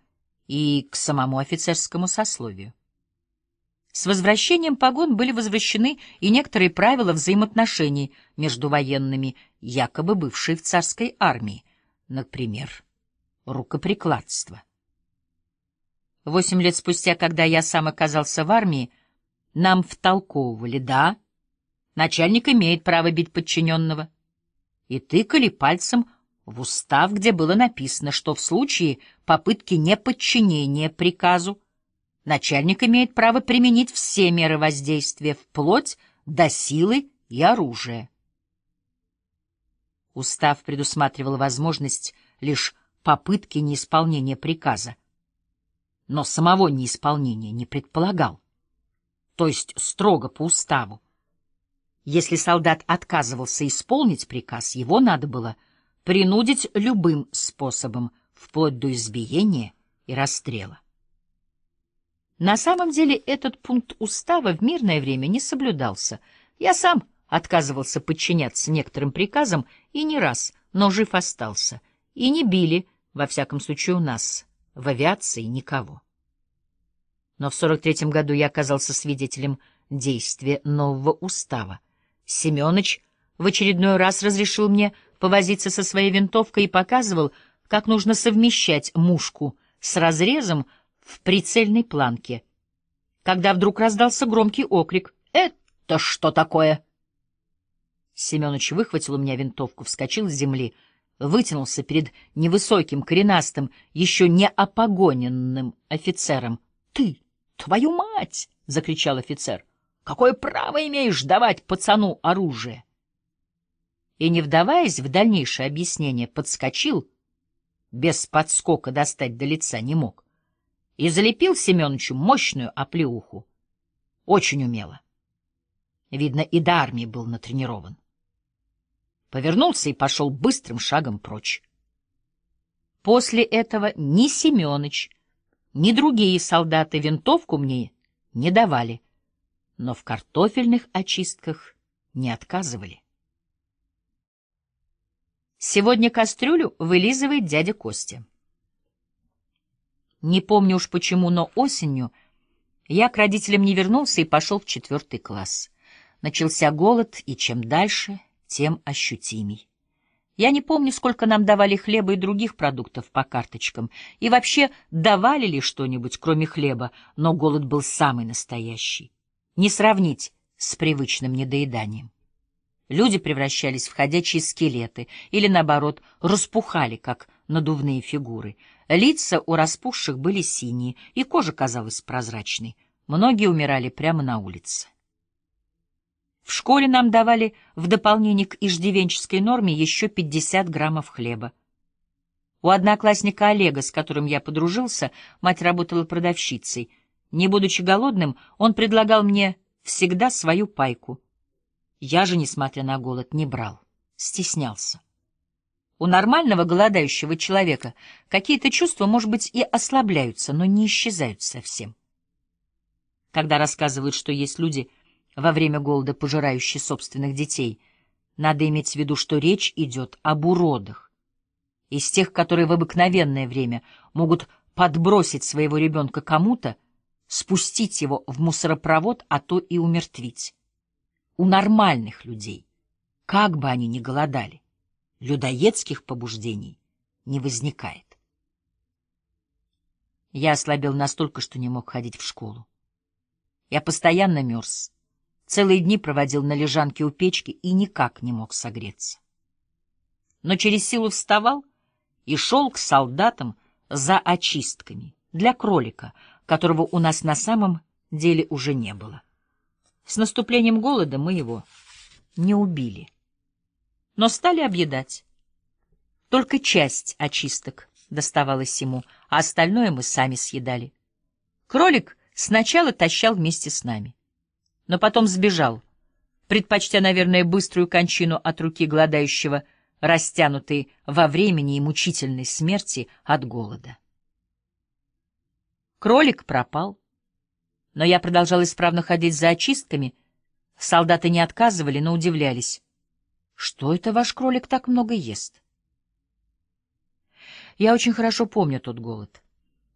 и к самому офицерскому сословию. С возвращением погон были возвращены и некоторые правила взаимоотношений между военными, якобы бывшие в царской армии, например, рукоприкладство. Восемь лет спустя, когда я сам оказался в армии, нам втолковывали, да, начальник имеет право бить подчиненного. И тыкали пальцем в устав, где было написано, что в случае попытки неподчинения приказу начальник имеет право применить все меры воздействия, вплоть до силы и оружия. Устав предусматривал возможность лишь попытки неисполнения приказа но самого неисполнения не предполагал, то есть строго по уставу. Если солдат отказывался исполнить приказ, его надо было принудить любым способом, вплоть до избиения и расстрела. На самом деле этот пункт устава в мирное время не соблюдался. Я сам отказывался подчиняться некоторым приказам и не раз, но жив остался. И не били, во всяком случае, у нас в авиации никого. Но в 43-м году я оказался свидетелем действия нового устава. Семёныч в очередной раз разрешил мне повозиться со своей винтовкой и показывал, как нужно совмещать мушку с разрезом в прицельной планке. Когда вдруг раздался громкий окрик «Это что такое?» Семёныч выхватил у меня винтовку, вскочил с земли — вытянулся перед невысоким, коренастым, еще не опогоненным офицером. — Ты, твою мать! — закричал офицер. — Какое право имеешь давать пацану оружие? И, не вдаваясь в дальнейшее объяснение, подскочил, без подскока достать до лица не мог, и залепил Семеновичу мощную оплеуху. Очень умело. Видно, и до армии был натренирован повернулся и пошел быстрым шагом прочь. После этого ни Семеныч, ни другие солдаты винтовку мне не давали, но в картофельных очистках не отказывали. Сегодня кастрюлю вылизывает дядя Костя. Не помню уж почему, но осенью я к родителям не вернулся и пошел в четвертый класс. Начался голод, и чем дальше, тем ощутимей. Я не помню, сколько нам давали хлеба и других продуктов по карточкам, и вообще давали ли что-нибудь, кроме хлеба, но голод был самый настоящий. Не сравнить с привычным недоеданием. Люди превращались в ходячие скелеты или, наоборот, распухали, как надувные фигуры. Лица у распухших были синие, и кожа казалась прозрачной. Многие умирали прямо на улице. В школе нам давали в дополнение к иждивенческой норме еще 50 граммов хлеба. У одноклассника Олега, с которым я подружился, мать работала продавщицей. Не будучи голодным, он предлагал мне всегда свою пайку. Я же, несмотря на голод, не брал, стеснялся. У нормального голодающего человека какие-то чувства, может быть, и ослабляются, но не исчезают совсем. Когда рассказывают, что есть люди — во время голода пожирающий собственных детей, надо иметь в виду, что речь идет об уродах. Из тех, которые в обыкновенное время могут подбросить своего ребенка кому-то, спустить его в мусоропровод, а то и умертвить. У нормальных людей, как бы они ни голодали, людоедских побуждений не возникает. Я ослабел настолько, что не мог ходить в школу. Я постоянно мерз. Целые дни проводил на лежанке у печки и никак не мог согреться. Но через силу вставал и шел к солдатам за очистками для кролика, которого у нас на самом деле уже не было. С наступлением голода мы его не убили, но стали объедать. Только часть очисток доставалась ему, а остальное мы сами съедали. Кролик сначала тащал вместе с нами но потом сбежал, предпочтя, наверное, быструю кончину от руки гладающего, растянутой во времени и мучительной смерти от голода. Кролик пропал, но я продолжал исправно ходить за очистками. Солдаты не отказывали, но удивлялись. «Что это ваш кролик так много ест?» Я очень хорошо помню тот голод,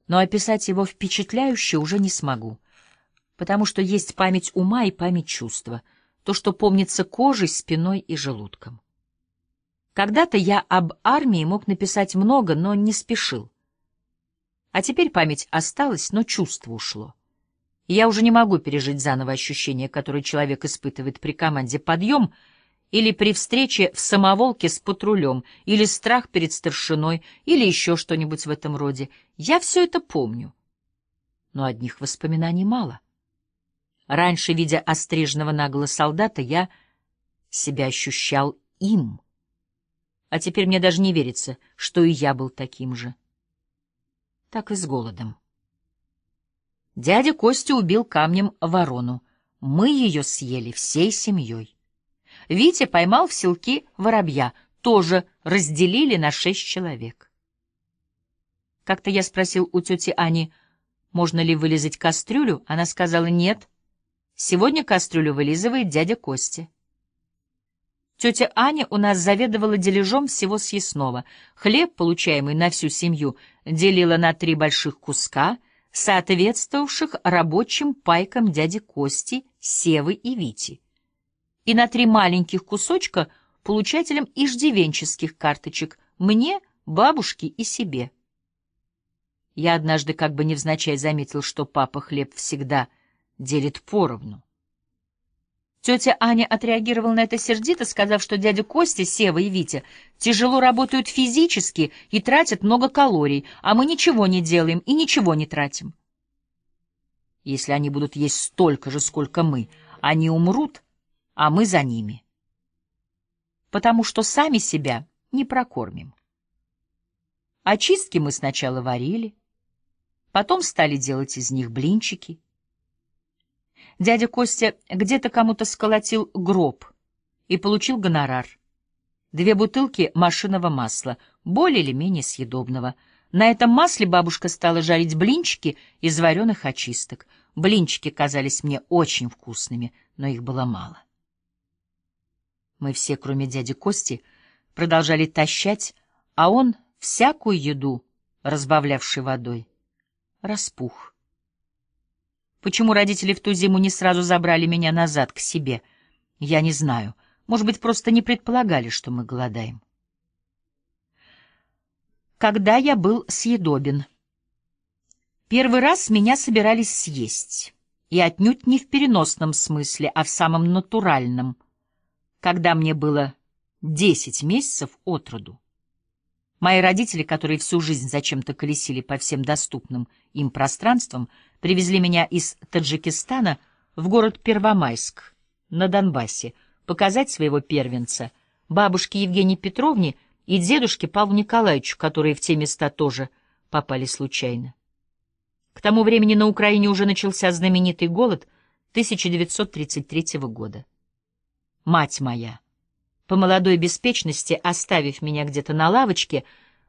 но описать его впечатляюще уже не смогу потому что есть память ума и память чувства, то, что помнится кожей, спиной и желудком. Когда-то я об армии мог написать много, но не спешил. А теперь память осталась, но чувство ушло. я уже не могу пережить заново ощущение, которое человек испытывает при команде «подъем», или при встрече в самоволке с патрулем, или страх перед старшиной, или еще что-нибудь в этом роде. Я все это помню. Но одних воспоминаний мало. Раньше, видя остриженного нагло солдата, я себя ощущал им. А теперь мне даже не верится, что и я был таким же. Так и с голодом. Дядя Костя убил камнем ворону. Мы ее съели всей семьей. Витя поймал в селке воробья, тоже разделили на шесть человек. Как-то я спросил у тети Ани, можно ли вылезать кастрюлю, она сказала «нет». Сегодня кастрюлю вылизывает дядя Костя. Тетя Аня у нас заведовала дележом всего съестного. Хлеб, получаемый на всю семью, делила на три больших куска, соответствовавших рабочим пайкам дяди Кости, Севы и Вити. И на три маленьких кусочка получателям иждивенческих карточек мне, бабушке и себе. Я однажды как бы невзначай заметил, что папа хлеб всегда — делит поровну. Тетя Аня отреагировала на это сердито, сказав, что дядя Костя, Сева и Витя тяжело работают физически и тратят много калорий, а мы ничего не делаем и ничего не тратим. Если они будут есть столько же, сколько мы, они умрут, а мы за ними. Потому что сами себя не прокормим. Очистки мы сначала варили, потом стали делать из них блинчики — Дядя Костя где-то кому-то сколотил гроб и получил гонорар. Две бутылки машинного масла, более или менее съедобного. На этом масле бабушка стала жарить блинчики из вареных очисток. Блинчики казались мне очень вкусными, но их было мало. Мы все, кроме дяди Кости, продолжали тащать, а он всякую еду, разбавлявший водой, распух. Почему родители в ту зиму не сразу забрали меня назад к себе? Я не знаю. Может быть, просто не предполагали, что мы голодаем. Когда я был съедобен. Первый раз меня собирались съесть. И отнюдь не в переносном смысле, а в самом натуральном. Когда мне было десять месяцев от роду. Мои родители, которые всю жизнь зачем-то колесили по всем доступным им пространствам, привезли меня из Таджикистана в город Первомайск на Донбассе показать своего первенца, бабушке Евгении Петровне и дедушке Павлу Николаевичу, которые в те места тоже попали случайно. К тому времени на Украине уже начался знаменитый голод 1933 года. Мать моя! по молодой беспечности, оставив меня где-то на лавочке,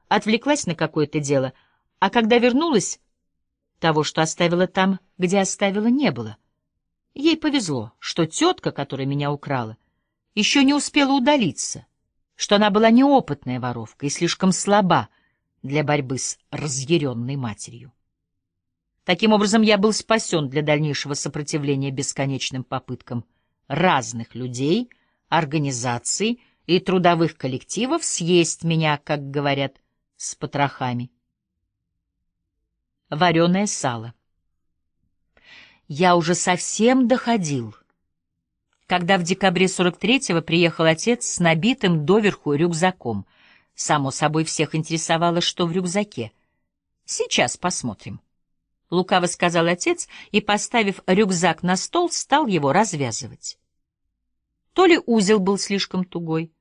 отвлеклась на какое-то дело, а когда вернулась, того, что оставила там, где оставила, не было. Ей повезло, что тетка, которая меня украла, еще не успела удалиться, что она была неопытная воровка и слишком слаба для борьбы с разъяренной матерью. Таким образом, я был спасен для дальнейшего сопротивления бесконечным попыткам разных людей — организаций и трудовых коллективов съесть меня, как говорят, с потрохами. Вареное сало. Я уже совсем доходил. Когда в декабре 43-го приехал отец с набитым доверху рюкзаком. Само собой, всех интересовало, что в рюкзаке. Сейчас посмотрим. — лукаво сказал отец и, поставив рюкзак на стол, стал его развязывать. То ли узел был слишком тугой,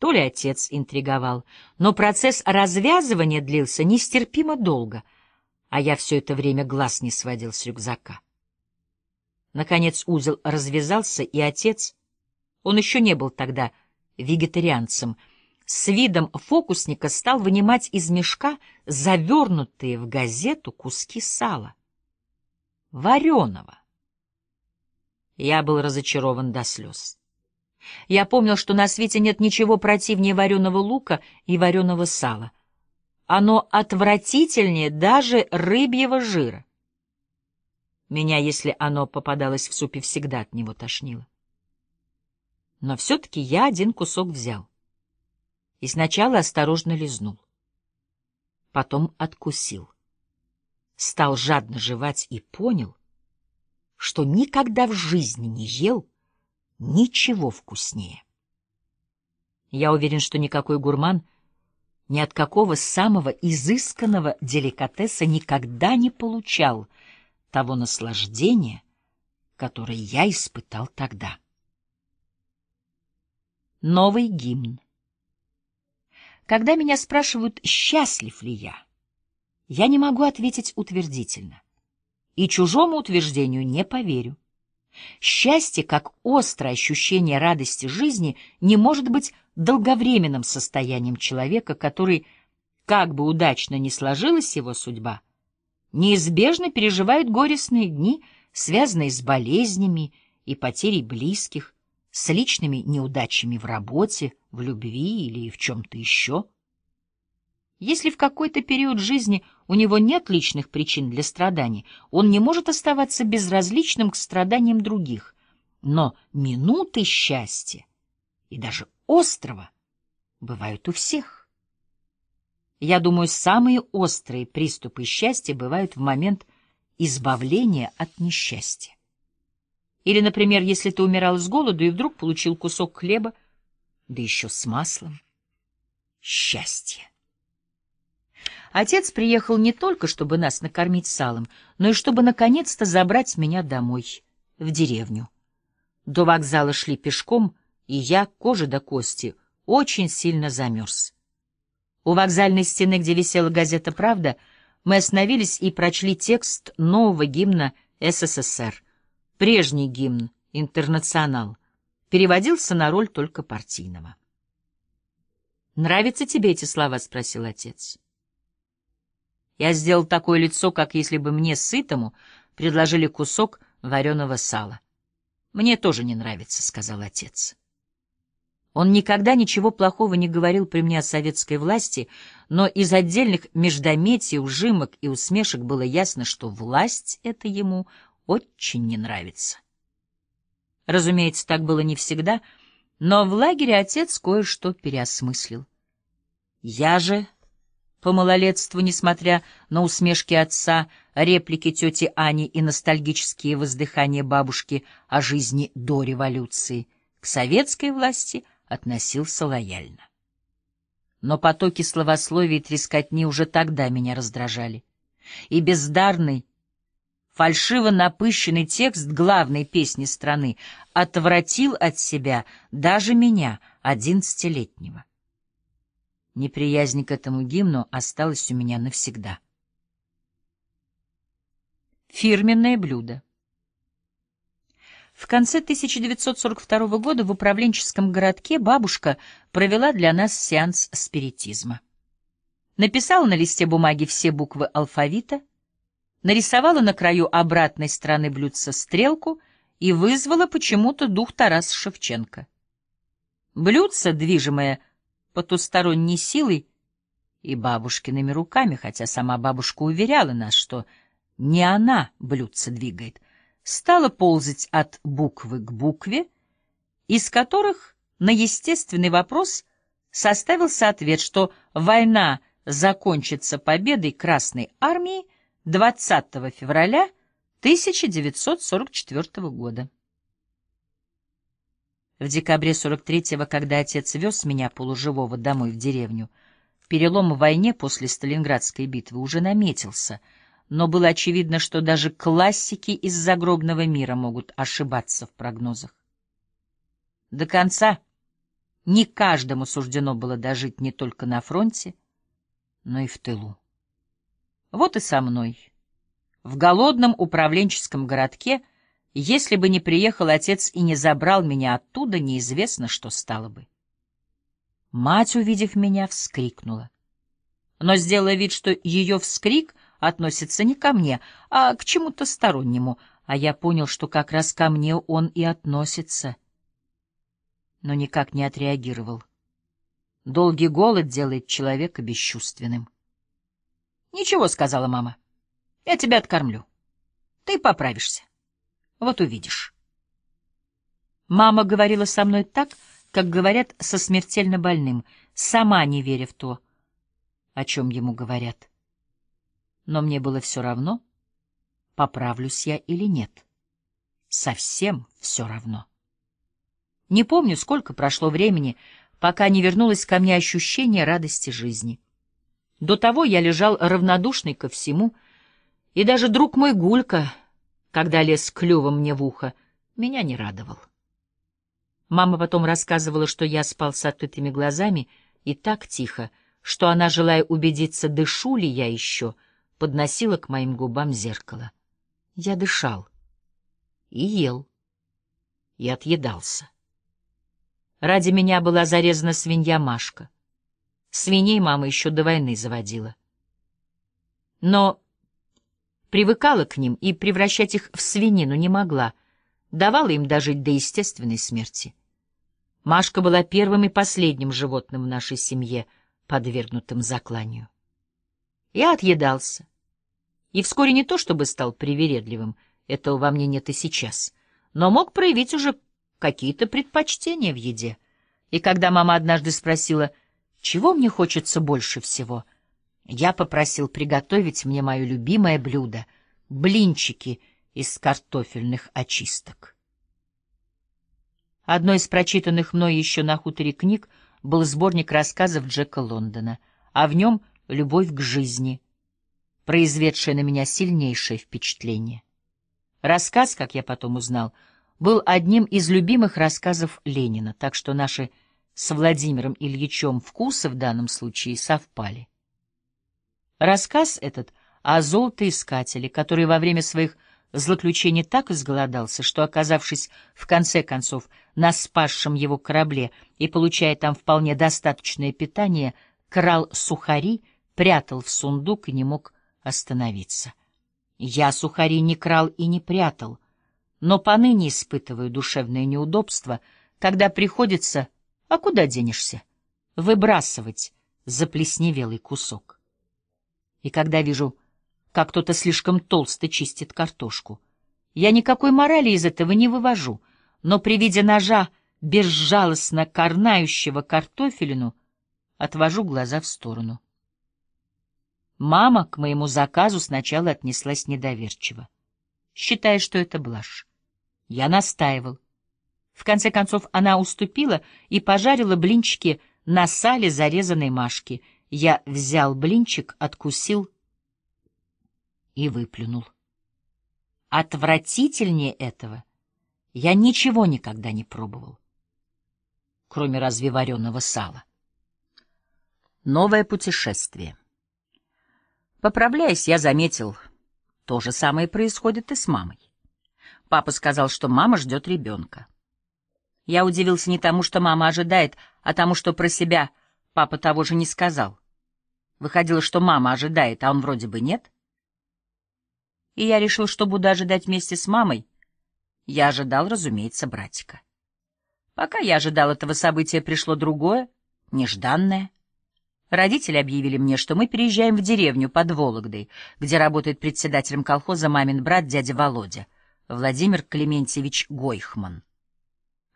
то ли отец интриговал. Но процесс развязывания длился нестерпимо долго, а я все это время глаз не сводил с рюкзака. Наконец узел развязался, и отец, он еще не был тогда вегетарианцем, с видом фокусника стал вынимать из мешка завернутые в газету куски сала. Вареного. Я был разочарован до слез. Я помнил, что на свете нет ничего противнее вареного лука и вареного сала. Оно отвратительнее даже рыбьего жира. Меня, если оно попадалось в супе, всегда от него тошнило. Но все-таки я один кусок взял. И сначала осторожно лизнул. Потом откусил. Стал жадно жевать и понял, что никогда в жизни не ел ничего вкуснее. Я уверен, что никакой гурман ни от какого самого изысканного деликатеса никогда не получал того наслаждения, которое я испытал тогда. Новый гимн. Когда меня спрашивают, счастлив ли я, я не могу ответить утвердительно. И чужому утверждению не поверю. Счастье, как острое ощущение радости жизни, не может быть долговременным состоянием человека, который, как бы удачно ни сложилась его судьба, неизбежно переживает горестные дни, связанные с болезнями и потерей близких, с личными неудачами в работе, в любви или в чем-то еще. Если в какой-то период жизни у него нет личных причин для страданий, он не может оставаться безразличным к страданиям других. Но минуты счастья и даже острова бывают у всех. Я думаю, самые острые приступы счастья бывают в момент избавления от несчастья. Или, например, если ты умирал с голоду и вдруг получил кусок хлеба, да еще с маслом. Счастье. Отец приехал не только, чтобы нас накормить салом, но и чтобы наконец-то забрать меня домой, в деревню. До вокзала шли пешком, и я, кожа до кости, очень сильно замерз. У вокзальной стены, где висела газета «Правда», мы остановились и прочли текст нового гимна СССР. Прежний гимн «Интернационал» переводился на роль только партийного. «Нравятся тебе эти слова?» — спросил отец. Я сделал такое лицо, как если бы мне, сытому, предложили кусок вареного сала. «Мне тоже не нравится», — сказал отец. Он никогда ничего плохого не говорил при мне о советской власти, но из отдельных междометий, ужимок и усмешек было ясно, что власть это ему очень не нравится. Разумеется, так было не всегда, но в лагере отец кое-что переосмыслил. Я же по малолетству, несмотря на усмешки отца, реплики тети Ани и ностальгические воздыхания бабушки о жизни до революции, к советской власти относился лояльно. Но потоки словословий и трескотни уже тогда меня раздражали. И бездарный, фальшиво напыщенный текст главной песни страны отвратил от себя даже меня, одиннадцатилетнего. Неприязнь к этому гимну осталась у меня навсегда. Фирменное блюдо. В конце 1942 года в управленческом городке бабушка провела для нас сеанс спиритизма. Написала на листе бумаги все буквы алфавита, нарисовала на краю обратной стороны блюдца стрелку и вызвала почему-то дух Тараса Шевченко. Блюдце, движимое потусторонней силой и бабушкиными руками, хотя сама бабушка уверяла нас, что не она блюдце двигает, стала ползать от буквы к букве, из которых на естественный вопрос составился ответ, что война закончится победой Красной Армии 20 февраля 1944 года. В декабре 43-го, когда отец вез меня полуживого домой в деревню, перелом в войне после Сталинградской битвы уже наметился, но было очевидно, что даже классики из загробного мира могут ошибаться в прогнозах. До конца не каждому суждено было дожить не только на фронте, но и в тылу. Вот и со мной. В голодном управленческом городке — если бы не приехал отец и не забрал меня оттуда, неизвестно, что стало бы. Мать, увидев меня, вскрикнула. Но сделала вид, что ее вскрик относится не ко мне, а к чему-то стороннему, а я понял, что как раз ко мне он и относится. Но никак не отреагировал. Долгий голод делает человека бесчувственным. — Ничего, — сказала мама, — я тебя откормлю. Ты поправишься. Вот увидишь. Мама говорила со мной так, как говорят со смертельно больным, сама не веря в то, о чем ему говорят. Но мне было все равно, поправлюсь я или нет. Совсем все равно. Не помню, сколько прошло времени, пока не вернулось ко мне ощущение радости жизни. До того я лежал равнодушный ко всему, и даже друг мой Гулька — когда лез клювом мне в ухо, меня не радовал. Мама потом рассказывала, что я спал с открытыми глазами и так тихо, что она, желая убедиться, дышу ли я еще, подносила к моим губам зеркало. Я дышал и ел, и отъедался. Ради меня была зарезана свинья Машка. Свиней мама еще до войны заводила. Но привыкала к ним и превращать их в свинину не могла, давала им дожить до естественной смерти. Машка была первым и последним животным в нашей семье, подвергнутым закланию. Я отъедался. И вскоре не то чтобы стал привередливым, этого во мне нет и сейчас, но мог проявить уже какие-то предпочтения в еде. И когда мама однажды спросила, чего мне хочется больше всего — я попросил приготовить мне мое любимое блюдо — блинчики из картофельных очисток. Одной из прочитанных мной еще на хуторе книг был сборник рассказов Джека Лондона, а в нем «Любовь к жизни», произведшая на меня сильнейшее впечатление. Рассказ, как я потом узнал, был одним из любимых рассказов Ленина, так что наши с Владимиром Ильичем вкусы в данном случае совпали. Рассказ этот о золотоискателе, который во время своих злоключений так изголодался, что, оказавшись в конце концов на спасшем его корабле и получая там вполне достаточное питание, крал сухари, прятал в сундук и не мог остановиться. Я сухари не крал и не прятал, но поныне испытываю душевное неудобство, когда приходится, а куда денешься, выбрасывать заплесневелый кусок и когда вижу, как кто-то слишком толсто чистит картошку. Я никакой морали из этого не вывожу, но при виде ножа, безжалостно корнающего картофелину, отвожу глаза в сторону. Мама к моему заказу сначала отнеслась недоверчиво, считая, что это блажь. Я настаивал. В конце концов она уступила и пожарила блинчики на сале зарезанной Машки — я взял блинчик, откусил и выплюнул. Отвратительнее этого я ничего никогда не пробовал, кроме разве вареного сала. Новое путешествие. Поправляясь, я заметил, то же самое происходит и с мамой. Папа сказал, что мама ждет ребенка. Я удивился не тому, что мама ожидает, а тому, что про себя – Папа того же не сказал. Выходило, что мама ожидает, а он вроде бы нет. И я решил, что буду ожидать вместе с мамой. Я ожидал, разумеется, братика. Пока я ожидал этого события, пришло другое, нежданное. Родители объявили мне, что мы переезжаем в деревню под Вологдой, где работает председателем колхоза мамин брат дядя Володя, Владимир Клементьевич Гойхман.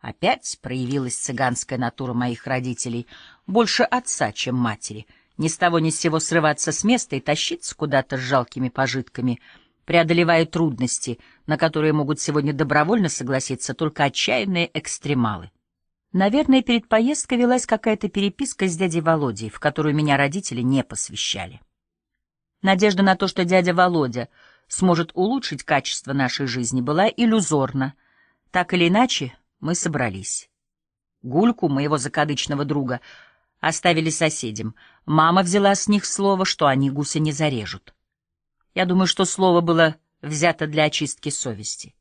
Опять проявилась цыганская натура моих родителей, больше отца, чем матери. Ни с того ни с сего срываться с места и тащиться куда-то с жалкими пожитками, преодолевая трудности, на которые могут сегодня добровольно согласиться только отчаянные экстремалы. Наверное, перед поездкой велась какая-то переписка с дядей Володей, в которую меня родители не посвящали. Надежда на то, что дядя Володя сможет улучшить качество нашей жизни, была иллюзорна. Так или иначе, мы собрались. Гульку, моего закадычного друга, оставили соседям. Мама взяла с них слово, что они гуся не зарежут. Я думаю, что слово было взято для очистки совести.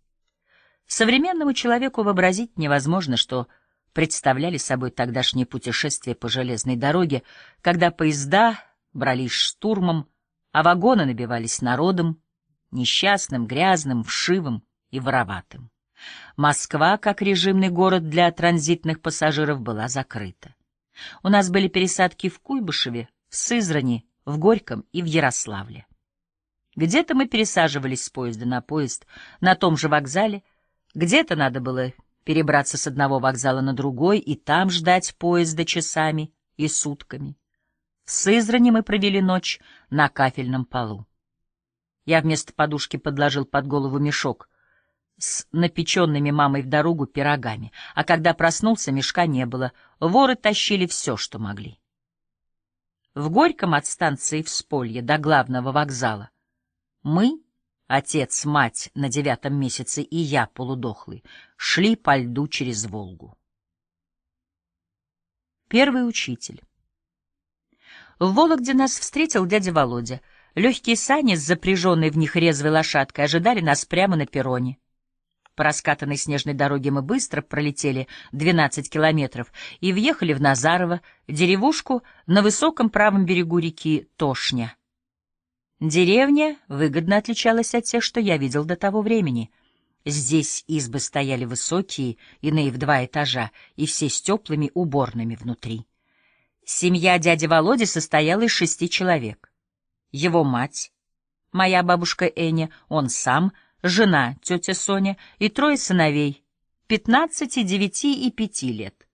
Современному человеку вообразить невозможно, что представляли собой тогдашние путешествия по железной дороге, когда поезда брались штурмом, а вагоны набивались народом, несчастным, грязным, вшивым и вороватым. Москва, как режимный город для транзитных пассажиров, была закрыта. У нас были пересадки в Куйбышеве, в Сызрани, в Горьком и в Ярославле. Где-то мы пересаживались с поезда на поезд на том же вокзале, где-то надо было перебраться с одного вокзала на другой и там ждать поезда часами и сутками. В Сызрани мы провели ночь на кафельном полу. Я вместо подушки подложил под голову мешок — с напеченными мамой в дорогу пирогами, а когда проснулся, мешка не было. Воры тащили все, что могли. В Горьком от станции Всполье до главного вокзала мы, отец, мать на девятом месяце и я, полудохлый, шли по льду через Волгу. Первый учитель. В Вологде нас встретил дядя Володя. Легкие сани с запряженной в них резвой лошадкой ожидали нас прямо на перроне. По раскатанной снежной дороге мы быстро пролетели 12 километров и въехали в Назарово, деревушку на высоком правом берегу реки Тошня. Деревня выгодно отличалась от тех, что я видел до того времени. Здесь избы стояли высокие, иные в два этажа, и все с теплыми уборными внутри. Семья дяди Володи состояла из шести человек. Его мать, моя бабушка Эня, он сам — жена, тетя Соня, и трое сыновей, 15, 9 и 5 лет,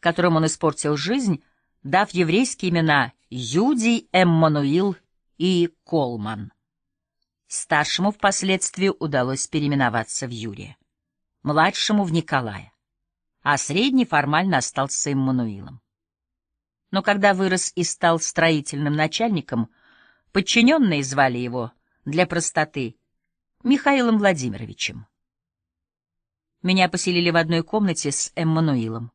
которым он испортил жизнь, дав еврейские имена Юдий, Эммануил и Колман. Старшему впоследствии удалось переименоваться в Юрия, младшему — в Николая, а средний формально остался Эммануилом. Но когда вырос и стал строительным начальником, подчиненные звали его, для простоты, Михаилом Владимировичем. Меня поселили в одной комнате с Эммануилом.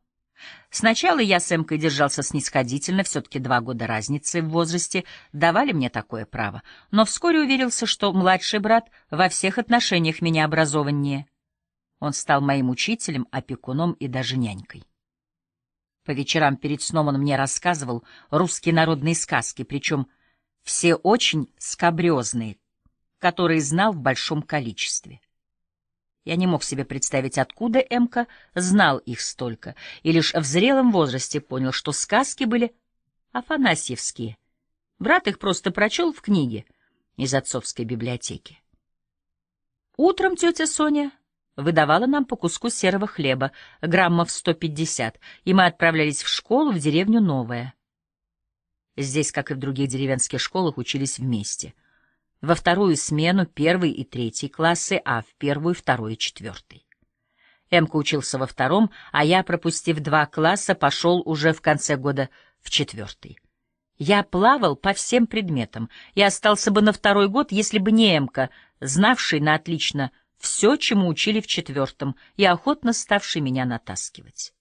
Сначала я с Эмкой держался снисходительно, все-таки два года разницы в возрасте давали мне такое право, но вскоре уверился, что младший брат во всех отношениях меня образованнее. Он стал моим учителем, опекуном и даже нянькой. По вечерам перед сном он мне рассказывал русские народные сказки, причем все очень скабрезные которые знал в большом количестве. Я не мог себе представить, откуда Эмка знал их столько, и лишь в зрелом возрасте понял, что сказки были афанасьевские. Брат их просто прочел в книге из отцовской библиотеки. Утром тетя Соня выдавала нам по куску серого хлеба, граммов 150, и мы отправлялись в школу в деревню Новая. Здесь, как и в других деревенских школах, учились вместе — во вторую смену первый и третий классы, а в первую, второй и четвертый. Эмка учился во втором, а я, пропустив два класса, пошел уже в конце года в четвертый. Я плавал по всем предметам и остался бы на второй год, если бы не Эмка, знавший на отлично все, чему учили в четвертом, и охотно ставший меня натаскивать.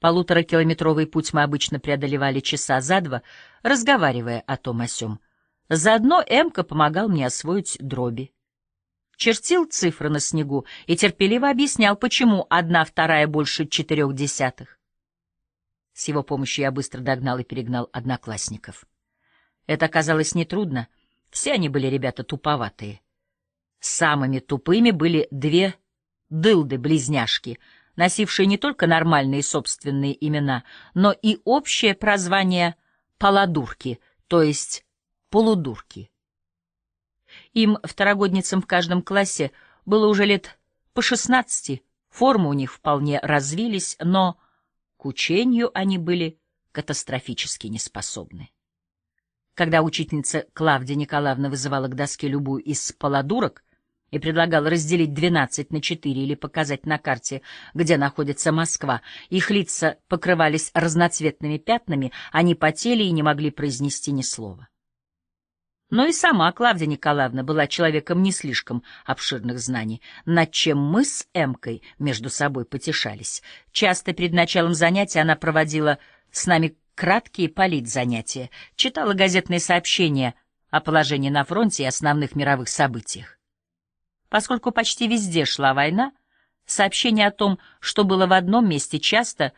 Полуторакилометровый путь мы обычно преодолевали часа за два, разговаривая о том о сём. Заодно Эмка помогал мне освоить дроби. Чертил цифры на снегу и терпеливо объяснял, почему одна вторая больше четырех десятых. С его помощью я быстро догнал и перегнал одноклассников. Это оказалось нетрудно. Все они были ребята туповатые. Самыми тупыми были две дылды-близняшки, носившие не только нормальные собственные имена, но и общее прозвание «паладурки», то есть полудурки. Им, второгодницам в каждом классе, было уже лет по шестнадцати, формы у них вполне развились, но к учению они были катастрофически неспособны. Когда учительница Клавдия Николаевна вызывала к доске любую из полудурок и предлагала разделить двенадцать на четыре или показать на карте, где находится Москва, их лица покрывались разноцветными пятнами, они потели и не могли произнести ни слова. Но и сама Клавдия Николаевна была человеком не слишком обширных знаний, над чем мы с Эмкой между собой потешались. Часто перед началом занятия она проводила с нами краткие политзанятия, читала газетные сообщения о положении на фронте и основных мировых событиях. Поскольку почти везде шла война, сообщения о том, что было в одном месте, часто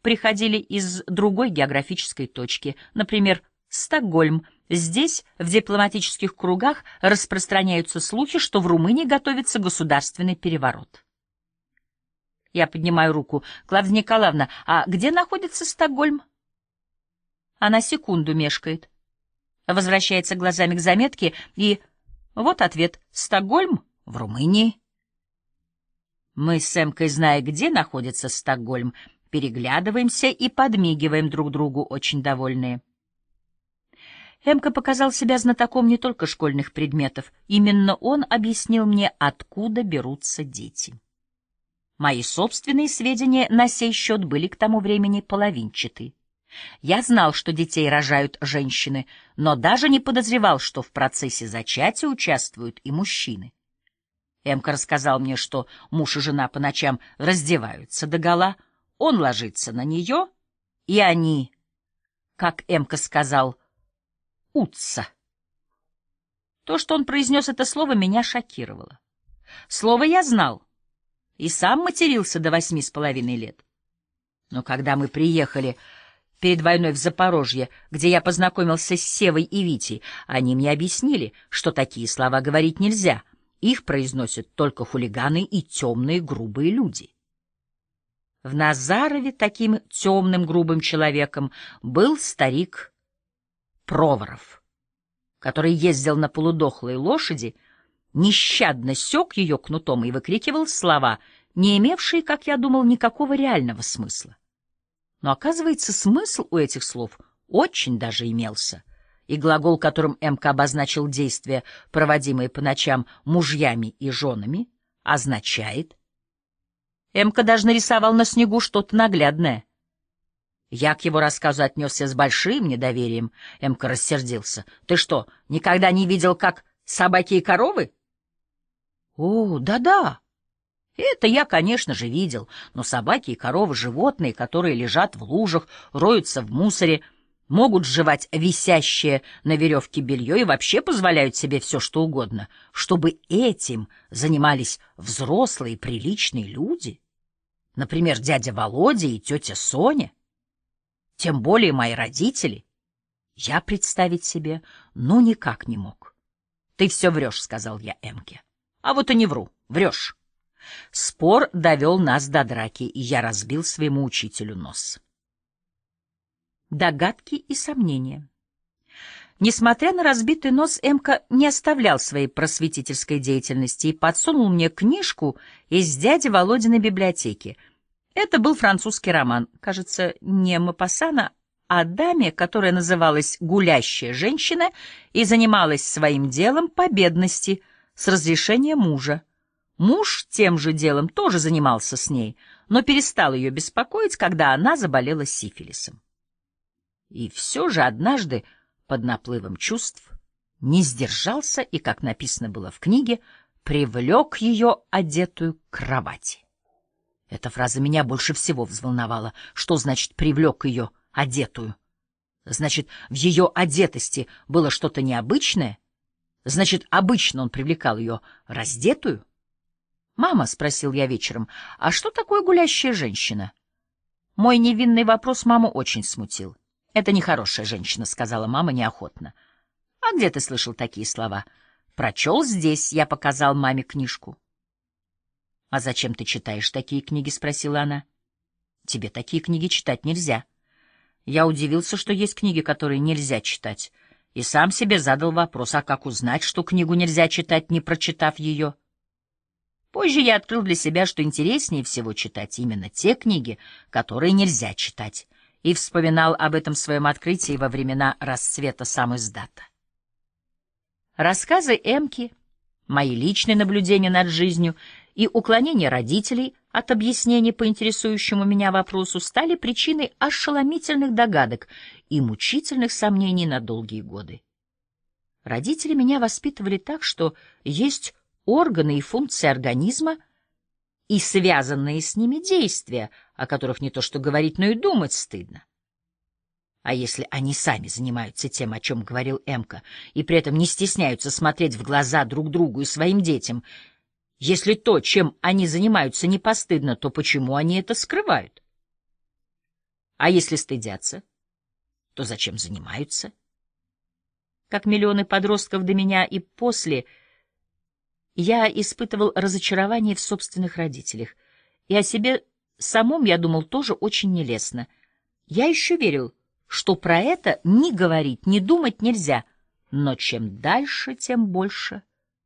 приходили из другой географической точки, например, Стокгольм — Здесь, в дипломатических кругах, распространяются слухи, что в Румынии готовится государственный переворот. Я поднимаю руку. Клавдия Николаевна, а где находится Стокгольм? Она секунду мешкает. Возвращается глазами к заметке, и вот ответ. Стокгольм в Румынии. Мы с Эмкой, зная, где находится Стокгольм, переглядываемся и подмигиваем друг другу, очень довольные. Эмка показал себя знатоком не только школьных предметов. Именно он объяснил мне, откуда берутся дети. Мои собственные сведения на сей счет были к тому времени половинчаты. Я знал, что детей рожают женщины, но даже не подозревал, что в процессе зачатия участвуют и мужчины. Эмка рассказал мне, что муж и жена по ночам раздеваются догола, он ложится на нее, и они, как Эмка сказал, — Утса. То, что он произнес это слово, меня шокировало. Слово я знал и сам матерился до восьми с половиной лет. Но когда мы приехали перед войной в Запорожье, где я познакомился с Севой и Витей, они мне объяснили, что такие слова говорить нельзя, их произносят только хулиганы и темные грубые люди. В Назарове таким темным грубым человеком был старик Проворов, который ездил на полудохлой лошади, нещадно сёк её кнутом и выкрикивал слова, не имевшие, как я думал, никакого реального смысла. Но, оказывается, смысл у этих слов очень даже имелся, и глагол, которым МК обозначил действия, проводимые по ночам мужьями и женами, означает... МК даже нарисовал на снегу что-то наглядное — я к его рассказу отнесся с большим недоверием. Эмка рассердился. — Ты что, никогда не видел, как собаки и коровы? — О, да-да. Это я, конечно же, видел. Но собаки и коровы — животные, которые лежат в лужах, роются в мусоре, могут жевать висящее на веревке белье и вообще позволяют себе все, что угодно, чтобы этим занимались взрослые приличные люди. Например, дядя Володя и тетя Соня — тем более мои родители. Я представить себе ну никак не мог. — Ты все врешь, — сказал я Эмке. — А вот и не вру, врешь. Спор довел нас до драки, и я разбил своему учителю нос. Догадки и сомнения. Несмотря на разбитый нос, Эмка не оставлял своей просветительской деятельности и подсунул мне книжку из дяди Володиной библиотеки — это был французский роман, кажется, не Мапасана, а даме, которая называлась «Гулящая женщина» и занималась своим делом по бедности с разрешения мужа. Муж тем же делом тоже занимался с ней, но перестал ее беспокоить, когда она заболела сифилисом. И все же однажды под наплывом чувств не сдержался и, как написано было в книге, привлек ее одетую к кровати. Эта фраза меня больше всего взволновала. Что значит «привлек ее, одетую»? Значит, в ее одетости было что-то необычное? Значит, обычно он привлекал ее раздетую? «Мама», — спросил я вечером, — «а что такое гулящая женщина?» Мой невинный вопрос маму очень смутил. «Это нехорошая женщина», — сказала мама неохотно. «А где ты слышал такие слова?» «Прочел здесь», — я показал маме книжку. «А зачем ты читаешь такие книги?» — спросила она. «Тебе такие книги читать нельзя». Я удивился, что есть книги, которые нельзя читать, и сам себе задал вопрос, а как узнать, что книгу нельзя читать, не прочитав ее? Позже я открыл для себя, что интереснее всего читать именно те книги, которые нельзя читать, и вспоминал об этом своем открытии во времена расцвета сам издата. Рассказы Эмки, мои личные наблюдения над жизнью — и уклонение родителей от объяснений по интересующему меня вопросу стали причиной ошеломительных догадок и мучительных сомнений на долгие годы. Родители меня воспитывали так, что есть органы и функции организма и связанные с ними действия, о которых не то что говорить, но и думать стыдно. А если они сами занимаются тем, о чем говорил Эмка, и при этом не стесняются смотреть в глаза друг другу и своим детям — если то, чем они занимаются, не постыдно, то почему они это скрывают? А если стыдятся, то зачем занимаются? Как миллионы подростков до меня и после, я испытывал разочарование в собственных родителях. И о себе самом я думал тоже очень нелестно. Я еще верил, что про это ни говорить, ни думать нельзя, но чем дальше, тем больше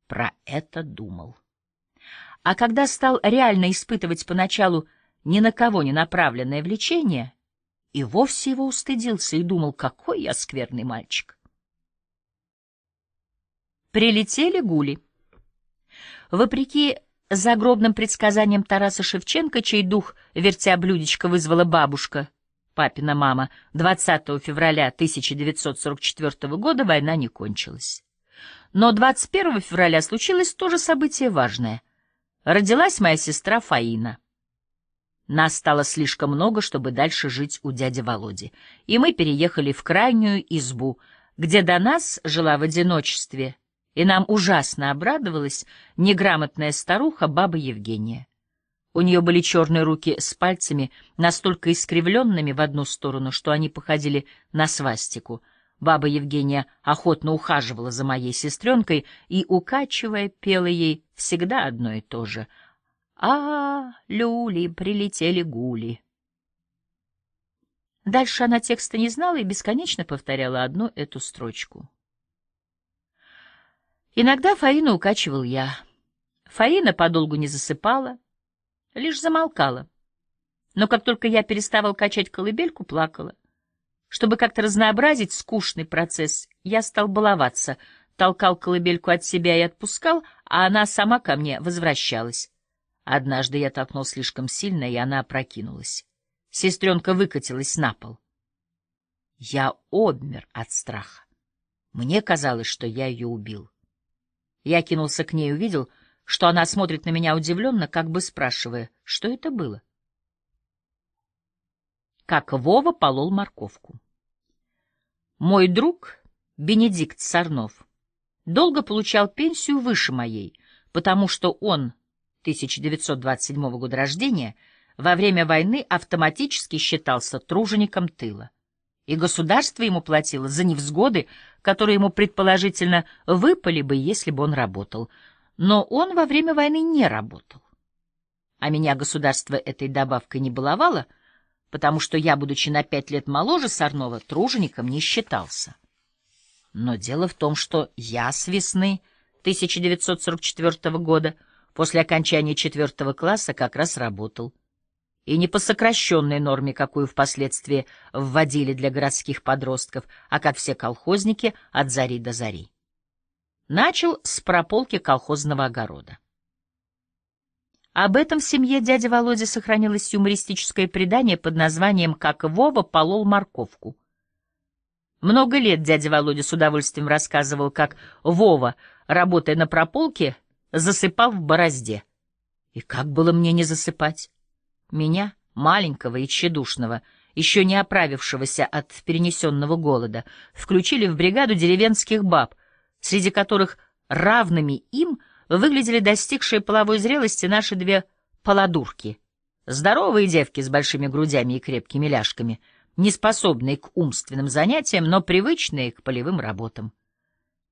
про это думал. А когда стал реально испытывать поначалу ни на кого не направленное влечение, и вовсе его устыдился и думал, какой я скверный мальчик. Прилетели гули. Вопреки загробным предсказаниям Тараса Шевченко, чей дух, вертя блюдечко, вызвала бабушка, папина мама, 20 февраля 1944 года война не кончилась. Но 21 февраля случилось тоже событие важное — родилась моя сестра Фаина. Нас стало слишком много, чтобы дальше жить у дяди Володи, и мы переехали в крайнюю избу, где до нас жила в одиночестве, и нам ужасно обрадовалась неграмотная старуха баба Евгения. У нее были черные руки с пальцами, настолько искривленными в одну сторону, что они походили на свастику — Баба Евгения охотно ухаживала за моей сестренкой и, укачивая, пела ей всегда одно и то же. а люли, прилетели гули. Дальше она текста не знала и бесконечно повторяла одну эту строчку. Иногда Фаина укачивал я. Фаина подолгу не засыпала, лишь замолкала. Но как только я переставал качать колыбельку, плакала. Чтобы как-то разнообразить скучный процесс, я стал баловаться, толкал колыбельку от себя и отпускал, а она сама ко мне возвращалась. Однажды я толкнул слишком сильно, и она опрокинулась. Сестренка выкатилась на пол. Я обмер от страха. Мне казалось, что я ее убил. Я кинулся к ней и увидел, что она смотрит на меня удивленно, как бы спрашивая, что это было как Вова полол морковку. Мой друг Бенедикт Сорнов долго получал пенсию выше моей, потому что он, 1927 года рождения, во время войны автоматически считался тружеником тыла и государство ему платило за невзгоды, которые ему предположительно выпали бы, если бы он работал. Но он во время войны не работал. А меня государство этой добавкой не баловало — потому что я, будучи на пять лет моложе Сорнова, тружеником не считался. Но дело в том, что я с весны 1944 года после окончания четвертого класса как раз работал. И не по сокращенной норме, какую впоследствии вводили для городских подростков, а как все колхозники от зари до зари. Начал с прополки колхозного огорода. Об этом в семье дяди Володи сохранилось юмористическое предание под названием «Как Вова полол морковку». Много лет дядя Володя с удовольствием рассказывал, как Вова, работая на прополке, засыпал в борозде. И как было мне не засыпать? Меня, маленького и тщедушного, еще не оправившегося от перенесенного голода, включили в бригаду деревенских баб, среди которых равными им – выглядели достигшие половой зрелости наши две полодурки. Здоровые девки с большими грудями и крепкими ляжками, не способные к умственным занятиям, но привычные к полевым работам.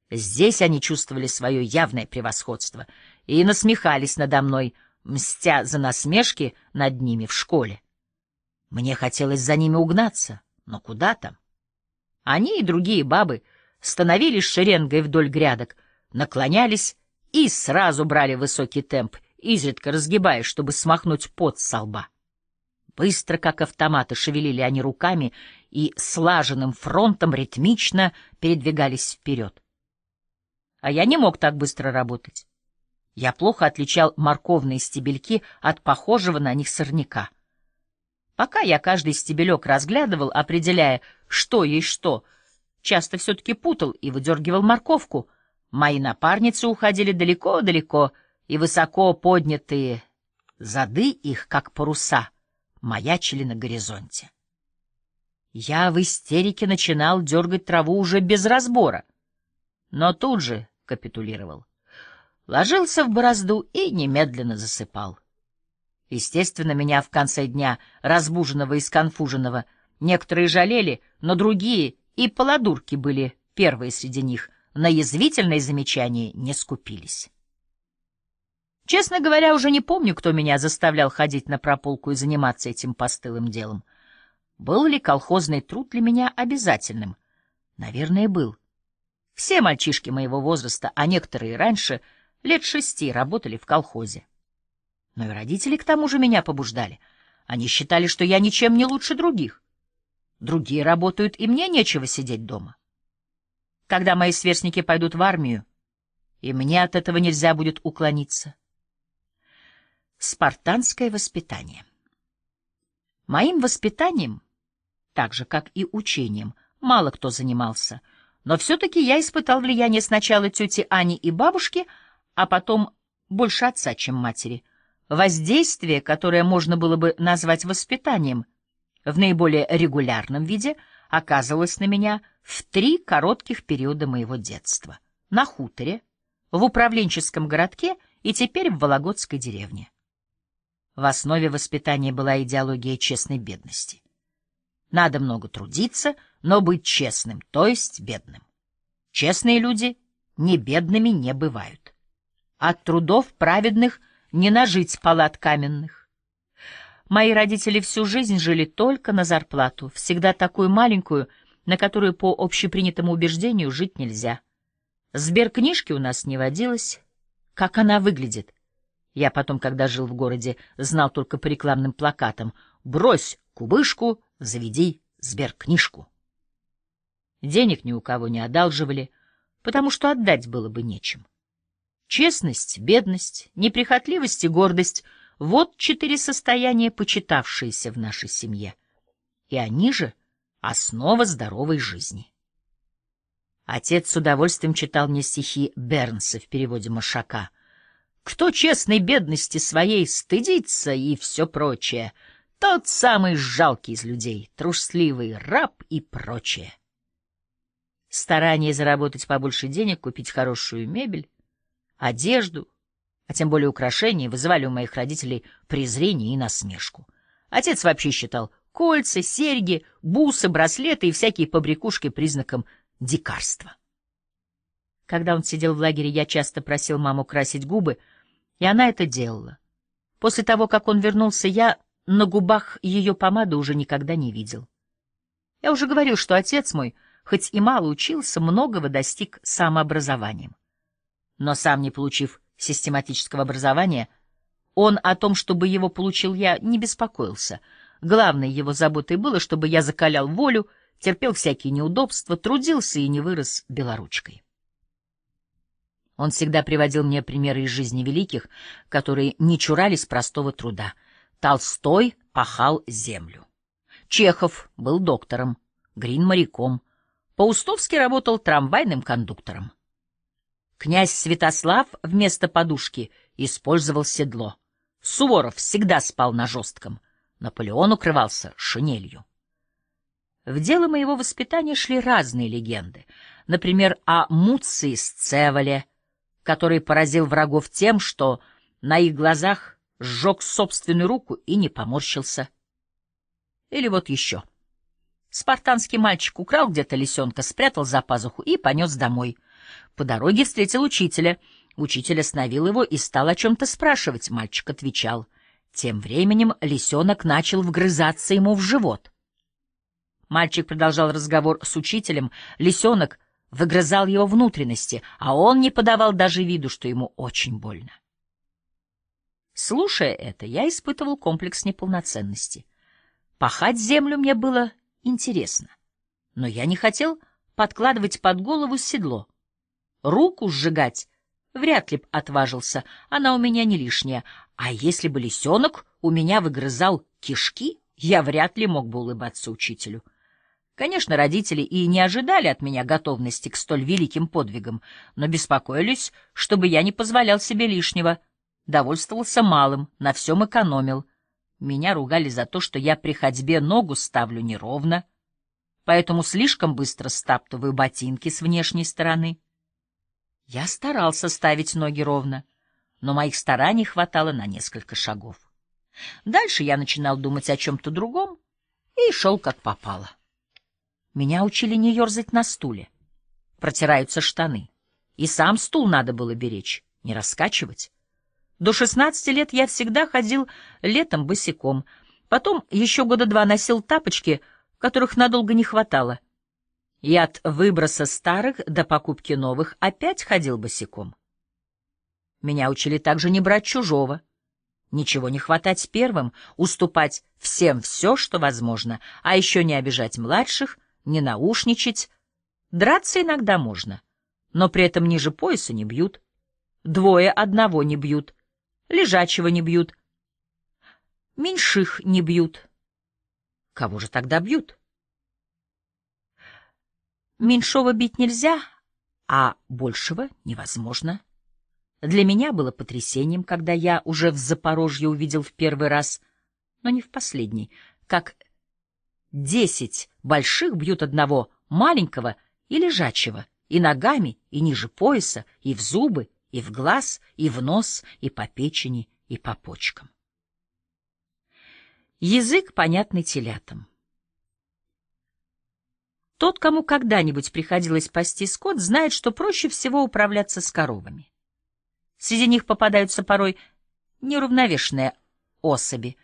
Здесь они чувствовали свое явное превосходство и насмехались надо мной, мстя за насмешки над ними в школе. Мне хотелось за ними угнаться, но куда там? Они и другие бабы становились шеренгой вдоль грядок, наклонялись и сразу брали высокий темп, изредка разгибаясь, чтобы смахнуть пот со лба. Быстро, как автоматы, шевелили они руками и слаженным фронтом ритмично передвигались вперед. А я не мог так быстро работать. Я плохо отличал морковные стебельки от похожего на них сорняка. Пока я каждый стебелек разглядывал, определяя, что есть что, часто все-таки путал и выдергивал морковку — Мои напарницы уходили далеко-далеко, и высоко поднятые зады их, как паруса, маячили на горизонте. Я в истерике начинал дергать траву уже без разбора, но тут же капитулировал. Ложился в борозду и немедленно засыпал. Естественно, меня в конце дня, разбуженного и сконфуженного, некоторые жалели, но другие и полодурки были первые среди них — на язвительные замечания не скупились. Честно говоря, уже не помню, кто меня заставлял ходить на прополку и заниматься этим постылым делом. Был ли колхозный труд для меня обязательным? Наверное, был. Все мальчишки моего возраста, а некоторые и раньше, лет шести работали в колхозе. Но и родители к тому же меня побуждали. Они считали, что я ничем не лучше других. Другие работают, и мне нечего сидеть дома когда мои сверстники пойдут в армию, и мне от этого нельзя будет уклониться. Спартанское воспитание. Моим воспитанием, так же, как и учением, мало кто занимался, но все-таки я испытал влияние сначала тети Ани и бабушки, а потом больше отца, чем матери. Воздействие, которое можно было бы назвать воспитанием, в наиболее регулярном виде оказывалось на меня – в три коротких периода моего детства. На хуторе, в управленческом городке и теперь в Вологодской деревне. В основе воспитания была идеология честной бедности. Надо много трудиться, но быть честным, то есть бедным. Честные люди не бедными не бывают. От трудов праведных не нажить палат каменных. Мои родители всю жизнь жили только на зарплату, всегда такую маленькую – на которую по общепринятому убеждению жить нельзя. Сберкнижки у нас не водилось. Как она выглядит? Я потом, когда жил в городе, знал только по рекламным плакатам «Брось кубышку, заведи сберкнижку». Денег ни у кого не одалживали, потому что отдать было бы нечем. Честность, бедность, неприхотливость и гордость — вот четыре состояния, почитавшиеся в нашей семье. И они же — Основа здоровой жизни. Отец с удовольствием читал мне стихи Бернса в переводе Машака. «Кто честной бедности своей стыдится и все прочее, тот самый жалкий из людей, трусливый раб и прочее». Старание заработать побольше денег, купить хорошую мебель, одежду, а тем более украшения, вызывали у моих родителей презрение и насмешку. Отец вообще считал, кольца, серьги, бусы, браслеты и всякие побрякушки признаком дикарства. Когда он сидел в лагере, я часто просил маму красить губы, и она это делала. После того, как он вернулся, я на губах ее помаду уже никогда не видел. Я уже говорил, что отец мой, хоть и мало учился, многого достиг самообразованием. Но сам не получив систематического образования, он о том, чтобы его получил я, не беспокоился — Главной его заботой было, чтобы я закалял волю, терпел всякие неудобства, трудился и не вырос белоручкой. Он всегда приводил мне примеры из жизни великих, которые не чурались простого труда. Толстой пахал землю. Чехов был доктором, Грин — моряком. Паустовский работал трамвайным кондуктором. Князь Святослав вместо подушки использовал седло. Суворов всегда спал на жестком — Наполеон укрывался шинелью. В дело моего воспитания шли разные легенды, например, о Муции Сцеволе, который поразил врагов тем, что на их глазах сжег собственную руку и не поморщился. Или вот еще. Спартанский мальчик украл где-то лисенка, спрятал за пазуху и понес домой. По дороге встретил учителя. Учитель остановил его и стал о чем-то спрашивать. Мальчик отвечал — тем временем лисенок начал вгрызаться ему в живот. Мальчик продолжал разговор с учителем, лисенок выгрызал его внутренности, а он не подавал даже виду, что ему очень больно. Слушая это, я испытывал комплекс неполноценности. Пахать землю мне было интересно, но я не хотел подкладывать под голову седло. Руку сжигать Вряд ли б отважился, она у меня не лишняя. А если бы лисенок у меня выгрызал кишки, я вряд ли мог бы улыбаться учителю. Конечно, родители и не ожидали от меня готовности к столь великим подвигам, но беспокоились, чтобы я не позволял себе лишнего, довольствовался малым, на всем экономил. Меня ругали за то, что я при ходьбе ногу ставлю неровно, поэтому слишком быстро стаптываю ботинки с внешней стороны. Я старался ставить ноги ровно, но моих стараний хватало на несколько шагов. Дальше я начинал думать о чем-то другом и шел как попало. Меня учили не ерзать на стуле. Протираются штаны. И сам стул надо было беречь, не раскачивать. До шестнадцати лет я всегда ходил летом босиком. Потом еще года два носил тапочки, которых надолго не хватало — и от выброса старых до покупки новых опять ходил босиком. Меня учили также не брать чужого, ничего не хватать первым, уступать всем все, что возможно, а еще не обижать младших, не наушничать. Драться иногда можно, но при этом ниже пояса не бьют. Двое одного не бьют, лежачего не бьют, меньших не бьют. Кого же тогда бьют? Меньшего бить нельзя, а большего невозможно. Для меня было потрясением, когда я уже в Запорожье увидел в первый раз, но не в последний, как десять больших бьют одного маленького и лежачего, и ногами, и ниже пояса, и в зубы, и в глаз, и в нос, и по печени, и по почкам. Язык, понятный телятам. Тот, кому когда-нибудь приходилось пасти скот, знает, что проще всего управляться с коровами. Среди них попадаются порой неуравновешенные особи,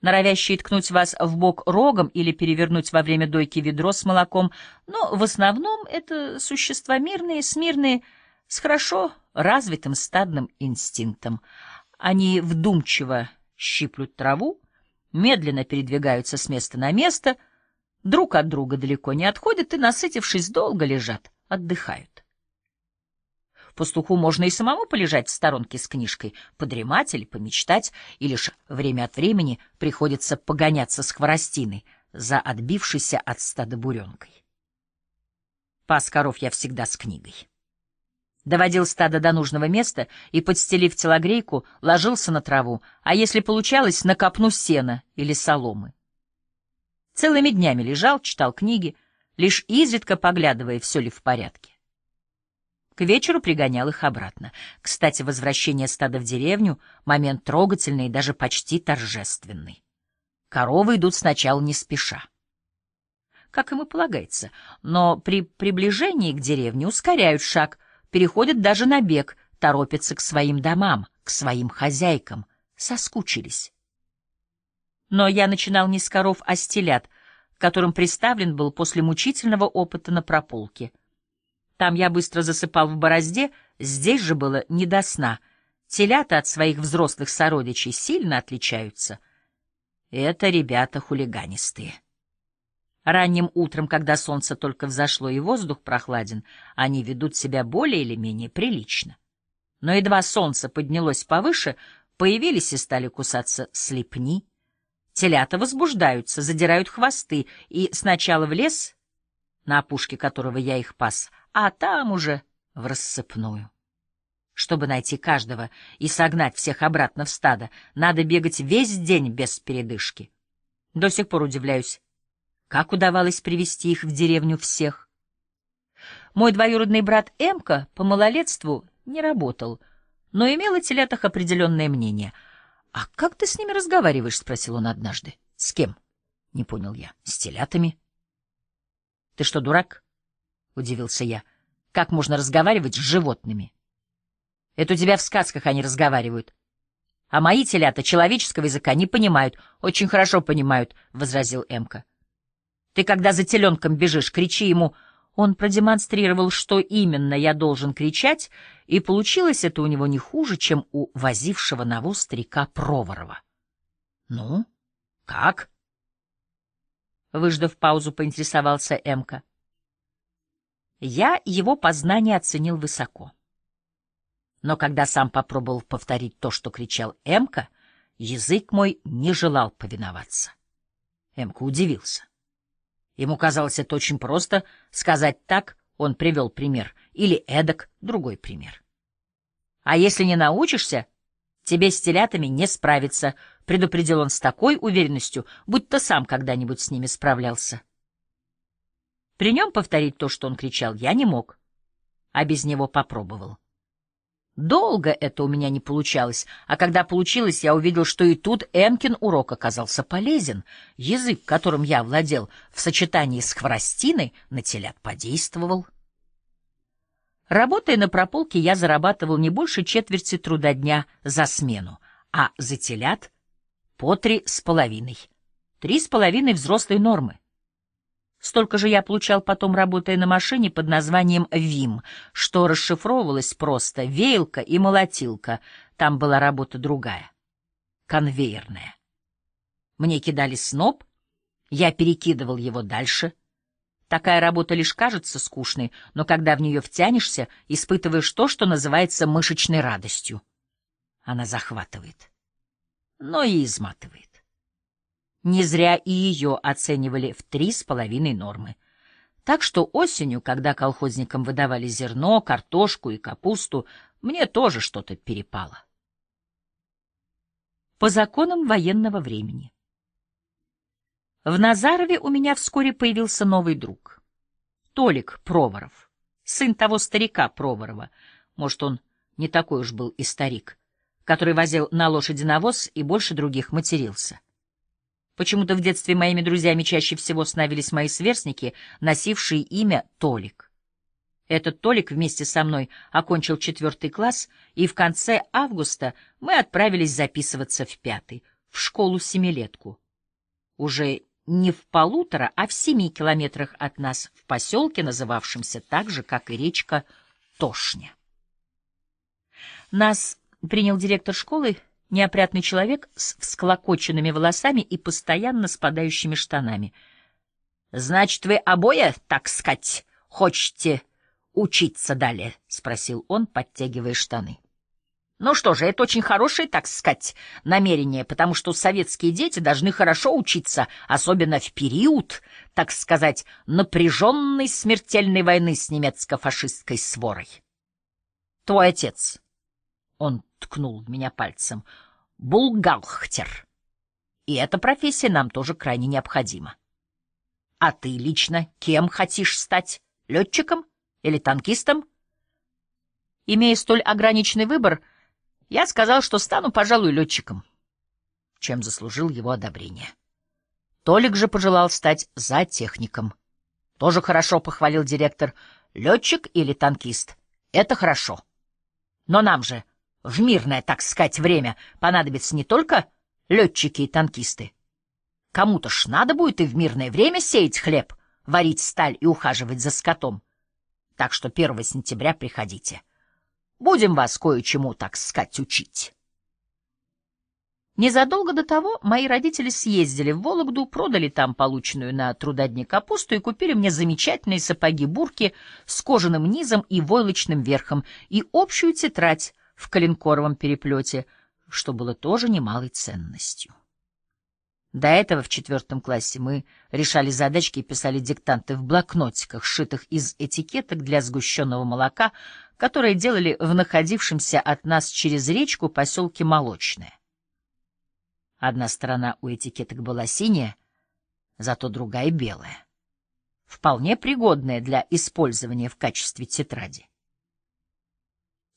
норовящие ткнуть вас в бок рогом или перевернуть во время дойки ведро с молоком, но в основном это существа мирные, смирные, с хорошо развитым стадным инстинктом. Они вдумчиво щиплют траву, медленно передвигаются с места на место — друг от друга далеко не отходят и, насытившись, долго лежат, отдыхают. Пастуху можно и самому полежать в сторонке с книжкой, подремать или помечтать, и лишь время от времени приходится погоняться с хворостиной за отбившейся от стада буренкой. Пас коров я всегда с книгой. Доводил стадо до нужного места и, подстелив телогрейку, ложился на траву, а если получалось, на копну сена или соломы. Целыми днями лежал, читал книги, лишь изредка поглядывая, все ли в порядке. К вечеру пригонял их обратно. Кстати, возвращение стада в деревню — момент трогательный и даже почти торжественный. Коровы идут сначала не спеша. Как им и полагается, но при приближении к деревне ускоряют шаг, переходят даже на бег, торопятся к своим домам, к своим хозяйкам, соскучились но я начинал не с коров, а с телят, которым приставлен был после мучительного опыта на прополке. Там я быстро засыпал в борозде, здесь же было не до сна. Телята от своих взрослых сородичей сильно отличаются. Это ребята хулиганистые. Ранним утром, когда солнце только взошло и воздух прохладен, они ведут себя более или менее прилично. Но едва солнце поднялось повыше, появились и стали кусаться слепни. Телята возбуждаются, задирают хвосты, и сначала в лес, на опушке которого я их пас, а там уже в рассыпную. Чтобы найти каждого и согнать всех обратно в стадо, надо бегать весь день без передышки. До сих пор удивляюсь, как удавалось привести их в деревню всех. Мой двоюродный брат Эмка по малолетству не работал, но имел о телятах определенное мнение — «А как ты с ними разговариваешь?» — спросил он однажды. «С кем?» — не понял я. «С телятами». «Ты что, дурак?» — удивился я. «Как можно разговаривать с животными?» «Это у тебя в сказках они разговаривают. А мои телята человеческого языка не понимают, очень хорошо понимают», — возразил Эмка. «Ты, когда за теленком бежишь, кричи ему он продемонстрировал, что именно я должен кричать, и получилось это у него не хуже, чем у возившего навоз старика Проворова. — Ну, как? Выждав паузу, поинтересовался Эмка. Я его познание оценил высоко. Но когда сам попробовал повторить то, что кричал Эмка, язык мой не желал повиноваться. Эмка удивился. Ему казалось это очень просто сказать так, он привел пример, или эдак, другой пример. А если не научишься, тебе с телятами не справиться, предупредил он с такой уверенностью, будто сам когда-нибудь с ними справлялся. При нем повторить то, что он кричал, я не мог, а без него попробовал. Долго это у меня не получалось, а когда получилось, я увидел, что и тут Эмкин урок оказался полезен. Язык, которым я владел в сочетании с хворостиной, на телят подействовал. Работая на прополке, я зарабатывал не больше четверти труда дня за смену, а за телят — по три с половиной. Три с половиной взрослой нормы. Столько же я получал потом, работая на машине под названием «ВИМ», что расшифровывалось просто «веялка» и «молотилка». Там была работа другая, конвейерная. Мне кидали сноп, я перекидывал его дальше. Такая работа лишь кажется скучной, но когда в нее втянешься, испытываешь то, что называется мышечной радостью. Она захватывает, но и изматывает. Не зря и ее оценивали в три с половиной нормы. Так что осенью, когда колхозникам выдавали зерно, картошку и капусту, мне тоже что-то перепало. По законам военного времени. В Назарове у меня вскоре появился новый друг. Толик Проворов, сын того старика Проворова, может, он не такой уж был и старик, который возил на лошади навоз и больше других матерился. Почему-то в детстве моими друзьями чаще всего становились мои сверстники, носившие имя Толик. Этот Толик вместе со мной окончил четвертый класс, и в конце августа мы отправились записываться в пятый, в школу-семилетку. Уже не в полутора, а в семи километрах от нас, в поселке, называвшемся так же, как и речка Тошня. Нас принял директор школы неопрятный человек с всклокоченными волосами и постоянно спадающими штанами. — Значит, вы обои, так сказать, хочете учиться далее? — спросил он, подтягивая штаны. — Ну что же, это очень хорошее, так сказать, намерение, потому что советские дети должны хорошо учиться, особенно в период, так сказать, напряженной смертельной войны с немецко-фашистской сворой. — Твой отец. Он ткнул в меня пальцем булгалхтер. И эта профессия нам тоже крайне необходима. А ты лично кем хочешь стать? Летчиком или танкистом? Имея столь ограниченный выбор, я сказал, что стану, пожалуй, летчиком, чем заслужил его одобрение. Толик же пожелал стать за техником. Тоже хорошо похвалил директор. Летчик или танкист — это хорошо. Но нам же в мирное, так сказать, время понадобятся не только летчики и танкисты. Кому-то ж надо будет и в мирное время сеять хлеб, варить сталь и ухаживать за скотом. Так что 1 сентября приходите. Будем вас кое-чему, так сказать, учить. Незадолго до того мои родители съездили в Вологду, продали там полученную на трудодни капусту и купили мне замечательные сапоги-бурки с кожаным низом и войлочным верхом и общую тетрадь, в коленкоровом переплете, что было тоже немалой ценностью. До этого в четвертом классе мы решали задачки и писали диктанты в блокнотиках, сшитых из этикеток для сгущенного молока, которые делали в находившемся от нас через речку поселке Молочное. Одна сторона у этикеток была синяя, зато другая белая, вполне пригодная для использования в качестве тетради.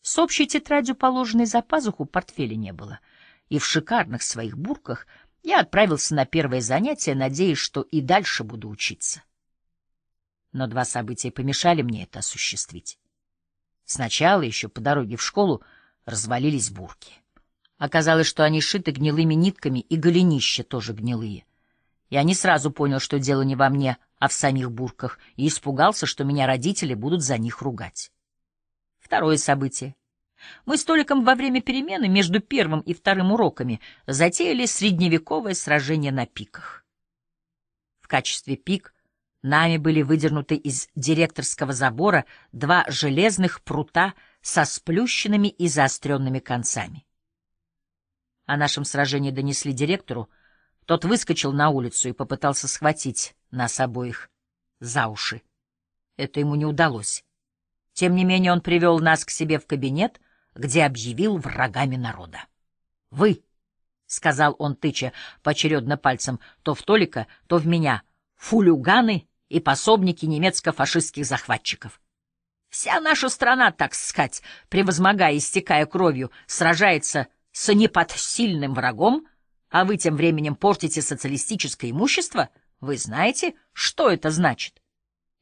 С общей тетрадью, положенной за пазуху, портфеля не было. И в шикарных своих бурках я отправился на первое занятие, надеясь, что и дальше буду учиться. Но два события помешали мне это осуществить. Сначала еще по дороге в школу развалились бурки. Оказалось, что они шиты гнилыми нитками, и голенища тоже гнилые. Я не сразу понял, что дело не во мне, а в самих бурках, и испугался, что меня родители будут за них ругать. Второе событие. Мы с Толиком во время перемены между первым и вторым уроками затеяли средневековое сражение на пиках. В качестве пик нами были выдернуты из директорского забора два железных прута со сплющенными и заостренными концами. О нашем сражении донесли директору, тот выскочил на улицу и попытался схватить нас обоих за уши. Это ему не удалось. Тем не менее он привел нас к себе в кабинет, где объявил врагами народа. «Вы», — сказал он, тыча поочередно пальцем, то в Толика, то в меня, «фулюганы и пособники немецко-фашистских захватчиков». Вся наша страна, так сказать, превозмогая истекая кровью, сражается с неподсильным врагом, а вы тем временем портите социалистическое имущество? Вы знаете, что это значит?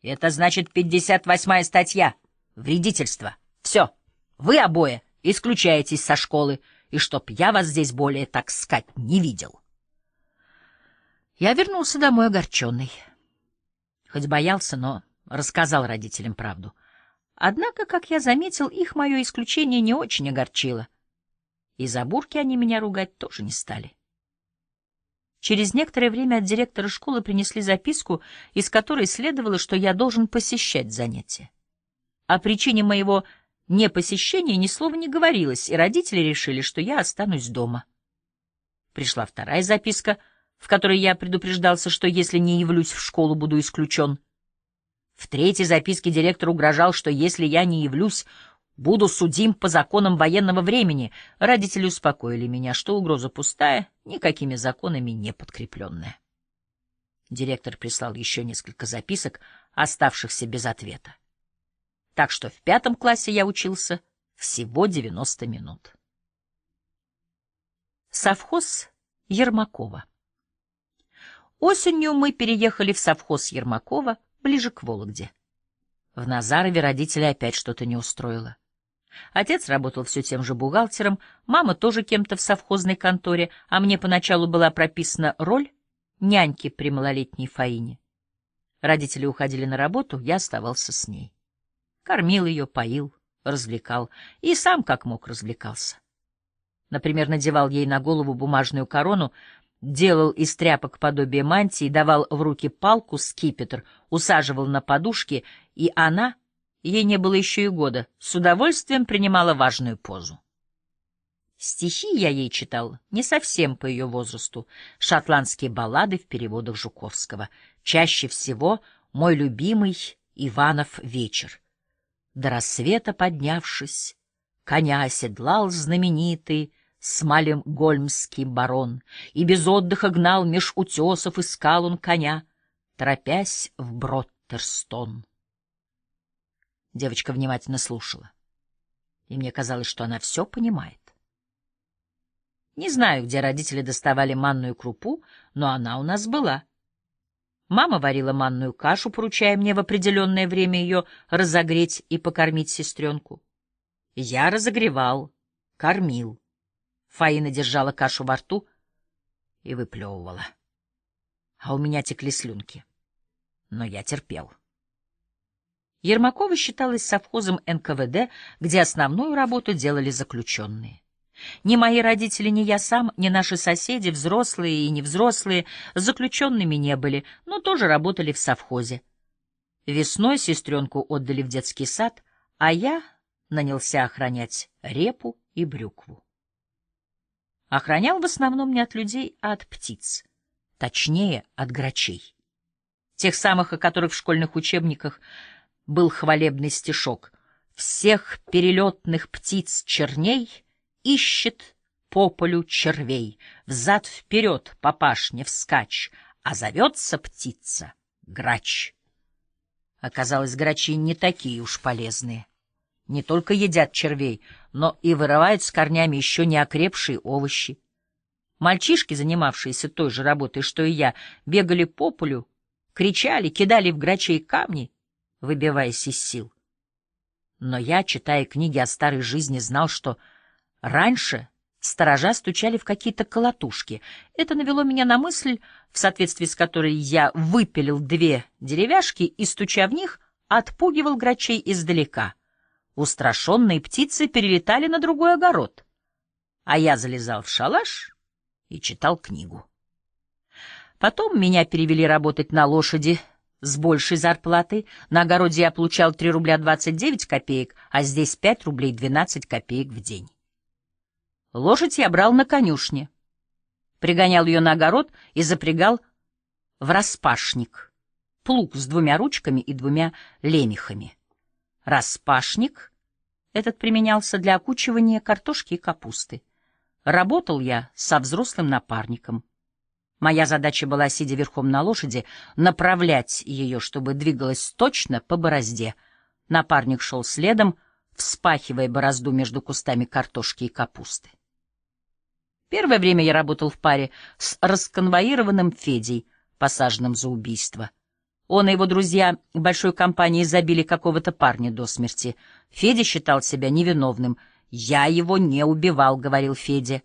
Это значит 58-я статья вредительство. Все, вы обои исключаетесь со школы, и чтоб я вас здесь более, так сказать, не видел. Я вернулся домой огорченный. Хоть боялся, но рассказал родителям правду. Однако, как я заметил, их мое исключение не очень огорчило. И за бурки они меня ругать тоже не стали. Через некоторое время от директора школы принесли записку, из которой следовало, что я должен посещать занятия. О причине моего непосещения ни слова не говорилось, и родители решили, что я останусь дома. Пришла вторая записка, в которой я предупреждался, что если не явлюсь в школу, буду исключен. В третьей записке директор угрожал, что если я не явлюсь, буду судим по законам военного времени. Родители успокоили меня, что угроза пустая, никакими законами не подкрепленная. Директор прислал еще несколько записок, оставшихся без ответа так что в пятом классе я учился всего 90 минут. Совхоз Ермакова Осенью мы переехали в совхоз Ермакова ближе к Вологде. В Назарове родители опять что-то не устроило. Отец работал все тем же бухгалтером, мама тоже кем-то в совхозной конторе, а мне поначалу была прописана роль няньки при малолетней Фаине. Родители уходили на работу, я оставался с ней. Кормил ее, поил, развлекал. И сам как мог развлекался. Например, надевал ей на голову бумажную корону, делал из тряпок подобие мантии, давал в руки палку, скипетр, усаживал на подушки, и она, ей не было еще и года, с удовольствием принимала важную позу. Стихи я ей читал не совсем по ее возрасту, шотландские баллады в переводах Жуковского. Чаще всего мой любимый Иванов вечер — до рассвета поднявшись, коня оседлал знаменитый Гольмский барон, и без отдыха гнал меж утесов, искал он коня, торопясь в Броттерстон. Девочка внимательно слушала, и мне казалось, что она все понимает. Не знаю, где родители доставали манную крупу, но она у нас была — Мама варила манную кашу, поручая мне в определенное время ее разогреть и покормить сестренку. Я разогревал, кормил. Фаина держала кашу во рту и выплевывала. А у меня текли слюнки. Но я терпел. Ермакова считалась совхозом НКВД, где основную работу делали заключенные. Ни мои родители, ни я сам, ни наши соседи, взрослые и невзрослые, заключенными не были, но тоже работали в совхозе. Весной сестренку отдали в детский сад, а я нанялся охранять репу и брюкву. Охранял в основном не от людей, а от птиц, точнее, от грачей. Тех самых, о которых в школьных учебниках был хвалебный стишок «Всех перелетных птиц черней» ищет по полю червей, взад-вперед папаш не вскачь, а зовется птица грач. Оказалось, грачи не такие уж полезные. Не только едят червей, но и вырывают с корнями еще не окрепшие овощи. Мальчишки, занимавшиеся той же работой, что и я, бегали по полю, кричали, кидали в грачей камни, выбиваясь из сил. Но я, читая книги о старой жизни, знал, что Раньше сторожа стучали в какие-то колотушки. Это навело меня на мысль, в соответствии с которой я выпилил две деревяшки и, стуча в них, отпугивал грачей издалека. Устрашенные птицы перелетали на другой огород. А я залезал в шалаш и читал книгу. Потом меня перевели работать на лошади с большей зарплатой. На огороде я получал 3 рубля 29 копеек, а здесь 5 рублей 12 копеек в день. Лошадь я брал на конюшне. Пригонял ее на огород и запрягал в распашник. Плуг с двумя ручками и двумя лемехами. Распашник этот применялся для окучивания картошки и капусты. Работал я со взрослым напарником. Моя задача была, сидя верхом на лошади, направлять ее, чтобы двигалась точно по борозде. Напарник шел следом, вспахивая борозду между кустами картошки и капусты. Первое время я работал в паре с расконвоированным Федей, посаженным за убийство. Он и его друзья большой компании забили какого-то парня до смерти. Федя считал себя невиновным. «Я его не убивал», — говорил Федя.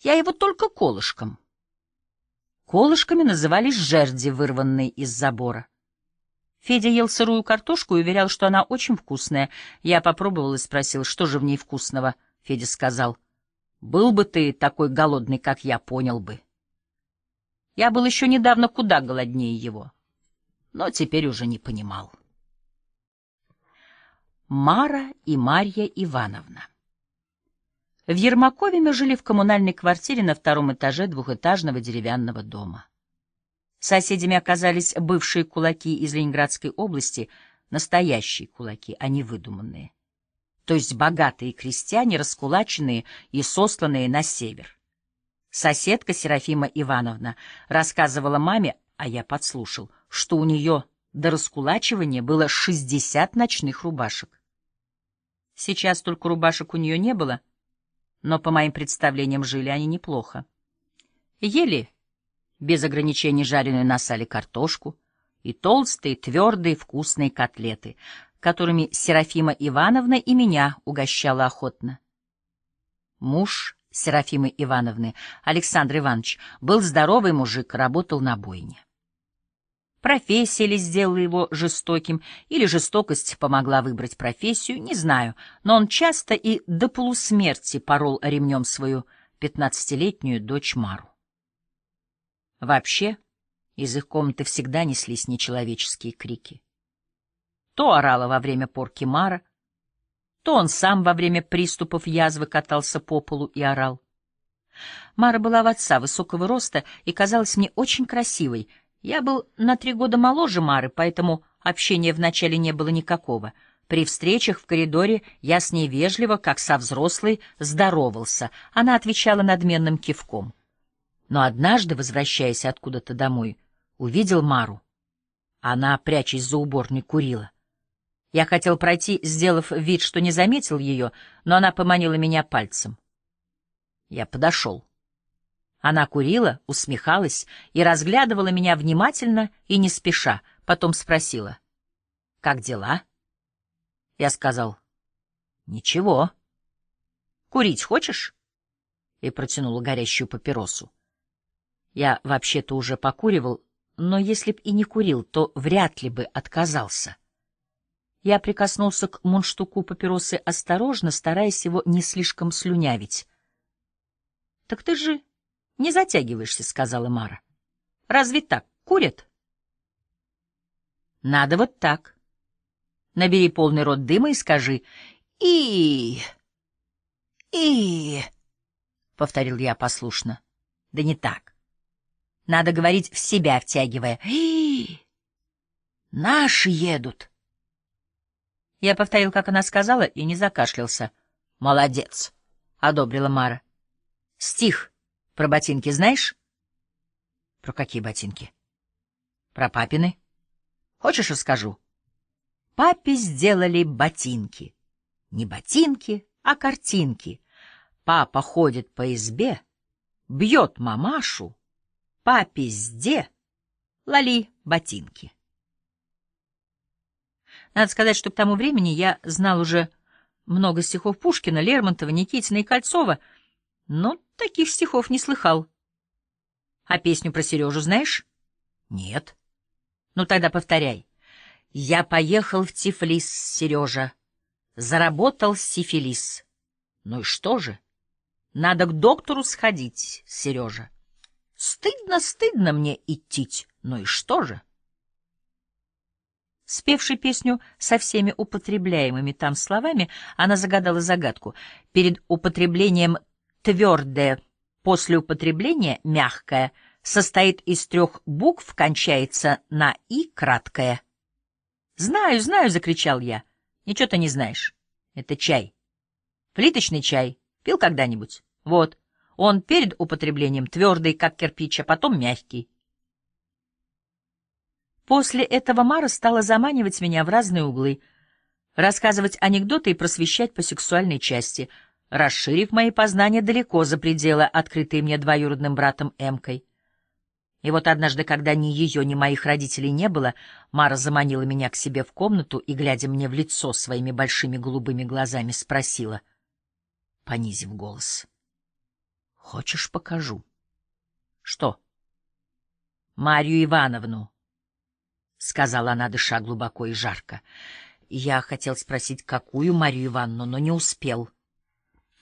«Я его только колышком». Колышками назывались жерди, вырванные из забора. Федя ел сырую картошку и уверял, что она очень вкусная. Я попробовал и спросил, что же в ней вкусного. Федя сказал — был бы ты такой голодный, как я, понял бы. Я был еще недавно куда голоднее его, но теперь уже не понимал. Мара и Марья Ивановна В Ермакове мы жили в коммунальной квартире на втором этаже двухэтажного деревянного дома. Соседями оказались бывшие кулаки из Ленинградской области, настоящие кулаки, а не выдуманные то есть богатые крестьяне, раскулаченные и сосланные на север. Соседка Серафима Ивановна рассказывала маме, а я подслушал, что у нее до раскулачивания было 60 ночных рубашек. Сейчас только рубашек у нее не было, но, по моим представлениям, жили они неплохо. Ели без ограничений жареную на сале картошку и толстые, твердые, вкусные котлеты которыми Серафима Ивановна и меня угощала охотно. Муж Серафимы Ивановны, Александр Иванович, был здоровый мужик, работал на бойне. Профессия ли сделала его жестоким, или жестокость помогла выбрать профессию, не знаю, но он часто и до полусмерти порол ремнем свою пятнадцатилетнюю дочь Мару. Вообще, из их комнаты всегда неслись нечеловеческие крики. То орала во время порки Мара, то он сам во время приступов язвы катался по полу и орал. Мара была в отца высокого роста и казалась мне очень красивой. Я был на три года моложе Мары, поэтому общения вначале не было никакого. При встречах в коридоре я с ней вежливо, как со взрослой, здоровался. Она отвечала надменным кивком. Но однажды, возвращаясь откуда-то домой, увидел Мару. Она, прячась за уборной, курила. Я хотел пройти, сделав вид, что не заметил ее, но она поманила меня пальцем. Я подошел. Она курила, усмехалась и разглядывала меня внимательно и не спеша, потом спросила. «Как дела?» Я сказал. «Ничего. Курить хочешь?» И протянула горящую папиросу. Я вообще-то уже покуривал, но если б и не курил, то вряд ли бы отказался. Я прикоснулся к мундштуку папиросы осторожно, стараясь его не слишком слюнявить. — Так ты же не затягиваешься, — сказала Мара. — Разве так курят? — Надо вот так. Набери полный рот дыма и скажи «И... И...», -и и повторил я послушно. — Да не так. Надо говорить в себя, втягивая «И...», -и, -и. Наши едут. — я повторил, как она сказала, и не закашлялся. «Молодец!» — одобрила Мара. «Стих про ботинки знаешь?» «Про какие ботинки?» «Про папины. Хочешь, расскажу?» Папе сделали ботинки. Не ботинки, а картинки. Папа ходит по избе, бьет мамашу. Папе сде лали ботинки. Надо сказать, что к тому времени я знал уже много стихов Пушкина, Лермонтова, Никитина и Кольцова, но таких стихов не слыхал. — А песню про Сережу знаешь? — Нет. — Ну тогда повторяй. — Я поехал в Тифлис, Сережа. Заработал сифилис. — Ну и что же? — Надо к доктору сходить, Сережа. — Стыдно, стыдно мне идти. Ну и что же? — Спевши песню со всеми употребляемыми там словами, она загадала загадку. Перед употреблением «твердое», после употребления «мягкое», состоит из трех букв, кончается на «и» краткое. «Знаю, знаю!» — закричал я. «Ничего ты не знаешь. Это чай. Плиточный чай. Пил когда-нибудь? Вот. Он перед употреблением твердый, как кирпич, а потом мягкий. После этого Мара стала заманивать меня в разные углы, рассказывать анекдоты и просвещать по сексуальной части, расширив мои познания далеко за пределы, открытые мне двоюродным братом Эмкой. И вот однажды, когда ни ее, ни моих родителей не было, Мара заманила меня к себе в комнату и, глядя мне в лицо своими большими голубыми глазами, спросила, понизив голос, «Хочешь, покажу?» «Что?» Марию Ивановну», сказала она, дыша глубоко и жарко. Я хотел спросить, какую Марию Ивановну, но не успел.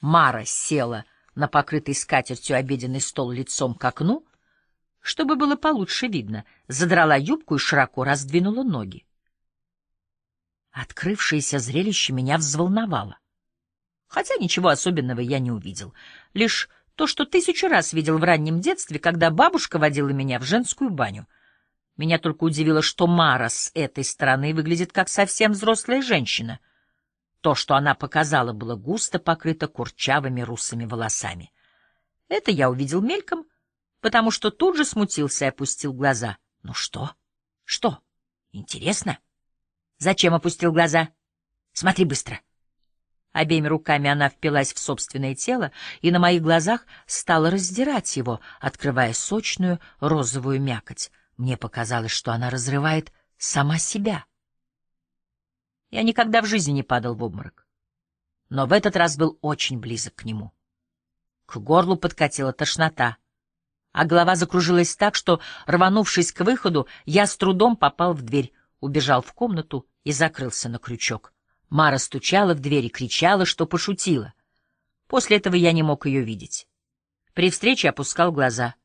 Мара села на покрытый скатертью обеденный стол лицом к окну, чтобы было получше видно, задрала юбку и широко раздвинула ноги. Открывшееся зрелище меня взволновало. Хотя ничего особенного я не увидел, лишь то, что тысячу раз видел в раннем детстве, когда бабушка водила меня в женскую баню — меня только удивило, что Мара с этой стороны выглядит как совсем взрослая женщина. То, что она показала, было густо покрыто курчавыми русыми волосами. Это я увидел мельком, потому что тут же смутился и опустил глаза. Ну что? Что? Интересно? Зачем опустил глаза? Смотри быстро. Обеими руками она впилась в собственное тело и на моих глазах стала раздирать его, открывая сочную розовую мякоть. Мне показалось, что она разрывает сама себя. Я никогда в жизни не падал в обморок. Но в этот раз был очень близок к нему. К горлу подкатила тошнота, а голова закружилась так, что, рванувшись к выходу, я с трудом попал в дверь, убежал в комнату и закрылся на крючок. Мара стучала в дверь и кричала, что пошутила. После этого я не мог ее видеть. При встрече опускал глаза —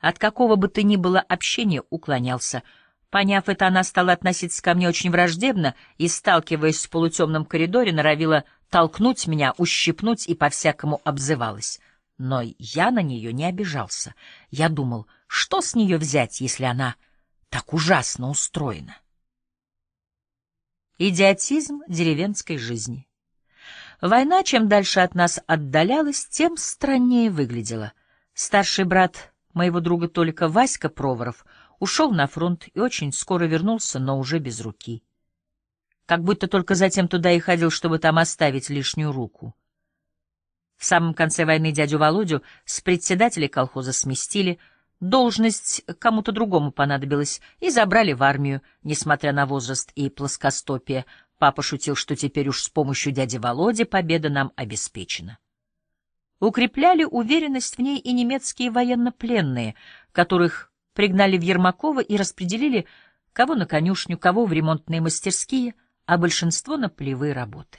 от какого бы то ни было общения уклонялся. Поняв это, она стала относиться ко мне очень враждебно и, сталкиваясь в полутемном коридоре, норовила толкнуть меня, ущипнуть и по-всякому обзывалась. Но я на нее не обижался. Я думал, что с нее взять, если она так ужасно устроена? Идиотизм деревенской жизни. Война чем дальше от нас отдалялась, тем страннее выглядела. Старший брат моего друга Толика Васька Проворов ушел на фронт и очень скоро вернулся, но уже без руки. Как будто только затем туда и ходил, чтобы там оставить лишнюю руку. В самом конце войны дядю Володю с председателя колхоза сместили, должность кому-то другому понадобилась, и забрали в армию, несмотря на возраст и плоскостопие. Папа шутил, что теперь уж с помощью дяди Володи победа нам обеспечена укрепляли уверенность в ней и немецкие военнопленные, которых пригнали в Ермакова и распределили кого на конюшню, кого в ремонтные мастерские, а большинство на полевые работы.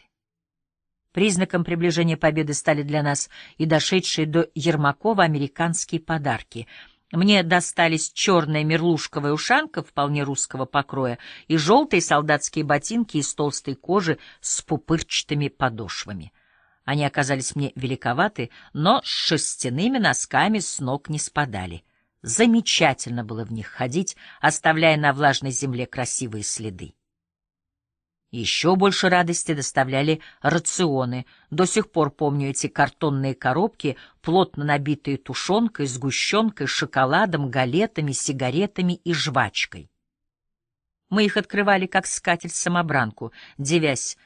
Признаком приближения победы стали для нас и дошедшие до Ермакова американские подарки. Мне достались черная мерлушковая ушанка вполне русского покроя и желтые солдатские ботинки из толстой кожи с пупырчатыми подошвами — они оказались мне великоваты, но с шерстяными носками с ног не спадали. Замечательно было в них ходить, оставляя на влажной земле красивые следы. Еще больше радости доставляли рационы. До сих пор помню эти картонные коробки, плотно набитые тушенкой, сгущенкой, шоколадом, галетами, сигаретами и жвачкой. Мы их открывали как скатель-самобранку, девясь,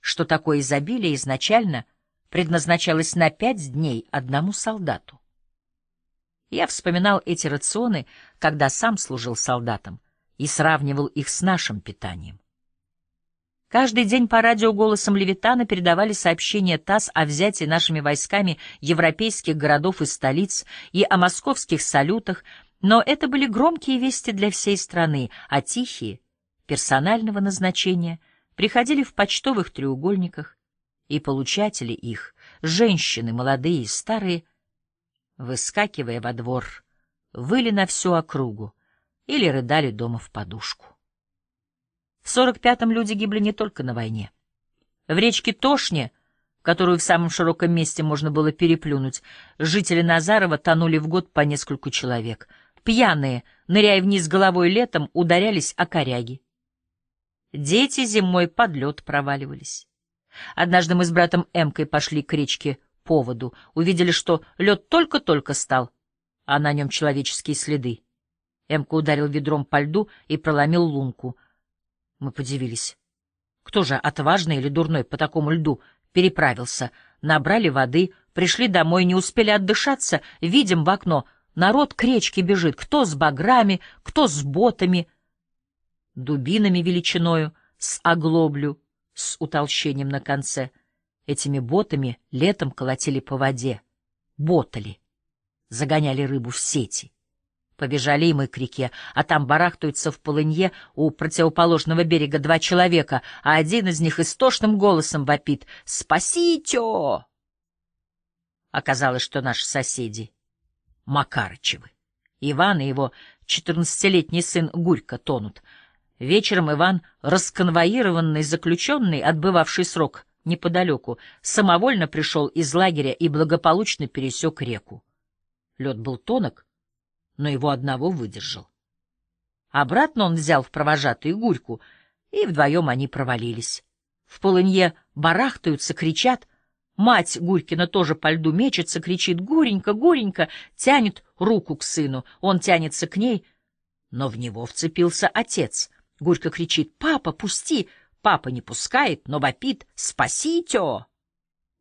что такое изобилие изначально — предназначалось на пять дней одному солдату. Я вспоминал эти рационы, когда сам служил солдатом, и сравнивал их с нашим питанием. Каждый день по радио голосом Левитана передавали сообщения ТАСС о взятии нашими войсками европейских городов и столиц и о московских салютах, но это были громкие вести для всей страны, а тихие, персонального назначения, приходили в почтовых треугольниках, и получатели их, женщины, молодые и старые, выскакивая во двор, выли на всю округу или рыдали дома в подушку. В 45-м люди гибли не только на войне. В речке Тошне, которую в самом широком месте можно было переплюнуть, жители Назарова тонули в год по нескольку человек. Пьяные, ныряя вниз головой летом, ударялись о коряги. Дети зимой под лед проваливались. Однажды мы с братом Эмкой пошли к речке по воду, увидели, что лед только-только стал, а на нем человеческие следы. Эмка ударил ведром по льду и проломил лунку. Мы подивились. Кто же, отважный или дурной, по такому льду переправился? Набрали воды, пришли домой, не успели отдышаться, видим в окно — Народ к речке бежит, кто с баграми, кто с ботами, дубинами величиною, с оглоблю, с утолщением на конце. Этими ботами летом колотили по воде, ботали, загоняли рыбу в сети. Побежали и мы к реке, а там барахтаются в полынье у противоположного берега два человека, а один из них истошным голосом вопит «Спасите!» Оказалось, что наши соседи — Макарычевы. Иван и его четырнадцатилетний сын Гурька тонут — Вечером Иван, расконвоированный заключенный, отбывавший срок неподалеку, самовольно пришел из лагеря и благополучно пересек реку. Лед был тонок, но его одного выдержал. Обратно он взял в провожатую гурьку, и вдвоем они провалились. В полынье барахтаются, кричат. Мать Гурькина тоже по льду мечется, кричит «Горенько, горенько!» тянет руку к сыну, он тянется к ней, но в него вцепился отец — Гурька кричит «Папа, пусти!» Папа не пускает, но вопит «Спасите!»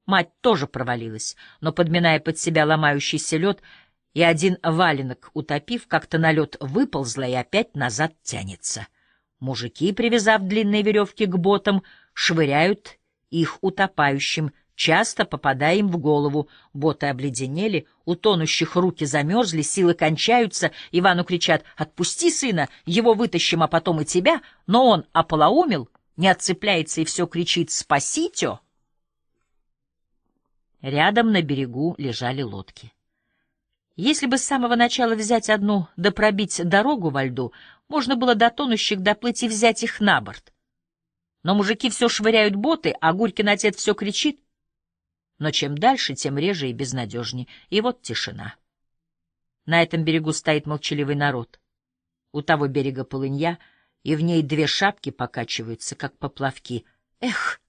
Мать тоже провалилась, но, подминая под себя ломающийся лед, и один валенок утопив, как-то на лед выползла и опять назад тянется. Мужики, привязав длинные веревки к ботам, швыряют их утопающим, часто попадая им в голову. Боты обледенели, у тонущих руки замерзли, силы кончаются. Ивану кричат «Отпусти сына, его вытащим, а потом и тебя!» Но он ополоумил, не отцепляется и все кричит «Спасите!» Рядом на берегу лежали лодки. Если бы с самого начала взять одну да пробить дорогу во льду, можно было до тонущих доплыть и взять их на борт. Но мужики все швыряют боты, а Гурькин отец все кричит — но чем дальше, тем реже и безнадежнее. И вот тишина. На этом берегу стоит молчаливый народ. У того берега полынья, и в ней две шапки покачиваются, как поплавки. Эх!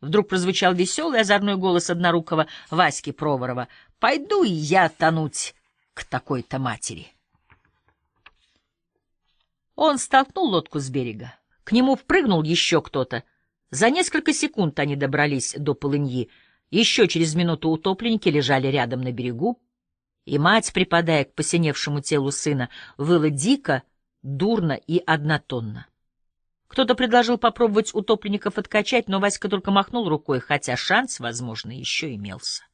Вдруг прозвучал веселый озорной голос однорукого Васьки Проворова. «Пойду и я тонуть к такой-то матери!» Он столкнул лодку с берега. К нему впрыгнул еще кто-то. За несколько секунд они добрались до полыньи — еще через минуту утопленники лежали рядом на берегу, и мать, припадая к посиневшему телу сына, выла дико, дурно и однотонно. Кто-то предложил попробовать утопленников откачать, но Васька только махнул рукой, хотя шанс, возможно, еще имелся.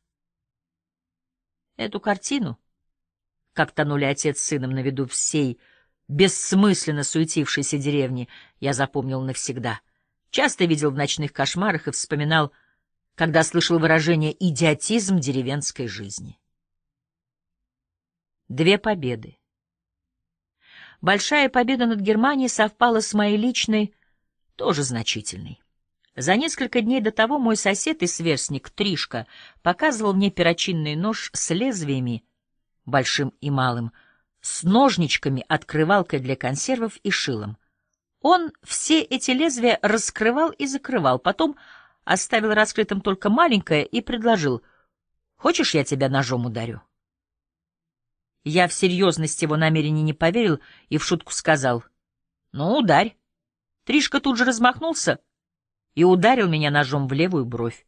Эту картину, как тонули отец с сыном на виду всей бессмысленно суетившейся деревни, я запомнил навсегда. Часто видел в ночных кошмарах и вспоминал — когда слышал выражение «идиотизм деревенской жизни». Две победы. Большая победа над Германией совпала с моей личной, тоже значительной. За несколько дней до того мой сосед и сверстник Тришка показывал мне перочинный нож с лезвиями, большим и малым, с ножничками, открывалкой для консервов и шилом. Он все эти лезвия раскрывал и закрывал, потом оставил раскрытым только маленькое и предложил «Хочешь, я тебя ножом ударю?» Я в серьезность его намерений не поверил и в шутку сказал «Ну, ударь». Тришка тут же размахнулся и ударил меня ножом в левую бровь.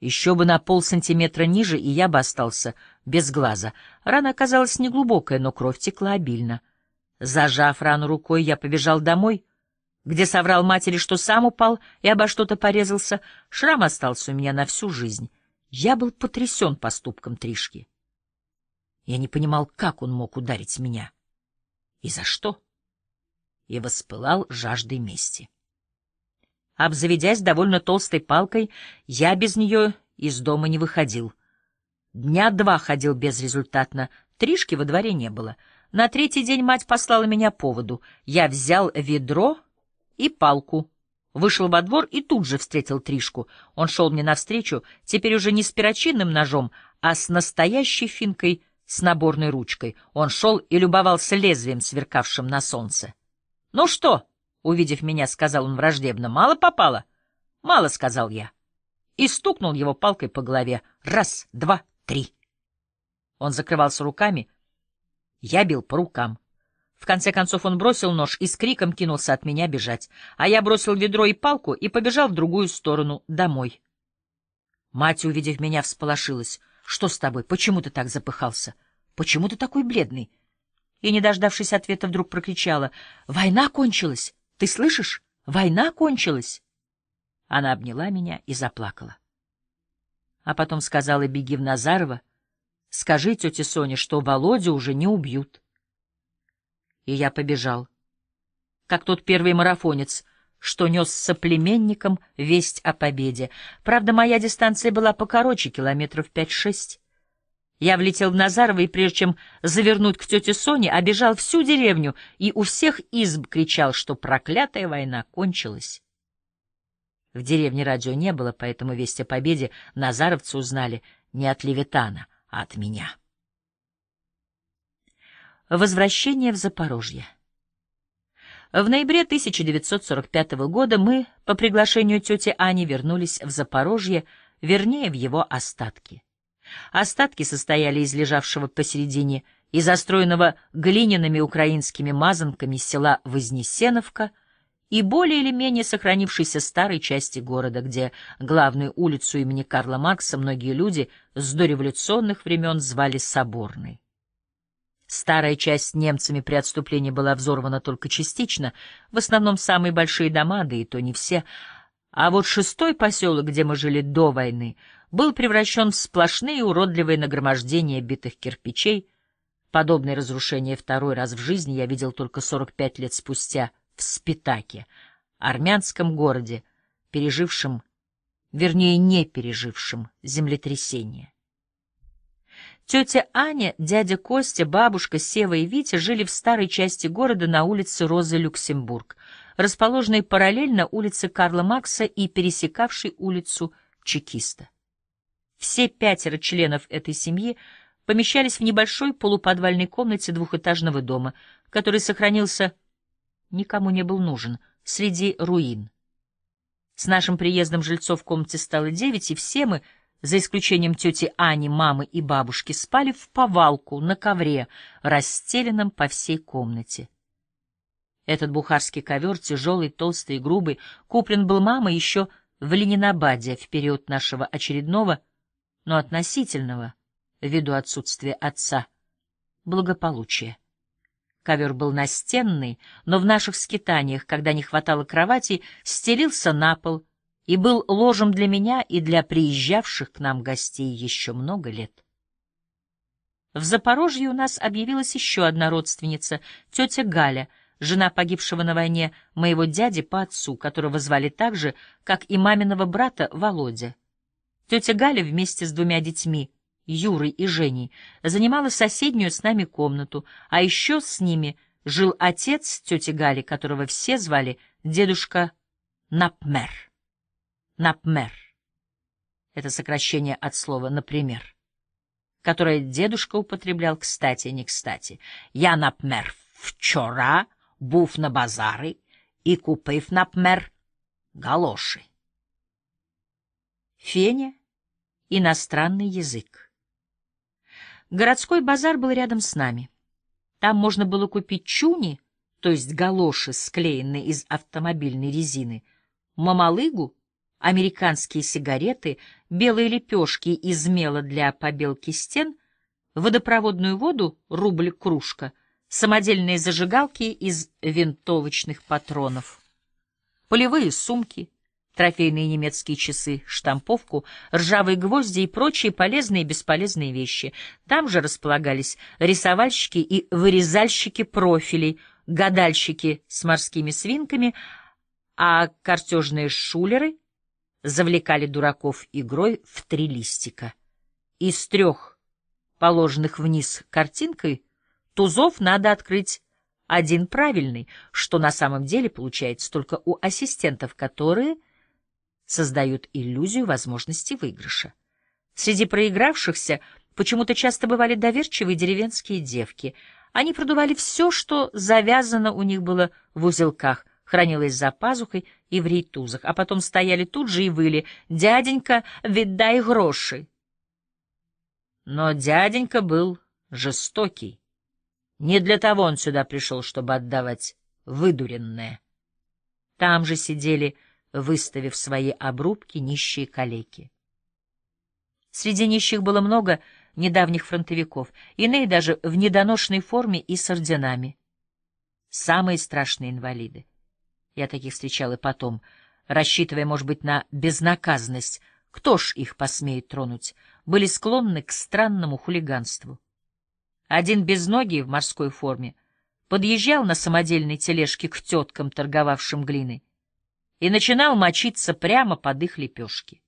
Еще бы на полсантиметра ниже, и я бы остался без глаза. Рана оказалась неглубокая, но кровь текла обильно. Зажав рану рукой, я побежал домой — где соврал матери, что сам упал и обо что-то порезался, шрам остался у меня на всю жизнь. Я был потрясен поступком Тришки. Я не понимал, как он мог ударить меня и за что, и воспылал жаждой мести. Обзаведясь довольно толстой палкой, я без нее из дома не выходил. Дня два ходил безрезультатно, Тришки во дворе не было. На третий день мать послала меня поводу. Я взял ведро и палку. Вышел во двор и тут же встретил Тришку. Он шел мне навстречу, теперь уже не с перочинным ножом, а с настоящей финкой с наборной ручкой. Он шел и любовался лезвием, сверкавшим на солнце. — Ну что? — увидев меня, сказал он враждебно. — Мало попало? — Мало, — сказал я. И стукнул его палкой по голове. Раз, два, три. Он закрывался руками. Я бил по рукам. В конце концов он бросил нож и с криком кинулся от меня бежать, а я бросил ведро и палку и побежал в другую сторону, домой. Мать, увидев меня, всполошилась. — Что с тобой? Почему ты так запыхался? Почему ты такой бледный? И, не дождавшись ответа, вдруг прокричала. — Война кончилась! Ты слышишь? Война кончилась! Она обняла меня и заплакала. А потом сказала, беги в Назарова, скажи тете Соне, что Володю уже не убьют и я побежал. Как тот первый марафонец, что нес соплеменникам весть о победе. Правда, моя дистанция была покороче, километров пять-шесть. Я влетел в Назарово и, прежде чем завернуть к тете Соне, обежал всю деревню и у всех изб кричал, что проклятая война кончилась. В деревне радио не было, поэтому весть о победе назаровцы узнали не от Левитана, а от меня. Возвращение в Запорожье. В ноябре 1945 года мы, по приглашению тети Ани, вернулись в Запорожье, вернее, в его остатки. Остатки состояли из лежавшего посередине и застроенного глиняными украинскими мазанками села Вознесеновка и более или менее сохранившейся старой части города, где главную улицу имени Карла Маркса многие люди с дореволюционных времен звали Соборной. Старая часть немцами при отступлении была взорвана только частично, в основном самые большие дома, да и то не все. А вот шестой поселок, где мы жили до войны, был превращен в сплошные уродливые нагромождения битых кирпичей. Подобное разрушение второй раз в жизни я видел только 45 лет спустя в Спитаке, армянском городе, пережившем, вернее, не пережившем землетрясение. Тетя Аня, дядя Костя, бабушка Сева и Витя жили в старой части города на улице Розы Люксембург, расположенной параллельно улице Карла Макса и пересекавшей улицу Чекиста. Все пятеро членов этой семьи помещались в небольшой полуподвальной комнате двухэтажного дома, который сохранился, никому не был нужен, среди руин. С нашим приездом жильцов в комнате стало девять, и все мы — за исключением тети Ани, мамы и бабушки, спали в повалку на ковре, расстеленном по всей комнате. Этот бухарский ковер, тяжелый, толстый и грубый, куплен был мамой еще в Ленинабаде в период нашего очередного, но относительного, ввиду отсутствия отца, благополучия. Ковер был настенный, но в наших скитаниях, когда не хватало кровати, стелился на пол — и был ложем для меня и для приезжавших к нам гостей еще много лет. В Запорожье у нас объявилась еще одна родственница, тетя Галя, жена погибшего на войне моего дяди по отцу, которого звали так же, как и маминого брата Володя. Тетя Галя вместе с двумя детьми, Юрой и Женей, занимала соседнюю с нами комнату, а еще с ними жил отец тети Гали, которого все звали дедушка Напмер. «Напмер». Это сокращение от слова «например», которое дедушка употреблял кстати не кстати. «Я, напмер, вчера був на базары и купив, напмер, галоши». Феня — иностранный язык. Городской базар был рядом с нами. Там можно было купить чуни, то есть галоши, склеенные из автомобильной резины, мамалыгу американские сигареты, белые лепешки из мела для побелки стен, водопроводную воду, рубль кружка, самодельные зажигалки из винтовочных патронов, полевые сумки, трофейные немецкие часы, штамповку, ржавые гвозди и прочие полезные и бесполезные вещи. Там же располагались рисовальщики и вырезальщики профилей, гадальщики с морскими свинками, а картежные шулеры — завлекали дураков игрой в три листика. Из трех положенных вниз картинкой тузов надо открыть один правильный, что на самом деле получается только у ассистентов, которые создают иллюзию возможности выигрыша. Среди проигравшихся почему-то часто бывали доверчивые деревенские девки. Они продували все, что завязано у них было в узелках, хранилось за пазухой и в рейтузах, а потом стояли тут же и выли «Дяденька, видай гроши!» Но дяденька был жестокий. Не для того он сюда пришел, чтобы отдавать выдуренное. Там же сидели, выставив свои обрубки, нищие калеки. Среди нищих было много недавних фронтовиков, иные даже в недоношенной форме и с орденами. Самые страшные инвалиды. Я таких встречал и потом, рассчитывая, может быть, на безнаказанность. Кто ж их посмеет тронуть? Были склонны к странному хулиганству. Один без ноги в морской форме подъезжал на самодельной тележке к теткам, торговавшим глиной, и начинал мочиться прямо под их лепешки.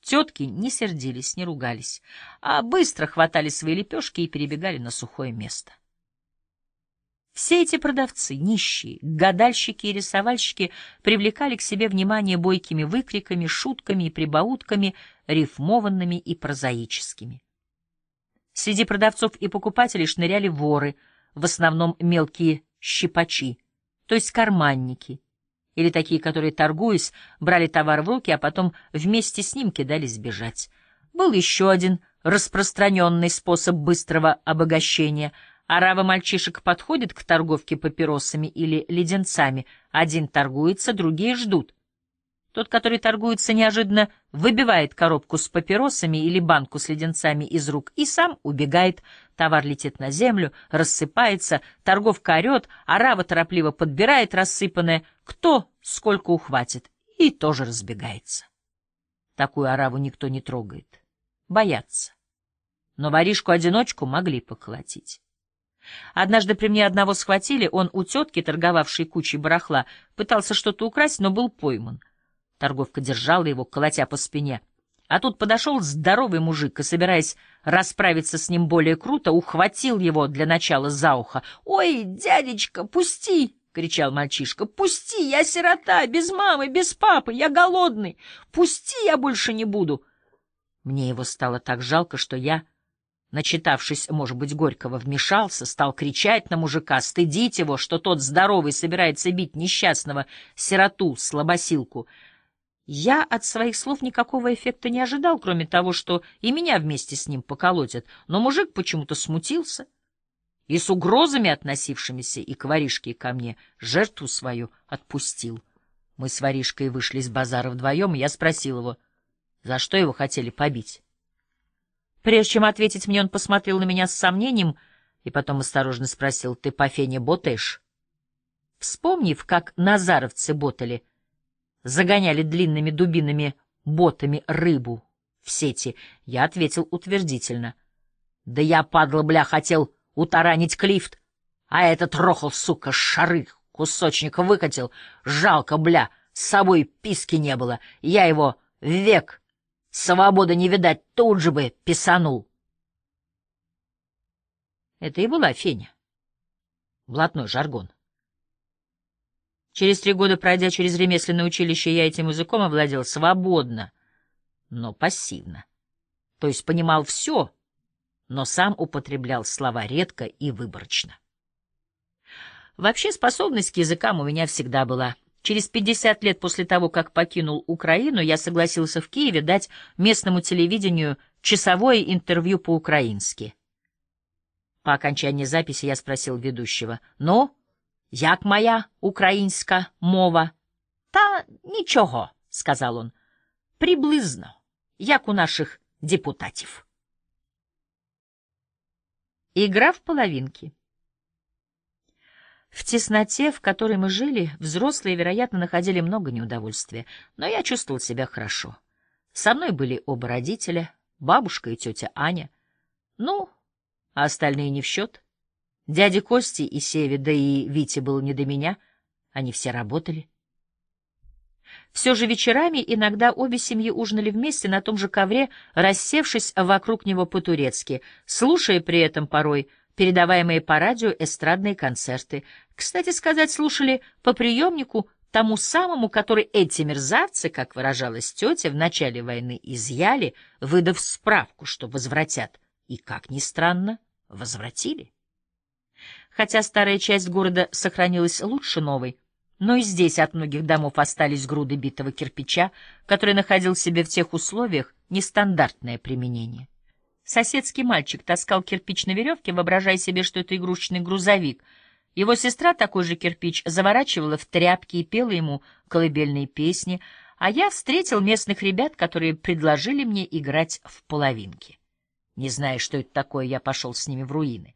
Тетки не сердились, не ругались, а быстро хватали свои лепешки и перебегали на сухое место. Все эти продавцы, нищие, гадальщики и рисовальщики привлекали к себе внимание бойкими выкриками, шутками и прибаутками, рифмованными и прозаическими. Среди продавцов и покупателей шныряли воры, в основном мелкие щипачи, то есть карманники, или такие, которые, торгуясь, брали товар в руки, а потом вместе с ним кидались бежать. Был еще один распространенный способ быстрого обогащения — Арава мальчишек подходит к торговке папиросами или леденцами. Один торгуется, другие ждут. Тот, который торгуется, неожиданно выбивает коробку с папиросами или банку с леденцами из рук и сам убегает. Товар летит на землю, рассыпается, торговка орет, арава торопливо подбирает рассыпанное, кто сколько ухватит, и тоже разбегается. Такую араву никто не трогает. Боятся. Но воришку-одиночку могли поколотить. Однажды при мне одного схватили, он у тетки, торговавшей кучей барахла, пытался что-то украсть, но был пойман. Торговка держала его, колотя по спине. А тут подошел здоровый мужик и, собираясь расправиться с ним более круто, ухватил его для начала за ухо. «Ой, дядечка, пусти!» — кричал мальчишка. «Пусти! Я сирота, без мамы, без папы, я голодный! Пусти, я больше не буду!» Мне его стало так жалко, что я начитавшись, может быть, Горького, вмешался, стал кричать на мужика, стыдить его, что тот здоровый собирается бить несчастного сироту, слабосилку. Я от своих слов никакого эффекта не ожидал, кроме того, что и меня вместе с ним поколотят, но мужик почему-то смутился и с угрозами, относившимися и к воришке, и ко мне, жертву свою отпустил. Мы с воришкой вышли из базара вдвоем, и я спросил его, за что его хотели побить. Прежде чем ответить мне, он посмотрел на меня с сомнением и потом осторожно спросил, «Ты по фене ботаешь?» Вспомнив, как назаровцы ботали, загоняли длинными дубинами ботами рыбу в сети, я ответил утвердительно. «Да я, падла, бля, хотел утаранить клифт, а этот рохл, сука, шары, кусочник выкатил. Жалко, бля, с собой писки не было, я его век Свобода не видать, тут же бы писанул. Это и была Феня. Блатной жаргон. Через три года, пройдя через ремесленное училище, я этим языком овладел свободно, но пассивно. То есть понимал все, но сам употреблял слова редко и выборочно. Вообще способность к языкам у меня всегда была — Через 50 лет после того, как покинул Украину, я согласился в Киеве дать местному телевидению часовое интервью по-украински. По окончании записи я спросил ведущего, «Ну, як моя украинская мова?» «Та ничего», — сказал он, — «приблизно, як у наших депутатів». Игра в половинки. В тесноте, в которой мы жили, взрослые, вероятно, находили много неудовольствия, но я чувствовал себя хорошо. Со мной были оба родителя, бабушка и тетя Аня. Ну, а остальные не в счет. Дяди Кости и Севи, да и Вите было не до меня, они все работали. Все же вечерами иногда обе семьи ужинали вместе на том же ковре, рассевшись вокруг него по-турецки, слушая при этом порой передаваемые по радио эстрадные концерты, кстати сказать, слушали по приемнику тому самому, который эти мерзавцы, как выражалась тетя, в начале войны изъяли, выдав справку, что возвратят. И, как ни странно, возвратили. Хотя старая часть города сохранилась лучше новой, но и здесь от многих домов остались груды битого кирпича, который находил себе в тех условиях нестандартное применение. Соседский мальчик таскал кирпич на веревке, воображая себе, что это игрушечный грузовик — его сестра, такой же кирпич, заворачивала в тряпки и пела ему колыбельные песни, а я встретил местных ребят, которые предложили мне играть в половинки. Не зная, что это такое, я пошел с ними в руины.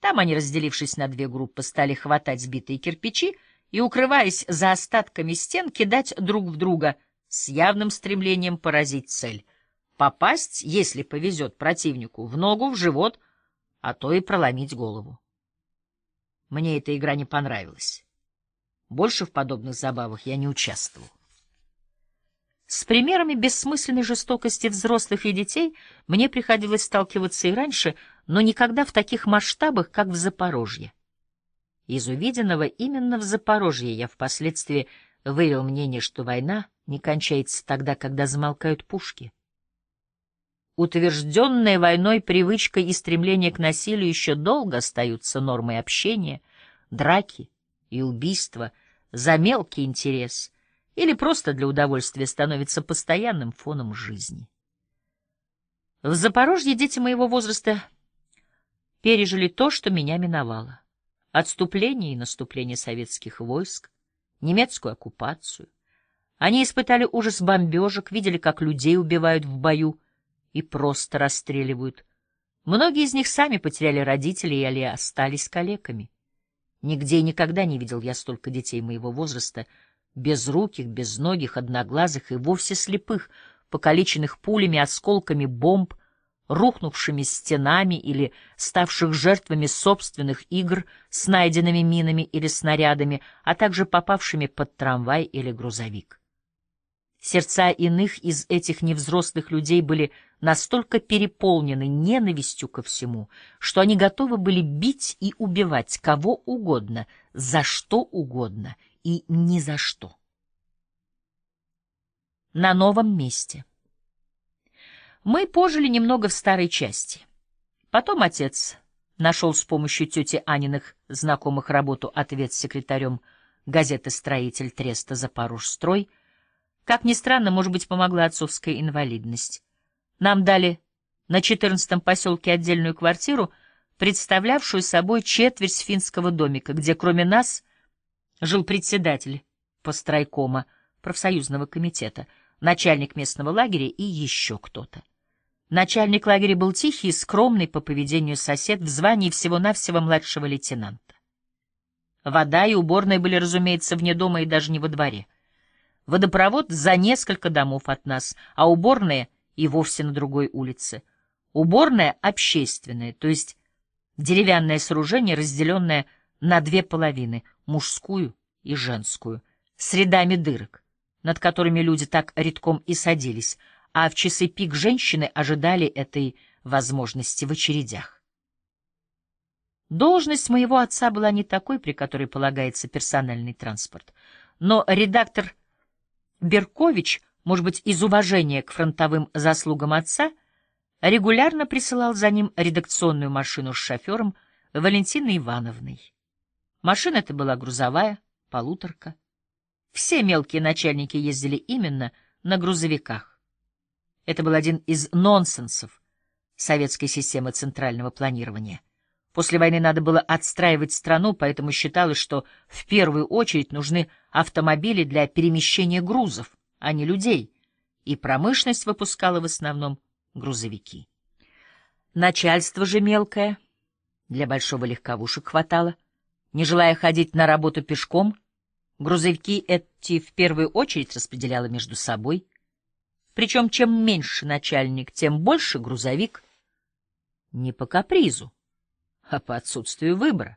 Там они, разделившись на две группы, стали хватать сбитые кирпичи и, укрываясь за остатками стен, кидать друг в друга с явным стремлением поразить цель. Попасть, если повезет противнику, в ногу, в живот, а то и проломить голову. Мне эта игра не понравилась. Больше в подобных забавах я не участвовал. С примерами бессмысленной жестокости взрослых и детей мне приходилось сталкиваться и раньше, но никогда в таких масштабах, как в Запорожье. Из увиденного именно в Запорожье я впоследствии вывел мнение, что война не кончается тогда, когда замолкают пушки — утвержденная войной привычка и стремление к насилию еще долго остаются нормой общения, драки и убийства за мелкий интерес или просто для удовольствия становятся постоянным фоном жизни. В Запорожье дети моего возраста пережили то, что меня миновало. Отступление и наступление советских войск, немецкую оккупацию. Они испытали ужас бомбежек, видели, как людей убивают в бою, и просто расстреливают. Многие из них сами потеряли родителей или остались калеками. Нигде и никогда не видел я столько детей моего возраста, безруких, безногих, одноглазых и вовсе слепых, покалеченных пулями, осколками бомб, рухнувшими стенами или ставших жертвами собственных игр с найденными минами или снарядами, а также попавшими под трамвай или грузовик. Сердца иных из этих невзрослых людей были настолько переполнены ненавистью ко всему, что они готовы были бить и убивать кого угодно, за что угодно и ни за что. На новом месте. Мы пожили немного в старой части. Потом отец нашел с помощью тети Аниных знакомых работу ответ секретарем газеты «Строитель Треста Запорожстрой» Как ни странно, может быть, помогла отцовская инвалидность. Нам дали на 14-м поселке отдельную квартиру, представлявшую собой четверть финского домика, где кроме нас жил председатель постройкома профсоюзного комитета, начальник местного лагеря и еще кто-то. Начальник лагеря был тихий и скромный по поведению сосед в звании всего-навсего младшего лейтенанта. Вода и уборная были, разумеется, вне дома и даже не во дворе. Водопровод за несколько домов от нас, а уборная и вовсе на другой улице. Уборная общественная, то есть деревянное сооружение, разделенное на две половины, мужскую и женскую, с рядами дырок, над которыми люди так редком и садились, а в часы пик женщины ожидали этой возможности в очередях. Должность моего отца была не такой, при которой полагается персональный транспорт, но редактор Беркович, может быть, из уважения к фронтовым заслугам отца, регулярно присылал за ним редакционную машину с шофером Валентиной Ивановной. Машина эта была грузовая, полуторка. Все мелкие начальники ездили именно на грузовиках. Это был один из нонсенсов советской системы центрального планирования — После войны надо было отстраивать страну, поэтому считалось, что в первую очередь нужны автомобили для перемещения грузов, а не людей, и промышленность выпускала в основном грузовики. Начальство же мелкое, для большого легковушек хватало. Не желая ходить на работу пешком, грузовики эти в первую очередь распределяло между собой. Причем чем меньше начальник, тем больше грузовик. Не по капризу а по отсутствию выбора.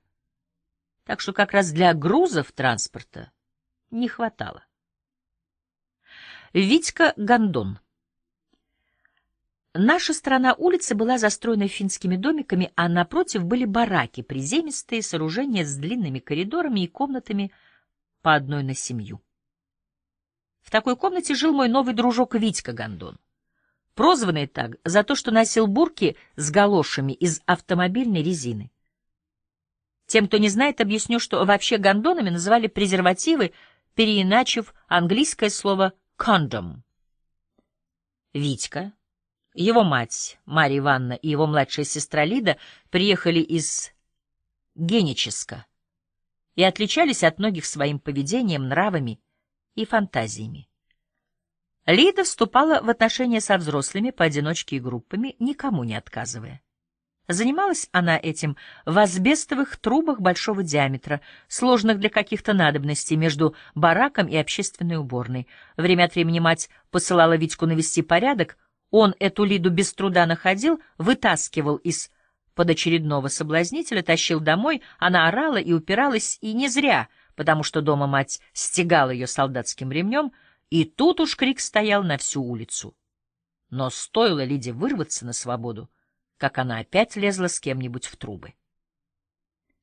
Так что как раз для грузов транспорта не хватало. Витька Гондон Наша сторона улицы была застроена финскими домиками, а напротив были бараки, приземистые сооружения с длинными коридорами и комнатами по одной на семью. В такой комнате жил мой новый дружок Витька Гондон прозванный так за то, что носил бурки с галошами из автомобильной резины. Тем, кто не знает, объясню, что вообще гондонами называли презервативы, переиначив английское слово «кондом». Витька, его мать Марья Ивановна и его младшая сестра Лида приехали из Генеческа и отличались от многих своим поведением, нравами и фантазиями. Лида вступала в отношения со взрослыми поодиночке и группами, никому не отказывая. Занималась она этим в асбестовых трубах большого диаметра, сложных для каких-то надобностей между бараком и общественной уборной. Время от времени мать посылала Витьку навести порядок, он эту Лиду без труда находил, вытаскивал из под очередного соблазнителя, тащил домой, она орала и упиралась, и не зря, потому что дома мать стегала ее солдатским ремнем — и тут уж крик стоял на всю улицу. Но стоило Лиде вырваться на свободу, как она опять лезла с кем-нибудь в трубы.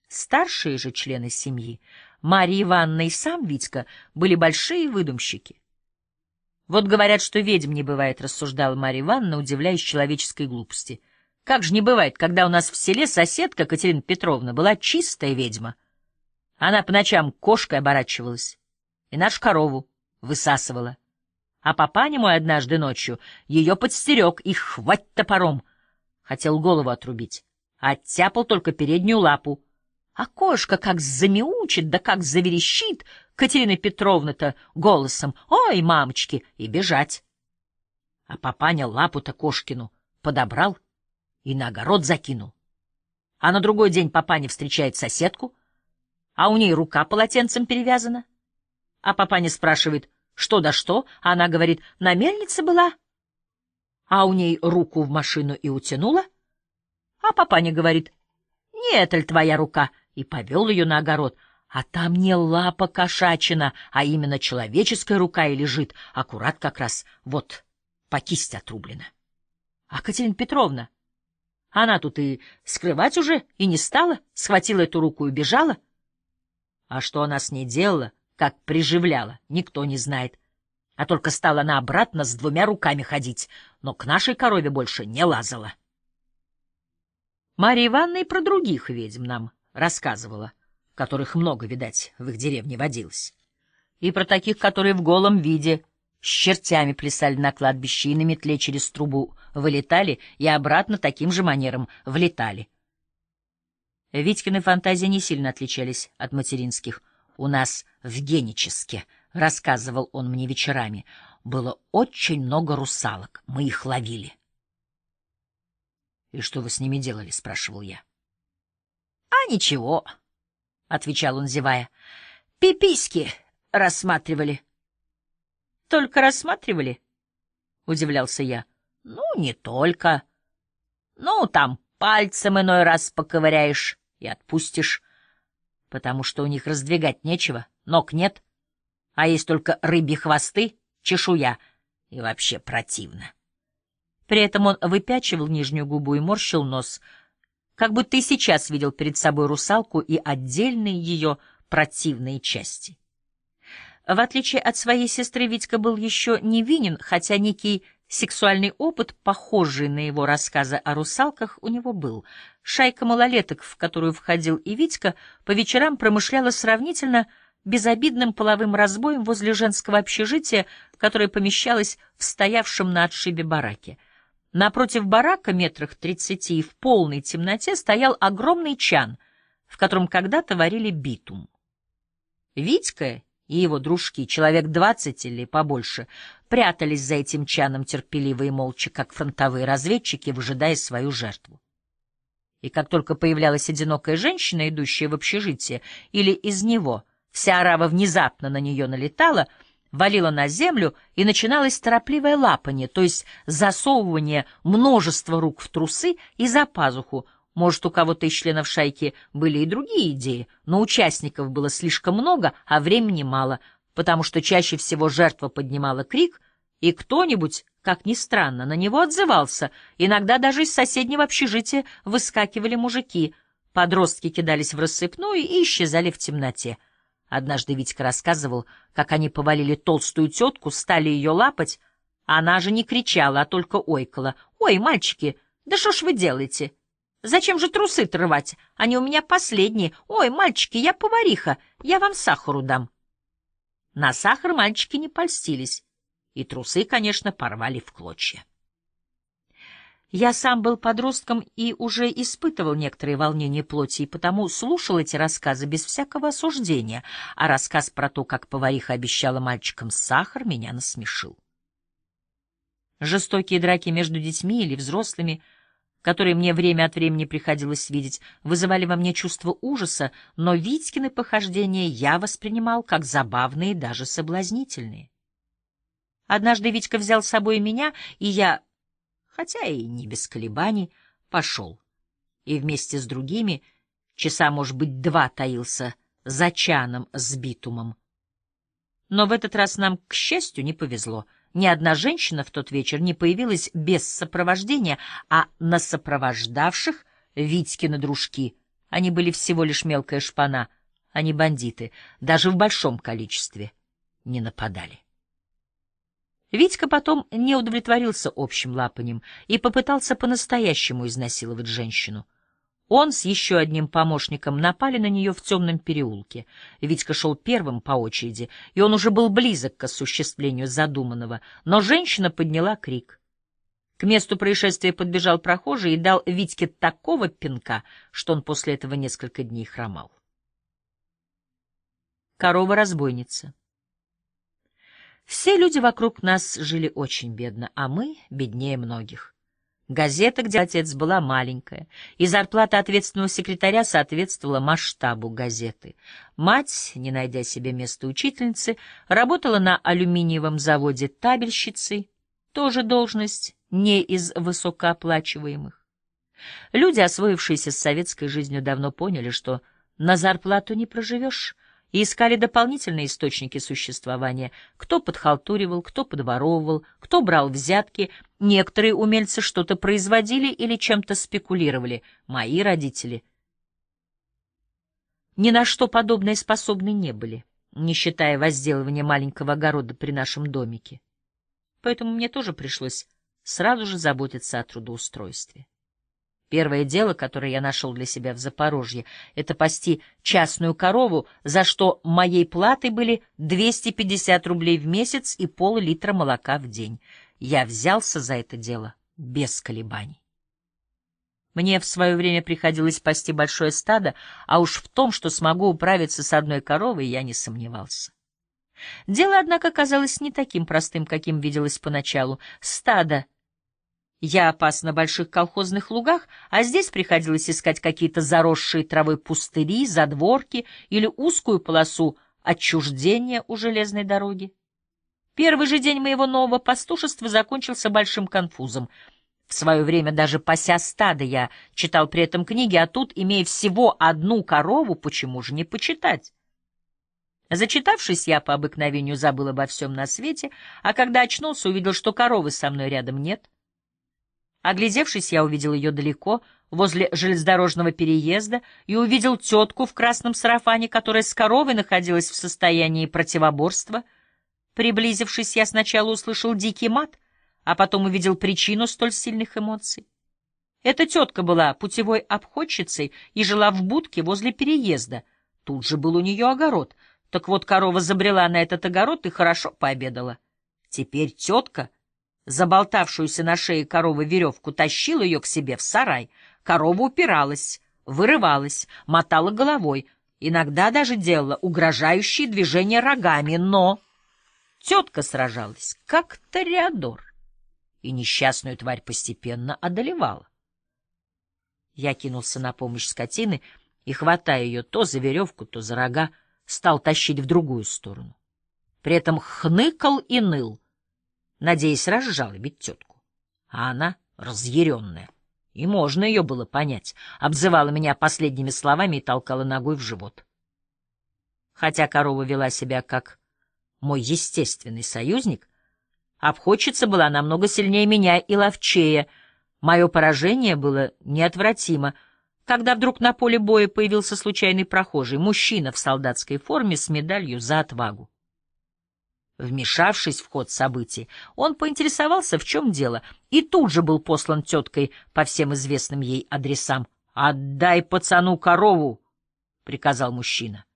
Старшие же члены семьи, Мария Ивановна и сам Витька, были большие выдумщики. Вот говорят, что ведьм не бывает, рассуждала Мария Ивановна, удивляясь человеческой глупости. Как же не бывает, когда у нас в селе соседка Катерина Петровна была чистая ведьма. Она по ночам кошкой оборачивалась и наш корову высасывала. А папаня мой однажды ночью ее подстерег и хвать топором. Хотел голову отрубить, а оттяпал только переднюю лапу. А кошка как замяучит, да как заверещит, Катерина Петровна-то голосом «Ой, мамочки!» и бежать. А папаня лапу-то кошкину подобрал и на огород закинул. А на другой день папаня встречает соседку, а у ней рука полотенцем перевязана. А папа не спрашивает, что да что, а она говорит, на мельнице была. А у ней руку в машину и утянула. А папа не говорит, нет, аль твоя рука, и повел ее на огород. А там не лапа кошачина, а именно человеческая рука и лежит, аккурат как раз, вот, по кисть отрублена. А Катерина Петровна, она тут и скрывать уже и не стала, схватила эту руку и убежала. А что она с ней делала, как приживляла, никто не знает. А только стала она обратно с двумя руками ходить, но к нашей корове больше не лазала. Мария Ивановна и про других ведьм нам рассказывала, которых много, видать, в их деревне водилось. И про таких, которые в голом виде с чертями плясали на кладбище и на метле через трубу вылетали и обратно таким же манером влетали. Витькины фантазии не сильно отличались от материнских у нас в Геническе, — рассказывал он мне вечерами, — было очень много русалок, мы их ловили. — И что вы с ними делали? — спрашивал я. — А ничего, — отвечал он, зевая. — Пиписьки рассматривали. — Только рассматривали? — удивлялся я. — Ну, не только. Ну, там пальцем иной раз поковыряешь и отпустишь потому что у них раздвигать нечего, ног нет, а есть только рыбьи хвосты, чешуя, и вообще противно. При этом он выпячивал нижнюю губу и морщил нос, как будто и сейчас видел перед собой русалку и отдельные ее противные части. В отличие от своей сестры, Витька был еще невинен, хотя некий Сексуальный опыт, похожий на его рассказы о русалках, у него был. Шайка малолеток, в которую входил и Витька, по вечерам промышляла сравнительно безобидным половым разбоем возле женского общежития, которое помещалось в стоявшем на отшибе бараке. Напротив барака, метрах тридцати, и в полной темноте стоял огромный чан, в котором когда-то варили битум. Витька и его дружки, человек двадцать или побольше, прятались за этим чаном терпеливо и молча, как фронтовые разведчики, выжидая свою жертву. И как только появлялась одинокая женщина, идущая в общежитие, или из него, вся арава внезапно на нее налетала, валила на землю, и начиналось торопливое лапание, то есть засовывание множества рук в трусы и за пазуху, может, у кого-то из членов шайки были и другие идеи, но участников было слишком много, а времени мало, потому что чаще всего жертва поднимала крик, и кто-нибудь, как ни странно, на него отзывался. Иногда даже из соседнего общежития выскакивали мужики. Подростки кидались в рассыпную и исчезали в темноте. Однажды Витька рассказывал, как они повалили толстую тетку, стали ее лапать. Она же не кричала, а только ойкала. «Ой, мальчики, да что ж вы делаете?» Зачем же трусы отрывать? Они у меня последние. Ой, мальчики, я повариха, я вам сахару дам. На сахар мальчики не польстились, и трусы, конечно, порвали в клочья. Я сам был подростком и уже испытывал некоторые волнения плоти, и потому слушал эти рассказы без всякого осуждения, а рассказ про то, как повариха обещала мальчикам сахар, меня насмешил. Жестокие драки между детьми или взрослыми — которые мне время от времени приходилось видеть, вызывали во мне чувство ужаса, но Витькины похождения я воспринимал как забавные и даже соблазнительные. Однажды Витька взял с собой меня, и я, хотя и не без колебаний, пошел. И вместе с другими часа, может быть, два таился за чаном с битумом. Но в этот раз нам, к счастью, не повезло — ни одна женщина в тот вечер не появилась без сопровождения, а на сопровождавших Витькины дружки. Они были всего лишь мелкая шпана, они а бандиты, даже в большом количестве не нападали. Витька потом не удовлетворился общим лапанием и попытался по-настоящему изнасиловать женщину — он с еще одним помощником напали на нее в темном переулке. Витька шел первым по очереди, и он уже был близок к осуществлению задуманного, но женщина подняла крик. К месту происшествия подбежал прохожий и дал Витьке такого пинка, что он после этого несколько дней хромал. Корова-разбойница Все люди вокруг нас жили очень бедно, а мы беднее многих. Газета, где отец, была маленькая, и зарплата ответственного секретаря соответствовала масштабу газеты. Мать, не найдя себе места учительницы, работала на алюминиевом заводе табельщицей, тоже должность не из высокооплачиваемых. Люди, освоившиеся с советской жизнью, давно поняли, что на зарплату не проживешь, и искали дополнительные источники существования. Кто подхалтуривал, кто подворовывал, кто брал взятки. Некоторые умельцы что-то производили или чем-то спекулировали. Мои родители ни на что подобное способны не были, не считая возделывания маленького огорода при нашем домике. Поэтому мне тоже пришлось сразу же заботиться о трудоустройстве. Первое дело, которое я нашел для себя в Запорожье, это пасти частную корову, за что моей платой были 250 рублей в месяц и пол-литра молока в день. Я взялся за это дело без колебаний. Мне в свое время приходилось пасти большое стадо, а уж в том, что смогу управиться с одной коровой, я не сомневался. Дело, однако, казалось не таким простым, каким виделось поначалу. Стадо я опас на больших колхозных лугах, а здесь приходилось искать какие-то заросшие травой пустыри, задворки или узкую полосу отчуждения у железной дороги. Первый же день моего нового пастушества закончился большим конфузом. В свое время даже пася стада я читал при этом книги, а тут, имея всего одну корову, почему же не почитать? Зачитавшись, я по обыкновению забыл обо всем на свете, а когда очнулся, увидел, что коровы со мной рядом нет — Оглядевшись, я увидел ее далеко, возле железнодорожного переезда, и увидел тетку в красном сарафане, которая с коровой находилась в состоянии противоборства. Приблизившись, я сначала услышал дикий мат, а потом увидел причину столь сильных эмоций. Эта тетка была путевой обходчицей и жила в будке возле переезда. Тут же был у нее огород. Так вот, корова забрела на этот огород и хорошо пообедала. Теперь тетка — заболтавшуюся на шее коровы веревку, тащил ее к себе в сарай. Корова упиралась, вырывалась, мотала головой, иногда даже делала угрожающие движения рогами, но... Тетка сражалась, как Тореадор, и несчастную тварь постепенно одолевала. Я кинулся на помощь скотины и, хватая ее то за веревку, то за рога, стал тащить в другую сторону. При этом хныкал и ныл — надеясь разжалобить тетку. А она разъяренная. И можно ее было понять. Обзывала меня последними словами и толкала ногой в живот. Хотя корова вела себя как мой естественный союзник, обходчица была намного сильнее меня и ловчее. Мое поражение было неотвратимо, когда вдруг на поле боя появился случайный прохожий, мужчина в солдатской форме с медалью за отвагу. Вмешавшись в ход событий, он поинтересовался, в чем дело, и тут же был послан теткой по всем известным ей адресам. «Отдай пацану корову!» — приказал мужчина.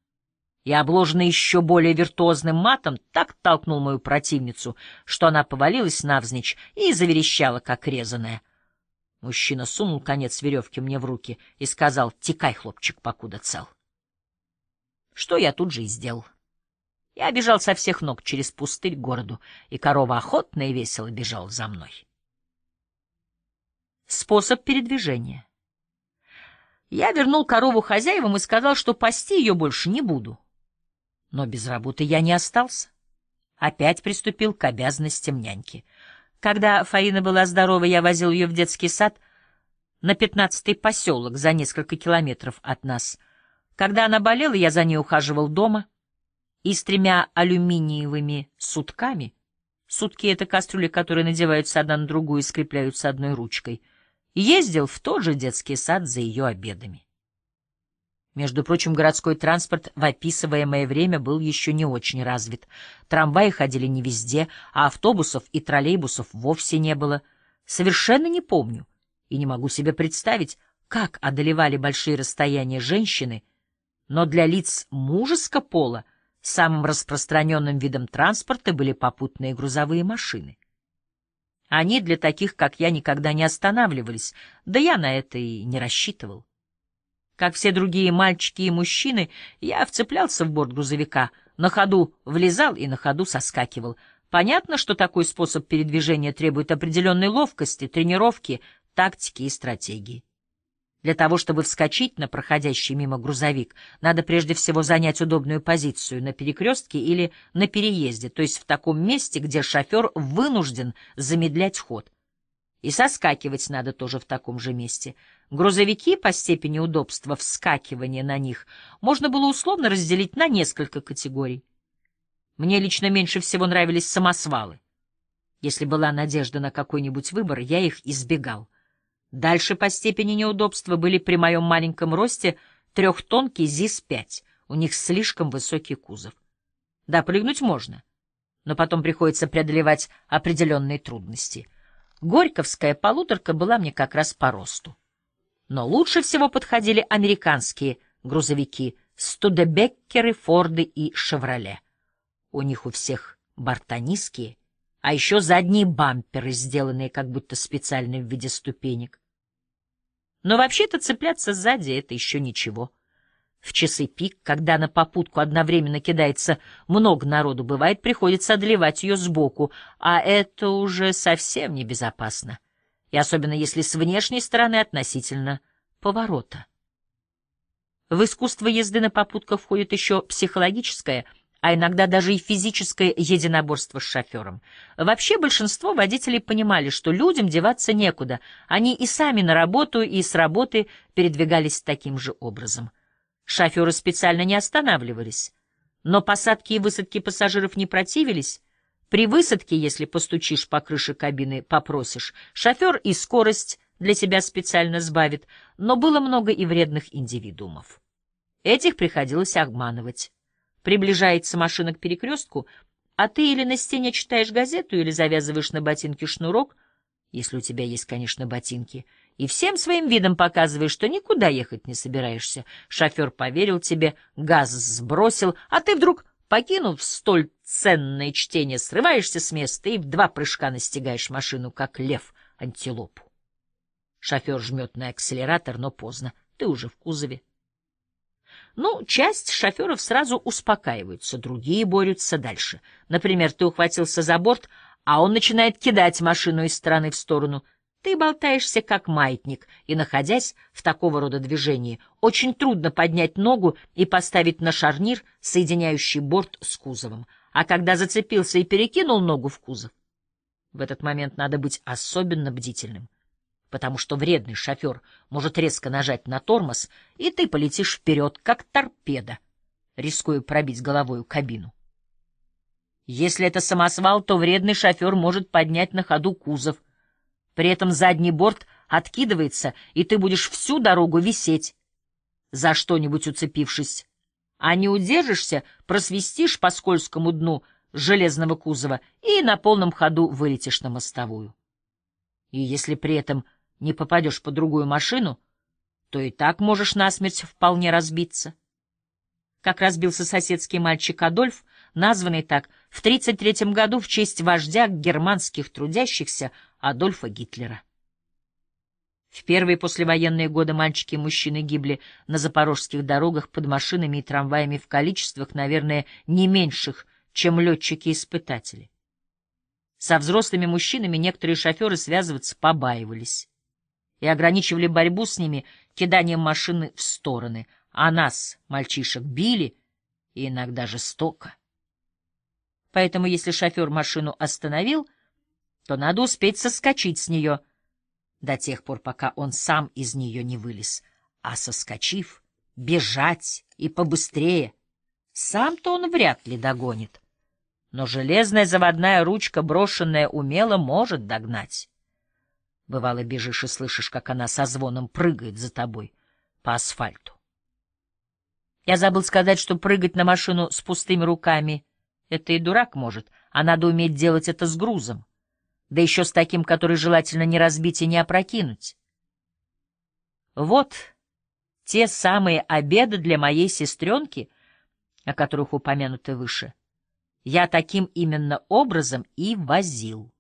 И, обложенный еще более виртуозным матом, так толкнул мою противницу, что она повалилась навзничь и заверещала, как резаная. Мужчина сунул конец веревки мне в руки и сказал, «Текай, хлопчик, покуда цел». Что я тут же и сделал. Я бежал со всех ног через пустырь к городу, и корова охотно и весело бежала за мной. Способ передвижения. Я вернул корову хозяевам и сказал, что пасти ее больше не буду. Но без работы я не остался. Опять приступил к обязанностям няньки. Когда Фаина была здорова, я возил ее в детский сад на пятнадцатый поселок за несколько километров от нас. Когда она болела, я за ней ухаживал дома — и с тремя алюминиевыми сутками. Сутки — это кастрюли, которые надеваются одна на другую и скрепляются одной ручкой. Ездил в тот же детский сад за ее обедами. Между прочим, городской транспорт в описываемое время был еще не очень развит. Трамваи ходили не везде, а автобусов и троллейбусов вовсе не было. Совершенно не помню и не могу себе представить, как одолевали большие расстояния женщины, но для лиц мужеского пола — Самым распространенным видом транспорта были попутные грузовые машины. Они для таких, как я, никогда не останавливались, да я на это и не рассчитывал. Как все другие мальчики и мужчины, я вцеплялся в борт грузовика, на ходу влезал и на ходу соскакивал. Понятно, что такой способ передвижения требует определенной ловкости, тренировки, тактики и стратегии. Для того, чтобы вскочить на проходящий мимо грузовик, надо прежде всего занять удобную позицию на перекрестке или на переезде, то есть в таком месте, где шофер вынужден замедлять ход. И соскакивать надо тоже в таком же месте. Грузовики по степени удобства вскакивания на них можно было условно разделить на несколько категорий. Мне лично меньше всего нравились самосвалы. Если была надежда на какой-нибудь выбор, я их избегал. Дальше по степени неудобства были при моем маленьком росте трехтонкий ЗИС-5. У них слишком высокий кузов. Да, прыгнуть можно, но потом приходится преодолевать определенные трудности. Горьковская полуторка была мне как раз по росту. Но лучше всего подходили американские грузовики — Студебеккеры, Форды и Шевроле. У них у всех борта низкие, а еще задние бамперы, сделанные как будто специально в виде ступенек. Но вообще-то цепляться сзади — это еще ничего. В часы пик, когда на попутку одновременно кидается много народу, бывает, приходится одолевать ее сбоку, а это уже совсем небезопасно, и особенно если с внешней стороны относительно поворота. В искусство езды на попутках входит еще психологическое — а иногда даже и физическое единоборство с шофером. Вообще большинство водителей понимали, что людям деваться некуда, они и сами на работу, и с работы передвигались таким же образом. Шоферы специально не останавливались, но посадки и высадки пассажиров не противились, При высадке, если постучишь по крыше кабины, попросишь, шофер и скорость для тебя специально сбавит, но было много и вредных индивидуумов. Этих приходилось обманывать. Приближается машина к перекрестку, а ты или на стене читаешь газету, или завязываешь на ботинке шнурок, если у тебя есть, конечно, ботинки, и всем своим видом показываешь, что никуда ехать не собираешься. Шофер поверил тебе, газ сбросил, а ты вдруг, покинув столь ценное чтение, срываешься с места и в два прыжка настигаешь машину, как лев антилопу. Шофер жмет на акселератор, но поздно, ты уже в кузове. Ну, часть шоферов сразу успокаиваются, другие борются дальше. Например, ты ухватился за борт, а он начинает кидать машину из стороны в сторону. Ты болтаешься как маятник, и, находясь в такого рода движении, очень трудно поднять ногу и поставить на шарнир, соединяющий борт с кузовом. А когда зацепился и перекинул ногу в кузов, в этот момент надо быть особенно бдительным потому что вредный шофер может резко нажать на тормоз, и ты полетишь вперед, как торпеда, рискуя пробить головою кабину. Если это самосвал, то вредный шофер может поднять на ходу кузов. При этом задний борт откидывается, и ты будешь всю дорогу висеть, за что-нибудь уцепившись. А не удержишься, просвистишь по скользкому дну железного кузова и на полном ходу вылетишь на мостовую. И если при этом не попадешь под другую машину, то и так можешь насмерть вполне разбиться. Как разбился соседский мальчик Адольф, названный так в 1933 году в честь вождя германских трудящихся Адольфа Гитлера. В первые послевоенные годы мальчики и мужчины гибли на запорожских дорогах под машинами и трамваями в количествах, наверное, не меньших, чем летчики-испытатели. Со взрослыми мужчинами некоторые шоферы связываться побаивались и ограничивали борьбу с ними киданием машины в стороны, а нас, мальчишек, били, и иногда жестоко. Поэтому если шофер машину остановил, то надо успеть соскочить с нее до тех пор, пока он сам из нее не вылез, а соскочив, бежать и побыстрее. Сам-то он вряд ли догонит но железная заводная ручка, брошенная умело, может догнать. Бывало, бежишь и слышишь, как она со звоном прыгает за тобой по асфальту. Я забыл сказать, что прыгать на машину с пустыми руками — это и дурак может, а надо уметь делать это с грузом, да еще с таким, который желательно не разбить и не опрокинуть. Вот те самые обеды для моей сестренки, о которых упомянуто выше. Я таким именно образом и возил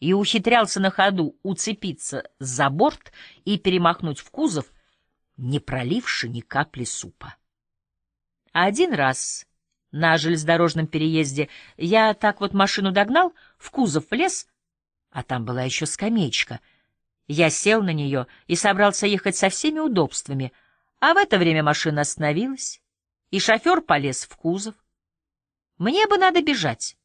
и ухитрялся на ходу уцепиться за борт и перемахнуть в кузов, не проливши ни капли супа. А один раз на железнодорожном переезде я так вот машину догнал, в кузов влез, а там была еще скамеечка. Я сел на нее и собрался ехать со всеми удобствами, а в это время машина остановилась, и шофер полез в кузов. Мне бы надо бежать.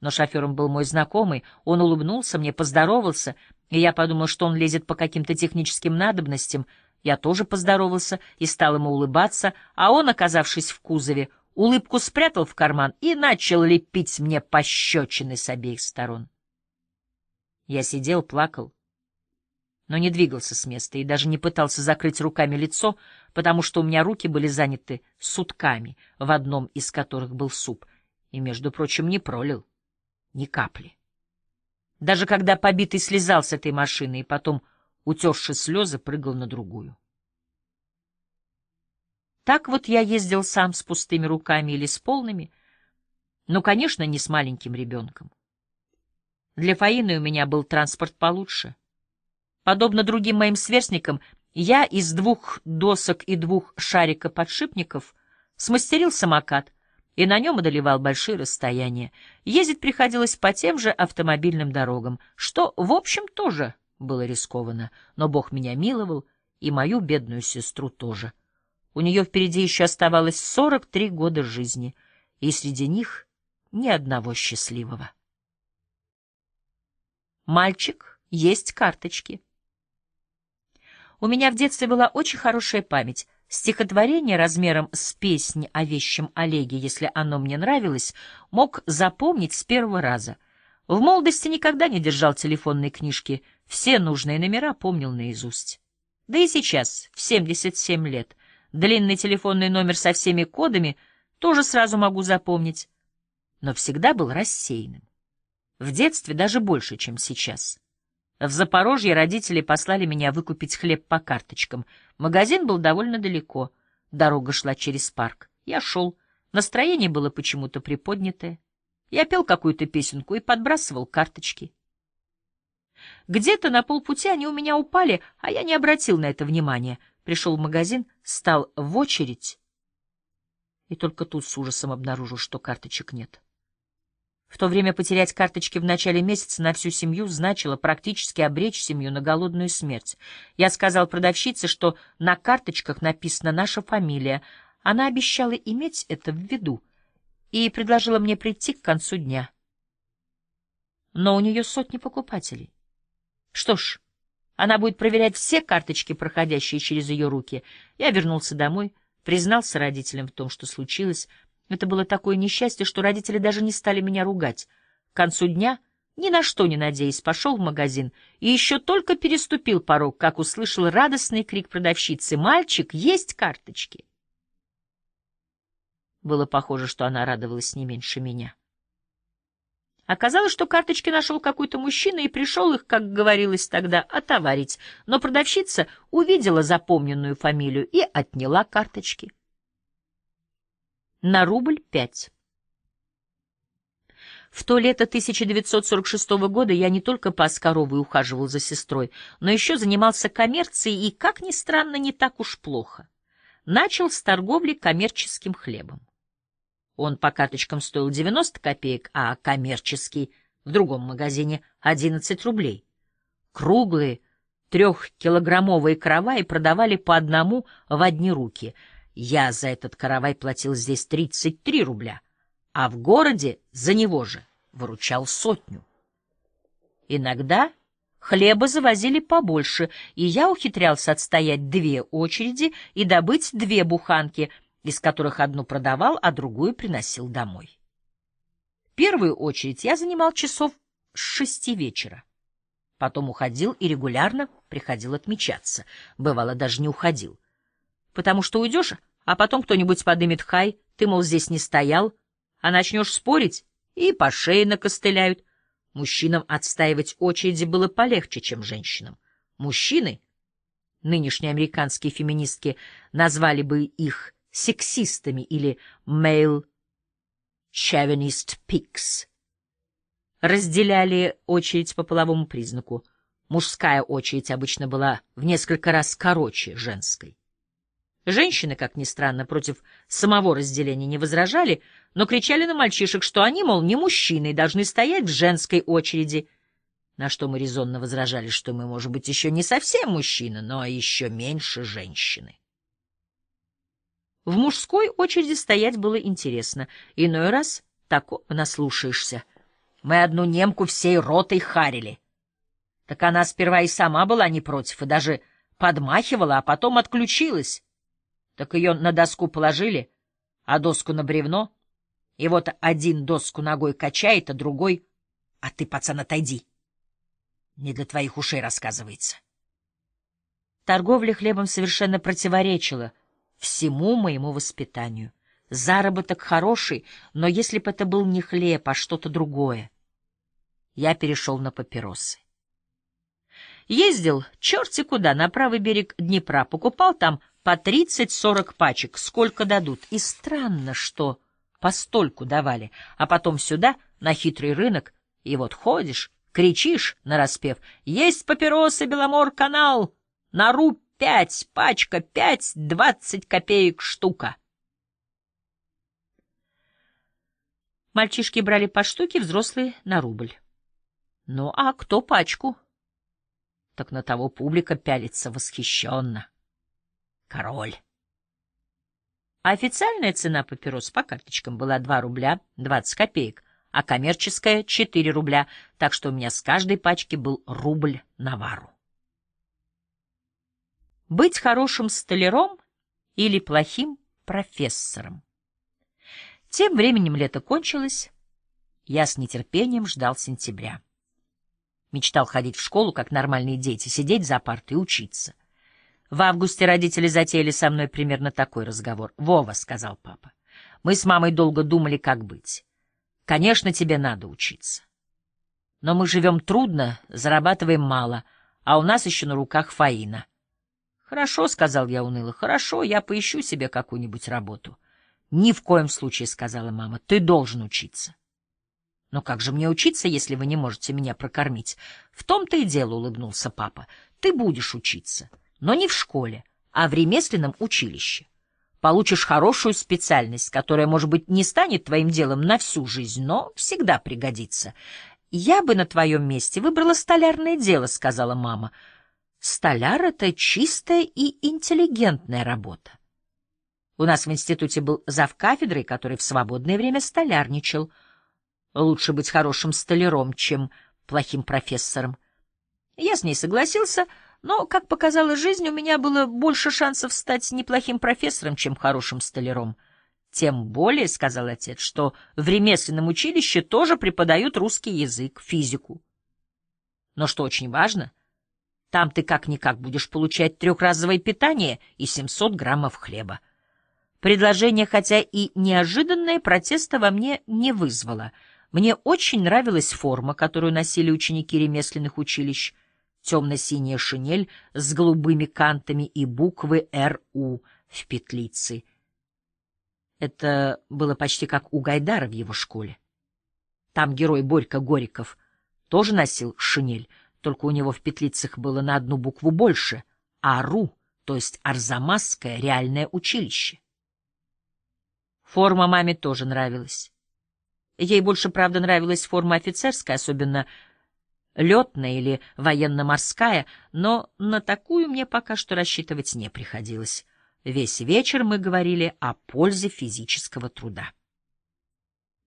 Но шофером был мой знакомый, он улыбнулся мне, поздоровался, и я подумал, что он лезет по каким-то техническим надобностям. Я тоже поздоровался и стал ему улыбаться, а он, оказавшись в кузове, улыбку спрятал в карман и начал лепить мне пощечины с обеих сторон. Я сидел, плакал, но не двигался с места и даже не пытался закрыть руками лицо, потому что у меня руки были заняты сутками, в одном из которых был суп, и, между прочим, не пролил. Ни капли. Даже когда побитый слезал с этой машины и потом, утерши слезы, прыгал на другую. Так вот я ездил сам с пустыми руками или с полными, но, конечно, не с маленьким ребенком. Для Фаины у меня был транспорт получше. Подобно другим моим сверстникам, я из двух досок и двух шарика-подшипников смастерил самокат — и на нем одолевал большие расстояния. Ездить приходилось по тем же автомобильным дорогам, что, в общем, тоже было рискованно, но Бог меня миловал, и мою бедную сестру тоже. У нее впереди еще оставалось сорок три года жизни, и среди них ни одного счастливого. Мальчик, есть карточки. У меня в детстве была очень хорошая память — Стихотворение размером с песнь о вещем Олеге, если оно мне нравилось, мог запомнить с первого раза. В молодости никогда не держал телефонной книжки, все нужные номера помнил наизусть. Да и сейчас, в 77 лет, длинный телефонный номер со всеми кодами тоже сразу могу запомнить, но всегда был рассеянным. В детстве даже больше, чем сейчас. В Запорожье родители послали меня выкупить хлеб по карточкам. Магазин был довольно далеко. Дорога шла через парк. Я шел. Настроение было почему-то приподнятое. Я пел какую-то песенку и подбрасывал карточки. Где-то на полпути они у меня упали, а я не обратил на это внимания. Пришел в магазин, стал в очередь и только тут с ужасом обнаружил, что карточек нет. В то время потерять карточки в начале месяца на всю семью значило практически обречь семью на голодную смерть. Я сказал продавщице, что на карточках написана наша фамилия. Она обещала иметь это в виду и предложила мне прийти к концу дня. Но у нее сотни покупателей. Что ж, она будет проверять все карточки, проходящие через ее руки. Я вернулся домой, признался родителям в том, что случилось, это было такое несчастье, что родители даже не стали меня ругать. К концу дня, ни на что не надеясь, пошел в магазин и еще только переступил порог, как услышал радостный крик продавщицы «Мальчик, есть карточки!» Было похоже, что она радовалась не меньше меня. Оказалось, что карточки нашел какой-то мужчина и пришел их, как говорилось тогда, отоварить, но продавщица увидела запомненную фамилию и отняла карточки на рубль пять. В то лето 1946 года я не только пас коровы и ухаживал за сестрой, но еще занимался коммерцией и, как ни странно, не так уж плохо. Начал с торговли коммерческим хлебом. Он по карточкам стоил 90 копеек, а коммерческий в другом магазине 11 рублей. Круглые трехкилограммовые караваи продавали по одному в одни руки — я за этот каравай платил здесь тридцать три рубля, а в городе за него же выручал сотню. Иногда хлеба завозили побольше, и я ухитрялся отстоять две очереди и добыть две буханки, из которых одну продавал, а другую приносил домой. Первую очередь я занимал часов с шести вечера. Потом уходил и регулярно приходил отмечаться. Бывало, даже не уходил. Потому что уйдешь а потом кто-нибудь подымет хай, ты, мол, здесь не стоял, а начнешь спорить, и по шее накостыляют. Мужчинам отстаивать очереди было полегче, чем женщинам. Мужчины, нынешние американские феминистки, назвали бы их сексистами или male chauvinist pigs. Разделяли очередь по половому признаку. Мужская очередь обычно была в несколько раз короче женской. Женщины, как ни странно, против самого разделения не возражали, но кричали на мальчишек, что они, мол, не мужчины и должны стоять в женской очереди. На что мы резонно возражали, что мы, может быть, еще не совсем мужчины, но еще меньше женщины. В мужской очереди стоять было интересно. Иной раз такого наслушаешься. Мы одну немку всей ротой харили. Так она сперва и сама была не против, и даже подмахивала, а потом отключилась. Так ее на доску положили, а доску на бревно. И вот один доску ногой качает, а другой... А ты, пацан, отойди. Не для твоих ушей рассказывается. Торговля хлебом совершенно противоречила всему моему воспитанию. Заработок хороший, но если бы это был не хлеб, а что-то другое. Я перешел на папиросы. Ездил черти куда, на правый берег Днепра, покупал там по 30-40 пачек, сколько дадут. И странно, что постольку давали, а потом сюда, на хитрый рынок, и вот ходишь, кричишь, нараспев, «Есть папиросы, Беломор-канал! На рубь пять, пачка пять, двадцать копеек штука!» Мальчишки брали по штуке, взрослые — на рубль. «Ну а кто пачку?» Так на того публика пялится восхищенно король. Официальная цена папирос по карточкам была 2 рубля 20 копеек, а коммерческая — 4 рубля, так что у меня с каждой пачки был рубль на вару. Быть хорошим столяром или плохим профессором. Тем временем лето кончилось, я с нетерпением ждал сентября. Мечтал ходить в школу, как нормальные дети, сидеть за партой и учиться. В августе родители затеяли со мной примерно такой разговор. «Вова», — сказал папа, — «мы с мамой долго думали, как быть. Конечно, тебе надо учиться. Но мы живем трудно, зарабатываем мало, а у нас еще на руках Фаина». «Хорошо», — сказал я уныло, — «хорошо, я поищу себе какую-нибудь работу». «Ни в коем случае», — сказала мама, — «ты должен учиться». «Но как же мне учиться, если вы не можете меня прокормить?» «В том-то и дело», — улыбнулся папа, — «ты будешь учиться» но не в школе, а в ремесленном училище. Получишь хорошую специальность, которая, может быть, не станет твоим делом на всю жизнь, но всегда пригодится. «Я бы на твоем месте выбрала столярное дело», — сказала мама. «Столяр — это чистая и интеллигентная работа». У нас в институте был зав кафедрой, который в свободное время столярничал. Лучше быть хорошим столяром, чем плохим профессором. Я с ней согласился, — но, как показала жизнь, у меня было больше шансов стать неплохим профессором, чем хорошим столяром. Тем более, — сказал отец, — что в ремесленном училище тоже преподают русский язык, физику. Но что очень важно, там ты как-никак будешь получать трехразовое питание и 700 граммов хлеба. Предложение, хотя и неожиданное, протеста во мне не вызвало. Мне очень нравилась форма, которую носили ученики ремесленных училищ — темно-синяя шинель с голубыми кантами и буквы «РУ» в петлице. Это было почти как у Гайдара в его школе. Там герой Борька Гориков тоже носил шинель, только у него в петлицах было на одну букву больше — «АРУ», то есть «Арзамасское реальное училище». Форма маме тоже нравилась. Ей больше, правда, нравилась форма офицерская, особенно летная или военно-морская, но на такую мне пока что рассчитывать не приходилось. Весь вечер мы говорили о пользе физического труда.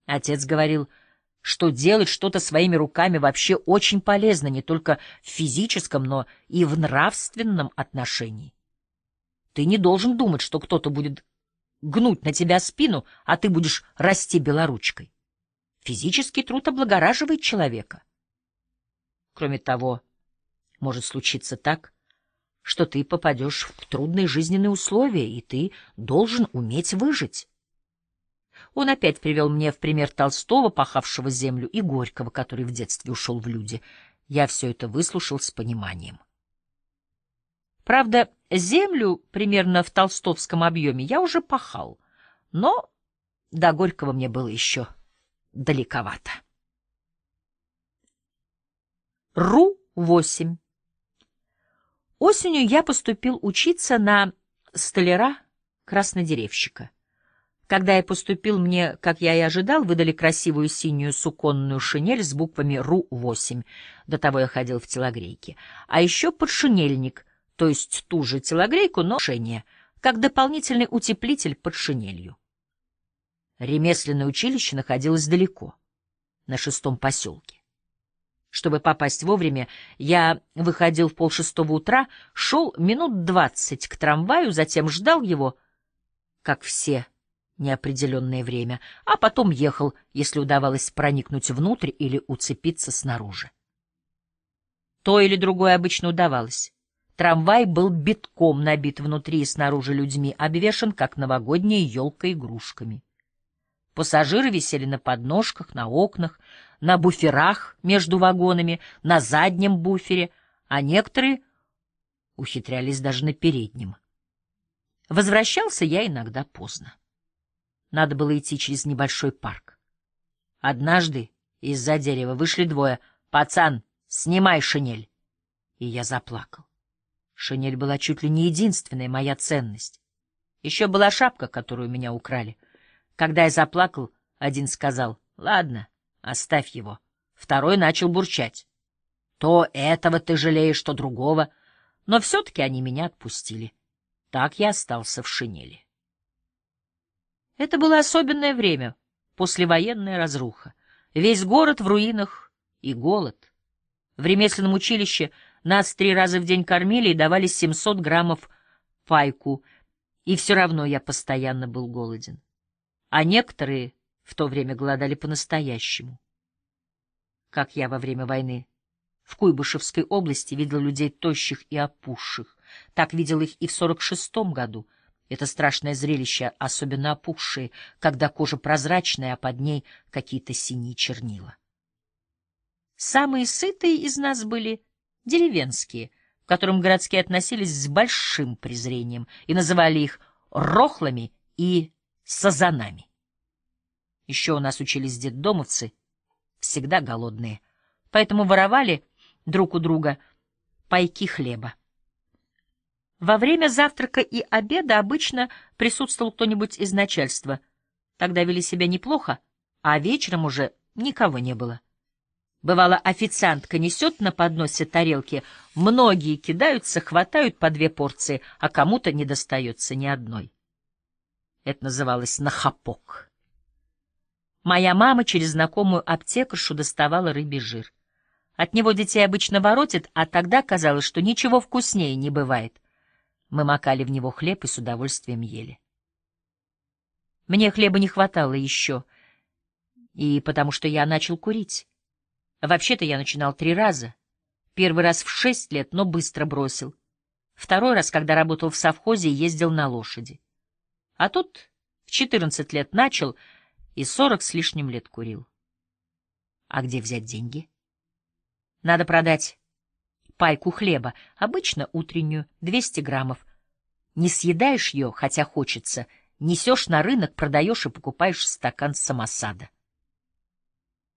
Отец говорил, что делать что-то своими руками вообще очень полезно не только в физическом, но и в нравственном отношении. Ты не должен думать, что кто-то будет гнуть на тебя спину, а ты будешь расти белоручкой. Физический труд облагораживает человека. Кроме того, может случиться так, что ты попадешь в трудные жизненные условия, и ты должен уметь выжить. Он опять привел мне в пример Толстого, пахавшего землю, и Горького, который в детстве ушел в люди. Я все это выслушал с пониманием. Правда, землю примерно в толстовском объеме я уже пахал, но до Горького мне было еще далековато. РУ-8. Осенью я поступил учиться на столяра краснодеревщика. Когда я поступил, мне, как я и ожидал, выдали красивую синюю суконную шинель с буквами РУ-8. До того я ходил в телогрейке. А еще подшинельник, то есть ту же телогрейку, но шине, как дополнительный утеплитель под шинелью. Ремесленное училище находилось далеко, на шестом поселке. Чтобы попасть вовремя, я выходил в полшестого утра, шел минут двадцать к трамваю, затем ждал его, как все, неопределенное время, а потом ехал, если удавалось проникнуть внутрь или уцепиться снаружи. То или другое обычно удавалось. Трамвай был битком набит внутри и снаружи людьми, обвешан, как новогодняя елка, игрушками. Пассажиры висели на подножках, на окнах, на буферах между вагонами, на заднем буфере, а некоторые ухитрялись даже на переднем. Возвращался я иногда поздно. Надо было идти через небольшой парк. Однажды из-за дерева вышли двое. «Пацан, снимай шинель!» И я заплакал. Шинель была чуть ли не единственная моя ценность. Еще была шапка, которую меня украли. Когда я заплакал, один сказал, «Ладно, Оставь его. Второй начал бурчать. То этого ты жалеешь, что другого. Но все-таки они меня отпустили. Так я остался в шинели. Это было особенное время, послевоенная разруха. Весь город в руинах и голод. В ремесленном училище нас три раза в день кормили и давали 700 граммов пайку, и все равно я постоянно был голоден. А некоторые в то время голодали по-настоящему. Как я во время войны в Куйбышевской области видел людей тощих и опухших. Так видел их и в сорок шестом году. Это страшное зрелище, особенно опухшие, когда кожа прозрачная, а под ней какие-то синие чернила. Самые сытые из нас были деревенские, к которым городские относились с большим презрением и называли их рохлами и сазанами. Еще у нас учились детдомовцы, всегда голодные, поэтому воровали друг у друга пайки хлеба. Во время завтрака и обеда обычно присутствовал кто-нибудь из начальства. Тогда вели себя неплохо, а вечером уже никого не было. Бывало, официантка несет на подносе тарелки, многие кидаются, хватают по две порции, а кому-то не достается ни одной. Это называлось нахапок. Моя мама через знакомую аптекаршу доставала рыбий жир. От него детей обычно воротят, а тогда казалось, что ничего вкуснее не бывает. Мы макали в него хлеб и с удовольствием ели. Мне хлеба не хватало еще, и потому что я начал курить. Вообще-то я начинал три раза. Первый раз в шесть лет, но быстро бросил. Второй раз, когда работал в совхозе и ездил на лошади. А тут в четырнадцать лет начал — и сорок с лишним лет курил. А где взять деньги? Надо продать пайку хлеба, обычно утреннюю, 200 граммов. Не съедаешь ее, хотя хочется, несешь на рынок, продаешь и покупаешь стакан самосада.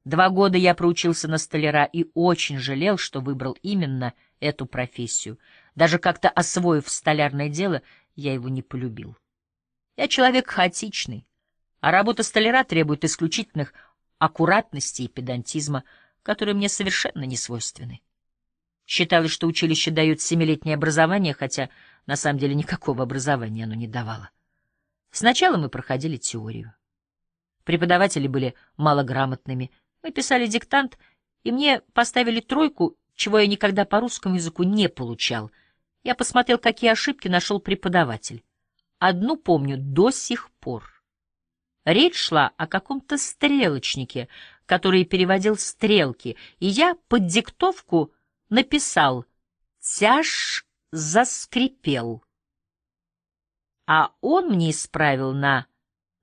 Два года я проучился на столяра и очень жалел, что выбрал именно эту профессию. Даже как-то освоив столярное дело, я его не полюбил. Я человек хаотичный, а работа столяра требует исключительных аккуратности и педантизма, которые мне совершенно не свойственны. Считалось, что училище дает семилетнее образование, хотя на самом деле никакого образования оно не давало. Сначала мы проходили теорию. Преподаватели были малограмотными, мы писали диктант, и мне поставили тройку, чего я никогда по русскому языку не получал. Я посмотрел, какие ошибки нашел преподаватель. Одну помню до сих пор. Речь шла о каком-то стрелочнике, который переводил стрелки, и я под диктовку написал «Тяж заскрипел». А он мне исправил на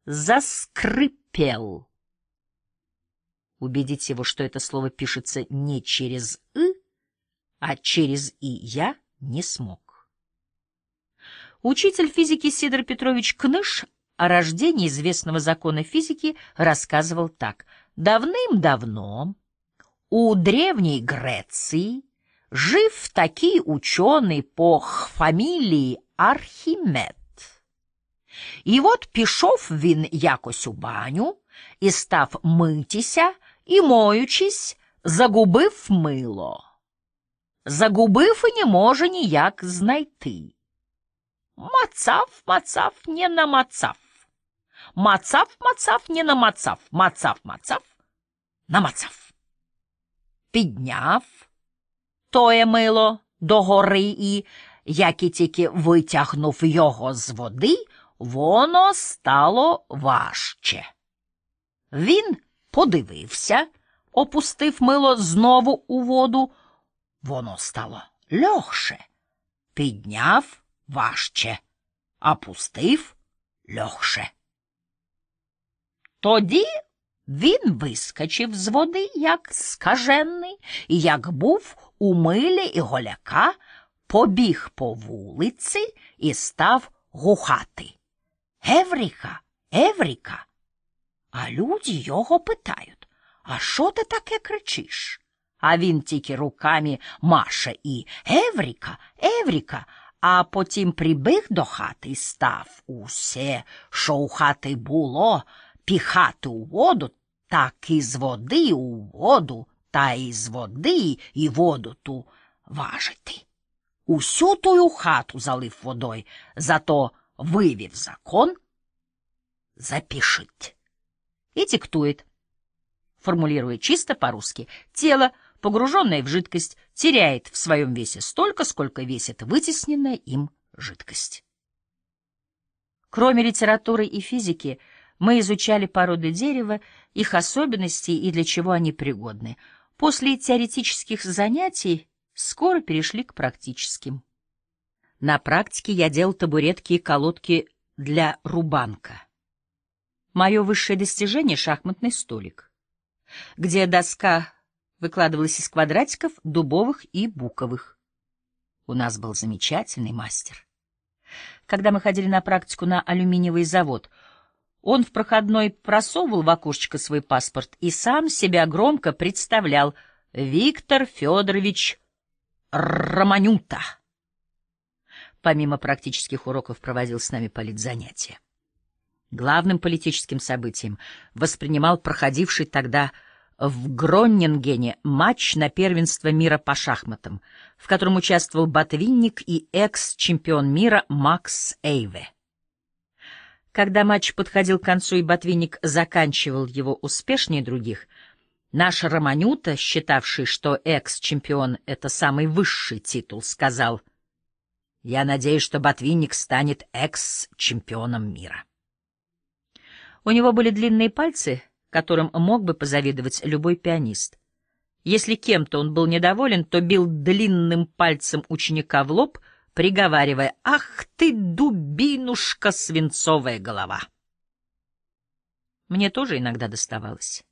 «заскрипел». Убедить его, что это слово пишется не через «ы», а через «и» я не смог. Учитель физики Сидор Петрович Кныш о рождении известного закона физики рассказывал так. Давным-давно у Древней Греции жив такие ученые по фамилии Архимед. И вот пішов вин якось баню и став мытися и моючись, загубив мило. Загубив и не може ніяк знайти. Мацав, мацав, не намацав. Мацав, мацав, не намацав, мацав, мацав, намацав. Підняв тоє мило до гори і, як і тільки витягнув його з води, воно стало важче. Він подивився, опустив мило знову у воду. Воно стало льохше. Підняв важче, опустив льохше. Тоді він вискочив з води, як скажений, і як був у милі і голяка, побіг по вулиці і став гухати. Евріка, Евріка. А люди його питають А що ти таке кричиш? А він тільки руками маше і Евріка, Евріка. А потім прибіг до хати і став усе, що у хати було. піхати у воду, так із води у воду, та із води і воду ту важити. Усю тую хату залив водой, зато вывев закон, запишить. И диктует. Формулируя чисто по-русски. Тело, погруженное в жидкость, теряет в своем весе столько, сколько весит вытесненная им жидкость. Кроме литературы и физики, мы изучали породы дерева, их особенности и для чего они пригодны. После теоретических занятий скоро перешли к практическим. На практике я делал табуретки и колодки для рубанка. Мое высшее достижение — шахматный столик, где доска выкладывалась из квадратиков, дубовых и буковых. У нас был замечательный мастер. Когда мы ходили на практику на алюминиевый завод — он в проходной просовывал в окошечко свой паспорт и сам себя громко представлял «Виктор Федорович Романюта». Помимо практических уроков проводил с нами политзанятия. Главным политическим событием воспринимал проходивший тогда в Гроннингене матч на первенство мира по шахматам, в котором участвовал ботвинник и экс-чемпион мира Макс Эйве. Когда матч подходил к концу и Ботвинник заканчивал его успешнее других, наш Романюта, считавший, что экс-чемпион — это самый высший титул, сказал, «Я надеюсь, что Ботвинник станет экс-чемпионом мира». У него были длинные пальцы, которым мог бы позавидовать любой пианист. Если кем-то он был недоволен, то бил длинным пальцем ученика в лоб — приговаривая «Ах ты, дубинушка, свинцовая голова!» Мне тоже иногда доставалось.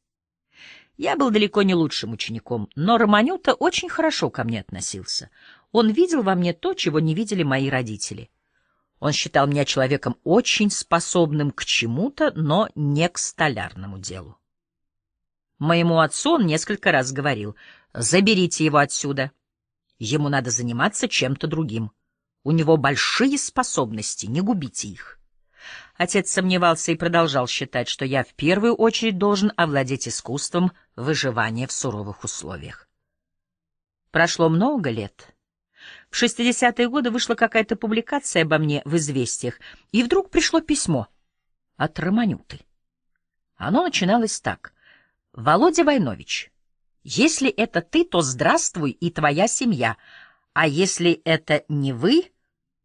Я был далеко не лучшим учеником, но Романюта очень хорошо ко мне относился. Он видел во мне то, чего не видели мои родители. Он считал меня человеком очень способным к чему-то, но не к столярному делу. Моему отцу он несколько раз говорил, «Заберите его отсюда. Ему надо заниматься чем-то другим». У него большие способности, не губите их. Отец сомневался и продолжал считать, что я в первую очередь должен овладеть искусством выживания в суровых условиях. Прошло много лет. В 60-е годы вышла какая-то публикация обо мне в «Известиях», и вдруг пришло письмо от Романюты. Оно начиналось так. «Володя Войнович, если это ты, то здравствуй и твоя семья, а если это не вы,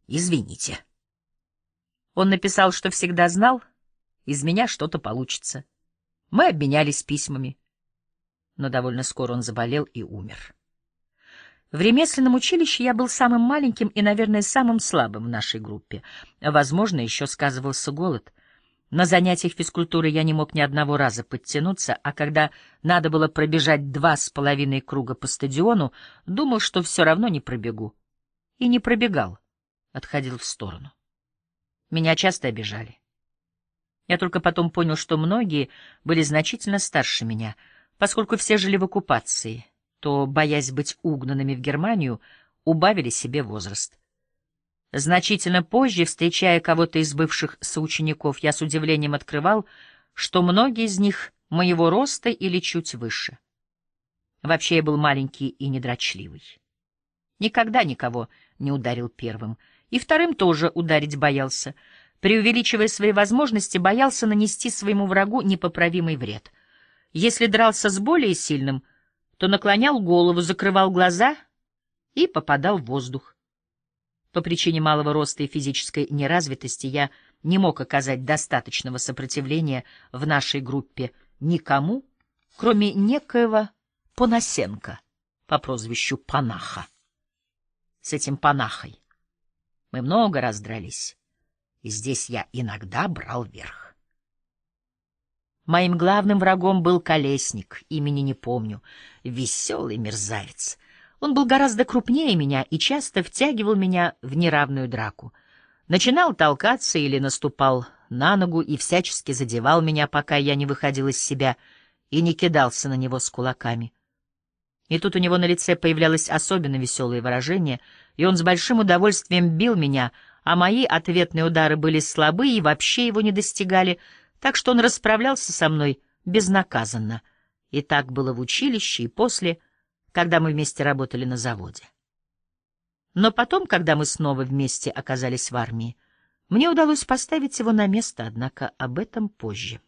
извините. Он написал, что всегда знал, из меня что-то получится. Мы обменялись письмами. Но довольно скоро он заболел и умер. В ремесленном училище я был самым маленьким и, наверное, самым слабым в нашей группе. Возможно, еще сказывался голод — на занятиях физкультуры я не мог ни одного раза подтянуться, а когда надо было пробежать два с половиной круга по стадиону, думал, что все равно не пробегу. И не пробегал, отходил в сторону. Меня часто обижали. Я только потом понял, что многие были значительно старше меня, поскольку все жили в оккупации, то, боясь быть угнанными в Германию, убавили себе возраст — Значительно позже, встречая кого-то из бывших соучеников, я с удивлением открывал, что многие из них моего роста или чуть выше. Вообще я был маленький и недрочливый. Никогда никого не ударил первым, и вторым тоже ударить боялся. Преувеличивая свои возможности, боялся нанести своему врагу непоправимый вред. Если дрался с более сильным, то наклонял голову, закрывал глаза и попадал в воздух. По причине малого роста и физической неразвитости я не мог оказать достаточного сопротивления в нашей группе никому, кроме некоего Понасенко по прозвищу Панаха. С этим Панахой мы много раз дрались, и здесь я иногда брал верх. Моим главным врагом был колесник, имени не помню, веселый мерзавец, он был гораздо крупнее меня и часто втягивал меня в неравную драку. Начинал толкаться или наступал на ногу и всячески задевал меня, пока я не выходил из себя и не кидался на него с кулаками. И тут у него на лице появлялось особенно веселое выражение, и он с большим удовольствием бил меня, а мои ответные удары были слабы и вообще его не достигали, так что он расправлялся со мной безнаказанно. И так было в училище и после — когда мы вместе работали на заводе. Но потом, когда мы снова вместе оказались в армии, мне удалось поставить его на место, однако об этом позже.